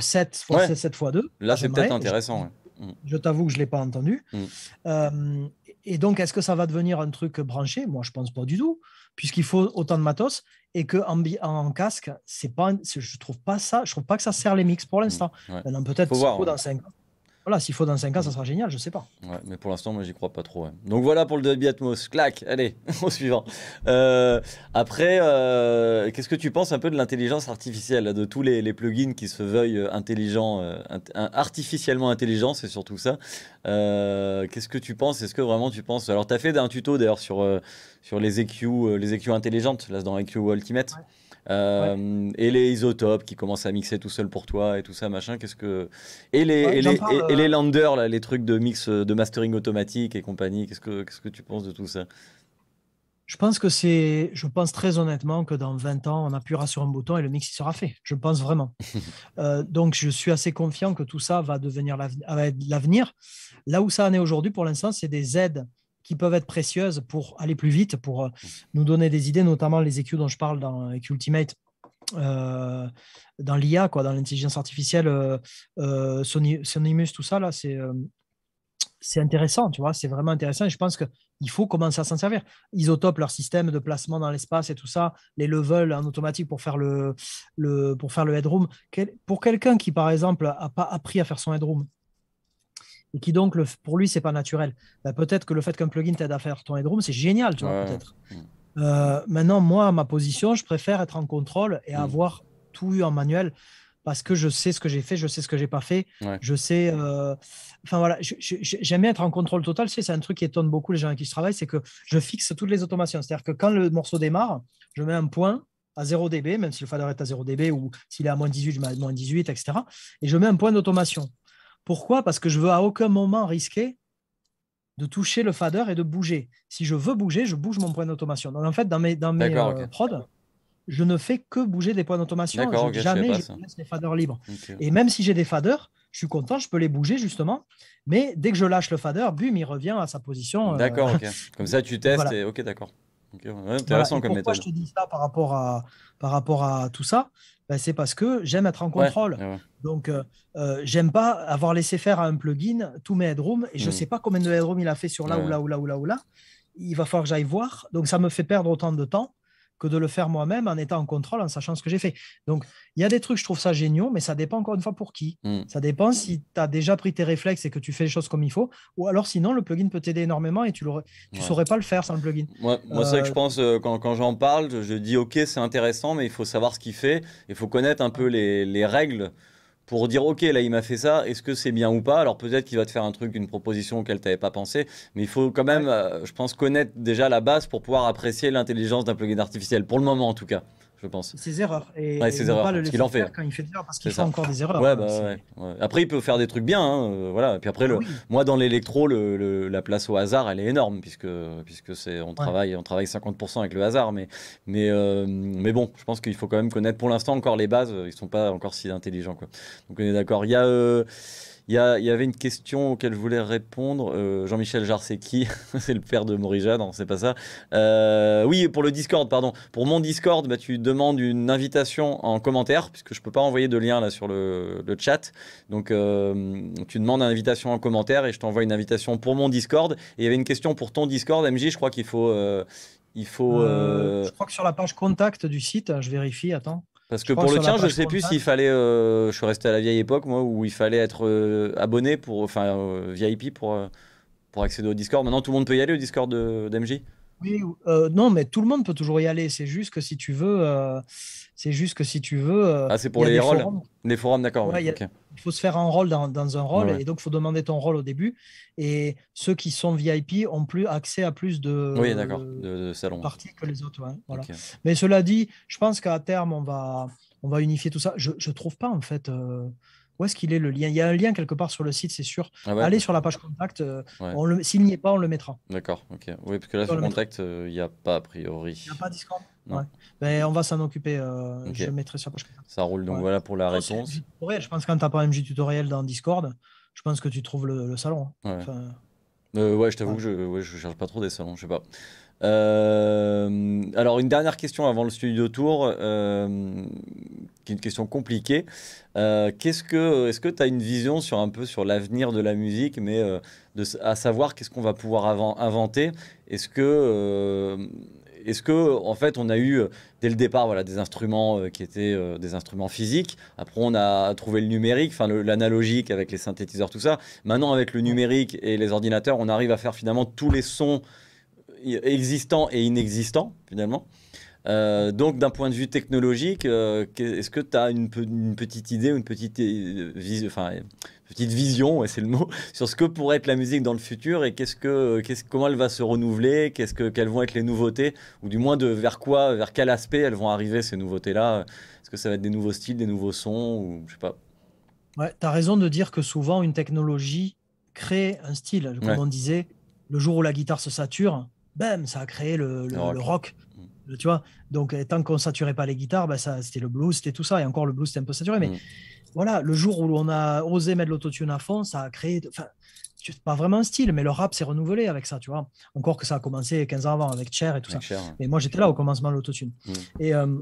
7 fois 7, 7 fois 2. Là, c'est peut-être intéressant. Mm. Je, t'avoue que je ne l'ai pas entendu. Mm. et donc, est-ce que ça va devenir un truc branché Moi, je pense pas du tout puisqu'il faut autant de matos et que en, en casque, c'est pas, je trouve pas ça, je trouve pas que ça sert les mix pour mm, l'instant. Maintenant Peut-être dans 5 ans, voilà, s'il faut dans 5 ans, ça sera génial, je sais pas. mais pour l'instant, moi, j'y crois pas trop. Hein. Donc voilà pour le Debiatmos, Clac, allez, au suivant. Euh, après, euh, qu'est-ce que tu penses un peu de l'intelligence artificielle, de tous les, plugins qui se veuillent euh, intelligents, artificiellement intelligents, c'est surtout ça. qu'est-ce que tu penses Est-ce que vraiment tu penses Alors, tu as fait un tuto d'ailleurs sur, sur les EQ, les EQ intelligentes, là, dans EQ Ultimate. Euh, et les isotopes qui commencent à mixer tout seul pour toi et tout ça, machin. Qu'est-ce que. Et les, euh. landers, les trucs de mix, euh, de mastering automatique et compagnie. Qu'est-ce que, tu penses de tout ça je pense que c'est, je pense très honnêtement que dans 20 ans, on appuiera sur un bouton et le mix sera fait. Je pense vraiment. donc, je suis assez confiant que tout ça va devenir l'avenir. Là où ça en est aujourd'hui, pour l'instant, c'est des aides qui peuvent être précieuses pour aller plus vite, pour euh, mmh. nous donner des idées, notamment les EQ dont je parle dans EQ Ultimate. Euh, dans l'IA, quoi, dans l'intelligence artificielle, euh, euh Sonimus, tout ça, là, c'est, c'est intéressant, tu vois, c'est vraiment intéressant. je pense qu'il faut commencer à s'en servir. Isotope, leur système de placement dans l'espace et tout ça, les levels en automatique pour faire le, pour faire le headroom. pour quelqu'un qui, par exemple, n'a pas appris à faire son headroom, et qui donc pour lui c'est pas naturel. Bah, peut-être que le fait qu'un plugin t'aide à faire ton headroom, c'est génial, tu vois, peut-être. Mm. Euh, maintenant, moi, ma position, je préfère être en contrôle et mm. avoir tout eu en manuel parce que je sais ce que j'ai fait, je sais ce que j'ai pas fait, je sais. Euh, enfin voilà, j'aime bien être en contrôle total. c'est un truc qui étonne beaucoup les gens avec qui je travaille, c'est que je fixe toutes les automations. C'est-à-dire que quand le morceau démarre, je mets un point à 0 dB, même si le fader est à 0 dB ou s'il est à moins 18, je mets à moins 18, etc. Et je mets un point d'automation. Pourquoi Parce que je veux à aucun moment risquer de toucher le fader et de bouger. Si je veux bouger, je bouge mon point d'automation. Donc en fait, dans mes, dans euh, prod, je ne fais que bouger des points d'automation. jamais je, les faders libres. Et même si j'ai des faders, je suis content, je peux les bouger justement. Mais dès que je lâche le fader, bum, il revient à sa position. Euh, d'accord, ok. Comme ça, tu testes et ok, d'accord. intéressant comme méthode. pourquoi je te dis ça par rapport à, par rapport à tout ça ben, c'est parce que j'aime être en contrôle. Donc, euh, euh, j'aime pas avoir laissé faire à un plugin tous mes headrooms et je ne hmm. sais pas combien de headrooms il a fait sur là ou là ou là ou là ou là. Il va falloir que j'aille voir. Donc, ça me fait perdre autant de temps que de le faire moi-même en étant en contrôle, en sachant ce que j'ai fait. Donc, il y a des trucs, je trouve ça géniaux, mais ça dépend encore une fois pour qui. Mm. Ça dépend si tu as déjà pris tes réflexes et que tu fais les choses comme il faut, ou alors sinon, le plugin peut t'aider énormément et tu ne tu saurais pas le faire sans le plugin. Moi, c'est vrai que je euh, pense, euh, quand, j'en parle, je dis, OK, c'est intéressant, mais il faut savoir ce qu'il fait, il faut connaître un peu les, les règles pour dire ok là il m'a fait ça est-ce que c'est bien ou pas alors peut-être qu'il va te faire un truc une proposition qu'elle tu pas pensé mais il faut quand même euh, je pense connaître déjà la base pour pouvoir apprécier l'intelligence d'un plugin artificiel pour le moment en tout cas je pense. Ses erreurs. Et ses erreurs. Pas le qu'il en fait. Quand il fait des erreurs, parce qu'il fait encore des erreurs. Bah, après, il peut faire des trucs bien. Hein, euh, voilà. puis après, ah le, moi, dans l'électro, la place au hasard, elle est énorme, puisque, puisque c'est, on, travaille, on travaille 50% avec le hasard. Mais, mais, euh, mais bon, je pense qu'il faut quand même connaître pour l'instant encore les bases. Euh, ils sont pas encore si intelligents. Quoi. Donc, on est d'accord. Il y a. Il y, avait une question auquel je voulais répondre. Euh, Jean-Michel Jarre, c'est le père de Morija, non, c'est pas ça. Euh, oui, pour le Discord, pardon. Pour mon Discord, bah, tu demandes une invitation en commentaire, puisque je peux pas envoyer de lien là sur le, chat. Donc, euh, tu demandes une invitation en commentaire et je t'envoie une invitation pour mon Discord. Et il y avait une question pour ton Discord, MJ. Je crois qu'il faut, faut Je crois que sur la page contact du site, je vérifie, attends. Parce que pour le tien, je ne sais plus s'il fallait. Euh, je suis resté à la vieille époque, moi, où il fallait être euh, abonné pour. Enfin, euh, VIP pour, pour accéder au Discord. Maintenant, tout le monde peut y aller au Discord d'MJ Oui, non, mais tout le monde peut toujours y aller. C'est juste que si tu veux. C'est juste que si tu veux. Euh, ah, c'est pour les rôles Les forums, d'accord. Il faut se faire un rôle dans, un rôle et donc il faut demander ton rôle au début. Et ceux qui sont VIP ont plus accès à plus de, oui, d'accord, euh, de, parties que les autres. Mais cela dit, je pense qu'à terme, on va, on va unifier tout ça. Je ne trouve pas en fait. Euh, où est-ce qu'il est le lien Il y a un lien quelque part sur le site, c'est sûr. Ah Allez sur la page contact. S'il n'y est pas, on le mettra. D'accord. Ok. Oui, parce que là, sur contact, il n'y a pas a priori. Il n'y a pas Discord ben, on va s'en occuper. Euh, Je mettrai sur Ça roule donc voilà pour la réponse. je pense que quand tu pas MJ Tutoriel dans Discord, je pense que tu trouves le, salon. Hein. Ouais, euh, ouais je t'avoue que je, cherche pas trop des salons, je sais pas. Euh, alors une dernière question avant le studio tour, euh, qui est une question compliquée. qu'est-ce que, est-ce que tu as une vision sur un peu sur l'avenir de la musique, mais de, à savoir qu'est-ce qu'on va pouvoir avant, inventer Est-ce que est-ce que en fait on a eu euh, dès le départ voilà des instruments euh, qui étaient euh, des instruments physiques après on a trouvé le numérique enfin l'analogique avec les synthétiseurs tout ça maintenant avec le numérique et les ordinateurs on arrive à faire finalement tous les sons existants et inexistants finalement euh, donc, d'un point de vue technologique, euh, est-ce que tu as une, petite idée ou une petite, euh, enfin, petite vision, c'est le mot, sur ce que pourrait être la musique dans le futur et ce que, comment elle va se renouveler, qu'est-ce que, quelles vont être les nouveautés, ou du moins de vers quoi, vers quel aspect elles vont arriver ces nouveautés-là Est-ce que ça va être des nouveaux styles, des nouveaux sons, ou je sais pas Ouais, tu as raison de dire que souvent une technologie crée un style. Comme on disait, le jour où la guitare se sature, bam, ça a créé le, le rock tu vois donc euh, tant qu'on saturait pas les guitares bah, ça c'était le blues c'était tout ça et encore le blues c'était un peu saturé mais mm. voilà le jour où on a osé mettre l'autotune à fond ça a créé enfin pas vraiment un style mais le rap s'est renouvelé avec ça tu vois encore que ça a commencé 15 ans avant avec Cher et tout ça mais moi j'étais là au commencement de l'autotune mm. euh,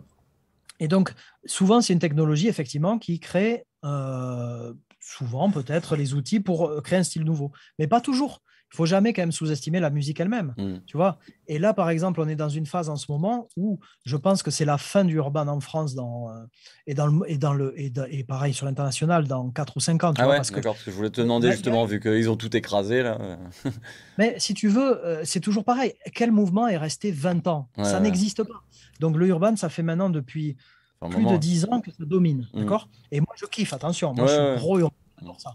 et donc souvent c'est une technologie effectivement qui crée euh, souvent peut-être les outils pour créer un style nouveau mais pas toujours il faut jamais quand même sous-estimer la musique elle-même, mm. tu vois. Et là, par exemple, on est dans une phase en ce moment où je pense que c'est la fin du urban en France dans, euh, et, dans le, et, dans le, et, pareil sur l'international dans 4 ou 5 ans. Ah je voulais te demander justement, vu qu'ils ont tout écrasé. Là. mais si tu veux, euh, c'est toujours pareil. Quel mouvement est resté 20 ans Ça n'existe pas. Donc le urban, ça fait maintenant depuis plus de 10 ans que ça domine. Mm. D'accord Et moi, je kiffe, attention. Moi, je suis gros urban. Ça.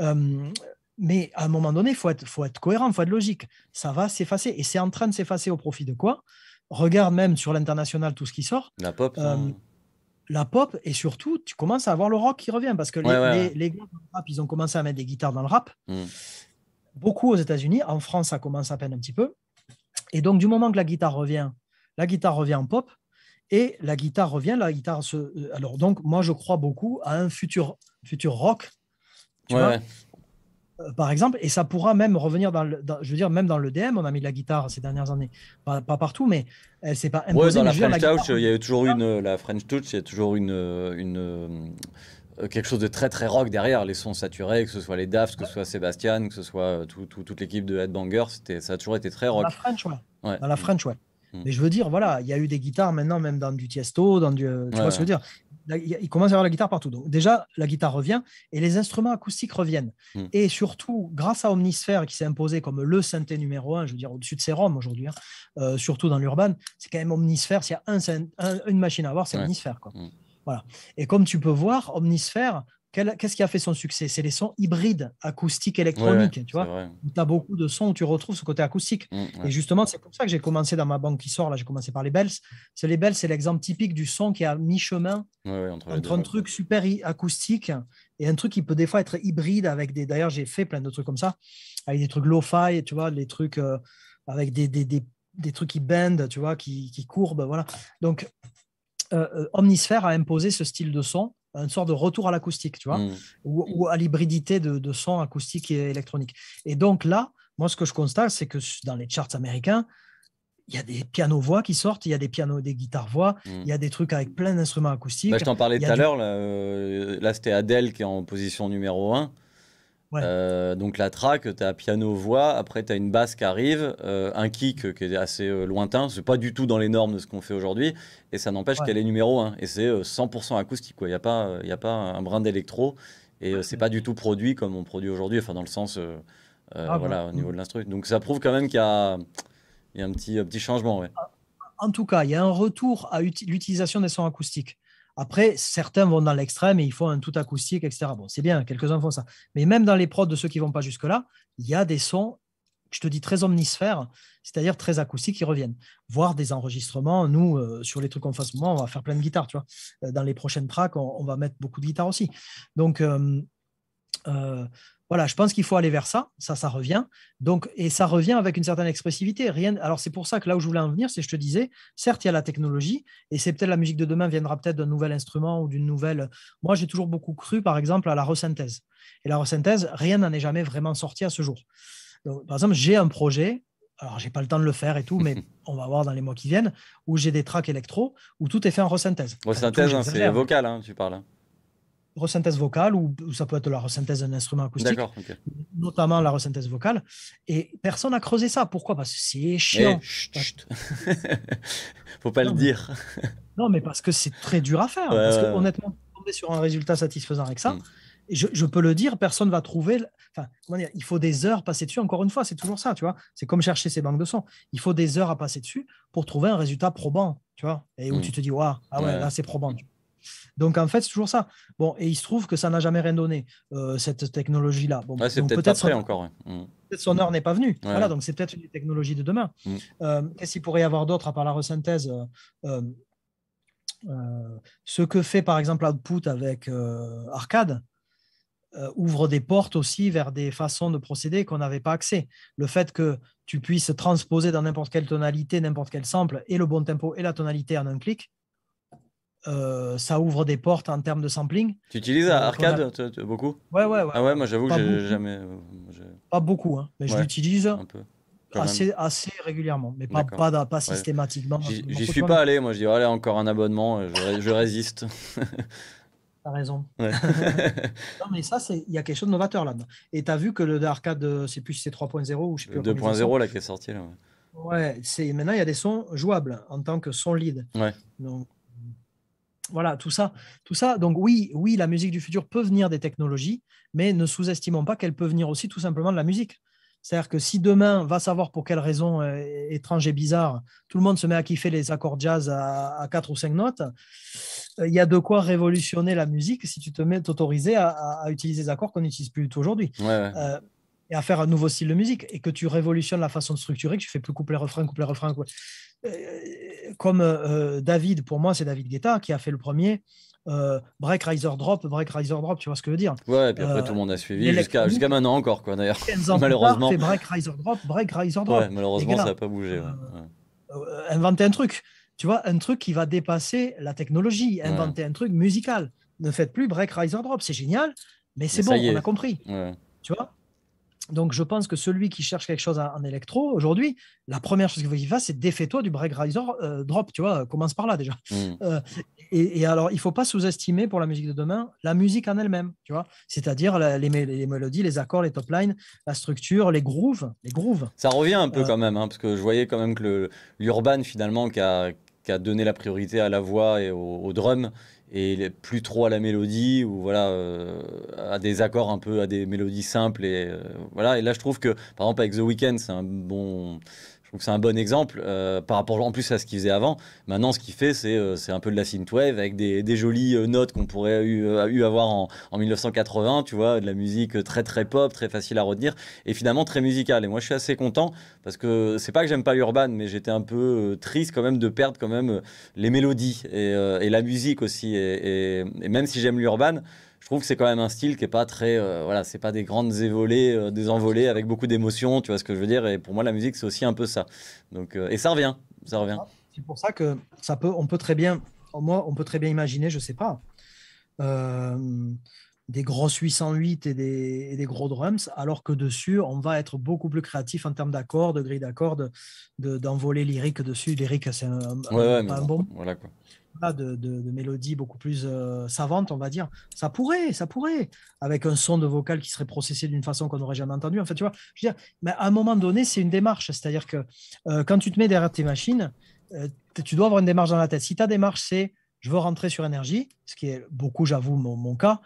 Euh, mais à un moment donné, il faut être, faut être cohérent, il faut être logique. Ça va s'effacer. Et c'est en train de s'effacer au profit de quoi Regarde même sur l'international tout ce qui sort. La pop. Euh, la pop, et surtout, tu commences à avoir le rock qui revient. Parce que les, les, gars dans le rap, ils ont commencé à mettre des guitares dans le rap. Mm. Beaucoup aux États-Unis. En France, ça commence à peine un petit peu. Et donc, du moment que la guitare revient, la guitare revient en pop. Et la guitare revient, la guitare se. Euh, alors, donc, moi, je crois beaucoup à un futur, futur rock. Tu ouais, euh, par exemple, et ça pourra même revenir dans je veux dire, même dans le DM, on a mis de la guitare ces dernières années, pas, partout, mais euh, c'est pas. Imposée, Oui, dans il y a toujours une, euh, la French Touch, il y a toujours une, une quelque chose de très très rock derrière, les sons saturés, que ce soit les Daft, que ce soit Sébastien, que ce soit toute l'équipe de Headbanger, c'était, ça a toujours été très rock. Dans la French, ouais. la French, ouais. Mm. Mais je veux dire, voilà, il y a eu des guitares maintenant, même dans du Tiesto, dans du. Tu vois ce que je veux dire il commence à y avoir la guitare partout. Donc, déjà, la guitare revient et les instruments acoustiques reviennent. Hmm. Et surtout, grâce à Omnisphere qui s'est imposé comme le synthé numéro un, je veux dire, au-dessus de roms aujourd'hui, hein, euh, surtout dans l'urban, c'est quand même Omnisphere. S'il y a un, une machine à avoir, c'est Omnisphere. Hmm. Voilà. Et comme tu peux voir, Omnisphere, qu'est-ce qui a fait son succès C'est les sons hybrides, acoustiques, électroniques. tu vois, tu as beaucoup de sons où tu retrouves ce côté acoustique. Mmh, et justement, c'est pour ça que j'ai commencé dans ma banque qui sort. Là, j'ai commencé par les Bells. C'est les Bells, c'est l'exemple typique du son qui est à mi-chemin entre, un truc super acoustique et un truc qui peut des fois être hybride avec des. D'ailleurs, j'ai fait plein de trucs comme ça, avec des trucs lo-fi, tu vois, les trucs euh, avec des, des, des, des, trucs qui bendent, tu vois, qui, qui courbent. Voilà. Donc, euh, euh Omnisphere a imposé ce style de son une sorte de retour à l'acoustique, tu vois, hmm. ou, à l'hybridité de, son acoustique et électronique Et donc là, moi, ce que je constate, c'est que dans les charts américains, il y a des pianos-voix qui sortent, il y a des pianos, des guitares-voix, hmm. il y a des trucs avec plein d'instruments acoustiques. Bah, je t'en parlais tout à l'heure, là, euh, là c'était Adèle qui est en position numéro 1. Euh, donc la track, tu as piano-voix, après tu as une basse qui arrive, euh, un kick qui est assez lointain, euh, lointain, c'est pas du tout dans les normes de ce qu'on fait aujourd'hui, et ça n'empêche qu'elle est numéro 1, et c'est 100% acoustique, il n'y a, pas, a pas un brin d'électro, et ce c'est pas du tout produit comme on produit aujourd'hui, enfin dans le sens, ah, bah, voilà, au mm. niveau de l'instru. Donc ça prouve quand même qu'il y, y a, un petit, un petit changement. En tout cas, il y a un retour à l'utilisation des sons acoustiques. Après, certains vont dans l'extrême et ils font un tout acoustique, etc. Bon, c'est bien, quelques-uns font ça. Mais même dans les prods de ceux qui ne vont pas jusque-là, il y a des sons, je te dis, très omnisphères, c'est-à-dire très acoustiques qui reviennent. Voir des enregistrements, nous, euh, sur les trucs qu'on fait en ce moment, on va faire plein de guitares, tu vois. Euh, dans les prochaines tracks, on, va mettre beaucoup de guitares aussi. Donc, euh, voilà, je pense qu'il faut aller vers ça. Ça, ça revient. Donc, et ça revient avec une certaine expressivité. Rien. Alors, c'est pour ça que là où je voulais en venir, c'est je te disais, certes, il y a la technologie, et c'est peut-être la musique de demain viendra peut-être d'un nouvel instrument ou d'une nouvelle. Moi, j'ai toujours beaucoup cru, par exemple, à la resynthèse. Et la resynthèse, rien n'en est jamais vraiment sorti à ce jour. par exemple, j'ai un projet. Alors, j'ai pas le temps de le faire et tout, mais on va voir dans les mois qui viennent, où j'ai des tracks électro, où tout est fait en resynthèse. Resynthèse, hein, c'est vocal, hein, tu parles. Hein resynthèse vocale ou, ça peut être la resynthèse d'un instrument acoustique, notamment la resynthèse vocale. Et personne n'a creusé ça. Pourquoi Parce que c'est chiant. ne eh, Faut pas le dire. non, mais parce que c'est très dur à faire. Hein, parce que, honnêtement, sur un résultat satisfaisant avec ça. Mm. Je, peux le dire, personne va trouver. Enfin, il faut des heures passer dessus. Encore une fois, c'est toujours ça, tu vois. C'est comme chercher ses banques de son. Il faut des heures à passer dessus pour trouver un résultat probant, tu vois. Et où mm. tu te dis, waouh, ah ouais, là c'est probant. Donc en fait, c'est toujours ça. Bon, et il se trouve que ça n'a jamais rien donné, euh, cette technologie-là. Bon, c'est peut-être après encore. Mm. son heure n'est pas venue. Voilà, donc c'est peut-être une technologie de demain. Mm. Euh, qu'est-ce qu'il pourrait y avoir d'autre à part la resynthèse euh, Ce que fait par exemple Output avec Arcade, ouvre des portes aussi vers des façons de procéder qu'on n'avait pas accès. Le fait que tu puisses transposer dans n'importe quelle tonalité, n'importe quel sample, et le bon tempo et la tonalité en un clic, euh, ça ouvre des portes en termes de sampling. Tu utilises euh, arcade beaucoup ouais, ouais, ouais, Ah ouais, moi j'avoue que j'ai jamais. Euh, pas beaucoup, hein, mais je l'utilise. Assez, assez, régulièrement, mais pas, pas, systématiquement. J'y suis pas allé, moi je dis, allez, encore un abonnement, je, résiste. T'as raison. Ouais. non, mais ça, il y a quelque chose de novateur là-dedans. Et t'as vu que le arcade, c'est plus c'est 3.0 ou je sais plus. 2.0 là qui est sorti. Là, ouais, ouais c'est maintenant il y a des sons jouables en tant que son lead. Ouais. Donc voilà, tout ça, tout ça. Donc oui, oui, la musique du futur peut venir des technologies, mais ne sous-estimons pas qu'elle peut venir aussi tout simplement de la musique. C'est-à-dire que si demain, va savoir pour quelle raison euh, étranges et bizarre, tout le monde se met à kiffer les accords jazz à, à 4 ou cinq notes, euh, il y a de quoi révolutionner la musique si tu te mets autorisé à, utiliser des accords qu'on n'utilise plus aujourd'hui. Ouais, euh, et à faire un nouveau style de musique et que tu révolutionnes la façon de structurer, que tu fais plus couplet refrain, couplet refrain. quoi. Euh, comme euh, David, pour moi, c'est David Guetta qui a fait le premier. Euh, break, riser, drop, break, riser, drop, tu vois ce que je veux dire Ouais, et puis après euh, tout le monde a suivi jusqu'à maintenant encore, quoi d'ailleurs. malheureusement. Fait break, riser, drop, break, riser, drop. Ouais, malheureusement, ça n'a pas bougé. inventer un truc, tu vois, un truc qui va dépasser la technologie, inventer un truc musical. Ne faites plus break, riser, drop, c'est génial, mais c'est bon, on a compris. Tu vois donc, je pense que celui qui cherche quelque chose en électro aujourd'hui, la première chose qu'il faut y c'est défais-toi du break riser euh, drop. Tu vois, commence par là déjà. Mm. Euh, et, alors, il faut pas sous-estimer pour la musique de demain la musique en elle-même. Tu vois, c'est-à-dire les, mélodies, les accords, les top lines, la structure, les grooves, les grooves. Ça revient un peu euh, quand même, hein, parce que je voyais quand même que l'urban finalement qui a qui a donné la priorité à la voix et au, drum et plus trop à la mélodie ou voilà euh, à des accords un peu à des mélodies simples et euh, voilà et là je trouve que par exemple avec The Weeknd c'est un bon donc c'est un bon exemple euh, par rapport en plus à ce qu'il faisait avant. Maintenant, ce qu'il fait, c'est euh, un peu de la synthwave avec des, jolies euh, notes qu'on pourrait eu, eu avoir en, en, 1980, tu vois, de la musique très très pop, très facile à retenir et finalement très musicale. Et moi, je suis assez content parce que c'est pas que j'aime pas l'urban, mais j'étais un peu triste quand même de perdre quand même les mélodies et, la musique aussi. et même si j'aime l'Urban, je trouve que c'est quand même un style qui est pas très, euh, voilà, c'est pas des grandes évolées, euh, des envolées avec beaucoup d'émotions, tu vois ce que je veux dire. Et pour moi, la musique, c'est aussi un peu ça. Donc, euh, et ça revient, ça revient. Ah, c'est pour ça que ça peut, on peut très bien, moi, on peut très bien imaginer, je sais pas, des grosses 808 et des, des, gros drums, alors que dessus, on va être beaucoup plus créatif en termes d'accords, de grilles d'accords, d'envolées lyriques dessus. Lyrique, c'est un, un, bon. Voilà quoi de, de, mélodies beaucoup plus euh, savante on va dire. Ça pourrait, ça pourrait, avec un son de vocal qui serait processé d'une façon qu'on n'aurait jamais entendu En fait, tu vois, je veux dire, mais à un moment donné, c'est une démarche. C'est-à-dire que euh, quand tu te mets derrière tes machines, euh, tu dois avoir une démarche dans la tête. Si ta démarche, c'est je veux rentrer sur énergie, ce qui est beaucoup, j'avoue, mon, cas,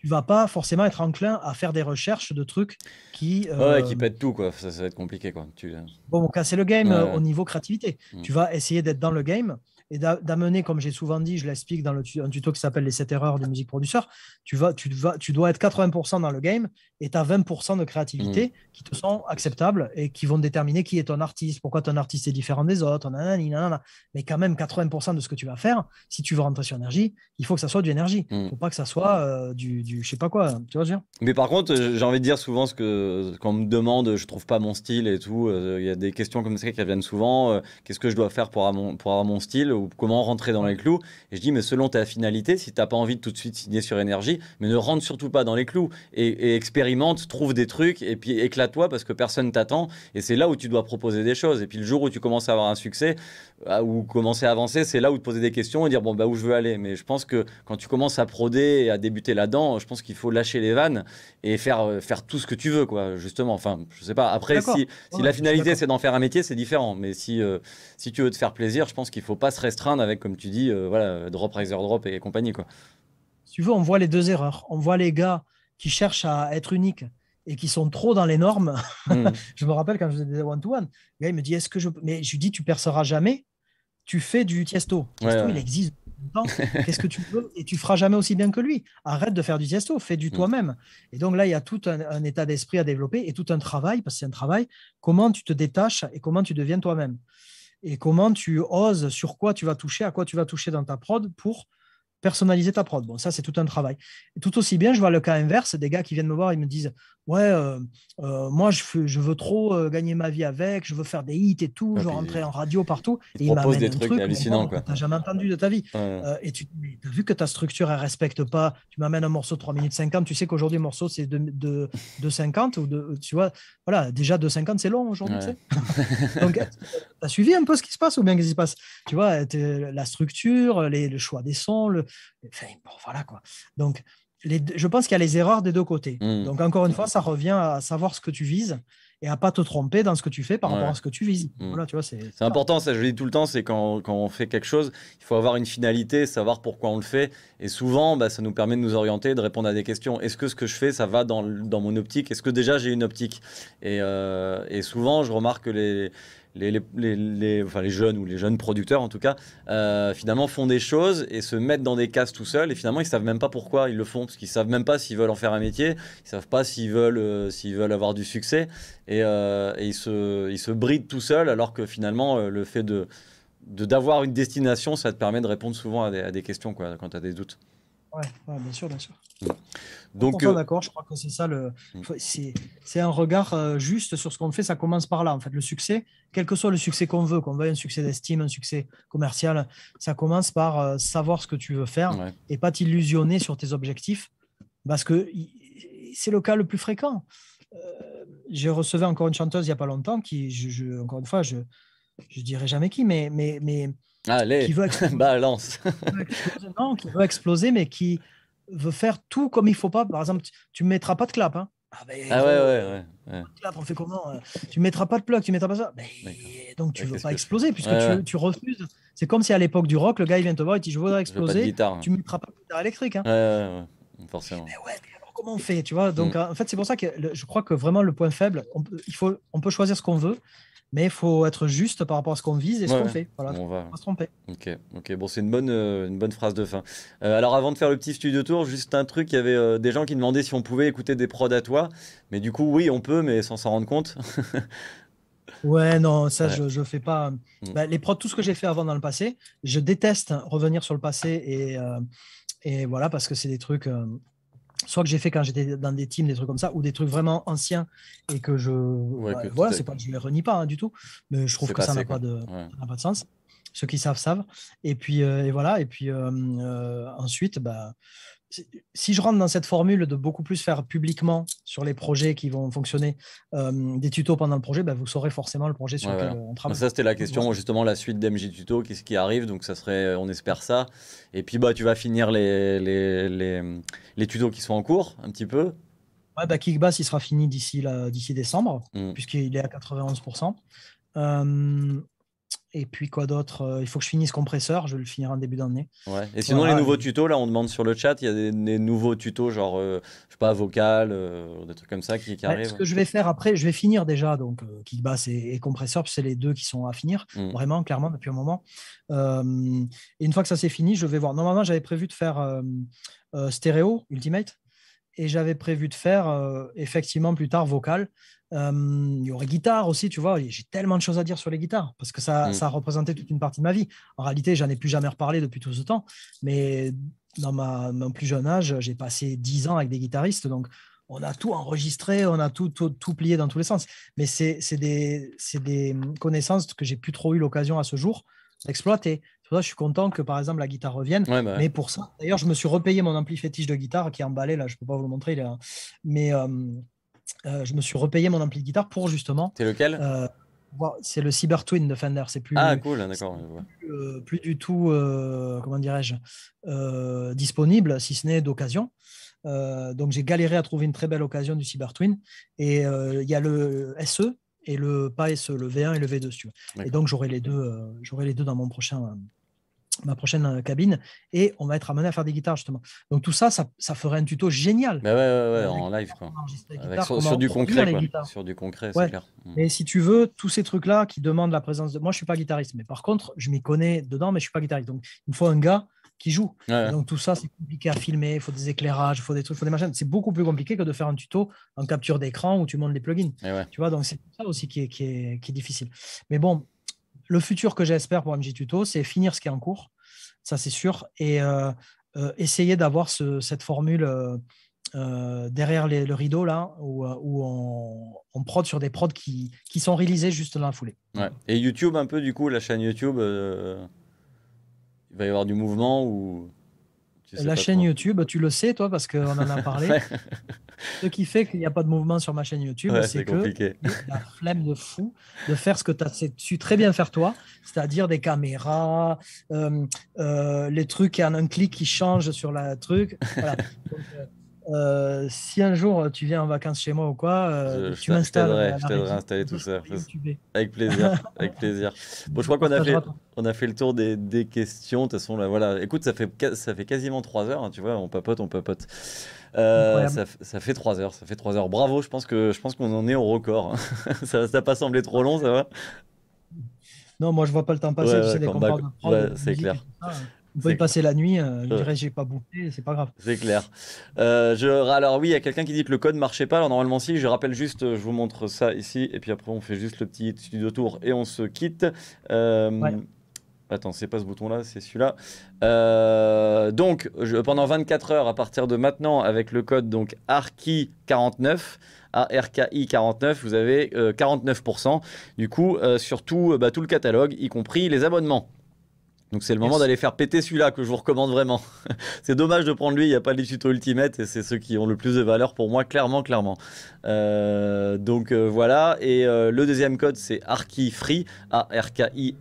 tu vas pas forcément être enclin à faire des recherches de trucs qui. qui pètent tout, quoi. Ça, va être compliqué, quoi. Tu... Bon, bon casser le game au niveau créativité. Mm. Tu vas essayer d'être dans le game et d'amener, comme j'ai souvent dit, je l'explique dans le, un tuto qui s'appelle Les 7 erreurs du musique producteur. tu, vas, tu, vas, tu dois être 80% dans le game et tu as 20% de créativité mm. qui te sont acceptables et qui vont déterminer qui est ton artiste, pourquoi ton artiste est différent des autres, mais quand même 80% de ce que tu vas faire, si tu veux rentrer sur énergie, il faut que ça soit du énergie, il mm. ne faut pas que ça soit euh, du, du je sais pas quoi, tu vois dire. Mais par contre, euh, j'ai envie de dire souvent ce que quand me demande, je trouve pas mon style et tout, euh, il y a des questions comme ça qui reviennent souvent, qu'est-ce que je dois faire pour pour avoir mon style comment rentrer dans les clous. Et je dis, mais selon ta finalité, si tu n'as pas envie de tout de suite signer sur énergie, mais ne rentre surtout pas dans les clous et, et expérimente, trouve des trucs et puis éclate-toi parce que personne t'attend. Et c'est là où tu dois proposer des choses. Et puis le jour où tu commences à avoir un succès, ah, ou commencer à avancer, c'est là où te poser des questions et dire bon bah où je veux aller. Mais je pense que quand tu commences à proder et à débuter là-dedans, je pense qu'il faut lâcher les vannes et faire euh, faire tout ce que tu veux quoi. Justement, enfin je sais pas. Après si, la finalité c'est d'en faire un métier, c'est différent. Mais euh, si tu veux te faire plaisir, je pense qu'il faut pas se restreindre avec comme tu dis euh, voilà drop riser drop et compagnie quoi. Si tu veux, on voit les deux erreurs. On voit les gars qui cherchent à être uniques et qui sont trop dans les normes. Hmm. je me rappelle quand je faisais des one-to-one, Il me dit Est-ce que je. Mais je lui dis Tu perceras jamais, tu fais du tiesto. il existe. Qu'est-ce que tu veux Et tu feras jamais aussi bien que lui. Arrête de faire du tiesto, fais du hmm. toi-même. Et donc là, il y a tout un, état d'esprit à développer et tout un travail, parce que c'est un travail, comment tu te détaches et comment tu deviens toi-même. Et comment tu oses, sur quoi tu vas toucher, à quoi tu vas toucher dans ta prod pour personnaliser ta prod. Bon, ça, c'est tout un travail. tout aussi bien, je vois le cas inverse des gars qui viennent me voir, ils me disent ouais, euh, euh, moi je, je, veux trop euh, gagner ma vie avec, je veux faire des hits et tout, je veux rentrer en radio partout. Il et il propose des trucs hallucinants. Tu n'as jamais entendu de ta vie. et tu as vu que ta structure, elle ne respecte pas. Tu m'amènes un morceau de 3 minutes 50. Tu sais qu'aujourd'hui, le morceau, c'est de, de, de, 50 ou de. Tu vois, voilà, déjà 2,50, c'est long aujourd'hui. Donc, tu as suivi un peu ce qui se passe ou bien qu'est-ce qui se passe Tu vois, la structure, les, le choix des sons, le. Enfin, bon, voilà quoi. Donc, je pense qu'il y a les erreurs des deux côtés. Mm. Donc, encore une fois, ça revient à savoir ce que tu vises et à pas te tromper dans ce que tu fais par rapport à ce que tu vises. Mm. Voilà, tu vois, c'est, important, ça je le dis tout le temps, c'est quand, on fait quelque chose, il faut avoir une finalité, savoir pourquoi on le fait. Et souvent, bah, ça nous permet de nous orienter, de répondre à des questions. Est-ce que ce que je fais, ça va dans, mon optique Est-ce que déjà j'ai une optique et, euh, et souvent, je remarque que les les, jeunes ou les jeunes producteurs en tout cas, euh, finalement font des choses et se mettent dans des cases tout seuls et finalement ils ne savent même pas pourquoi ils le font parce qu'ils savent même pas s'ils veulent en faire un métier, ils ne savent pas s'ils veulent euh, veulent avoir du succès euh, et, ils, se, ils se brident tout seuls alors que finalement le fait de d'avoir une destination ça te permet de répondre souvent à des, questions quoi, quand tu as des doutes. Ouais, bien sûr, bien sûr. Mm. Donc, euh, d'accord, je crois que c'est ça le. Mm. C'est un regard euh, juste sur ce qu'on fait. Ça commence par là, en fait. Le succès, quel que soit le succès qu'on veut, qu'on veuille un succès d'estime, un succès commercial, ça commence par euh, savoir ce que tu veux faire et pas t'illusionner sur tes objectifs, parce que c'est le cas le plus fréquent. J'ai reçu encore une chanteuse il n'y a pas longtemps qui, encore une fois, je ne dirai jamais qui, mais mais mais Allez, qui veut balance. non, qui veut exploser, mais qui veut faire tout comme il faut pas. Par exemple, tu ne mettras pas de clap. Hein. Ah, ben, ah euh, ouais, ouais, ouais, on fait comment euh, Tu ne mettras pas de plug, tu ne mettras pas ça. donc tu ne veux pas exploser, puisque tu, refuses. C'est comme si à l'époque du rock, le gars il vient te voir et dit Je voudrais exploser. Hein. Tu ne mettras pas de guitare électrique. Hein. forcément. comment on fait tu vois Donc mm. en fait, c'est pour ça que je crois que vraiment le point faible, il faut, on peut choisir ce qu'on veut mais il faut être juste par rapport à ce qu'on vise et ce qu'on fait. Voilà, on va pas se tromper. Ok, ok. Bon, c'est une bonne, euh, une bonne phrase de fin. Euh, alors, avant de faire le petit studio tour, juste un truc. Il y avait euh, des gens qui demandaient si on pouvait écouter des prods à toi, mais du coup, oui, on peut, mais sans s'en rendre compte. Ouais, non, ça, Je, ne fais pas. Mm. Bah, les prods, tout ce que j'ai fait avant dans le passé, je déteste revenir sur le passé et, et voilà, parce que c'est des trucs soit que j'ai fait quand j'étais dans des teams, des trucs comme ça, ou des trucs vraiment anciens et que je. voilà, c'est pas que je les renie pas hein, du tout, mais je trouve que ça n'a pas, de, pas de sens. Ceux qui savent, savent. Et puis, euh, voilà. Et puis, euh, euh, ensuite, bah, si je rentre dans cette formule de beaucoup plus faire publiquement sur les projets qui vont fonctionner, euh, des tutos pendant le projet, bah, vous saurez forcément le projet sur lequel euh, on travaille. Ça, c'était la question, justement, la suite d'MJ Tuto, qu'est-ce qui arrive Donc, ça serait, euh, on espère ça. Et puis, bah, tu vas finir les, les, les, tutos qui sont en cours, un petit peu. Ouais, bah, Kickbass, il sera fini d'ici décembre, mm. puisqu'il est à 91%. Euh, et puis quoi d'autre euh, Il faut que je finisse compresseur, je vais le finir en début d'année. Ouais. Et sinon, les nouveaux tutos, là, on demande sur le chat, il y a des, nouveaux tutos, genre, je euh, je sais pas, vocal, euh, des trucs comme ça qui, bah, arrivent. Ce que je vais faire après, je vais finir déjà, donc kick Kickbass et, et compresseur, c'est les deux qui sont à finir, mm. vraiment, clairement, depuis un moment. et une fois que ça c'est fini, je vais voir. Normalement, j'avais prévu de faire stéréo, Ultimate, et j'avais prévu de faire effectivement plus tard vocal il y aurait guitare aussi, tu vois. J'ai tellement de choses à dire sur les guitares parce que ça, mm. ça a représenté toute une partie de ma vie. En réalité, j'en ai plus jamais reparlé depuis tout ce temps. Mais dans ma, mon plus jeune âge, j'ai passé 10 ans avec des guitaristes. Donc, on a tout enregistré, on a tout, tout, plié dans tous les sens. Mais c'est des, des, mmh, connaissances que j'ai plus trop eu l'occasion à ce jour d'exploiter. ça je suis content que, par exemple, la guitare revienne. Bah mais pour ça, d'ailleurs, je me suis repayé mon ampli fétiche de guitare qui est emballé. Là, je ne peux pas vous le montrer. Hein. Mais. Euh, je me suis repayé mon ampli de guitare pour justement. C'est lequel euh, C'est le Cyber Twin de Fender. C'est plus. Ah cool, d'accord. Euh, plus, du tout, comment dirais-je, disponible, si ce n'est d'occasion. donc j'ai galéré à trouver une très belle occasion du Cyber Twin. Et il y a le SE et le pas SE, le V1 et le V2. Et donc j'aurai les deux, j'aurai les deux dans mon prochain ma prochaine euh, cabine et on va être amené à faire des guitares justement. Donc tout ça, ça, ferait un tuto génial. Mais ouais, ouais, ouais, en live quoi. sur, du concret, quoi. sur, du concret, c'est clair. Mais si tu veux, tous ces trucs là qui demandent la présence de moi, je suis pas guitariste, mais par contre, je m'y connais dedans, mais je suis pas guitariste. Donc il me faut un gars qui joue. Donc tout ça, c'est compliqué à filmer, il faut des éclairages, il faut des trucs, il faut des machines. C'est beaucoup plus compliqué que de faire un tuto en capture d'écran où tu montes les plugins. Eh tu vois, donc c'est ça aussi qui est, qui est, qui est difficile. Mais bon, le futur que j'espère pour MJ Tuto, c'est finir ce qui est en cours, ça c'est sûr, et euh, euh, essayer d'avoir cette formule euh, derrière le rideau, là, où, on, prod sur des prods qui, sont réalisés juste dans la foulée. Et YouTube, un peu, du coup, la chaîne YouTube, il va y avoir du mouvement ou la chaîne YouTube, tu le sais, toi, parce qu'on en a parlé. ce qui fait qu'il n'y a pas de mouvement sur ma chaîne YouTube, c'est que la flemme de fou de faire ce que tu as su très bien faire toi, c'est-à-dire des caméras, euh, euh, les trucs en un clic qui changent sur la truc. Voilà. Euh, euh, si un jour euh, tu viens en vacances chez moi ou quoi, euh, je, tu Je t'aiderai à installer tout ça. Avec plaisir, avec plaisir. Bon, je crois qu'on a fait, on a fait le tour des, questions. De toute façon, là, voilà. Écoute, ça fait, ça fait quasiment 3 heures. Hein, tu vois, on papote, on papote. ça, fait 3 heures, ça fait trois heures. Bravo, je pense que je pense qu'on en est au record. Hein. ça n'a pas semblé trop long, ça va Non, moi je vois pas le temps passer. c'est clair. Hein. Vous pouvez passer la nuit, je euh, dirais j'ai pas bouffé, c'est pas grave. C'est clair. Euh, je, alors oui, il y a quelqu'un qui dit que le code marchait pas. Alors normalement si, je rappelle juste, euh, je vous montre ça ici, et puis après on fait juste le petit studio tour et on se quitte. Euh, ce Attends, c'est pas ce bouton-là, c'est celui-là. donc, je, pendant 24 heures, à partir de maintenant, avec le code donc ARKI49, ARKI49, vous avez 49%. Du coup, euh, sur bah, tout le catalogue, y compris les abonnements. Donc c'est le moment d'aller faire péter celui-là que je vous recommande vraiment. c'est dommage de prendre lui, il n'y a pas les tutos ultimate et c'est ceux qui ont le plus de valeur pour moi, clairement, clairement. Euh, donc euh, voilà, et euh, le deuxième code c'est ARKIFREE, A-R-K-I-F-R-E-E,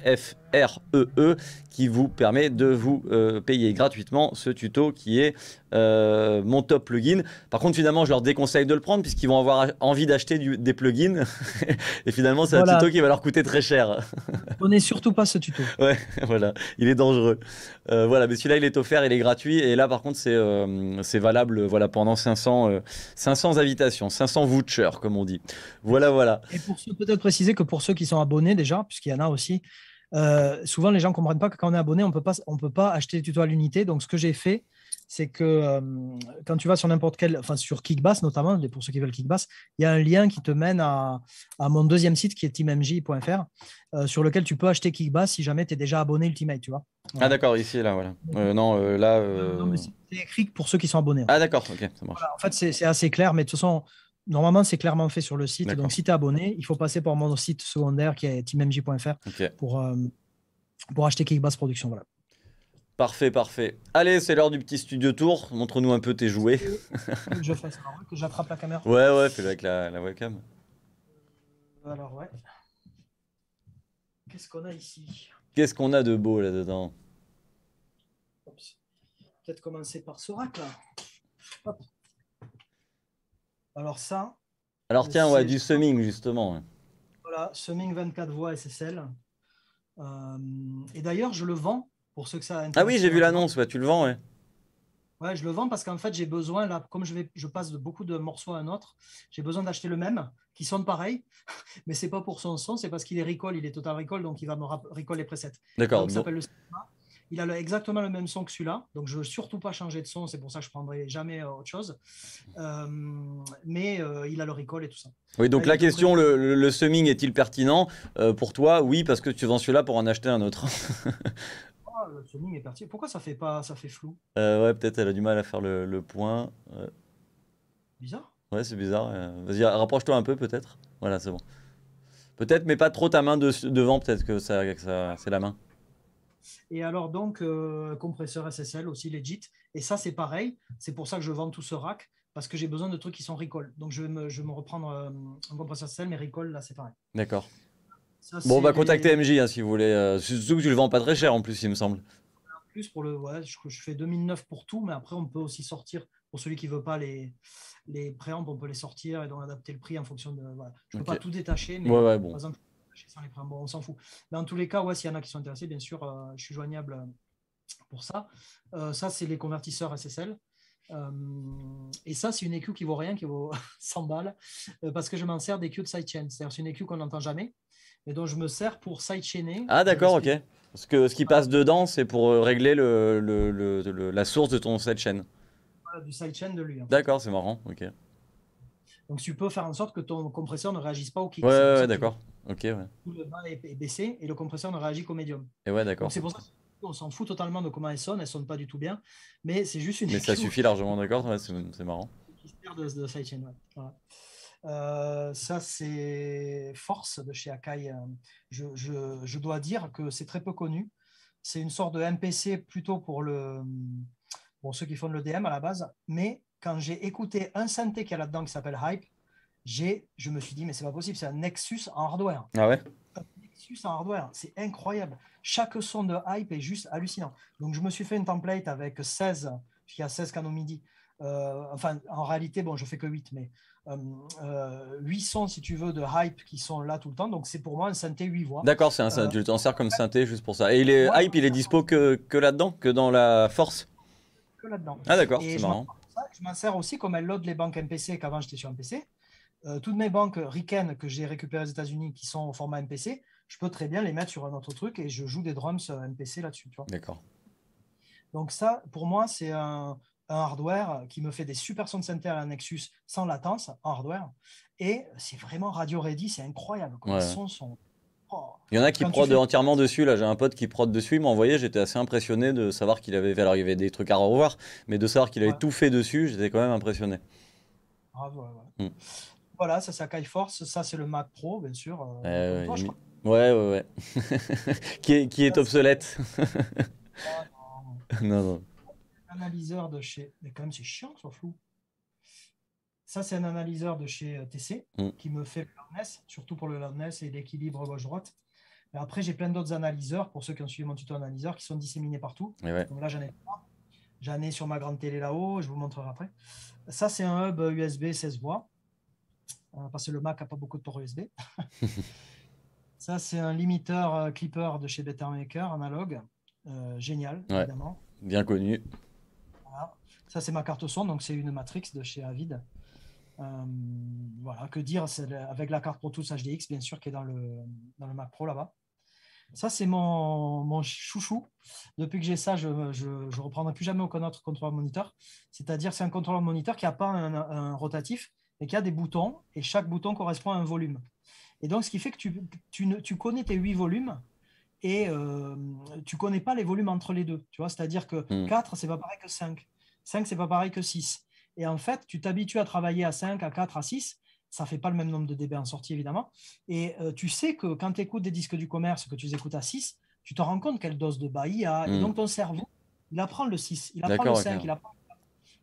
e e qui vous permet de vous euh, payer gratuitement ce tuto qui est euh, mon top plugin. Par contre, finalement, je leur déconseille de le prendre puisqu'ils vont avoir envie d'acheter des plugins. et finalement, c'est un tuto qui va leur coûter très cher. Prenez surtout pas ce tuto. Ouais, voilà, il est dangereux. Euh, voilà, mais celui-là, il est offert, il est gratuit. Et là, par contre, c'est valable voilà, pendant 500, 500 invitations, 500 vouchers, comme on dit. Voilà, voilà. Et pour peut-être préciser que pour ceux qui sont abonnés déjà, puisqu'il y en a aussi, euh, souvent, les gens ne comprennent pas que quand on est abonné, on ne peut pas acheter les tutos à l'unité. Donc, ce que j'ai fait, c'est que euh, quand tu vas sur n'importe quel, enfin sur Kickbass notamment, pour ceux qui veulent Kickbass, il y a un lien qui te mène à, mon deuxième site qui est teammj.fr, euh, sur lequel tu peux acheter Kickbass si jamais tu es déjà abonné Ultimate, tu vois. Ah d'accord, ici, là, voilà. non, là... c'est écrit pour ceux qui sont abonnés. Ah d'accord, ok, ça marche. en fait, c'est assez clair, mais de toute façon, normalement, c'est clairement fait sur le site. Donc, si tu es abonné, il faut passer par mon site secondaire qui est teammj.fr pour, euh, pour acheter Kickbass Production. Voilà. Parfait, parfait. Allez, c'est l'heure du petit studio tour. Montre-nous un peu tes jouets. Euh, je fais ça, que j'attrape la caméra. Ouais, ouais, fais avec la, webcam. Euh, alors, ouais. Qu'est-ce qu'on a ici Qu'est-ce qu'on a de beau là-dedans Peut-être commencer par ce rack là. Hop. Alors ça. Alors tiens, ouais, du Summing justement. Voilà, Summing 24 voix SSL. Euh, et d'ailleurs, je le vends pour ceux que ça intéresse. Ah oui, j'ai vu l'annonce, tu le vends, ouais. Ouais, je le vends parce qu'en fait, j'ai besoin, là, comme je, vais, je passe de beaucoup de morceaux à un autre, j'ai besoin d'acheter le même, qui sonne pareil, mais c'est pas pour son son, c'est parce qu'il est recall, il est total recall, donc il va me recall les presets. D'accord. Donc, ça s'appelle le il a exactement le même son que celui-là, donc je ne veux surtout pas changer de son, c'est pour ça que je prendrai jamais euh, autre chose. Euh, mais euh, il a le recall et tout ça. Oui, donc la question, le, le, summing est-il pertinent pour toi Oui, parce que tu vends celui-là pour en acheter un autre. Ah, le summing est pertinent. Pourquoi ça fait pas, ça fait flou Ouais, peut-être elle a du mal à faire le, point. Bizarre. Ouais, c'est bizarre. Vas-y, rapproche-toi un peu peut-être. Voilà, c'est bon. Peut-être, mais pas trop ta main devant, peut-être que, c'est la main. Et alors donc, euh, compresseur SSL aussi legit. Et ça, c'est pareil. C'est pour ça que je vends tout ce rack, parce que j'ai besoin de trucs qui sont recall. Donc, je vais me, je me reprendre euh, un compresseur SSL, mais recall, là, c'est pareil. D'accord. Bon, on va bah, contacter MJ hein, si vous voulez. Euh, surtout que tu le vends pas très cher en plus, il me semble. En plus, pour le, je, fais 2009 pour tout, mais après, on peut aussi sortir, pour celui qui veut pas les, les on peut les sortir et donc adapter le prix en fonction de. Voilà. Je peux pas tout détacher, mais par exemple, bon, on s'en fout. Mais en tous les cas, ouais, s'il y en a qui sont intéressés, bien sûr, euh, je suis joignable euh, pour ça. Euh, ça, c'est les convertisseurs SSL. et ça, c'est une EQ qui vaut rien, qui vaut 100 balles, parce que je m'en sers d'EQ de sidechain. C'est-à-dire, c'est une EQ qu'on n'entend jamais, et dont je me sers pour sidechainer. Ah, d'accord, ok. Parce que, ce qui passe dedans, c'est pour régler le, la source de ton sidechain. du sidechain de lui. Hein. D'accord, c'est marrant, ok. Donc tu peux faire en sorte que ton compresseur ne réagisse pas au kick. Ouais, d'accord. Ok, ouais. Tout le bas est, baissé et le compresseur ne réagit qu'au médium. Et ouais, d'accord. C'est pour ça qu'on s'en fout totalement de comment elles sonnent, elles sonnent pas du tout bien, mais c'est juste une. Mais ça suffit largement, d'accord, c'est marrant. de sidechain, euh, ça, c'est Force de chez Akai. Hein. Je, je, dois dire que c'est très peu connu. C'est une sorte de MPC plutôt pour, le, pour ceux qui font le l'EDM à la base, mais quand j'ai écouté un synthé qui a là-dedans qui s'appelle Hype, j'ai, je me suis dit, mais c'est pas possible, c'est un Nexus en hardware. Ah ouais un Nexus en hardware, c'est incroyable. Chaque son de Hype est juste hallucinant. Donc, je me suis fait une template avec 16, il y a 16 canaux MIDI. Euh, enfin, en réalité, bon, je fais que 8, mais euh, 8 euh, sons, si tu veux, de hype qui sont là tout le temps. Donc, c'est pour moi un synthé 8 voix. D'accord, c'est un euh, synthé, tu t'en sers comme synthé juste pour ça. Et il est, hype, il est dispo que, que là-dedans, que dans la force Que là-dedans. Ah, d'accord, c'est marrant je m'en sers aussi comme elle load les banques MPC qu'avant j'étais sur MPC. Euh, toutes mes banques Riken que j'ai récupérées aux États-Unis qui sont au format MPC, je peux très bien les mettre sur un autre truc et je joue des drums euh, MPC là-dessus. D'accord. Donc, ça, pour moi, c'est un, un hardware qui me fait des super sound center à Nexus sans latence en hardware. Et c'est vraiment radio ready, c'est incroyable. Les sons sont il y en a qui entièrement dessus. Là, j'ai un pote qui prod dessus. Il m'a envoyé. J'étais assez impressionné de savoir qu'il avait. Alors, il y avait des trucs à revoir, mais de savoir qu'il avait tout fait dessus, j'étais quand même impressionné. Ah, hmm. Voilà, ça c'est la Force. Ça c'est le Mac Pro, bien sûr. Euh, eh ouais, ouais, ouais. qui est, qui est obsolète. Ah, non, non. de chez. Mais quand même, c'est chiant, soit flou. Ça, c'est un analyseur de chez euh, TC mm. qui me fait le loudness, surtout pour le loudness et l'équilibre gauche-droite. Après, j'ai plein d'autres analyseurs, pour ceux qui ont suivi mon tuto analyseur, qui sont disséminés partout. Eh donc là, j'en ai trois. J'en ai sur ma grande télé là-haut, je vous montrerai après. Ça, c'est un hub USB 16 voix, parce que le Mac n'a pas beaucoup de ports USB. Ça, c'est un limiteur euh, clipper de chez Better Maker, analogue. Euh, génial, évidemment. Bien connu. Ça, c'est ma carte son, donc c'est une Matrix de chez Avid. Euh, voilà, que dire, avec la carte Pro Tools HDX, bien sûr, qui est dans le, dans le Mac Pro là-bas. Ça, c'est mon, mon, chouchou. Depuis que j'ai ça, je ne reprendrai plus jamais aucun autre contrôleur moniteur. C'est-à-dire, c'est un contrôleur moniteur qui n'a pas un, rotatif et qui a des boutons, et chaque bouton correspond à un volume. Et donc, ce qui fait que tu, tu, ne, tu connais tes huit volumes et euh, tu ne connais pas les volumes entre les deux. Tu vois, c'est-à-dire que mmh. 4, c'est pas pareil que 5. 5, c'est pas pareil que 6. Et en fait, tu t'habitues à travailler à 5, à 4, à 6. Ça fait pas le même nombre de dB en sortie, évidemment. Et euh, tu sais que quand tu écoutes des disques du commerce, que tu écoutes à 6, tu te rends compte quelle dose de bas il y a. Et hmm. donc, ton cerveau, il apprend le 6, il apprend le 5, il apprend le 4.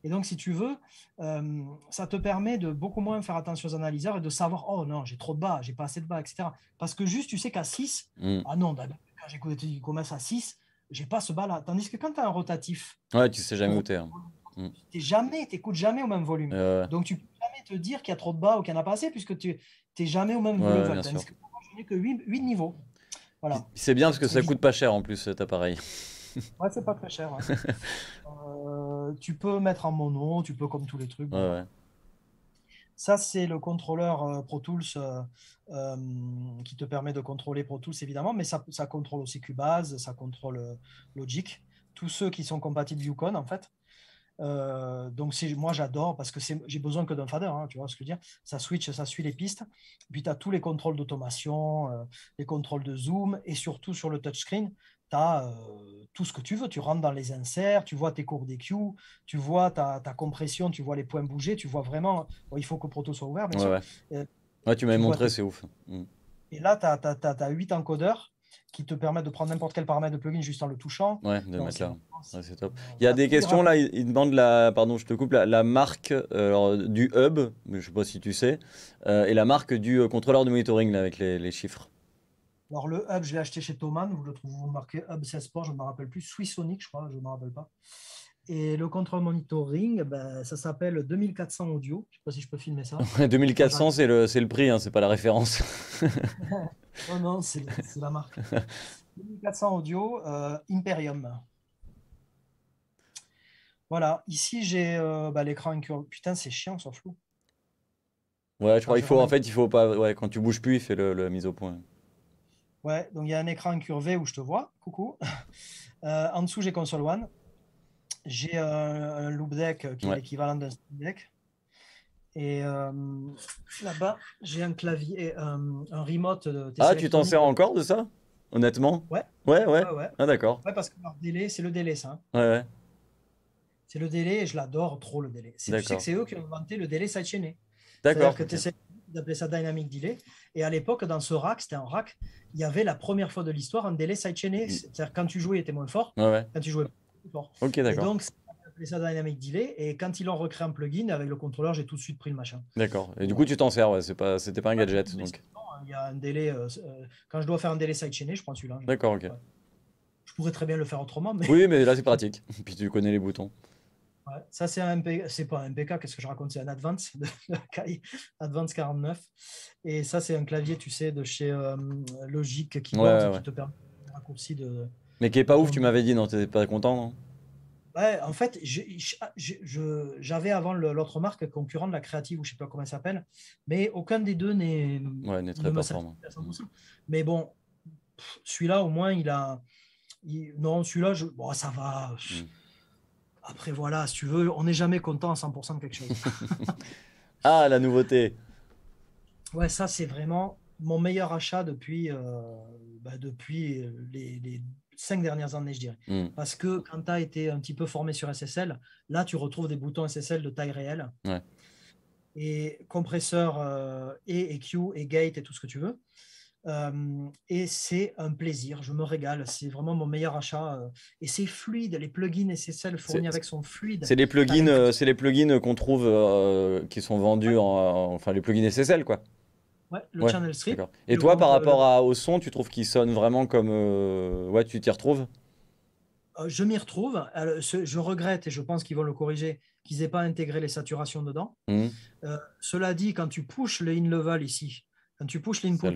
Et donc, si tu veux, euh, ça te permet de beaucoup moins faire attention aux analyseurs et de savoir, oh non, j'ai trop de bas, j'ai pas assez de bas, etc. Parce que juste, tu sais qu'à 6, hmm. ah non, quand j'écoute des disques du commerce à 6, j'ai pas ce bas-là. Tandis que quand tu as un rotatif. Ouais, tu sais jamais euh, où t'es. Hein. Mm. tu T'es jamais, t'écoutes jamais au même volume. Donc tu peux jamais te dire qu'il y a trop de bas ou qu'il n'y en a pas assez puisque tu t'es jamais au même volume. Que, 8, niveaux. Voilà. C'est bien parce que ça coûte pas cher en plus cet appareil. Ouais, c'est pas très cher. Euh, tu peux mettre en mono, tu peux comme tous les trucs. Ça, c'est le contrôleur euh, Pro Tools euh, qui te permet de contrôler Pro Tools, évidemment, mais ça, ça contrôle aussi Cubase, ça contrôle Logic, tous ceux qui sont compatibles Viewcon, en fait. Euh, donc moi j'adore parce que j'ai besoin que d'un fader, hein, tu vois ce que je veux dire. Ça switch, ça suit les pistes. Puis tu as tous les contrôles d'automation, euh, les contrôles de zoom et surtout sur le touchscreen, tu as euh, tout ce que tu veux. Tu rentres dans les inserts, tu vois tes cours d'EQ tu vois ta, compression, tu vois les points bouger, tu vois vraiment. il faut que Proto soit ouvert, ouais, tu m'as montré, c'est ouf. Mm. Et là, tu as, as 8 encodeurs qui te permet de prendre n'importe quel paramètre de plugin juste en le touchant. Ouais, de Donc, mettre là. c'est top. Il y a des questions là, Il demandent la, pardon, je te coupe, la, marque euh, du hub, je ne sais pas si tu sais, euh, et la marque du euh, contrôleur de monitoring là, avec les, chiffres. Alors le hub, je l'ai acheté chez Thomann, vous le trouvez vous marquez hub 16 je ne me rappelle plus, Swissonic, je crois, je ne me rappelle pas. Et le contrôle monitoring, bah, ça s'appelle 2400 audio. Je ne sais pas si je peux filmer ça. 2400, c'est le, le, prix, hein, c'est ce pas la référence. non, non, c'est la marque. 2400 audio, euh, Imperium. Voilà, ici j'ai euh, bah, l'écran incurvé. Putain, c'est chiant, on flou. Ouais, je crois ah, qu'il faut, en fait, il faut pas. quand tu bouges plus, il fait le, mise au point. Ouais, donc il y a un écran incurvé où je te vois. Coucou. Euh, en dessous, j'ai console one. J'ai un, loop deck qui est l'équivalent d'un stream deck. Et euh, là-bas, j'ai un clavier, un, euh, un remote. De ah, tu t'en sers encore de ça Honnêtement ouais. ouais. Ouais, Ah, d'accord. Ouais, parce que leur délai, c'est le délai, ça. Hein. Ouais, C'est le délai et je l'adore trop, le délai. Tu sais que c'est eux qui ont inventé le délai sidechainé. D'accord. C'est-à-dire que tu d'appeler ça dynamic delay. Et à l'époque, dans ce rack, c'était un rack, il y avait la première fois de l'histoire un délai sidechainé. Mm. C'est-à-dire quand tu jouais, il était moins fort. Ouais, ouais. Quand tu jouais Ok, d'accord. Donc, appelé ça Dynamic Delay. Et quand ils en recréé un plugin, avec le contrôleur, j'ai tout de suite pris le machin. D'accord. Et du coup, tu t'en sers, ouais. C'était pas, pas un gadget. Donc. Hein, il y a un délai. Euh, euh, quand je dois faire un délai sidechainé, je prends celui-là. D'accord, ok. Je pourrais très bien le faire autrement. Mais... Oui, mais là, c'est pratique. Puis tu connais les boutons. Ouais, ça, c'est un MPK. C'est pas un MPK, qu'est-ce que je raconte C'est un Advance de Kai, Advance 49. Et ça, c'est un clavier, tu sais, de chez euh, Logic qui, qui te permet un raccourci de mais qui est pas ouf, tu m'avais dit, non, t'étais pas content, non Ouais, en fait, ah, j'avais avant l'autre marque concurrente, la créative ou je sais pas comment elle s'appelle, mais aucun des deux n'est ouais, très performant. Mmh. Mais bon, celui-là au moins il a, non celui-là bon ça va. Mmh. Après voilà, si tu veux, on n'est jamais content à 100% de quelque chose. ah la nouveauté. Ouais, ça c'est vraiment mon meilleur achat depuis euh, bah, depuis les cinq dernières années, je dirais. Hmm. Parce que quand tu as été un petit peu formé sur SSL, là, tu retrouves des boutons SSL de taille réelle. Et compresseur euh, et EQ et gate et tout ce que tu veux. Euh, et c'est un plaisir, je me régale, c'est vraiment mon meilleur achat. Euh. et c'est fluide, les plugins SSL fournis avec son fluide. C'est les plugins, c'est les plugins qu'on trouve, qui sont vendus, en, enfin les plugins SSL quoi le Channel Strip. Et toi, par euh, rapport à, au son, tu trouves qu'il sonne vraiment comme. Euh, ouais, tu t'y retrouves euh, Je m'y retrouve. je regrette et je pense qu'ils vont le corriger qu'ils n'aient pas intégré les saturations dedans. Mmh. cela dit, quand tu pushes le in-level ici, quand tu pushes l'input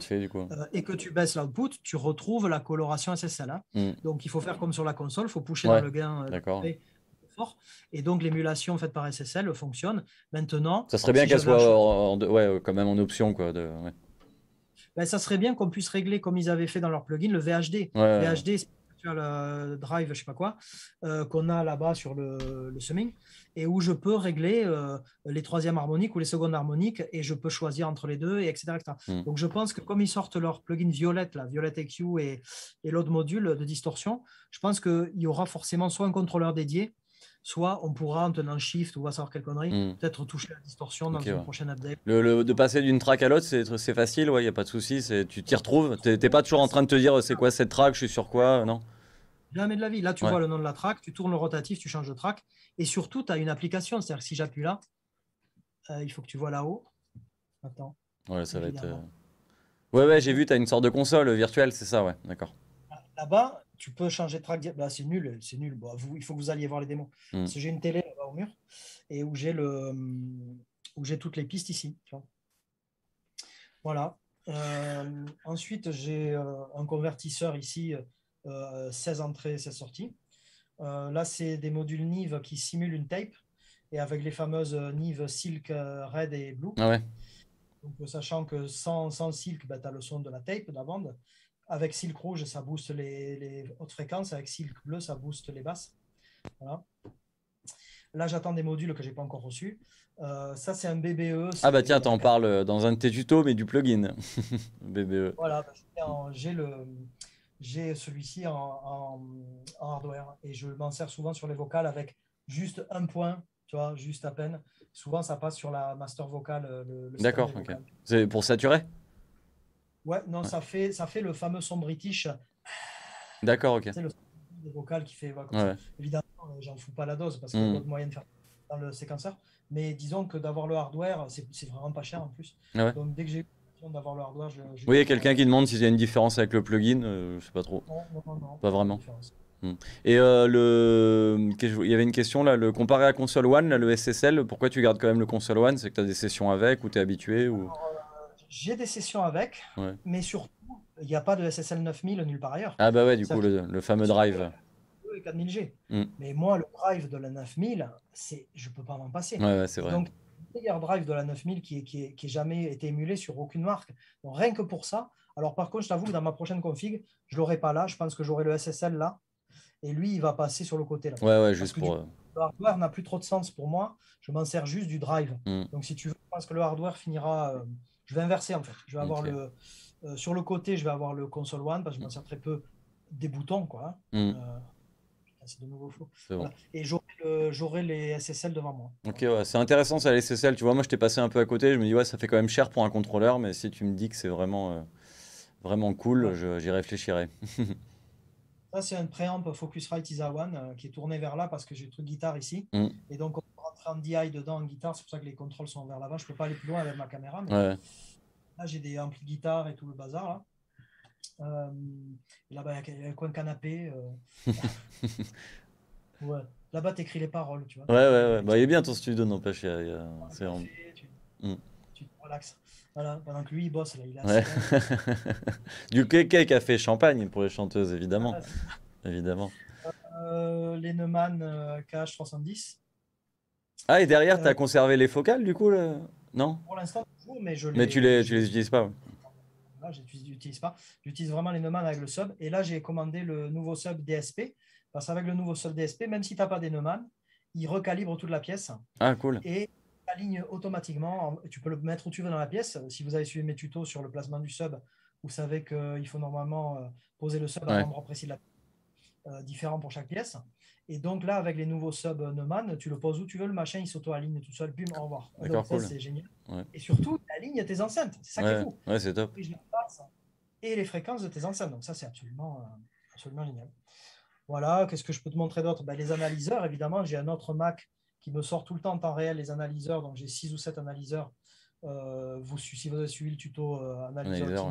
et que tu baisses l'output, tu retrouves la coloration assez hein. mmh. Donc il faut faire comme sur la console, il faut pusher dans le gain. D'accord. Et donc, l'émulation faite par SSL fonctionne. Maintenant. Ça serait bien qu'elle soit quand même en option. Quoi, de, ben, ça serait bien qu'on puisse régler, comme ils avaient fait dans leur plugin, le VHD. Ouais, VHD, le euh, drive, je sais pas quoi, euh, qu'on a là-bas sur le, le, summing, et où je peux régler euh, les troisièmes harmoniques ou les secondes harmoniques, et je peux choisir entre les deux, et etc. Hmm. Donc je pense que comme ils sortent leur plugin Violette, la Violette EQ et l'autre module de distorsion, je pense qu'il y aura forcément soit un contrôleur dédié, soit on pourra, en tenant shift ou à savoir quelle connerie, hmm. peut-être toucher la distorsion dans une prochaine update. Le, de passer d'une track à l'autre, c'est facile, il n'y a pas de souci, tu t'y retrouves. Tu n'es pas toujours en train de te dire c'est quoi cette track, je suis sur quoi, non Jamais de la vie. Là, tu vois le nom de la track, tu tournes le rotatif, tu changes de track. Et surtout, tu as une application. C'est-à-dire que si j'appuie là, euh, il faut que tu vois là-haut. Attends. Ouais, ça va être. Euh, ouais, ouais, j'ai vu, tu as une sorte de console virtuelle, c'est ça, ouais, d'accord. Là-bas, tu peux changer de track. Bah, c'est nul, c'est nul. Bah, vous, il faut que vous alliez voir les démos. Mm. j'ai une télé au mur et où j'ai le où j'ai toutes les pistes ici. Voilà. Euh, ensuite, j'ai euh, un convertisseur ici, 16 euh, entrées, 16 sorties. là, c'est des modules Nive qui simulent une tape et avec les fameuses Nive Silk, Red et Blue. Ah ouais. sachant que sans, sans Silk, bah, tu as le son de la tape, de la bande avec Silk rouge, ça booste les, hautes fréquences. Avec Silk bleu, ça booste les basses. Là, j'attends des modules que j'ai pas encore reçus. Euh, ça, c'est un BBE. Ah bah tiens, en parles dans un de tes tutos, mais du plugin. BBE. Voilà, bah, j'ai le j'ai celui-ci en, hardware et je m'en sers souvent sur les vocales avec juste un point, tu vois, juste à peine. Souvent, ça passe sur la master vocale. Euh, D'accord, ok. C'est pour saturer Ouais, non, Ça, fait, ça fait le fameux son british. D'accord, ok. C'est le vocal qui fait. Voilà, Évidemment, euh, j'en fous pas la dose parce qu'il mm. y a d'autres moyens de faire dans le séquenceur. Mais disons que d'avoir le hardware, c'est vraiment pas cher en plus. Ah Donc dès que j'ai eu d'avoir le hardware, je. Oui, il y a quelqu'un qui demande s'il y a une différence avec le plugin. Euh, je sais pas trop. pas vraiment. Mm. Et euh, le... il y avait une question là, le comparé à console One, le SSL, pourquoi tu gardes quand même le console One C'est que tu as des sessions avec ou tu es habitué ou... Euh, j'ai des sessions avec, mais surtout, il n'y a pas de SSL 9000 nulle part ailleurs. Ah bah ouais, du coup, le, fameux drive. 4000G. Mm. Mais moi, le drive de la 9000, je ne peux pas m'en passer. Ouais, c'est vrai. Donc, le meilleur drive de la 9000 qui, qui, qui jamais été émulé sur aucune marque. Donc, rien que pour ça. Alors, par contre, je t'avoue que dans ma prochaine config, je ne l'aurai pas là. Je pense que j'aurai le SSL là. Et lui, il va passer sur le côté là. Ouais, ouais, juste pour. Euh, le hardware n'a plus trop de sens pour moi. Je m'en sers juste du drive. Mm. Donc, si tu veux, je pense que le hardware finira euh, je vais inverser en fait. Je vais avoir le euh, sur le côté, je vais avoir le console one parce que je mm. m'en sers très peu des boutons quoi. Hein. Mm. Euh, c'est de nouveau Et j'aurai les SSL devant moi. Ok, c'est intéressant ça, les SSL. Tu vois, moi je t'ai passé un peu à côté. Je me dis, ouais, ça fait quand même cher pour un contrôleur, mais si tu me dis que c'est vraiment, euh, vraiment cool, j'y réfléchirai. Ça, c'est un préamp Focusrite One euh, qui est tourné vers là parce que j'ai le truc guitare ici. Mm. Et donc, on rentre en DI dedans en guitare. C'est pour ça que les contrôles sont vers l'avant. Je peux pas aller plus loin avec ma caméra. Mais Là, j'ai des amplis guitare et tout le bazar. Là. Euh, là-bas, il y a un coin canapé. Euh. Là-bas, tu écris les paroles, tu vois. Ouais, ouais, ouais. Bah, il est bien ton studio, n'empêche. A... C'est mm. tu te relaxes. Voilà, pendant que lui, il bosse, là, il a... Ouais. du kéké, café, champagne pour les chanteuses, évidemment. Les ah, évidemment. Euh, euh KH310. Ah, et derrière, tu as euh, conservé les focales, du coup là Non Pour l'instant, toujours, mais je les... Mais tu les, tu les utilises pas Non, Là, je les utilise pas. J'utilise vraiment les Neumann avec le sub. Et là, j'ai commandé le nouveau sub DSP. Parce qu'avec le nouveau sub DSP, même si tu n'as pas des Neumann, il recalibre toute la pièce. Ah, cool. Et aligne automatiquement. Tu peux le mettre où tu veux dans la pièce. Si vous avez suivi mes tutos sur le placement du sub, vous savez qu'il faut normalement euh, poser le sub à un précis de la euh, différent pour chaque pièce. Et donc là, avec les nouveaux subs euh, Neumann, tu le poses où tu veux, le machin, il s'auto-aligne tout seul, bim, au revoir. c'est génial. Et surtout, la ligne tes enceintes. C'est ça qui est fou. Ouais, c'est top. Et, les fréquences de tes enceintes. Donc ça, c'est absolument, génial. Voilà, qu'est-ce que je peux te montrer d'autre ben, Les analyseurs, évidemment, j'ai un autre Mac qui me sort tout le temps en temps réel les analyseurs. Donc j'ai six ou sept analyseurs. Euh, vous, si vous avez suivi le tuto euh, analyseur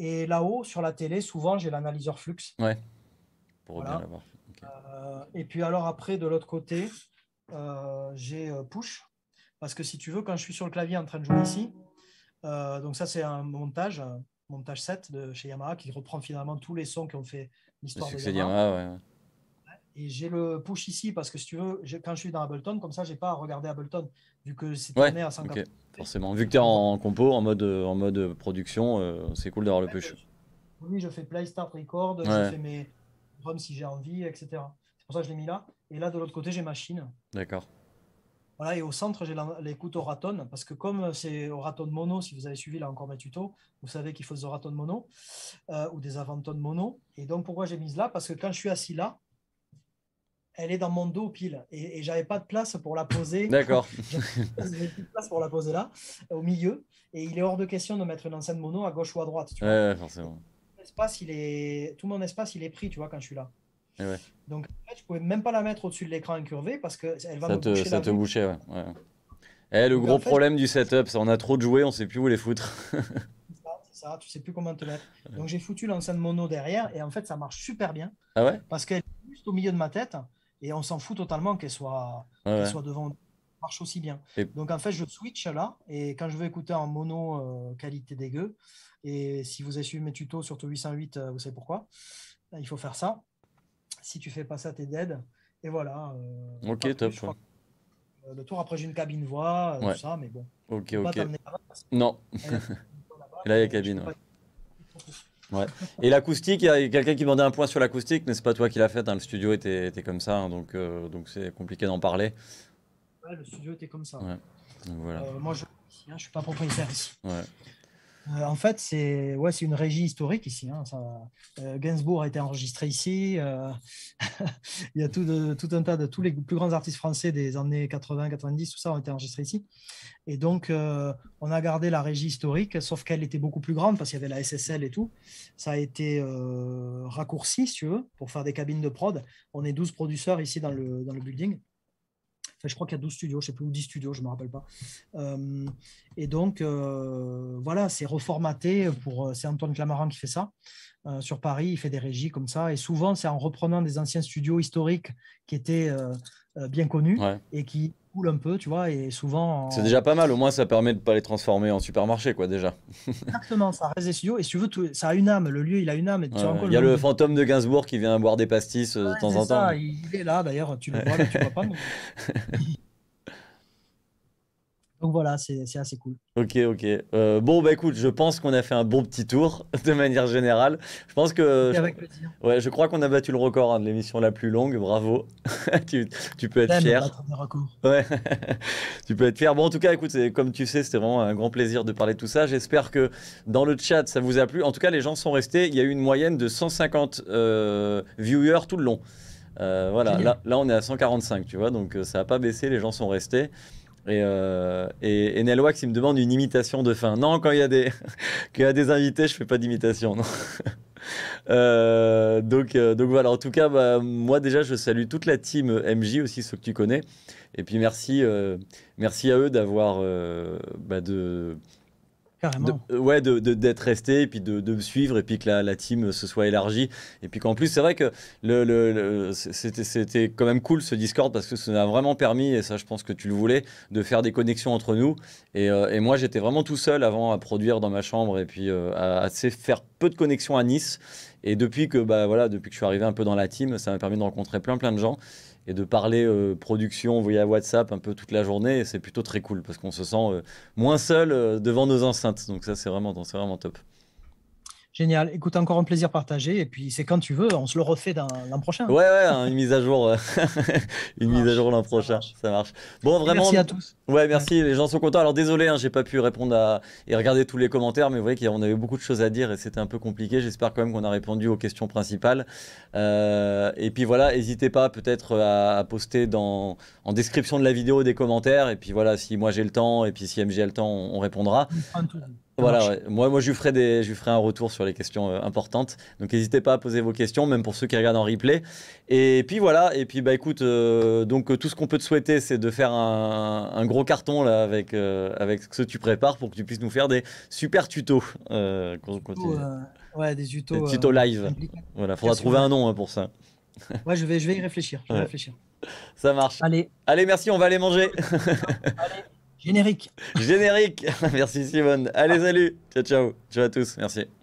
Et là-haut, sur la télé, souvent j'ai l'analyseur flux. Pour euh, et puis alors après, de l'autre côté, j'ai push. Parce que si tu veux, quand je suis sur le clavier en train de jouer ici, donc ça c'est un montage, montage 7 de chez Yamaha qui reprend finalement tous les sons qui ont fait l'histoire bah, de Yamaha. Et j'ai le push ici parce que si tu veux, quand je suis dans Ableton, comme ça, j'ai pas à regarder Ableton vu que c'est ouais, à 50. OK, Forcément, vu que tu es en, compo, en mode, en mode production, euh, c'est cool d'avoir le push. Oui, je fais play, start, record, je fais mes drums si j'ai envie, etc. C'est pour ça que je l'ai mis là. Et là, de l'autre côté, j'ai machine. D'accord. Voilà, et au centre, j'ai l'écoute au raton, parce que comme c'est au raton mono, si vous avez suivi là encore mes tutos, vous savez qu'il faut des raton mono euh, ou des avantones mono. Et donc, pourquoi j'ai mis là Parce que quand je suis assis là, elle est dans mon dos pile et, j'avais pas de place pour la poser. D'accord. j'avais plus de place pour la poser là, au milieu. Et il est hors de question de mettre une enceinte mono à gauche ou à droite. Tu vois. forcément. Tout mon, espace, il est... Tout mon espace, il est pris, tu vois, quand je suis là. ouais. Donc, en fait, je pouvais même pas la mettre au-dessus de l'écran incurvé parce que elle va me boucher. Ça te bouchait, ouais. Eh, le gros problème du setup, c'est on a trop de jouets, on sait plus où les foutre. ça, tu sais plus comment te mettre. Donc j'ai foutu l'enceinte mono derrière et en fait ça marche super bien. Ah ouais Parce qu'elle est juste au milieu de ma tête et on s'en fout totalement qu'elle soit, devant, soit devant marche aussi bien. Donc en fait, je switch là et quand je veux écouter en mono euh, qualité dégueu, et si vous avez suivi mes tutos, surtout 808, euh, vous savez pourquoi, il faut faire ça. Si tu fais pas ça, t'es dead. Et voilà. Euh, ok, top. le tour après, j'ai une cabine voix, tout ça, mais bon. Ok, ok. Pas non. là, il y a cabine. Et l'acoustique, il y a quelqu'un qui demandait un point sur l'acoustique, mais c'est pas toi qui l'as fait. Hein. Le studio était, était comme ça, hein, donc euh, donc c'est compliqué d'en parler. le studio était comme ça. voilà. Euh, moi, je, ne suis pas propriétaire. Ouais. Euh, en fait, c'est ouais, une régie historique ici. Hein, euh, Gainsbourg a été enregistré ici. Euh, il y a tout, un tas de tous les plus grands artistes français des années 80, 90, tout ça ont été enregistrés ici. Et donc, on a gardé la régie historique, sauf qu'elle était beaucoup plus grande parce qu'il y avait la SSL et tout. Ça a été raccourci, si tu veux, pour faire des cabines de prod. On est 12 producteurs ici dans le building je crois qu'il y a 12 studios, je sais plus, ou 10 studios, je ne me rappelle pas. Euh, et donc, euh, voilà, c'est reformaté. pour euh, C'est Antoine Clamaran qui fait ça. sur Paris, il fait des régies comme ça. Et souvent, c'est en reprenant des anciens studios historiques qui étaient euh, bien connu et qui coulent un peu, tu vois, et souvent. C'est déjà pas mal, au moins ça permet de ne pas les transformer en supermarché, quoi, déjà. Exactement, ça reste des studios et si tu veux, ça a une âme, le lieu il a une âme. Il y a le, fantôme de Gainsbourg qui vient boire des pastis euh, de temps en ça. temps. Il est là d'ailleurs, tu le vois, mais tu vois pas. Donc voilà, c'est assez cool. Ok, ok. Euh, bon, bah écoute, je pense qu'on a fait un bon petit tour de manière générale. Je pense que. Avec plaisir. Ouais, je crois qu'on a battu le record hein, de l'émission la plus longue. Bravo. tu, peux être fier. Ouais. tu peux être fier. Bon, en tout cas, écoute, comme tu sais, c'était vraiment un grand plaisir de parler de tout ça. J'espère que dans le chat, ça vous a plu. En tout cas, les gens sont restés. Il y a eu une moyenne de 150 euh, viewers tout le long. Euh, voilà, là, là, on est à 145, tu vois, donc ça n'a pas baissé, les gens sont restés. Et, euh, et, Nelwax, il me demande une imitation de fin. Non, quand il y a des, il y a des invités, je fais pas d'imitation. Euh, donc, euh, donc voilà, en tout cas, bah, moi déjà, je salue toute la team euh, MJ aussi, ceux que tu connais. Et puis merci, merci à eux d'avoir bah, de euh, ouais, d'être resté et puis de, me suivre et puis que la, la team se soit élargie. Et puis qu'en plus, c'est vrai que le, c'était, quand même cool ce Discord parce que ça m'a vraiment permis, et ça je pense que tu le voulais, de faire des connexions entre nous. Et, euh, moi, j'étais vraiment tout seul avant à produire dans ma chambre et puis euh, à, faire peu de connexions à Nice. Et depuis que, bah, voilà, depuis que je suis arrivé un peu dans la team, ça m'a permis de rencontrer plein plein de gens et de parler euh, production via WhatsApp un peu toute la journée. C'est plutôt très cool parce qu'on se sent euh, moins seul euh, devant nos enceintes. Donc ça, c'est vraiment, vraiment top. Génial. Écoute, encore un plaisir partagé. Et puis, c'est quand tu veux, on se le refait l'an prochain. Ouais, ouais, hein, une mise à jour. Euh, une mise à jour l'an prochain. Ça marche. Bon, vraiment. Merci à tous. Ouais, merci. Les gens sont contents. Alors, désolé, hein, j'ai pas pu répondre à... et regarder tous les commentaires, mais vous voyez qu'on avait beaucoup de choses à dire et c'était un peu compliqué. J'espère quand même qu'on a répondu aux questions principales. Euh, et puis voilà, n'hésitez pas peut-être à... poster dans, en description de la vidéo des commentaires. Et puis voilà, si moi j'ai le temps et puis si MJ a le temps, on, on répondra. Voilà, moi, moi je, lui ferai des, je un retour sur les questions euh, importantes. Donc n'hésitez pas à poser vos questions, même pour ceux qui regardent en replay. Et puis voilà, et puis bah écoute, euh, donc euh, tout ce qu'on peut te souhaiter, c'est de faire un, gros carton là avec, avec ce que tu prépares pour que tu puisses nous faire des super tutos. ouais, des tutos. live. Voilà, faudra trouver un nom hein, pour ça. ouais, je vais, je vais y réfléchir. réfléchir. Ça marche. Allez. Allez, merci, on va aller manger. Allez. Générique. Générique. Merci Simone. Allez, ah. salut. Ciao, ciao. Ciao à tous. Merci.